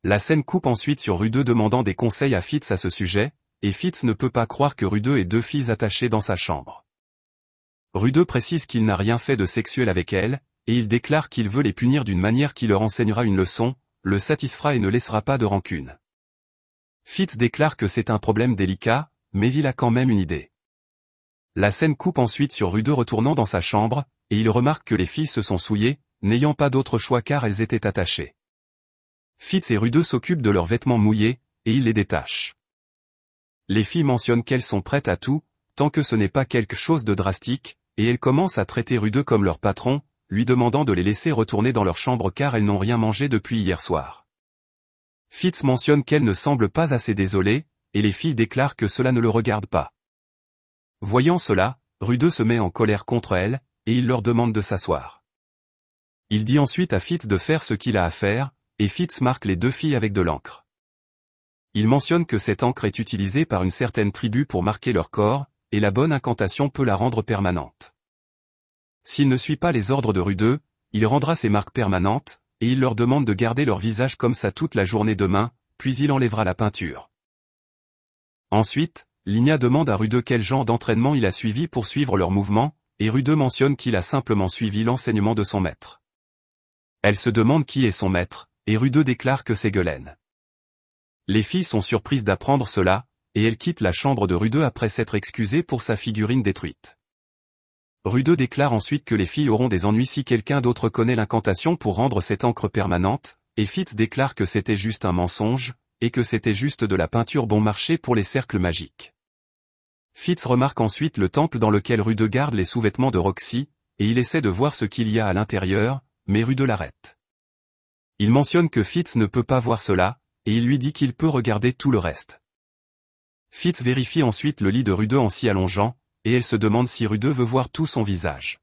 La scène coupe ensuite sur Rudeux demandant des conseils à Fitz à ce sujet, et Fitz ne peut pas croire que Rudeux ait deux filles attachées dans sa chambre. Rudeux précise qu'il n'a rien fait de sexuel avec elles, et il déclare qu'il veut les punir d'une manière qui leur enseignera une leçon, le satisfera et ne laissera pas de rancune. Fitz déclare que c'est un problème délicat, mais il a quand même une idée. La scène coupe ensuite sur Rudeux retournant dans sa chambre, et il remarque que les filles se sont souillées, n'ayant pas d'autre choix car elles étaient attachées. Fitz et Rude s'occupent de leurs vêtements mouillés, et ils les détachent. Les filles mentionnent qu'elles sont prêtes à tout, tant que ce n'est pas quelque chose de drastique, et elles commencent à traiter Rude comme leur patron, lui demandant de les laisser retourner dans leur chambre car elles n'ont rien mangé depuis hier soir. Fitz mentionne qu'elles ne semblent pas assez désolées, et les filles déclarent que cela ne le regarde pas. Voyant cela, Rudeux se met en colère contre elles, et il leur demande de s'asseoir. Il dit ensuite à Fitz de faire ce qu'il a à faire, et Fitz marque les deux filles avec de l'encre. Il mentionne que cette encre est utilisée par une certaine tribu pour marquer leur corps, et la bonne incantation peut la rendre permanente. S'il ne suit pas les ordres de Rudeux, il rendra ses marques permanentes, et il leur demande de garder leur visage comme ça toute la journée demain, puis il enlèvera la peinture. Ensuite, Ligna demande à Rudeux quel genre d'entraînement il a suivi pour suivre leurs mouvements, et Rudeux mentionne qu'il a simplement suivi l'enseignement de son maître. Elle se demande qui est son maître, et Rudeux déclare que c'est Gulen. Les filles sont surprises d'apprendre cela, et elles quittent la chambre de Rudeux après s'être excusées pour sa figurine détruite. Rudeux déclare ensuite que les filles auront des ennuis si quelqu'un d'autre connaît l'incantation pour rendre cette encre permanente, et Fitz déclare que c'était juste un mensonge, et que c'était juste de la peinture bon marché pour les cercles magiques. Fitz remarque ensuite le temple dans lequel Rudeux garde les sous-vêtements de Roxy, et il essaie de voir ce qu'il y a à l'intérieur, mais Rudeux l'arrête. Il mentionne que Fitz ne peut pas voir cela, et il lui dit qu'il peut regarder tout le reste. Fitz vérifie ensuite le lit de Rudeux en s'y allongeant, et elle se demande si Rudeux veut voir tout son visage.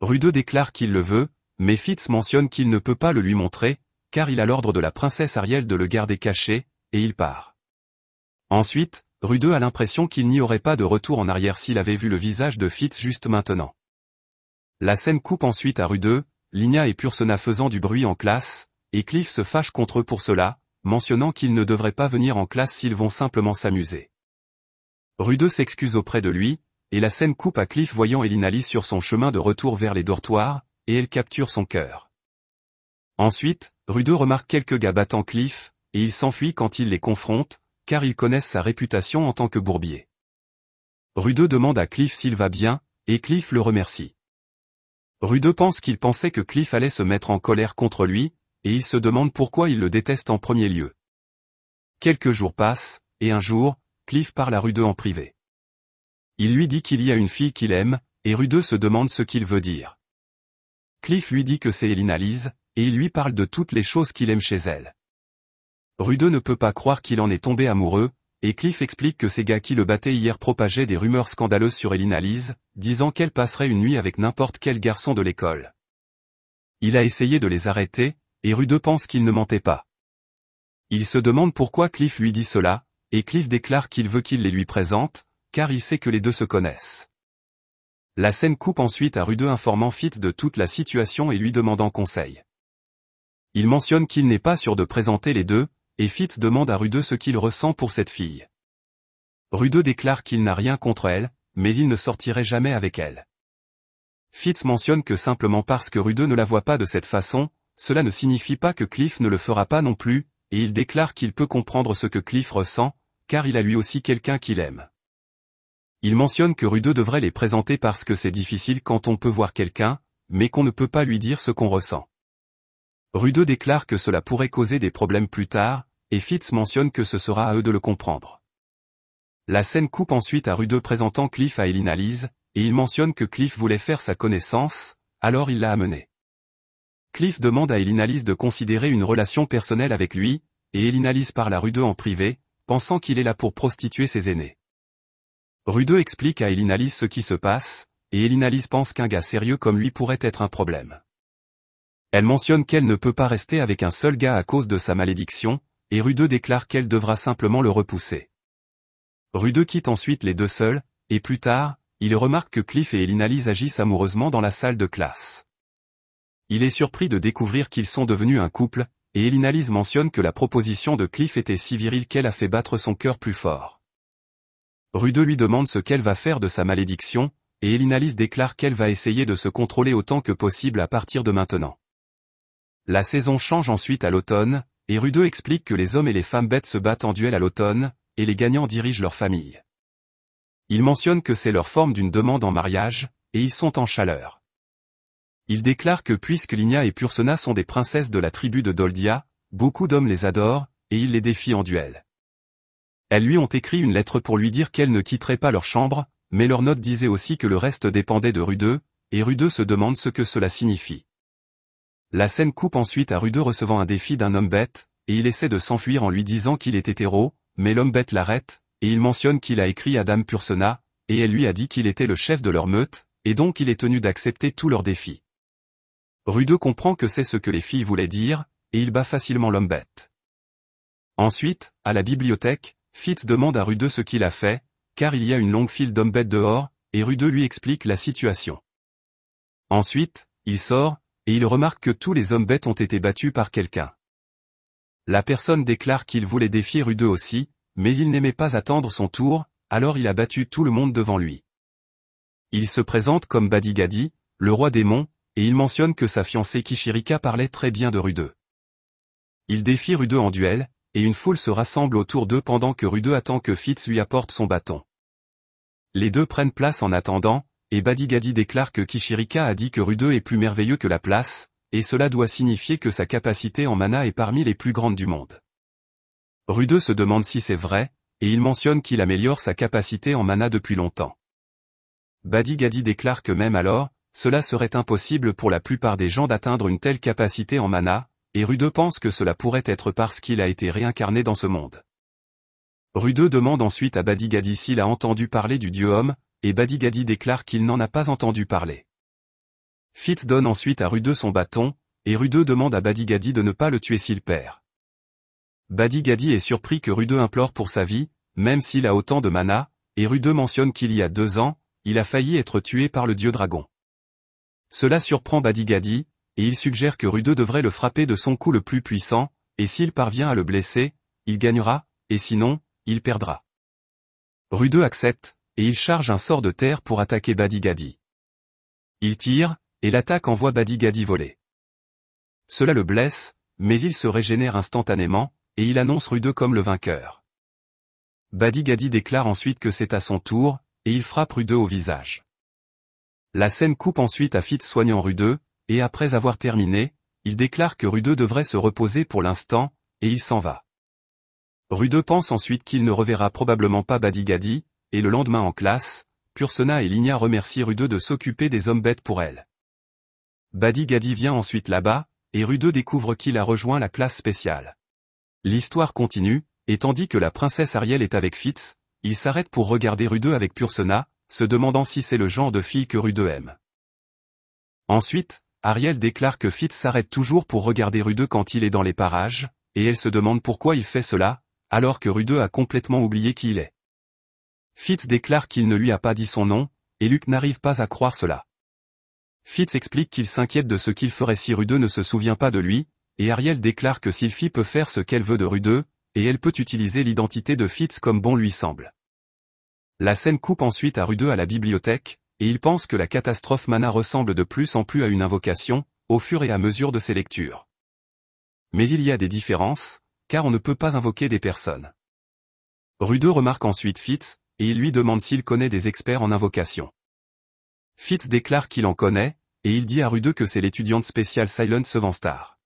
Rudeux déclare qu'il le veut, mais Fitz mentionne qu'il ne peut pas le lui montrer, car il a l'ordre de la princesse Ariel de le garder caché, et il part. Ensuite, Rudeux a l'impression qu'il n'y aurait pas de retour en arrière s'il avait vu le visage de Fitz juste maintenant. La scène coupe ensuite à Rudeux, Lina et Pursona faisant du bruit en classe, et Cliff se fâche contre eux pour cela, mentionnant qu'ils ne devraient pas venir en classe s'ils vont simplement s'amuser. Rudeux s'excuse auprès de lui, et la scène coupe à Cliff voyant Elinali sur son chemin de retour vers les dortoirs, et elle capture son cœur. Ensuite, Rudeux remarque quelques gars battant Cliff, et il s'enfuit quand il les confronte, car ils connaissent sa réputation en tant que bourbier. Rudeux demande à Cliff s'il va bien, et Cliff le remercie. Rude pense qu'il pensait que Cliff allait se mettre en colère contre lui, et il se demande pourquoi il le déteste en premier lieu. Quelques jours passent, et un jour, Cliff parle à Rude en privé. Il lui dit qu'il y a une fille qu'il aime, et Rude se demande ce qu'il veut dire. Cliff lui dit que c'est Elinalise, Lise, et il lui parle de toutes les choses qu'il aime chez elle. Rude ne peut pas croire qu'il en est tombé amoureux, et Cliff explique que ces gars qui le battaient hier propageaient des rumeurs scandaleuses sur Elina Lise, disant qu'elle passerait une nuit avec n'importe quel garçon de l'école. Il a essayé de les arrêter, et Rude pense qu'il ne mentait pas. Il se demande pourquoi Cliff lui dit cela, et Cliff déclare qu'il veut qu'il les lui présente, car il sait que les deux se connaissent. La scène coupe ensuite à Rude informant Fitz de toute la situation et lui demandant conseil. Il mentionne qu'il n'est pas sûr de présenter les deux, et Fitz demande à Rudeux ce qu'il ressent pour cette fille. Rudeux déclare qu'il n'a rien contre elle, mais il ne sortirait jamais avec elle. Fitz mentionne que simplement parce que Rudeux ne la voit pas de cette façon, cela ne signifie pas que Cliff ne le fera pas non plus, et il déclare qu'il peut comprendre ce que Cliff ressent, car il a lui aussi quelqu'un qu'il aime. Il mentionne que Rudeux devrait les présenter parce que c'est difficile quand on peut voir quelqu'un, mais qu'on ne peut pas lui dire ce qu'on ressent. Rudeau déclare que cela pourrait causer des problèmes plus tard, et Fitz mentionne que ce sera à eux de le comprendre. La scène coupe ensuite à Rudeau présentant Cliff à Elina et il mentionne que Cliff voulait faire sa connaissance, alors il l'a amené. Cliff demande à Elina de considérer une relation personnelle avec lui, et Elina parle à Rude en privé, pensant qu'il est là pour prostituer ses aînés. Rudeau explique à Elina ce qui se passe, et Elina pense qu'un gars sérieux comme lui pourrait être un problème. Elle mentionne qu'elle ne peut pas rester avec un seul gars à cause de sa malédiction, et Rudeux déclare qu'elle devra simplement le repousser. Rudeux quitte ensuite les deux seuls, et plus tard, il remarque que Cliff et Elinalise agissent amoureusement dans la salle de classe. Il est surpris de découvrir qu'ils sont devenus un couple, et Elinalise mentionne que la proposition de Cliff était si virile qu'elle a fait battre son cœur plus fort. Rudeux lui demande ce qu'elle va faire de sa malédiction, et Elinalise déclare qu'elle va essayer de se contrôler autant que possible à partir de maintenant. La saison change ensuite à l'automne, et Rudeux explique que les hommes et les femmes bêtes se battent en duel à l'automne, et les gagnants dirigent leur famille. Il mentionne que c'est leur forme d'une demande en mariage, et ils sont en chaleur. Il déclare que puisque Ligna et Pursena sont des princesses de la tribu de Doldia, beaucoup d'hommes les adorent, et ils les défient en duel. Elles lui ont écrit une lettre pour lui dire qu'elles ne quitteraient pas leur chambre, mais leur note disait aussi que le reste dépendait de Rudeux, et Rudeux se demande ce que cela signifie. La scène coupe ensuite à Rude recevant un défi d'un homme bête, et il essaie de s'enfuir en lui disant qu'il est hétéro, mais l'homme bête l'arrête, et il mentionne qu'il a écrit à Dame Pursena, et elle lui a dit qu'il était le chef de leur meute, et donc il est tenu d'accepter tous leurs défis. Rude comprend que c'est ce que les filles voulaient dire, et il bat facilement l'homme bête. Ensuite, à la bibliothèque, Fitz demande à Rudeux ce qu'il a fait, car il y a une longue file d'hommes bêtes dehors, et Rude lui explique la situation. Ensuite, il sort, et il remarque que tous les hommes bêtes ont été battus par quelqu'un. La personne déclare qu'il voulait défier Rudeux aussi, mais il n'aimait pas attendre son tour, alors il a battu tout le monde devant lui. Il se présente comme Badigadi, le roi démon, et il mentionne que sa fiancée Kishirika parlait très bien de Rudeux. Il défie Rudeux en duel, et une foule se rassemble autour d'eux pendant que Rudeux attend que Fitz lui apporte son bâton. Les deux prennent place en attendant, et Badigadi déclare que Kishirika a dit que Rudeux est plus merveilleux que la place, et cela doit signifier que sa capacité en mana est parmi les plus grandes du monde. Rude se demande si c'est vrai, et il mentionne qu'il améliore sa capacité en mana depuis longtemps. Badigadi déclare que même alors, cela serait impossible pour la plupart des gens d'atteindre une telle capacité en mana, et Rude pense que cela pourrait être parce qu'il a été réincarné dans ce monde. Rude demande ensuite à Badigadi s'il a entendu parler du dieu homme, et Badigadi déclare qu'il n'en a pas entendu parler. Fitz donne ensuite à Rudeux son bâton, et Rudeux demande à Badigadi de ne pas le tuer s'il perd. Badigadi est surpris que Rudeux implore pour sa vie, même s'il a autant de mana, et Rudeux mentionne qu'il y a deux ans, il a failli être tué par le dieu dragon. Cela surprend Badigadi, et il suggère que Rudeux devrait le frapper de son coup le plus puissant, et s'il parvient à le blesser, il gagnera, et sinon, il perdra. Rudeux accepte, et il charge un sort de terre pour attaquer Badigadi. Il tire, et l'attaque envoie Badigadi voler. Cela le blesse, mais il se régénère instantanément, et il annonce Rudeu comme le vainqueur. Badigadi déclare ensuite que c'est à son tour, et il frappe Rudeu au visage. La scène coupe ensuite à Fit soignant Rudeux, et après avoir terminé, il déclare que Rudeu devrait se reposer pour l'instant, et il s'en va. Rudeux pense ensuite qu'il ne reverra probablement pas Badigadi, et le lendemain en classe, Pursena et Ligna remercient Rudeux de s'occuper des hommes bêtes pour elle. Badi Gadi vient ensuite là-bas, et Rudeux découvre qu'il a rejoint la classe spéciale. L'histoire continue, et tandis que la princesse Ariel est avec Fitz, il s'arrête pour regarder Rudeux avec Pursena, se demandant si c'est le genre de fille que Rudeux aime. Ensuite, Ariel déclare que Fitz s'arrête toujours pour regarder Rudeux quand il est dans les parages, et elle se demande pourquoi il fait cela, alors que Rudeux a complètement oublié qui il est. Fitz déclare qu'il ne lui a pas dit son nom, et Luc n'arrive pas à croire cela. Fitz explique qu'il s'inquiète de ce qu'il ferait si Rudeux ne se souvient pas de lui, et Ariel déclare que Sylphie peut faire ce qu'elle veut de Rudeux, et elle peut utiliser l'identité de Fitz comme bon lui semble. La scène coupe ensuite à Rudeux à la bibliothèque, et il pense que la catastrophe Mana ressemble de plus en plus à une invocation, au fur et à mesure de ses lectures. Mais il y a des différences, car on ne peut pas invoquer des personnes. Rudeux remarque ensuite Fitz, et il lui demande s'il connaît des experts en invocation. Fitz déclare qu'il en connaît, et il dit à Rudeux que c'est l'étudiante spéciale Silent Sevenstar. Star.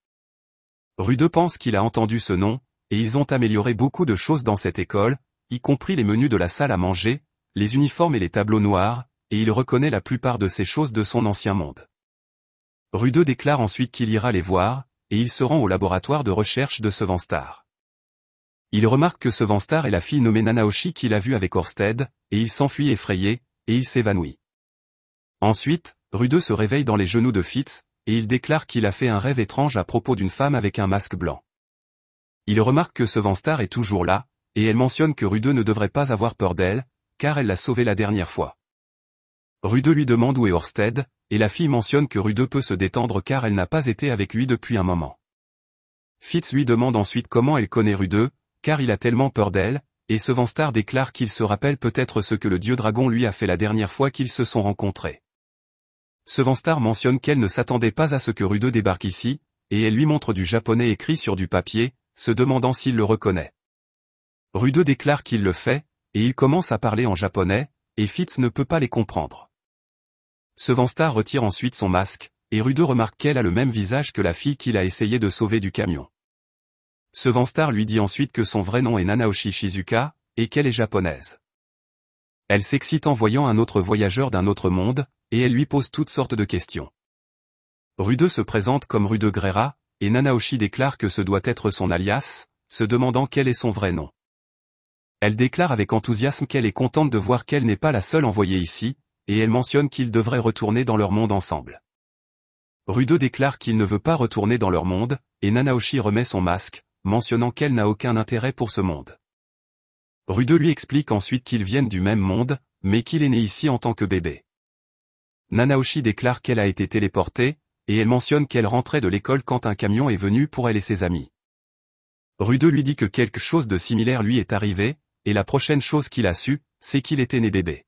Rudeux pense qu'il a entendu ce nom, et ils ont amélioré beaucoup de choses dans cette école, y compris les menus de la salle à manger, les uniformes et les tableaux noirs, et il reconnaît la plupart de ces choses de son ancien monde. Rudeux déclare ensuite qu'il ira les voir, et il se rend au laboratoire de recherche de Sevanstar. Il remarque que ce vent-star est la fille nommée Nanaoshi qu'il a vue avec Orsted, et il s'enfuit effrayé, et il s'évanouit. Ensuite, Rudeux se réveille dans les genoux de Fitz, et il déclare qu'il a fait un rêve étrange à propos d'une femme avec un masque blanc. Il remarque que ce Vanstar est toujours là, et elle mentionne que Rudeux ne devrait pas avoir peur d'elle, car elle l'a sauvé la dernière fois. Rudeux lui demande où est Orsted, et la fille mentionne que Rudeux peut se détendre car elle n'a pas été avec lui depuis un moment. Fitz lui demande ensuite comment elle connaît Rudeux, car il a tellement peur d'elle, et ce déclare qu'il se rappelle peut-être ce que le dieu dragon lui a fait la dernière fois qu'ils se sont rencontrés. Ce mentionne qu'elle ne s'attendait pas à ce que Rude débarque ici, et elle lui montre du japonais écrit sur du papier, se demandant s'il le reconnaît. Rude déclare qu'il le fait, et il commence à parler en japonais, et Fitz ne peut pas les comprendre. Ce retire ensuite son masque, et Rude remarque qu'elle a le même visage que la fille qu'il a essayé de sauver du camion vent-star lui dit ensuite que son vrai nom est Nanaoshi Shizuka, et qu'elle est japonaise. Elle s'excite en voyant un autre voyageur d'un autre monde, et elle lui pose toutes sortes de questions. Rude se présente comme Rude Grera, et Nanaoshi déclare que ce doit être son alias, se demandant quel est son vrai nom. Elle déclare avec enthousiasme qu'elle est contente de voir qu'elle n'est pas la seule envoyée ici, et elle mentionne qu'ils devraient retourner dans leur monde ensemble. Rude déclare qu'il ne veut pas retourner dans leur monde, et Nanaoshi remet son masque, mentionnant qu'elle n'a aucun intérêt pour ce monde. Rude lui explique ensuite qu'ils viennent du même monde, mais qu'il est né ici en tant que bébé. Nanaoshi déclare qu'elle a été téléportée, et elle mentionne qu'elle rentrait de l'école quand un camion est venu pour elle et ses amis. Rude lui dit que quelque chose de similaire lui est arrivé, et la prochaine chose qu'il a su, c'est qu'il était né bébé.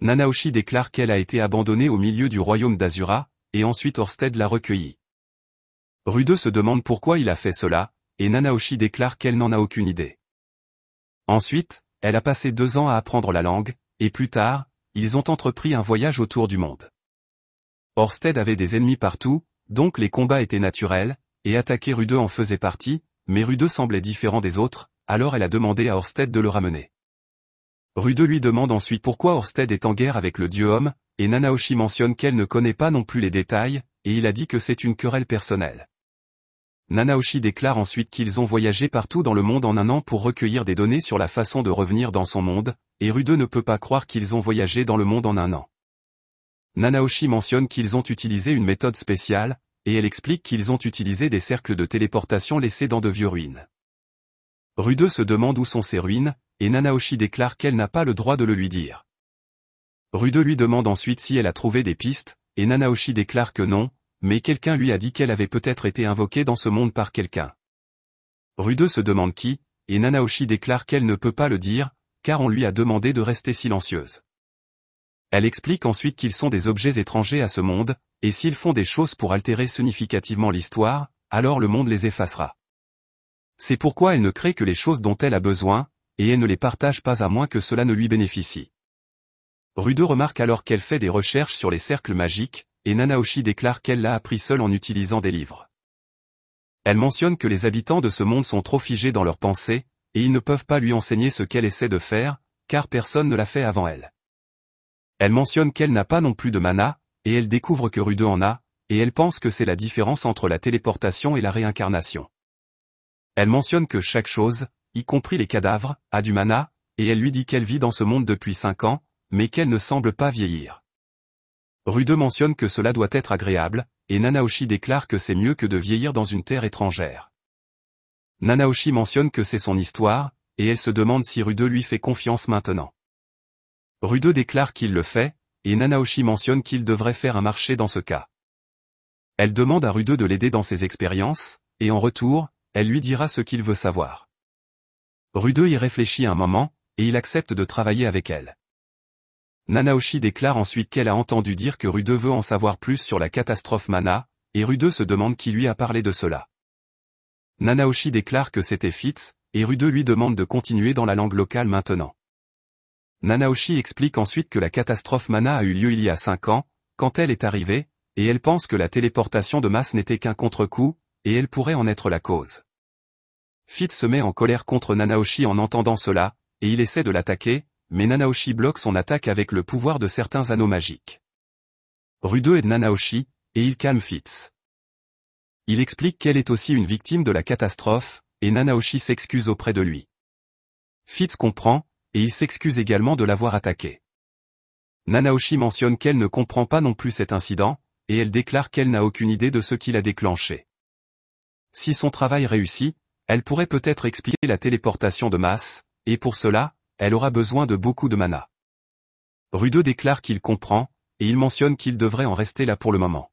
Nanaoshi déclare qu'elle a été abandonnée au milieu du royaume d'Azura, et ensuite Orsted l'a recueillie. Rude se demande pourquoi il a fait cela, et Nanaoshi déclare qu'elle n'en a aucune idée. Ensuite, elle a passé deux ans à apprendre la langue, et plus tard, ils ont entrepris un voyage autour du monde. Orsted avait des ennemis partout, donc les combats étaient naturels, et attaquer Rude en faisait partie, mais Rude semblait différent des autres, alors elle a demandé à Orsted de le ramener. Rude lui demande ensuite pourquoi Orsted est en guerre avec le dieu homme, et Nanaoshi mentionne qu'elle ne connaît pas non plus les détails, et il a dit que c'est une querelle personnelle. Nanaoshi déclare ensuite qu'ils ont voyagé partout dans le monde en un an pour recueillir des données sur la façon de revenir dans son monde, et Rude ne peut pas croire qu'ils ont voyagé dans le monde en un an. Nanaoshi mentionne qu'ils ont utilisé une méthode spéciale, et elle explique qu'ils ont utilisé des cercles de téléportation laissés dans de vieux ruines. Rude se demande où sont ces ruines, et Nanaoshi déclare qu'elle n'a pas le droit de le lui dire. Rude lui demande ensuite si elle a trouvé des pistes, et Nanaoshi déclare que non, mais quelqu'un lui a dit qu'elle avait peut-être été invoquée dans ce monde par quelqu'un. Rude se demande qui, et Nanaoshi déclare qu'elle ne peut pas le dire, car on lui a demandé de rester silencieuse. Elle explique ensuite qu'ils sont des objets étrangers à ce monde, et s'ils font des choses pour altérer significativement l'histoire, alors le monde les effacera. C'est pourquoi elle ne crée que les choses dont elle a besoin, et elle ne les partage pas à moins que cela ne lui bénéficie. Rude remarque alors qu'elle fait des recherches sur les cercles magiques, et Nanaoshi déclare qu'elle l'a appris seule en utilisant des livres. Elle mentionne que les habitants de ce monde sont trop figés dans leurs pensées, et ils ne peuvent pas lui enseigner ce qu'elle essaie de faire, car personne ne l'a fait avant elle. Elle mentionne qu'elle n'a pas non plus de mana, et elle découvre que Rude en a, et elle pense que c'est la différence entre la téléportation et la réincarnation. Elle mentionne que chaque chose, y compris les cadavres, a du mana, et elle lui dit qu'elle vit dans ce monde depuis 5 ans, mais qu'elle ne semble pas vieillir. Rude mentionne que cela doit être agréable, et Nanaoshi déclare que c'est mieux que de vieillir dans une terre étrangère. Nanaoshi mentionne que c'est son histoire, et elle se demande si Rude lui fait confiance maintenant. Rude déclare qu'il le fait, et Nanaoshi mentionne qu'il devrait faire un marché dans ce cas. Elle demande à Rude de l'aider dans ses expériences, et en retour, elle lui dira ce qu'il veut savoir. Rude y réfléchit un moment, et il accepte de travailler avec elle. Nanaoshi déclare ensuite qu'elle a entendu dire que Rude veut en savoir plus sur la catastrophe Mana, et Rude se demande qui lui a parlé de cela. Nanaoshi déclare que c'était Fitz, et Rude lui demande de continuer dans la langue locale maintenant. Nanaoshi explique ensuite que la catastrophe Mana a eu lieu il y a cinq ans, quand elle est arrivée, et elle pense que la téléportation de masse n'était qu'un contre-coup, et elle pourrait en être la cause. Fitz se met en colère contre Nanaoshi en entendant cela, et il essaie de l'attaquer, mais Nanaoshi bloque son attaque avec le pouvoir de certains anneaux magiques. est de Nanaoshi, et il calme Fitz. Il explique qu'elle est aussi une victime de la catastrophe, et Nanaoshi s'excuse auprès de lui. Fitz comprend, et il s'excuse également de l'avoir attaqué. Nanaoshi mentionne qu'elle ne comprend pas non plus cet incident, et elle déclare qu'elle n'a aucune idée de ce qui l'a déclenché. Si son travail réussit, elle pourrait peut-être expliquer la téléportation de masse, et pour cela, elle aura besoin de beaucoup de mana. Rudeux déclare qu'il comprend, et il mentionne qu'il devrait en rester là pour le moment.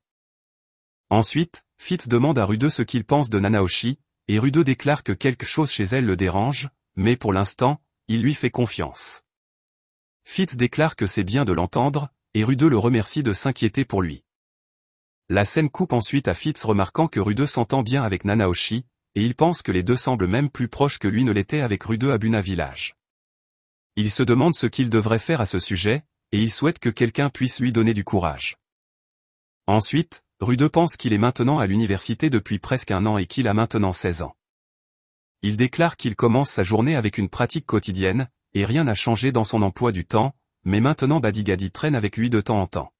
Ensuite, Fitz demande à Rudeux ce qu'il pense de Nanaoshi, et Rude déclare que quelque chose chez elle le dérange, mais pour l'instant, il lui fait confiance. Fitz déclare que c'est bien de l'entendre, et Rudeux le remercie de s'inquiéter pour lui. La scène coupe ensuite à Fitz remarquant que Rudeux s'entend bien avec Nanaoshi, et il pense que les deux semblent même plus proches que lui ne l'était avec Rudeux à Buna Village. Il se demande ce qu'il devrait faire à ce sujet, et il souhaite que quelqu'un puisse lui donner du courage. Ensuite, Rude pense qu'il est maintenant à l'université depuis presque un an et qu'il a maintenant 16 ans. Il déclare qu'il commence sa journée avec une pratique quotidienne, et rien n'a changé dans son emploi du temps, mais maintenant Badigadi traîne avec lui de temps en temps.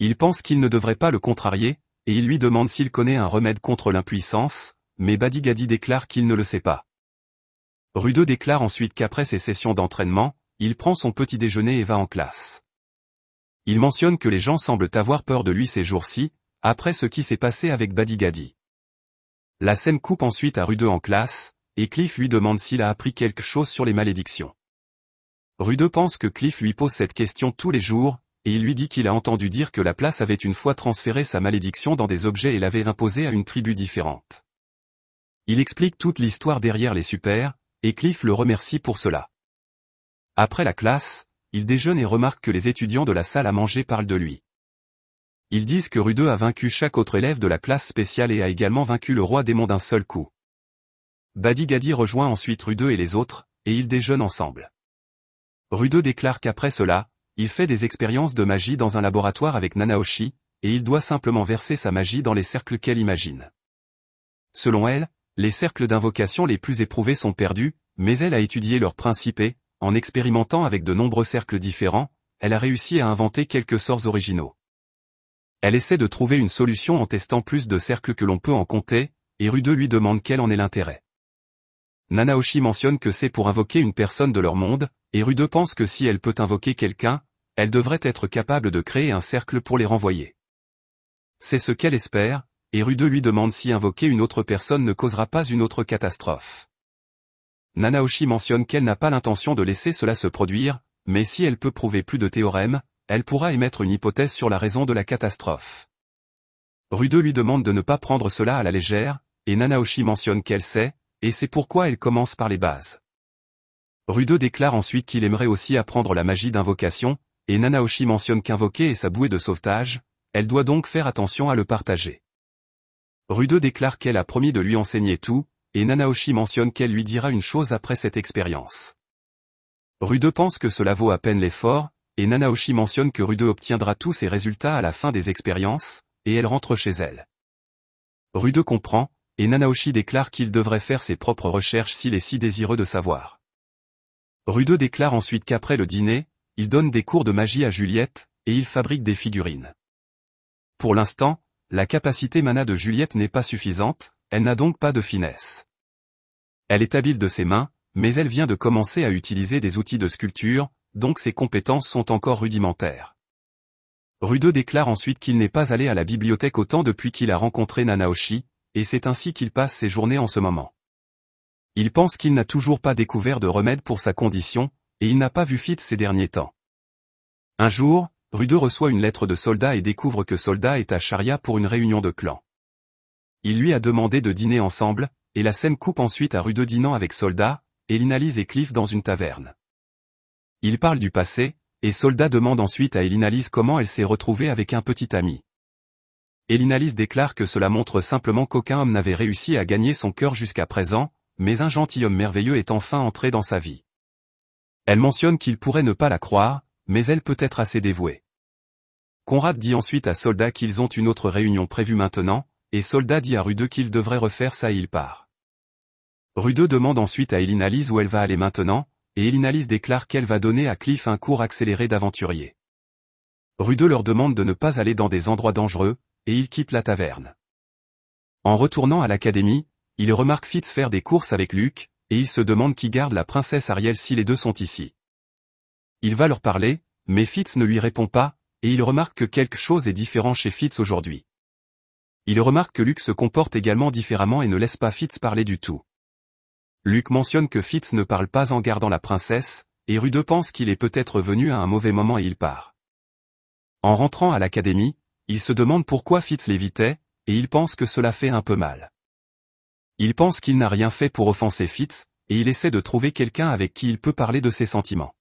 Il pense qu'il ne devrait pas le contrarier, et il lui demande s'il connaît un remède contre l'impuissance, mais Badigadi déclare qu'il ne le sait pas. Rudeau déclare ensuite qu'après ses sessions d'entraînement, il prend son petit déjeuner et va en classe. Il mentionne que les gens semblent avoir peur de lui ces jours-ci, après ce qui s'est passé avec Badigadi. La scène coupe ensuite à Rudeau en classe, et Cliff lui demande s'il a appris quelque chose sur les malédictions. Rudeau pense que Cliff lui pose cette question tous les jours, et il lui dit qu'il a entendu dire que la place avait une fois transféré sa malédiction dans des objets et l'avait imposée à une tribu différente. Il explique toute l'histoire derrière les super, et Cliff le remercie pour cela. Après la classe, il déjeune et remarque que les étudiants de la salle à manger parlent de lui. Ils disent que Rudeux a vaincu chaque autre élève de la classe spéciale et a également vaincu le roi démon d'un seul coup. Badigadi rejoint ensuite Rudeux et les autres, et ils déjeunent ensemble. Rudeux déclare qu'après cela, il fait des expériences de magie dans un laboratoire avec Nanaoshi, et il doit simplement verser sa magie dans les cercles qu'elle imagine. Selon elle, les cercles d'invocation les plus éprouvés sont perdus, mais elle a étudié leurs principes et, en expérimentant avec de nombreux cercles différents, elle a réussi à inventer quelques sorts originaux. Elle essaie de trouver une solution en testant plus de cercles que l'on peut en compter, et Rude lui demande quel en est l'intérêt. Nanaoshi mentionne que c'est pour invoquer une personne de leur monde, et Rude pense que si elle peut invoquer quelqu'un, elle devrait être capable de créer un cercle pour les renvoyer. C'est ce qu'elle espère, et Rude lui demande si invoquer une autre personne ne causera pas une autre catastrophe. Nanaoshi mentionne qu'elle n'a pas l'intention de laisser cela se produire, mais si elle peut prouver plus de théorèmes, elle pourra émettre une hypothèse sur la raison de la catastrophe. Rude lui demande de ne pas prendre cela à la légère, et Nanaoshi mentionne qu'elle sait, et c'est pourquoi elle commence par les bases. Rude déclare ensuite qu'il aimerait aussi apprendre la magie d'invocation, et Nanaoshi mentionne qu'invoquer est sa bouée de sauvetage, elle doit donc faire attention à le partager. Rude déclare qu'elle a promis de lui enseigner tout, et Nanaoshi mentionne qu'elle lui dira une chose après cette expérience. Rude pense que cela vaut à peine l'effort, et Nanaoshi mentionne que Rude obtiendra tous ses résultats à la fin des expériences, et elle rentre chez elle. Rude comprend, et Nanaoshi déclare qu'il devrait faire ses propres recherches s'il est si désireux de savoir. Rude déclare ensuite qu'après le dîner, il donne des cours de magie à Juliette, et il fabrique des figurines. Pour l'instant, la capacité mana de Juliette n'est pas suffisante, elle n'a donc pas de finesse. Elle est habile de ses mains, mais elle vient de commencer à utiliser des outils de sculpture, donc ses compétences sont encore rudimentaires. Rudeux déclare ensuite qu'il n'est pas allé à la bibliothèque autant depuis qu'il a rencontré Nanaoshi, et c'est ainsi qu'il passe ses journées en ce moment. Il pense qu'il n'a toujours pas découvert de remède pour sa condition, et il n'a pas vu fit ces derniers temps. Un jour, Rude reçoit une lettre de Soldat et découvre que Soldat est à Sharia pour une réunion de clan. Il lui a demandé de dîner ensemble, et la scène coupe ensuite à Rude dînant avec Soldat, et et Cliff dans une taverne. Ils parlent du passé, et Soldat demande ensuite à Elinalise comment elle s'est retrouvée avec un petit ami. Elinalise déclare que cela montre simplement qu'aucun homme n'avait réussi à gagner son cœur jusqu'à présent, mais un gentilhomme merveilleux est enfin entré dans sa vie. Elle mentionne qu'il pourrait ne pas la croire, mais elle peut être assez dévouée. Conrad dit ensuite à Soldat qu'ils ont une autre réunion prévue maintenant, et Soldat dit à Rudeux qu'il devrait refaire ça et il part. Rudeux demande ensuite à Elinalise où elle va aller maintenant, et Elinalise déclare qu'elle va donner à Cliff un cours accéléré d'aventurier. Rudeux leur demande de ne pas aller dans des endroits dangereux, et ils quittent la taverne. En retournant à l'académie, il remarque Fitz faire des courses avec Luke, et il se demande qui garde la princesse Ariel si les deux sont ici. Il va leur parler, mais Fitz ne lui répond pas, et il remarque que quelque chose est différent chez Fitz aujourd'hui. Il remarque que Luke se comporte également différemment et ne laisse pas Fitz parler du tout. Luke mentionne que Fitz ne parle pas en gardant la princesse, et Rude pense qu'il est peut-être venu à un mauvais moment et il part. En rentrant à l'académie, il se demande pourquoi Fitz l'évitait, et il pense que cela fait un peu mal. Il pense qu'il n'a rien fait pour offenser Fitz, et il essaie de trouver quelqu'un avec qui il peut parler de ses sentiments.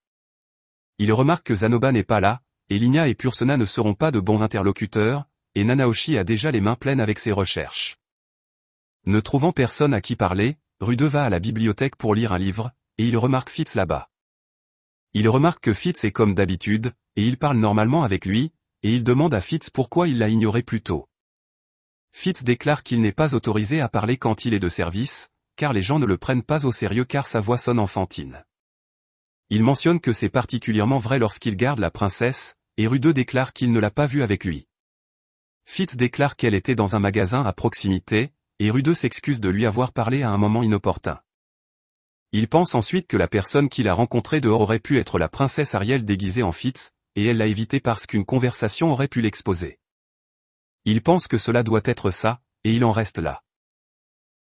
Il remarque que Zanoba n'est pas là, et Ligna et Pursona ne seront pas de bons interlocuteurs, et Nanaoshi a déjà les mains pleines avec ses recherches. Ne trouvant personne à qui parler, Rude va à la bibliothèque pour lire un livre, et il remarque Fitz là-bas. Il remarque que Fitz est comme d'habitude, et il parle normalement avec lui, et il demande à Fitz pourquoi il l'a ignoré plus tôt. Fitz déclare qu'il n'est pas autorisé à parler quand il est de service, car les gens ne le prennent pas au sérieux car sa voix sonne enfantine. Il mentionne que c'est particulièrement vrai lorsqu'il garde la princesse, et Rudeux déclare qu'il ne l'a pas vue avec lui. Fitz déclare qu'elle était dans un magasin à proximité, et Rudeux s'excuse de lui avoir parlé à un moment inopportun. Il pense ensuite que la personne qu'il a rencontrée dehors aurait pu être la princesse Ariel déguisée en Fitz, et elle l'a évité parce qu'une conversation aurait pu l'exposer. Il pense que cela doit être ça, et il en reste là.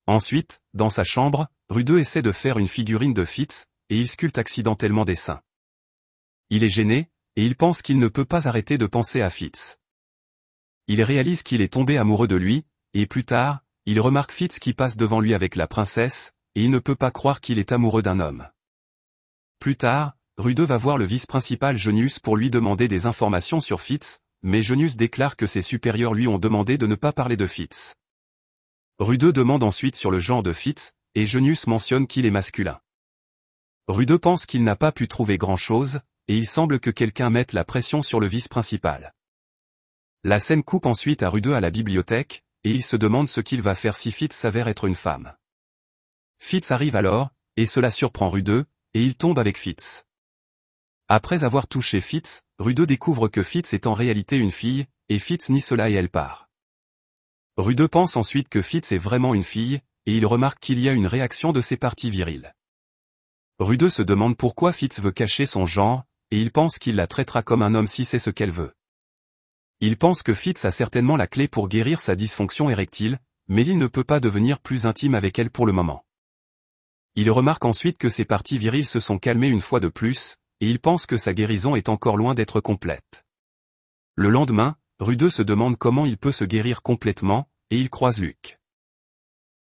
Ensuite, dans sa chambre, Rudeux essaie de faire une figurine de Fitz, et il sculpte accidentellement des seins. Il est gêné, et il pense qu'il ne peut pas arrêter de penser à Fitz. Il réalise qu'il est tombé amoureux de lui, et plus tard, il remarque Fitz qui passe devant lui avec la princesse, et il ne peut pas croire qu'il est amoureux d'un homme. Plus tard, Rude va voir le vice-principal Genius pour lui demander des informations sur Fitz, mais Genius déclare que ses supérieurs lui ont demandé de ne pas parler de Fitz. Rudeux demande ensuite sur le genre de Fitz, et Genius mentionne qu'il est masculin. Rude pense qu'il n'a pas pu trouver grand-chose, et il semble que quelqu'un mette la pression sur le vice-principal. La scène coupe ensuite à Rude à la bibliothèque, et il se demande ce qu'il va faire si Fitz s'avère être une femme. Fitz arrive alors, et cela surprend Rude, et il tombe avec Fitz. Après avoir touché Fitz, Rude découvre que Fitz est en réalité une fille, et Fitz nie cela et elle part. Rude pense ensuite que Fitz est vraiment une fille, et il remarque qu'il y a une réaction de ses parties viriles. Rudeux se demande pourquoi Fitz veut cacher son genre, et il pense qu'il la traitera comme un homme si c'est ce qu'elle veut. Il pense que Fitz a certainement la clé pour guérir sa dysfonction érectile, mais il ne peut pas devenir plus intime avec elle pour le moment. Il remarque ensuite que ses parties viriles se sont calmées une fois de plus, et il pense que sa guérison est encore loin d'être complète. Le lendemain, Rudeux se demande comment il peut se guérir complètement, et il croise Luc.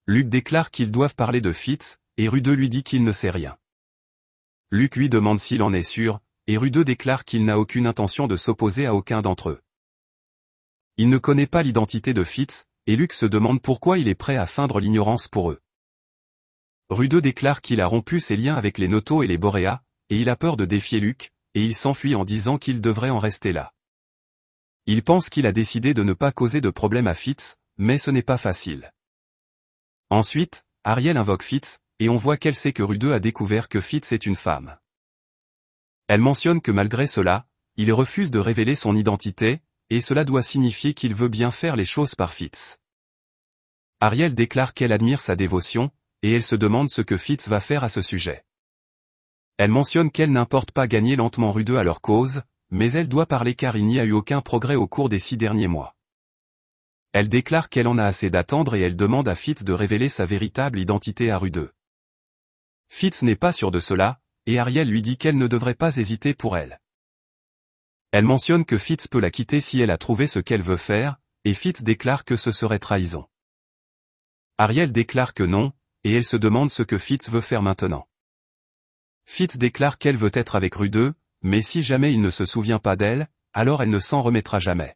Luc déclare qu'ils doivent parler de Fitz, et Rudeux lui dit qu'il ne sait rien. Luc lui demande s'il en est sûr, et Rudeux déclare qu'il n'a aucune intention de s'opposer à aucun d'entre eux. Il ne connaît pas l'identité de Fitz, et Luc se demande pourquoi il est prêt à feindre l'ignorance pour eux. Rudeux déclare qu'il a rompu ses liens avec les Noto et les Boréas, et il a peur de défier Luc, et il s'enfuit en disant qu'il devrait en rester là. Il pense qu'il a décidé de ne pas causer de problème à Fitz, mais ce n'est pas facile. Ensuite, Ariel invoque Fitz, et on voit qu'elle sait que Rudeux a découvert que Fitz est une femme. Elle mentionne que malgré cela, il refuse de révéler son identité, et cela doit signifier qu'il veut bien faire les choses par Fitz. Ariel déclare qu'elle admire sa dévotion, et elle se demande ce que Fitz va faire à ce sujet. Elle mentionne qu'elle n'importe pas gagner lentement Rudeux à leur cause, mais elle doit parler car il n'y a eu aucun progrès au cours des six derniers mois. Elle déclare qu'elle en a assez d'attendre et elle demande à Fitz de révéler sa véritable identité à Rudeux. Fitz n'est pas sûr de cela, et Ariel lui dit qu'elle ne devrait pas hésiter pour elle. Elle mentionne que Fitz peut la quitter si elle a trouvé ce qu'elle veut faire, et Fitz déclare que ce serait trahison. Ariel déclare que non, et elle se demande ce que Fitz veut faire maintenant. Fitz déclare qu'elle veut être avec Rudeux, mais si jamais il ne se souvient pas d'elle, alors elle ne s'en remettra jamais.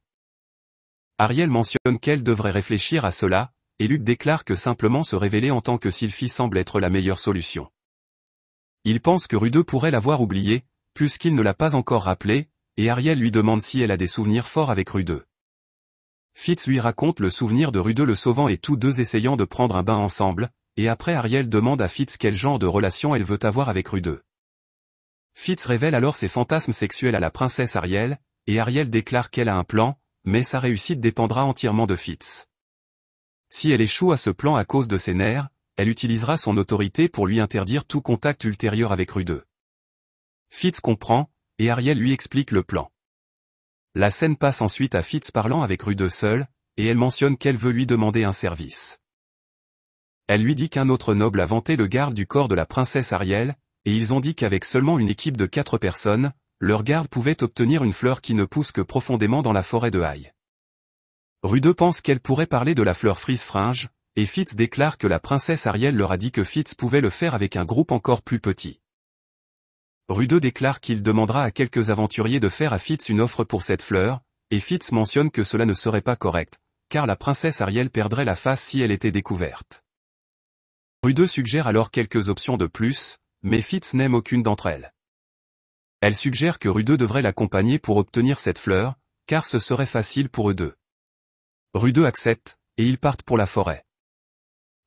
Ariel mentionne qu'elle devrait réfléchir à cela, et Luc déclare que simplement se révéler en tant que Sylphie semble être la meilleure solution. Il pense que Rudeux pourrait l'avoir oublié, puisqu'il ne l'a pas encore rappelé, et Ariel lui demande si elle a des souvenirs forts avec Rudeux. Fitz lui raconte le souvenir de Rudeux le sauvant et tous deux essayant de prendre un bain ensemble, et après Ariel demande à Fitz quel genre de relation elle veut avoir avec Rudeux. Fitz révèle alors ses fantasmes sexuels à la princesse Ariel, et Ariel déclare qu'elle a un plan, mais sa réussite dépendra entièrement de Fitz. Si elle échoue à ce plan à cause de ses nerfs, elle utilisera son autorité pour lui interdire tout contact ultérieur avec Rudeux. Fitz comprend, et Ariel lui explique le plan. La scène passe ensuite à Fitz parlant avec Rude seul, et elle mentionne qu'elle veut lui demander un service. Elle lui dit qu'un autre noble a vanté le garde du corps de la princesse Ariel, et ils ont dit qu'avec seulement une équipe de quatre personnes, leur garde pouvait obtenir une fleur qui ne pousse que profondément dans la forêt de Haï. Rude pense qu'elle pourrait parler de la fleur frise-fringe, et Fitz déclare que la princesse Ariel leur a dit que Fitz pouvait le faire avec un groupe encore plus petit. Rudeux déclare qu'il demandera à quelques aventuriers de faire à Fitz une offre pour cette fleur, et Fitz mentionne que cela ne serait pas correct, car la princesse Ariel perdrait la face si elle était découverte. Rudeux suggère alors quelques options de plus, mais Fitz n'aime aucune d'entre elles. Elle suggère que Rudeux devrait l'accompagner pour obtenir cette fleur, car ce serait facile pour eux deux. Rudeux accepte, et ils partent pour la forêt.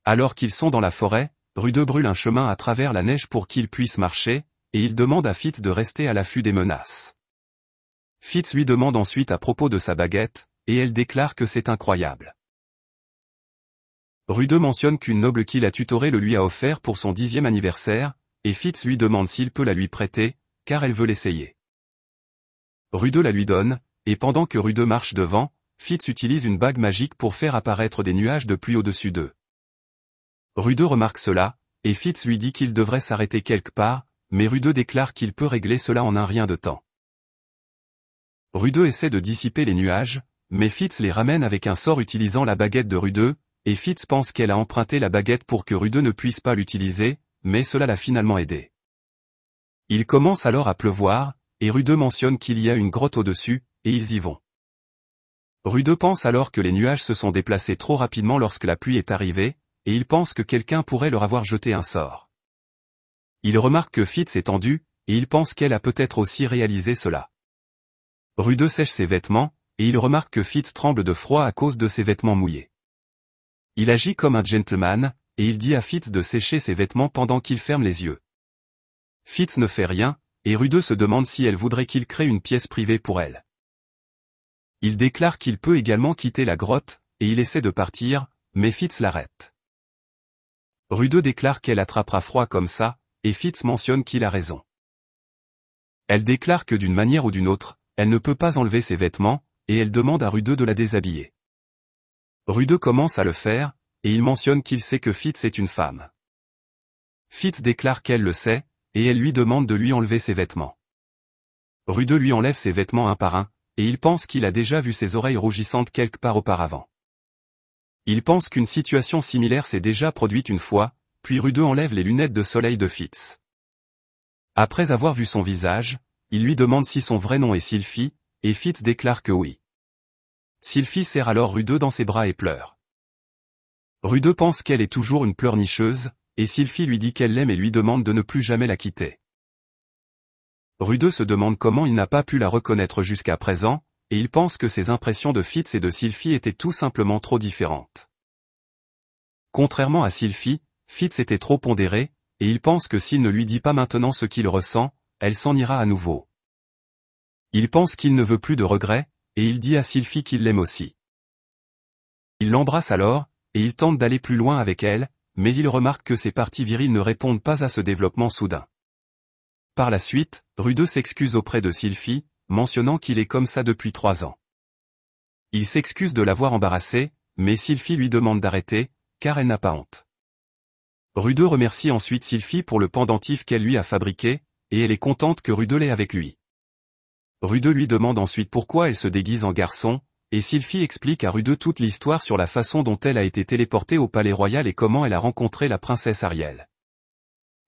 Alors qu'ils sont dans la forêt, Rude brûle un chemin à travers la neige pour qu'ils puissent marcher, et il demande à Fitz de rester à l'affût des menaces. Fitz lui demande ensuite à propos de sa baguette, et elle déclare que c'est incroyable. Rude mentionne qu'une noble qui l'a tutoré le lui a offert pour son dixième anniversaire, et Fitz lui demande s'il peut la lui prêter, car elle veut l'essayer. Rude la lui donne, et pendant que Rude marche devant, Fitz utilise une bague magique pour faire apparaître des nuages de pluie au-dessus d'eux. Rudeux remarque cela, et Fitz lui dit qu'il devrait s'arrêter quelque part, mais Rudeux déclare qu'il peut régler cela en un rien de temps. Rudeux essaie de dissiper les nuages, mais Fitz les ramène avec un sort utilisant la baguette de Rudeux, et Fitz pense qu'elle a emprunté la baguette pour que Rudeux ne puisse pas l'utiliser, mais cela l'a finalement aidé. Il commence alors à pleuvoir, et Rudeux mentionne qu'il y a une grotte au-dessus, et ils y vont. Rudeux pense alors que les nuages se sont déplacés trop rapidement lorsque la pluie est arrivée, et il pense que quelqu'un pourrait leur avoir jeté un sort. Il remarque que Fitz est tendu, et il pense qu'elle a peut-être aussi réalisé cela. Rude sèche ses vêtements, et il remarque que Fitz tremble de froid à cause de ses vêtements mouillés. Il agit comme un gentleman, et il dit à Fitz de sécher ses vêtements pendant qu'il ferme les yeux. Fitz ne fait rien, et Rude se demande si elle voudrait qu'il crée une pièce privée pour elle. Il déclare qu'il peut également quitter la grotte, et il essaie de partir, mais Fitz l'arrête. Rudeau déclare qu'elle attrapera froid comme ça, et Fitz mentionne qu'il a raison. Elle déclare que d'une manière ou d'une autre, elle ne peut pas enlever ses vêtements, et elle demande à Rudeau de la déshabiller. Rudeau commence à le faire, et il mentionne qu'il sait que Fitz est une femme. Fitz déclare qu'elle le sait, et elle lui demande de lui enlever ses vêtements. Rudeau lui enlève ses vêtements un par un, et il pense qu'il a déjà vu ses oreilles rougissantes quelque part auparavant. Il pense qu'une situation similaire s'est déjà produite une fois, puis Rudeux enlève les lunettes de soleil de Fitz. Après avoir vu son visage, il lui demande si son vrai nom est Sylphie, et Fitz déclare que oui. Sylphie serre alors Rudeux dans ses bras et pleure. Rudeux pense qu'elle est toujours une pleurnicheuse, et Sylphie lui dit qu'elle l'aime et lui demande de ne plus jamais la quitter. Rudeux se demande comment il n'a pas pu la reconnaître jusqu'à présent, et il pense que ses impressions de Fitz et de Sylphie étaient tout simplement trop différentes. Contrairement à Sylphie, Fitz était trop pondéré, et il pense que s'il ne lui dit pas maintenant ce qu'il ressent, elle s'en ira à nouveau. Il pense qu'il ne veut plus de regrets, et il dit à Sylphie qu'il l'aime aussi. Il l'embrasse alors, et il tente d'aller plus loin avec elle, mais il remarque que ses parties viriles ne répondent pas à ce développement soudain. Par la suite, Rudeux s'excuse auprès de Sylphie, mentionnant qu'il est comme ça depuis trois ans. Il s'excuse de l'avoir embarrassée, mais Sylphie lui demande d'arrêter, car elle n'a pas honte. Rudeux remercie ensuite Sylphie pour le pendentif qu'elle lui a fabriqué, et elle est contente que Rudeux l'ait avec lui. Rudeux lui demande ensuite pourquoi elle se déguise en garçon, et Sylphie explique à Rudeux toute l'histoire sur la façon dont elle a été téléportée au palais royal et comment elle a rencontré la princesse Ariel.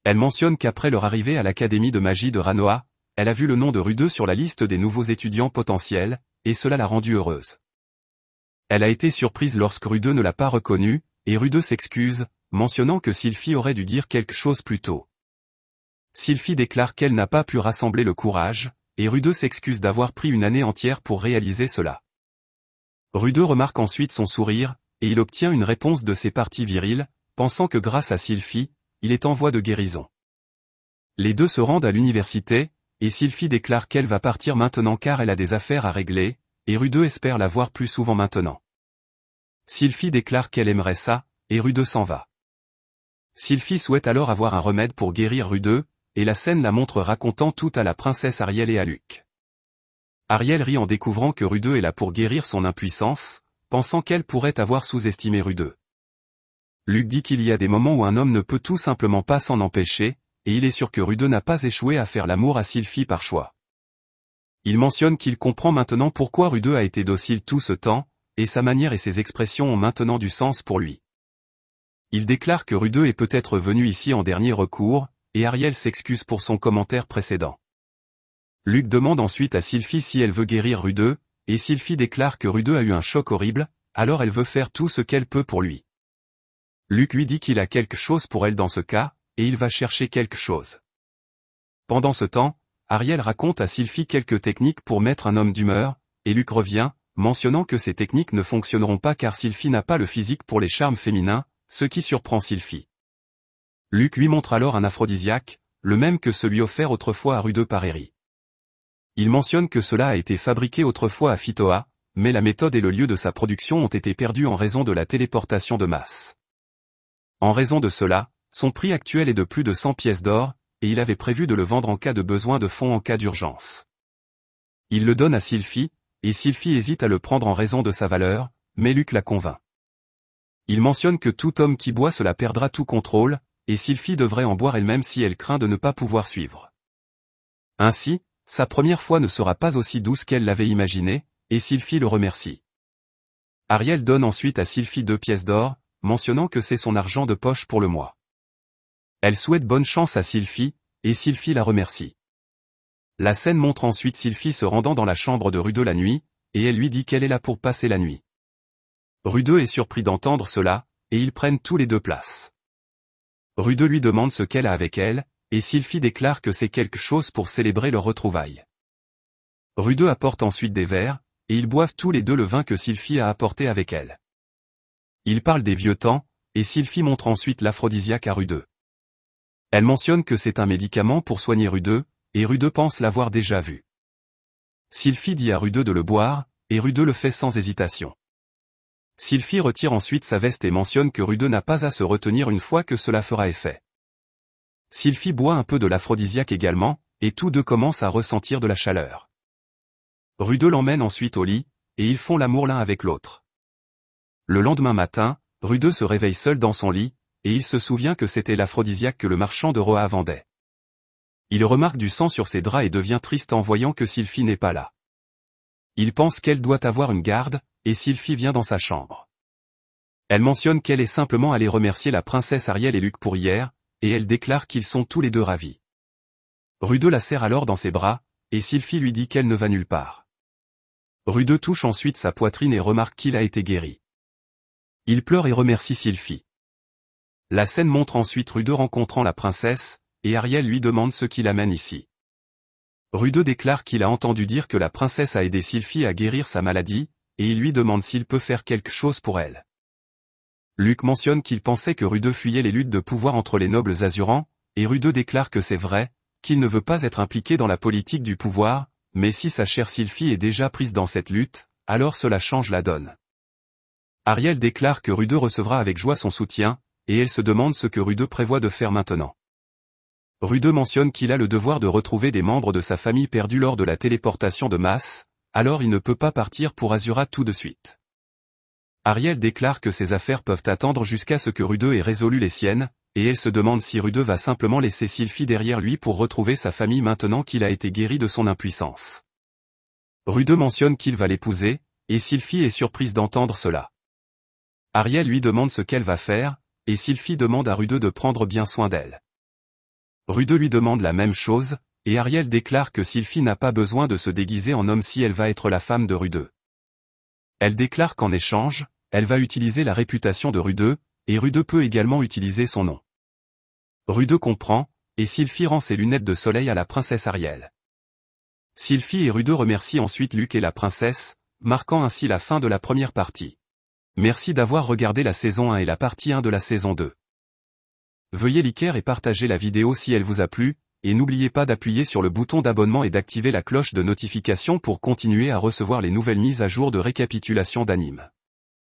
Elle mentionne qu'après leur arrivée à l'académie de magie de Ranoa, elle a vu le nom de Rudeux sur la liste des nouveaux étudiants potentiels, et cela l'a rendue heureuse. Elle a été surprise lorsque Rudeux ne l'a pas reconnue, et Rudeux s'excuse, mentionnant que Sylphie aurait dû dire quelque chose plus tôt. Sylphie déclare qu'elle n'a pas pu rassembler le courage, et Rudeux s'excuse d'avoir pris une année entière pour réaliser cela. Rudeux remarque ensuite son sourire, et il obtient une réponse de ses parties viriles, pensant que grâce à Sylphie, il est en voie de guérison. Les deux se rendent à l'université, et Sylphie déclare qu'elle va partir maintenant car elle a des affaires à régler, et Rudeux espère la voir plus souvent maintenant. Sylphie déclare qu'elle aimerait ça, et Rudeux s'en va. Sylphie souhaite alors avoir un remède pour guérir Rudeux et la scène la montre racontant tout à la princesse Ariel et à Luc. Ariel rit en découvrant que Rudeux est là pour guérir son impuissance, pensant qu'elle pourrait avoir sous-estimé Rudeux. Luc dit qu'il y a des moments où un homme ne peut tout simplement pas s'en empêcher, et il est sûr que Rude n'a pas échoué à faire l'amour à Sylphie par choix. Il mentionne qu'il comprend maintenant pourquoi Rude a été docile tout ce temps, et sa manière et ses expressions ont maintenant du sens pour lui. Il déclare que Rude est peut-être venu ici en dernier recours, et Ariel s'excuse pour son commentaire précédent. Luc demande ensuite à Sylphie si elle veut guérir Rude, et Sylphie déclare que Rude a eu un choc horrible, alors elle veut faire tout ce qu'elle peut pour lui. Luc lui dit qu'il a quelque chose pour elle dans ce cas, et il va chercher quelque chose. Pendant ce temps, Ariel raconte à Sylphie quelques techniques pour mettre un homme d'humeur, et Luc revient, mentionnant que ces techniques ne fonctionneront pas car Sylphie n'a pas le physique pour les charmes féminins, ce qui surprend Sylphie. Luc lui montre alors un aphrodisiaque, le même que celui offert autrefois à Rudeux par Il mentionne que cela a été fabriqué autrefois à Phitoa, mais la méthode et le lieu de sa production ont été perdus en raison de la téléportation de masse. En raison de cela, son prix actuel est de plus de 100 pièces d'or, et il avait prévu de le vendre en cas de besoin de fonds en cas d'urgence. Il le donne à Sylphie, et Sylphie hésite à le prendre en raison de sa valeur, mais Luc la convainc. Il mentionne que tout homme qui boit cela perdra tout contrôle, et Sylphie devrait en boire elle-même si elle craint de ne pas pouvoir suivre. Ainsi, sa première fois ne sera pas aussi douce qu'elle l'avait imaginé, et Sylphie le remercie. Ariel donne ensuite à Sylphie deux pièces d'or, mentionnant que c'est son argent de poche pour le mois. Elle souhaite bonne chance à Sylphie, et Sylphie la remercie. La scène montre ensuite Sylphie se rendant dans la chambre de Rudeau la nuit, et elle lui dit qu'elle est là pour passer la nuit. Rudeau est surpris d'entendre cela, et ils prennent tous les deux place. Rudeux lui demande ce qu'elle a avec elle, et Sylphie déclare que c'est quelque chose pour célébrer leur retrouvaille. Rudeux apporte ensuite des verres, et ils boivent tous les deux le vin que Sylphie a apporté avec elle. Ils parlent des vieux temps, et Sylphie montre ensuite l'aphrodisiaque à Rudeux. Elle mentionne que c'est un médicament pour soigner Rudeux, et Rudeux pense l'avoir déjà vu. Sylphie dit à Rudeux de le boire, et Rudeux le fait sans hésitation. Sylphie retire ensuite sa veste et mentionne que Rudeux n'a pas à se retenir une fois que cela fera effet. Sylphie boit un peu de l'aphrodisiaque également, et tous deux commencent à ressentir de la chaleur. Rudeux l'emmène ensuite au lit, et ils font l'amour l'un avec l'autre. Le lendemain matin, Rudeux se réveille seul dans son lit, et il se souvient que c'était l'aphrodisiaque que le marchand de Roa vendait. Il remarque du sang sur ses draps et devient triste en voyant que Sylphie n'est pas là. Il pense qu'elle doit avoir une garde, et Sylphie vient dans sa chambre. Elle mentionne qu'elle est simplement allée remercier la princesse Ariel et Luc pour hier, et elle déclare qu'ils sont tous les deux ravis. Rudeux la serre alors dans ses bras, et Sylphie lui dit qu'elle ne va nulle part. Rudeux touche ensuite sa poitrine et remarque qu'il a été guéri. Il pleure et remercie Sylphie. La scène montre ensuite Rude rencontrant la princesse, et Ariel lui demande ce qui l'amène ici. Rudeux déclare qu'il a entendu dire que la princesse a aidé Sylphie à guérir sa maladie, et il lui demande s'il peut faire quelque chose pour elle. Luc mentionne qu'il pensait que Rude fuyait les luttes de pouvoir entre les nobles azurans, et Rude déclare que c'est vrai, qu'il ne veut pas être impliqué dans la politique du pouvoir, mais si sa chère Sylphie est déjà prise dans cette lutte, alors cela change la donne. Ariel déclare que Rude recevra avec joie son soutien, et elle se demande ce que Rudeux prévoit de faire maintenant. Rudeux mentionne qu'il a le devoir de retrouver des membres de sa famille perdus lors de la téléportation de masse, alors il ne peut pas partir pour Azura tout de suite. Ariel déclare que ses affaires peuvent attendre jusqu'à ce que Rudeux ait résolu les siennes, et elle se demande si Rudeux va simplement laisser Sylphie derrière lui pour retrouver sa famille maintenant qu'il a été guéri de son impuissance. Rudeux mentionne qu'il va l'épouser, et Sylphie est surprise d'entendre cela. Ariel lui demande ce qu'elle va faire, et Sylphie demande à Rudeux de prendre bien soin d'elle. Rudeux lui demande la même chose, et Ariel déclare que Sylphie n'a pas besoin de se déguiser en homme si elle va être la femme de Rudeux. Elle déclare qu'en échange, elle va utiliser la réputation de Rudeux, et Rudeux peut également utiliser son nom. Rudeux comprend, et Sylphie rend ses lunettes de soleil à la princesse Ariel. Sylphie et Rudeux remercient ensuite Luc et la princesse, marquant ainsi la fin de la première partie. Merci d'avoir regardé la saison 1 et la partie 1 de la saison 2. Veuillez liker et partager la vidéo si elle vous a plu, et n'oubliez pas d'appuyer sur le bouton d'abonnement et d'activer la cloche de notification pour continuer à recevoir les nouvelles mises à jour de récapitulation d'anime.